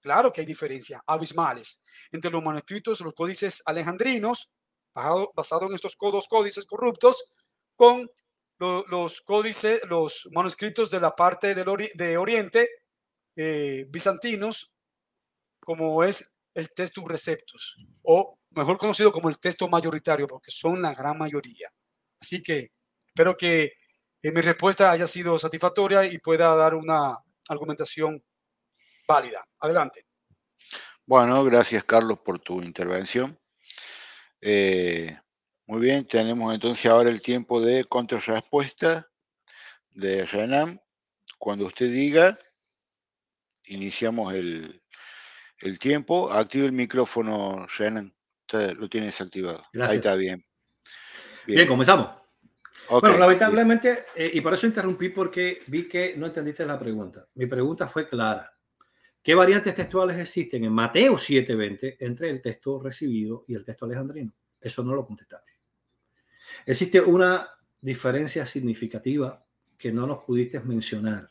[SPEAKER 1] Claro que hay diferencia, abismales entre los manuscritos, los códices alejandrinos, basados en estos dos códices corruptos, con los códices, los manuscritos de la parte de Oriente, eh, bizantinos, como es el Textus Receptus, o mejor conocido como el texto mayoritario, porque son la gran mayoría. Así que espero que eh, mi respuesta haya sido satisfactoria y pueda dar una argumentación válida. Adelante.
[SPEAKER 3] Bueno, gracias Carlos por tu intervención. Eh, muy bien, tenemos entonces ahora el tiempo de contrarrespuesta de Renan. Cuando usted diga, iniciamos el, tiempo. Active el micrófono, Renan. Lo tienes activado. Ahí está bien.
[SPEAKER 4] Bien, comenzamos. Bueno, lamentablemente, eh, y por eso interrumpí porque vi que no entendiste la pregunta. Mi pregunta fue clara. ¿Qué variantes textuales existen en Mateo 7:20 entre el texto recibido y el texto alejandrino? Eso no lo contestaste. Existe una diferencia significativa que no nos pudiste mencionar.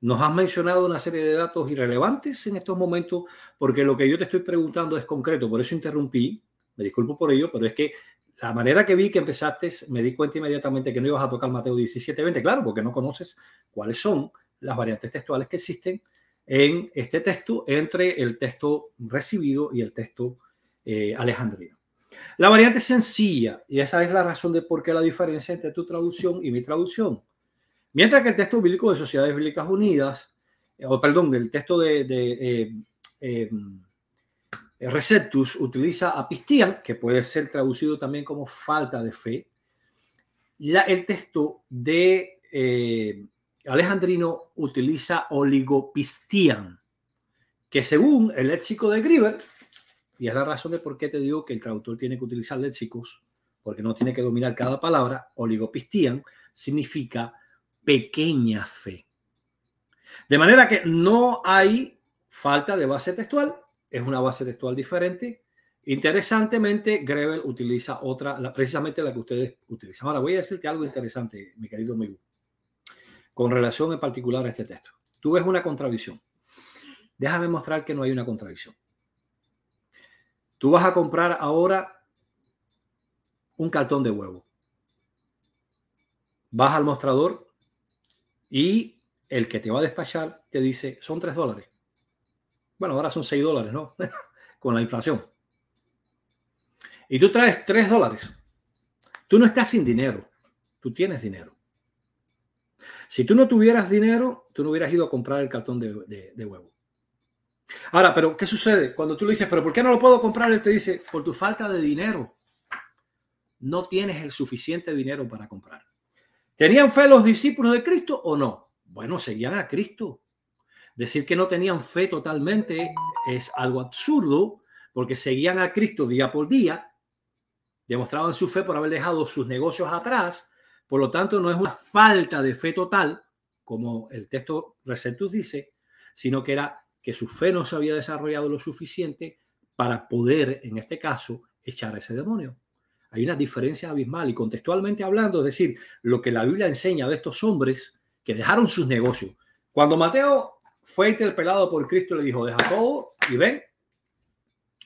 [SPEAKER 4] Nos has mencionado una serie de datos irrelevantes en estos momentos porque lo que yo te estoy preguntando es concreto, por eso interrumpí, me disculpo por ello, pero es que la manera que vi que empezaste, me di cuenta inmediatamente que no ibas a tocar Mateo 17:20, claro, porque no conoces cuáles son las variantes textuales que existen en este texto entre el texto recibido y el texto eh, alejandrino. La variante es sencilla, y esa es la razón de por qué la diferencia entre tu traducción y mi traducción. Mientras que el texto bíblico de Sociedades Bíblicas Unidas, eh, o perdón, el texto de, eh, eh, eh, Receptus utiliza apistian, que puede ser traducido también como falta de fe, el texto de eh, Alejandrino utiliza oligopistian, que según el léxico de Grieber, y es la razón de por qué te digo que el traductor tiene que utilizar léxicos, porque no tiene que dominar cada palabra, oligopistian significa pequeña fe. De manera que no hay falta de base textual, es una base textual diferente. Interesantemente, Grebel utiliza otra, precisamente la que ustedes utilizan. Ahora voy a decirte algo interesante, mi querido amigo, con relación en particular a este texto. Tú ves una contradicción. Déjame mostrar que no hay una contradicción. Tú vas a comprar ahora un cartón de huevo. Vas al mostrador y el que te va a despachar te dice, son tres dólares. Bueno, ahora son 6 dólares, ¿no? Con la inflación. Y tú traes 3 dólares. Tú no estás sin dinero. Tú tienes dinero. Si tú no tuvieras dinero, tú no hubieras ido a comprar el cartón de, huevo. Ahora, pero ¿qué sucede? Cuando tú le dices, pero ¿por qué no lo puedo comprar? Él te dice, por tu falta de dinero. No tienes el suficiente dinero para comprar. ¿Tenían fe los discípulos de Cristo o no? Bueno, seguían a Cristo. Decir que no tenían fe totalmente es algo absurdo porque seguían a Cristo día por día, demostraban su fe por haber dejado sus negocios atrás, por lo tanto no es una falta de fe total, como el texto Recentus dice, sino que era que su fe no se había desarrollado lo suficiente para poder, en este caso, echar a ese demonio. Hay una diferencia abismal y contextualmente hablando, es decir, lo que la Biblia enseña de estos hombres que dejaron sus negocios. Cuando Mateo fue interpelado por Cristo le dijo, deja todo y ven,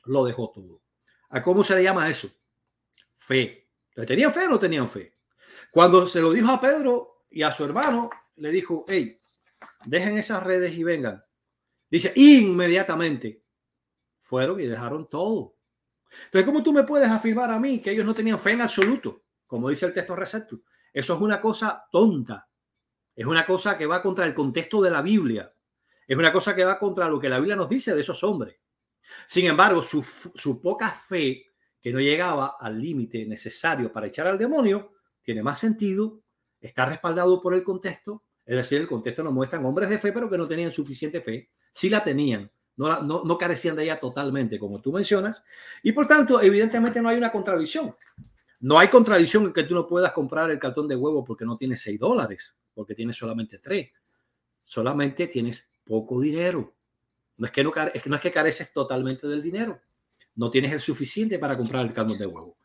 [SPEAKER 4] lo dejó todo. ¿A cómo se le llama eso? Fe. ¿Le tenían fe o no tenían fe? Cuando se lo dijo a Pedro y a su hermano, le dijo, hey, dejen esas redes y vengan. Dice, inmediatamente fueron y dejaron todo. Entonces, ¿cómo tú me puedes afirmar a mí que ellos no tenían fe en absoluto? Como dice el texto recepto. Eso es una cosa tonta. Es una cosa que va contra el contexto de la Biblia. Es una cosa que va contra lo que la Biblia nos dice de esos hombres. Sin embargo, su, poca fe, que no llegaba al límite necesario para echar al demonio, tiene más sentido, está respaldado por el contexto. Es decir, el contexto nos muestra hombres de fe, pero que no tenían suficiente fe. Sí la tenían, no, carecían de ella totalmente, como tú mencionas. Y por tanto, evidentemente no hay una contradicción. No hay contradicción en que tú no puedas comprar el cartón de huevo porque no tiene seis dólares, porque tienes solamente tres. Solamente tienes poco dinero. No es que, no, es no es que careces totalmente del dinero, no tienes el suficiente para comprar el caldo de huevo.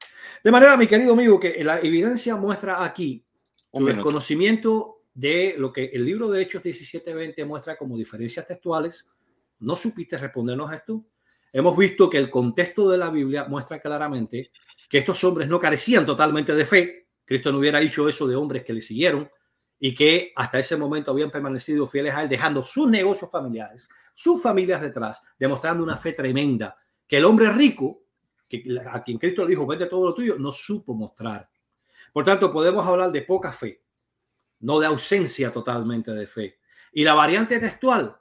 [SPEAKER 4] De manera, mi querido amigo, que la evidencia muestra aquí el conocimiento de lo que el libro de Hechos 17-20 muestra como diferencias textuales. No supiste respondernos a esto. Hemos visto que el contexto de la Biblia muestra claramente que estos hombres no carecían totalmente de fe. Cristo no hubiera dicho eso de hombres que le siguieron, y que hasta ese momento habían permanecido fieles a él, dejando sus negocios familiares, sus familias detrás, demostrando una fe tremenda que el hombre rico, que, a quien Cristo le dijo, vende todo lo tuyo, no supo mostrar. Por tanto, podemos hablar de poca fe, no de ausencia totalmente de fe. Y la variante textual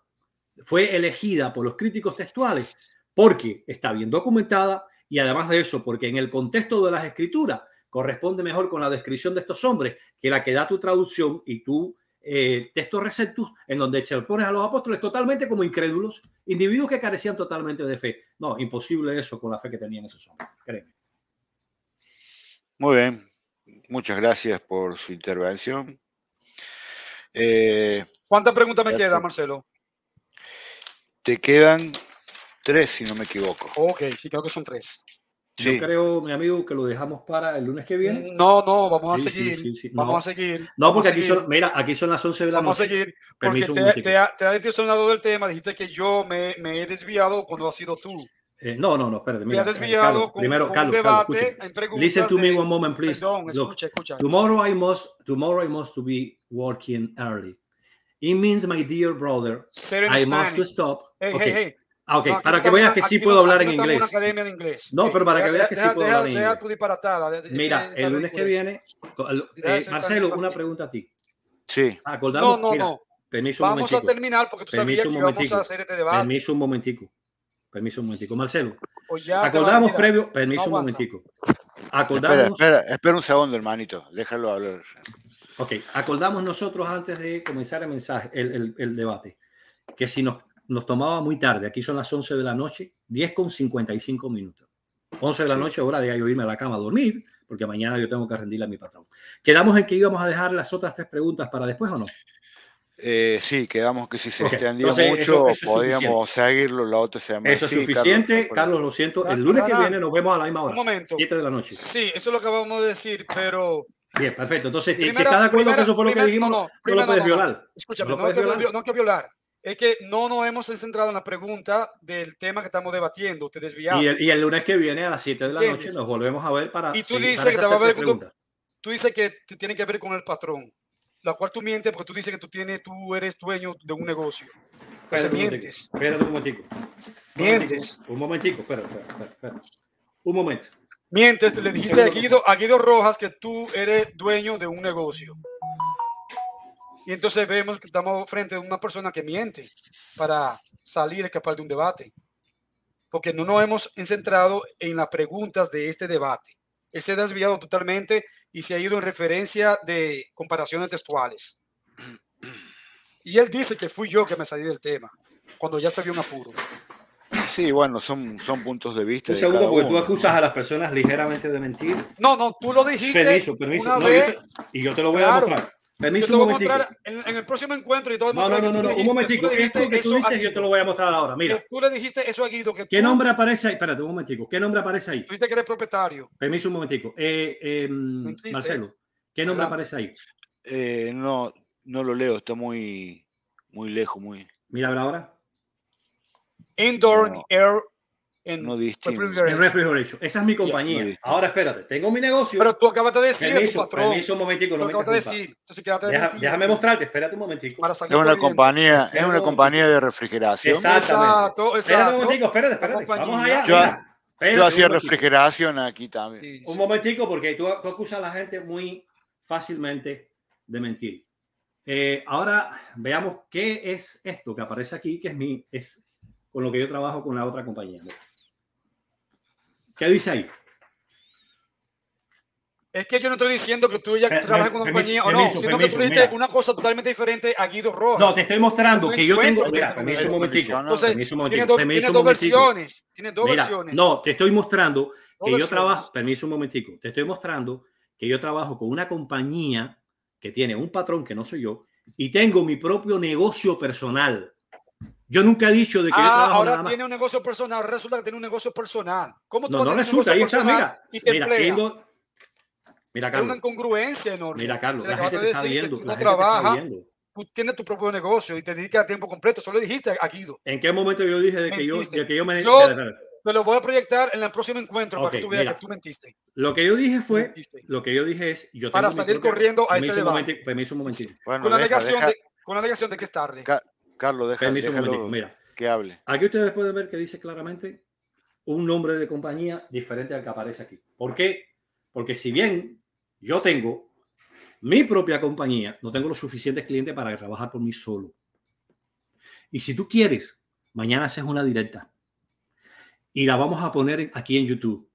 [SPEAKER 4] fue elegida por los críticos textuales porque está bien documentada y además de eso, porque en el contexto de las escrituras corresponde mejor con la descripción de estos hombres que la que da tu traducción y tu eh, texto receptus, en donde se pones a los apóstoles totalmente como incrédulos, individuos que carecían totalmente de fe. No, imposible eso con la fe que tenían esos hombres, créeme.
[SPEAKER 3] Muy bien, muchas gracias por su intervención. Eh,
[SPEAKER 1] ¿Cuántas preguntas me quedan, Marcelo?
[SPEAKER 3] Te quedan
[SPEAKER 4] tres, si no me equivoco.
[SPEAKER 1] Ok, sí, creo que son tres. Sí. Yo creo, mi amigo, que lo dejamos para
[SPEAKER 4] el lunes que viene. Mm, no, no, vamos a seguir. vamos a seguir. No, porque aquí son, mira, aquí son las 11 de la noche. Vamos a seguir. porque te, te,
[SPEAKER 1] ha, te, has del tema. Dijiste que yo me, me he desviado cuando ha sido tú.
[SPEAKER 4] Eh, no, no, no, espérate. has eh, desviado con, primero, Carlos, un debate Listen to me one moment, please. Perdón, escucha, escucha. Tomorrow I, must, tomorrow I must to be working early. It means, my dear brother, I must to stop. Hey, okay. hey, hey. Ah, para que veas que sí puedo hablar en inglés. No, pero para que eh, veas que sí puedo hablar en inglés.
[SPEAKER 1] Deja tu Mira, el lunes que viene,
[SPEAKER 4] eh, Marcelo, una pregunta a ti. Sí. Acordamos, no, no, no. Permiso un Vamos a terminar porque tú permiso sabías que íbamos a hacer este debate. Permiso un momentico. Permiso un momentico. Marcelo,
[SPEAKER 1] pues acordamos previo. Permiso un
[SPEAKER 4] momentico. Acordamos.
[SPEAKER 3] Espera, espera, espera un segundo, hermanito. Déjalo hablar.
[SPEAKER 4] Ok, acordamos nosotros antes de comenzar el mensaje, el, el, el debate, que si nos nos tomaba muy tarde. Aquí son las 11 de la noche, 10 con 55 minutos. 11 de la noche, hora de irme a la cama a dormir, porque mañana yo tengo que rendirle a mi patrón. ¿Quedamos en que íbamos a dejar las otras tres preguntas para después o no? Eh, sí, quedamos que si se okay. extendió mucho, podíamos
[SPEAKER 3] seguirlo la otra semana. Eso es suficiente, Carlos,
[SPEAKER 4] lo siento. Ah, El lunes que viene nos vemos a la misma hora. Un momento. 7 de la noche.
[SPEAKER 1] Sí, eso es lo que vamos a decir, pero.
[SPEAKER 4] Bien, perfecto. Entonces, eh, si está de acuerdo que eso fue lo que dijimos, no, no, lo puedes violar. Escúchame, no, puedes no
[SPEAKER 1] hay que violar es que no nos hemos centrado en la pregunta del tema que estamos debatiendo, te desviamos. Y el, lunes
[SPEAKER 4] que viene a las 7 de la noche nos volvemos a ver para... Y tú dices que te va a ver con
[SPEAKER 1] tú dices que tiene que ver con el patrón, la cual tú mientes porque tú dices que tú, tienes, tú eres dueño de un negocio. mientes. Espera un momentico. Mientes. Un momentico, espera, Un momento. Mientes, le dijiste a Guido, a Guido Rojas que tú eres dueño de un negocio. Y entonces vemos que estamos frente a una persona que miente para salir a escapar de un debate. Porque no nos hemos centrado en las preguntas de este debate. Él se ha desviado totalmente y se ha ido en referencia de comparaciones textuales. Y él dice que fui yo que me salí del tema, cuando ya se vio un apuro.
[SPEAKER 3] Sí, bueno, son, son puntos de vista. ¿Es segundo, porque tú acusas a las personas ligeramente de mentir.
[SPEAKER 1] No, no, tú lo dijiste. Permiso, permiso.
[SPEAKER 2] y yo te lo voy a demostrar en,
[SPEAKER 1] el próximo encuentro y todo No, no, no, no, no un momentico. Esto que tú dices, yo te lo voy a mostrar ahora. Mira. tú le dijiste eso aquí. Que ¿Qué nombre
[SPEAKER 4] aparece ahí? Espérate, un momentico. ¿Qué nombre aparece ahí? Tú dices
[SPEAKER 1] que eres propietario.
[SPEAKER 4] Permiso, un momentico. Eh, eh, Marcelo, ¿qué nombre aparece ahí? Eh, no, no lo leo. Está muy, muy lejos, muy. Mira ahora. Indoor Air en no refrigeration. Esa es mi compañía. Ahora espérate, tengo mi negocio. Pero tú acabas de decir, permiso, patrón. un momentico, no acabas de decir.
[SPEAKER 1] Entonces quédate
[SPEAKER 4] Déjame mostrarte, espérate un momentico. Para es una compañía, es una compañía
[SPEAKER 3] de refrigeración. Exacto,
[SPEAKER 4] un espérate, espérate. Vamos allá. Yo, espérate, yo hacía
[SPEAKER 3] refrigeración aquí también. un
[SPEAKER 4] momentico, porque tú, tú, acusas a la gente muy fácilmente de mentir. Eh, ahora veamos qué es esto que aparece aquí, que es mi, es con lo que yo trabajo con la otra compañía. ¿Qué dice ahí?
[SPEAKER 1] Es que yo no estoy diciendo que tú ya eh, trabajas con una compañía o no, sino que tú dijiste alguna una cosa totalmente diferente a Guido Rojas. No, te estoy mostrando que yo tengo. Mira, permiso un momentico. Entonces, tiene, tiene dos versiones. Tiene dos versiones. No, te estoy mostrando
[SPEAKER 4] que yo trabajo. Permiso un momentico. Te estoy mostrando que yo trabajo con una compañía que tiene un patrón que no soy yo y tengo mi propio negocio personal. Yo nunca he dicho de que ah, ahora tiene
[SPEAKER 1] un negocio personal, resulta que tiene un negocio personal. ¿Cómo no, no resulta, ahí mira, mira, tengo, mira, Carlos, una incongruencia enorme. Mira, Carlos, la gente te está viendo, tú Tú tienes tu propio negocio y te dedicas a tiempo completo. Solo dijiste a Guido. ¿En qué momento yo dije de que, yo, de que yo, me... Yo te lo voy a proyectar en el próximo encuentro para que tú veas que tú mentiste.
[SPEAKER 4] Lo que yo dije fue... Lo que yo dije es... Yo para salir corriendo a este debate. Permiso un momentito. con la
[SPEAKER 1] negación de que es tarde. Carlos, déjame. que hable. Aquí ustedes pueden ver que dice
[SPEAKER 4] claramente un nombre de compañía diferente al que aparece aquí. ¿Por qué? Porque si bien yo tengo mi propia compañía, no tengo los suficientes clientes para trabajar por mí solo. Y si tú quieres, mañana haces una directa y la vamos a poner aquí en YouTube.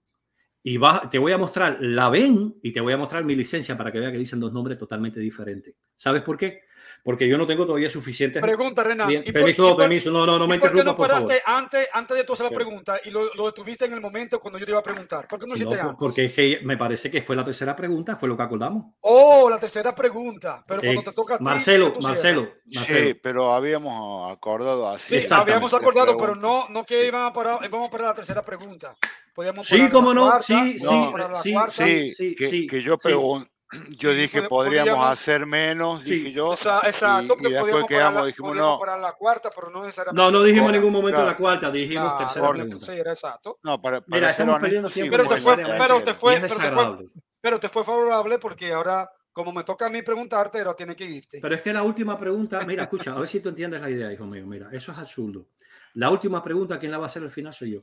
[SPEAKER 4] Y te voy a mostrar la ven y te voy a mostrar mi licencia para que vea que dicen dos nombres totalmente diferentes. ¿Sabes por qué? porque yo no tengo todavía suficiente. Pregunta, Renan. Permiso, permiso, no, no, no me interrumpa. ¿Por qué no paraste
[SPEAKER 1] Antes, antes de tú hacer la pregunta y lo, lo, detuviste en el momento cuando yo te iba a preguntar? ¿Por qué no hiciste antes?
[SPEAKER 4] Porque me parece que fue la tercera pregunta, fue lo que acordamos.
[SPEAKER 1] Oh, la tercera pregunta. Pero cuando te eh, toca a ti, Marcelo, Marcelo,
[SPEAKER 3] Sí, pero habíamos acordado así. Sí, habíamos acordado, pero
[SPEAKER 1] no, no que íbamos a parar, Vamos a parar la tercera pregunta. Podíamos sí, cómo no, sí, sí, sí, sí,
[SPEAKER 3] sí, que yo pregunto Yo dije, podríamos, hacer menos, dije yo. Esa, y, y después quedamos, dijimos no.
[SPEAKER 1] no No, dijimos en ningún momento la
[SPEAKER 3] cuarta, dijimos
[SPEAKER 1] tercera. exacto. No, para, Mira, tiempo. Pero te fue, pero te fue, pero te fue, favorable porque ahora como me toca a mí preguntarte, ahora tiene que irte. Pero
[SPEAKER 4] es que la última pregunta, mira, escucha, a ver si tú entiendes la idea, hijo mío. Mira, eso es absurdo. La última pregunta, ¿quién la va a hacer al final? Soy yo.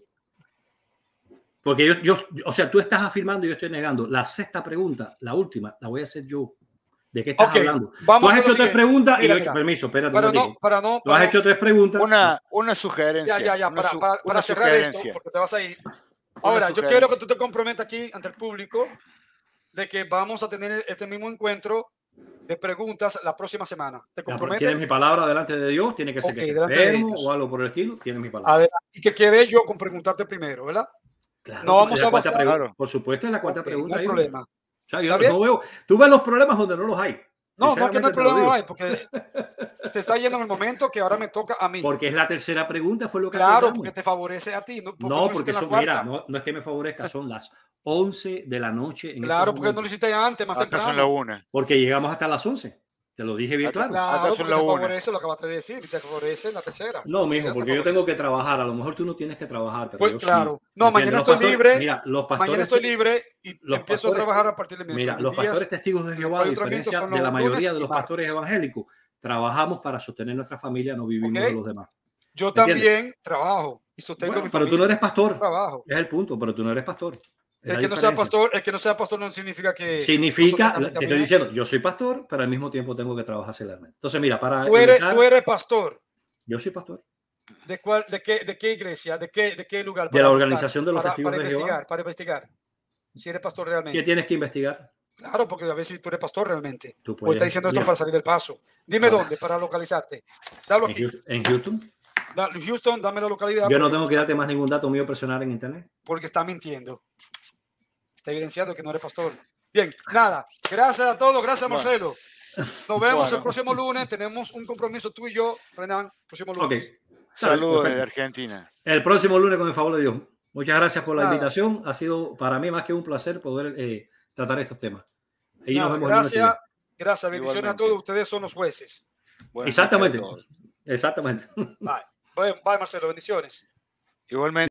[SPEAKER 4] Porque yo, yo, o sea, tú estás afirmando y yo estoy negando. La sexta pregunta, la última, la voy a hacer yo. ¿De qué estás hablando? Vamos tú has hecho tres preguntas y permiso, espérate. Para no, para no, has hecho tres preguntas. Una,
[SPEAKER 1] una sugerencia. Ya, ya, ya, para, cerrar esto, porque te vas a ir. Ahora, yo quiero que tú te comprometas aquí ante el público de que vamos a tener este mismo encuentro de preguntas la próxima semana. ¿Te comprometes? Tienes mi
[SPEAKER 4] palabra delante de Dios, tiene que ser que delante de o algo por el estilo, tienes mi palabra.
[SPEAKER 1] Y que quede yo con preguntarte primero, ¿verdad? no vamos a pasar.
[SPEAKER 4] por supuesto, es la cuarta pregunta. No hay problema. yo no veo, tú ves los problemas donde no los hay.
[SPEAKER 1] No, no que no hay problema no hay, porque se está yendo en el momento que ahora me toca a mí. Porque es la tercera pregunta, fue lo Claro, porque te favorece a ti. No, porque, no, porque eso, mira,
[SPEAKER 4] no, es que me favorezca, son las 11 de la noche. Este claro, porque no lo hiciste
[SPEAKER 1] antes, más temprano.
[SPEAKER 4] Porque llegamos hasta las 11. Te lo dije bien claro. Claro, porque te favorece
[SPEAKER 1] lo que de de decir, te favorece la tercera.
[SPEAKER 4] No, mijo, porque yo tengo que trabajar. A lo mejor tú no tienes que trabajar. pues claro. No, mañana estoy libre. Mira, los pastores. Mañana estoy libre
[SPEAKER 1] y empiezo a trabajar a partir de mi Mira, los pastores testigos de Jehová, diferencia de la mayoría de los
[SPEAKER 4] pastores evangélicos, trabajamos para sostener nuestra familia, no vivimos de los demás.
[SPEAKER 1] Yo también trabajo y sostengo mi familia. Pero tú no eres pastor.
[SPEAKER 4] Es el punto, pero tú no eres pastor. El que, no sea
[SPEAKER 1] pastor, el que no sea pastor no significa que... Significa, estoy diciendo,
[SPEAKER 4] yo soy pastor, pero al mismo tiempo tengo que trabajar celarmente. Entonces, mira, para... Tú eres, pastor. Yo soy pastor.
[SPEAKER 1] ¿De, cuál, de, qué, ¿De qué iglesia? ¿De qué, de qué lugar? De la organización de los para, para investigar, Para investigar, si eres pastor realmente. ¿Qué tienes que investigar? Claro, porque a veces tú eres pastor realmente. Tú puedes, o estás diciendo esto para salir del paso. Dime dónde, para localizarte.
[SPEAKER 4] ¿En Houston?
[SPEAKER 1] Houston, dame la localidad. Yo no tengo
[SPEAKER 4] que darte más ningún dato mío personal en internet.
[SPEAKER 1] Porque está mintiendo. Está evidenciando que no eres pastor. Bien, nada. Gracias a todos. Gracias, Marcelo. Nos vemos el próximo lunes. Tenemos un compromiso tú y yo, Renan. Próximo lunes. Saludos de Argentina. El próximo
[SPEAKER 4] lunes, con el favor de Dios. Muchas gracias por la invitación. Ha sido para mí más que un placer poder eh, tratar estos temas. gracias.
[SPEAKER 1] Gracias. Bendiciones a todos. Ustedes son los jueces. Exactamente. Exactamente. Bye. bye, Marcelo. Bendiciones. Igualmente.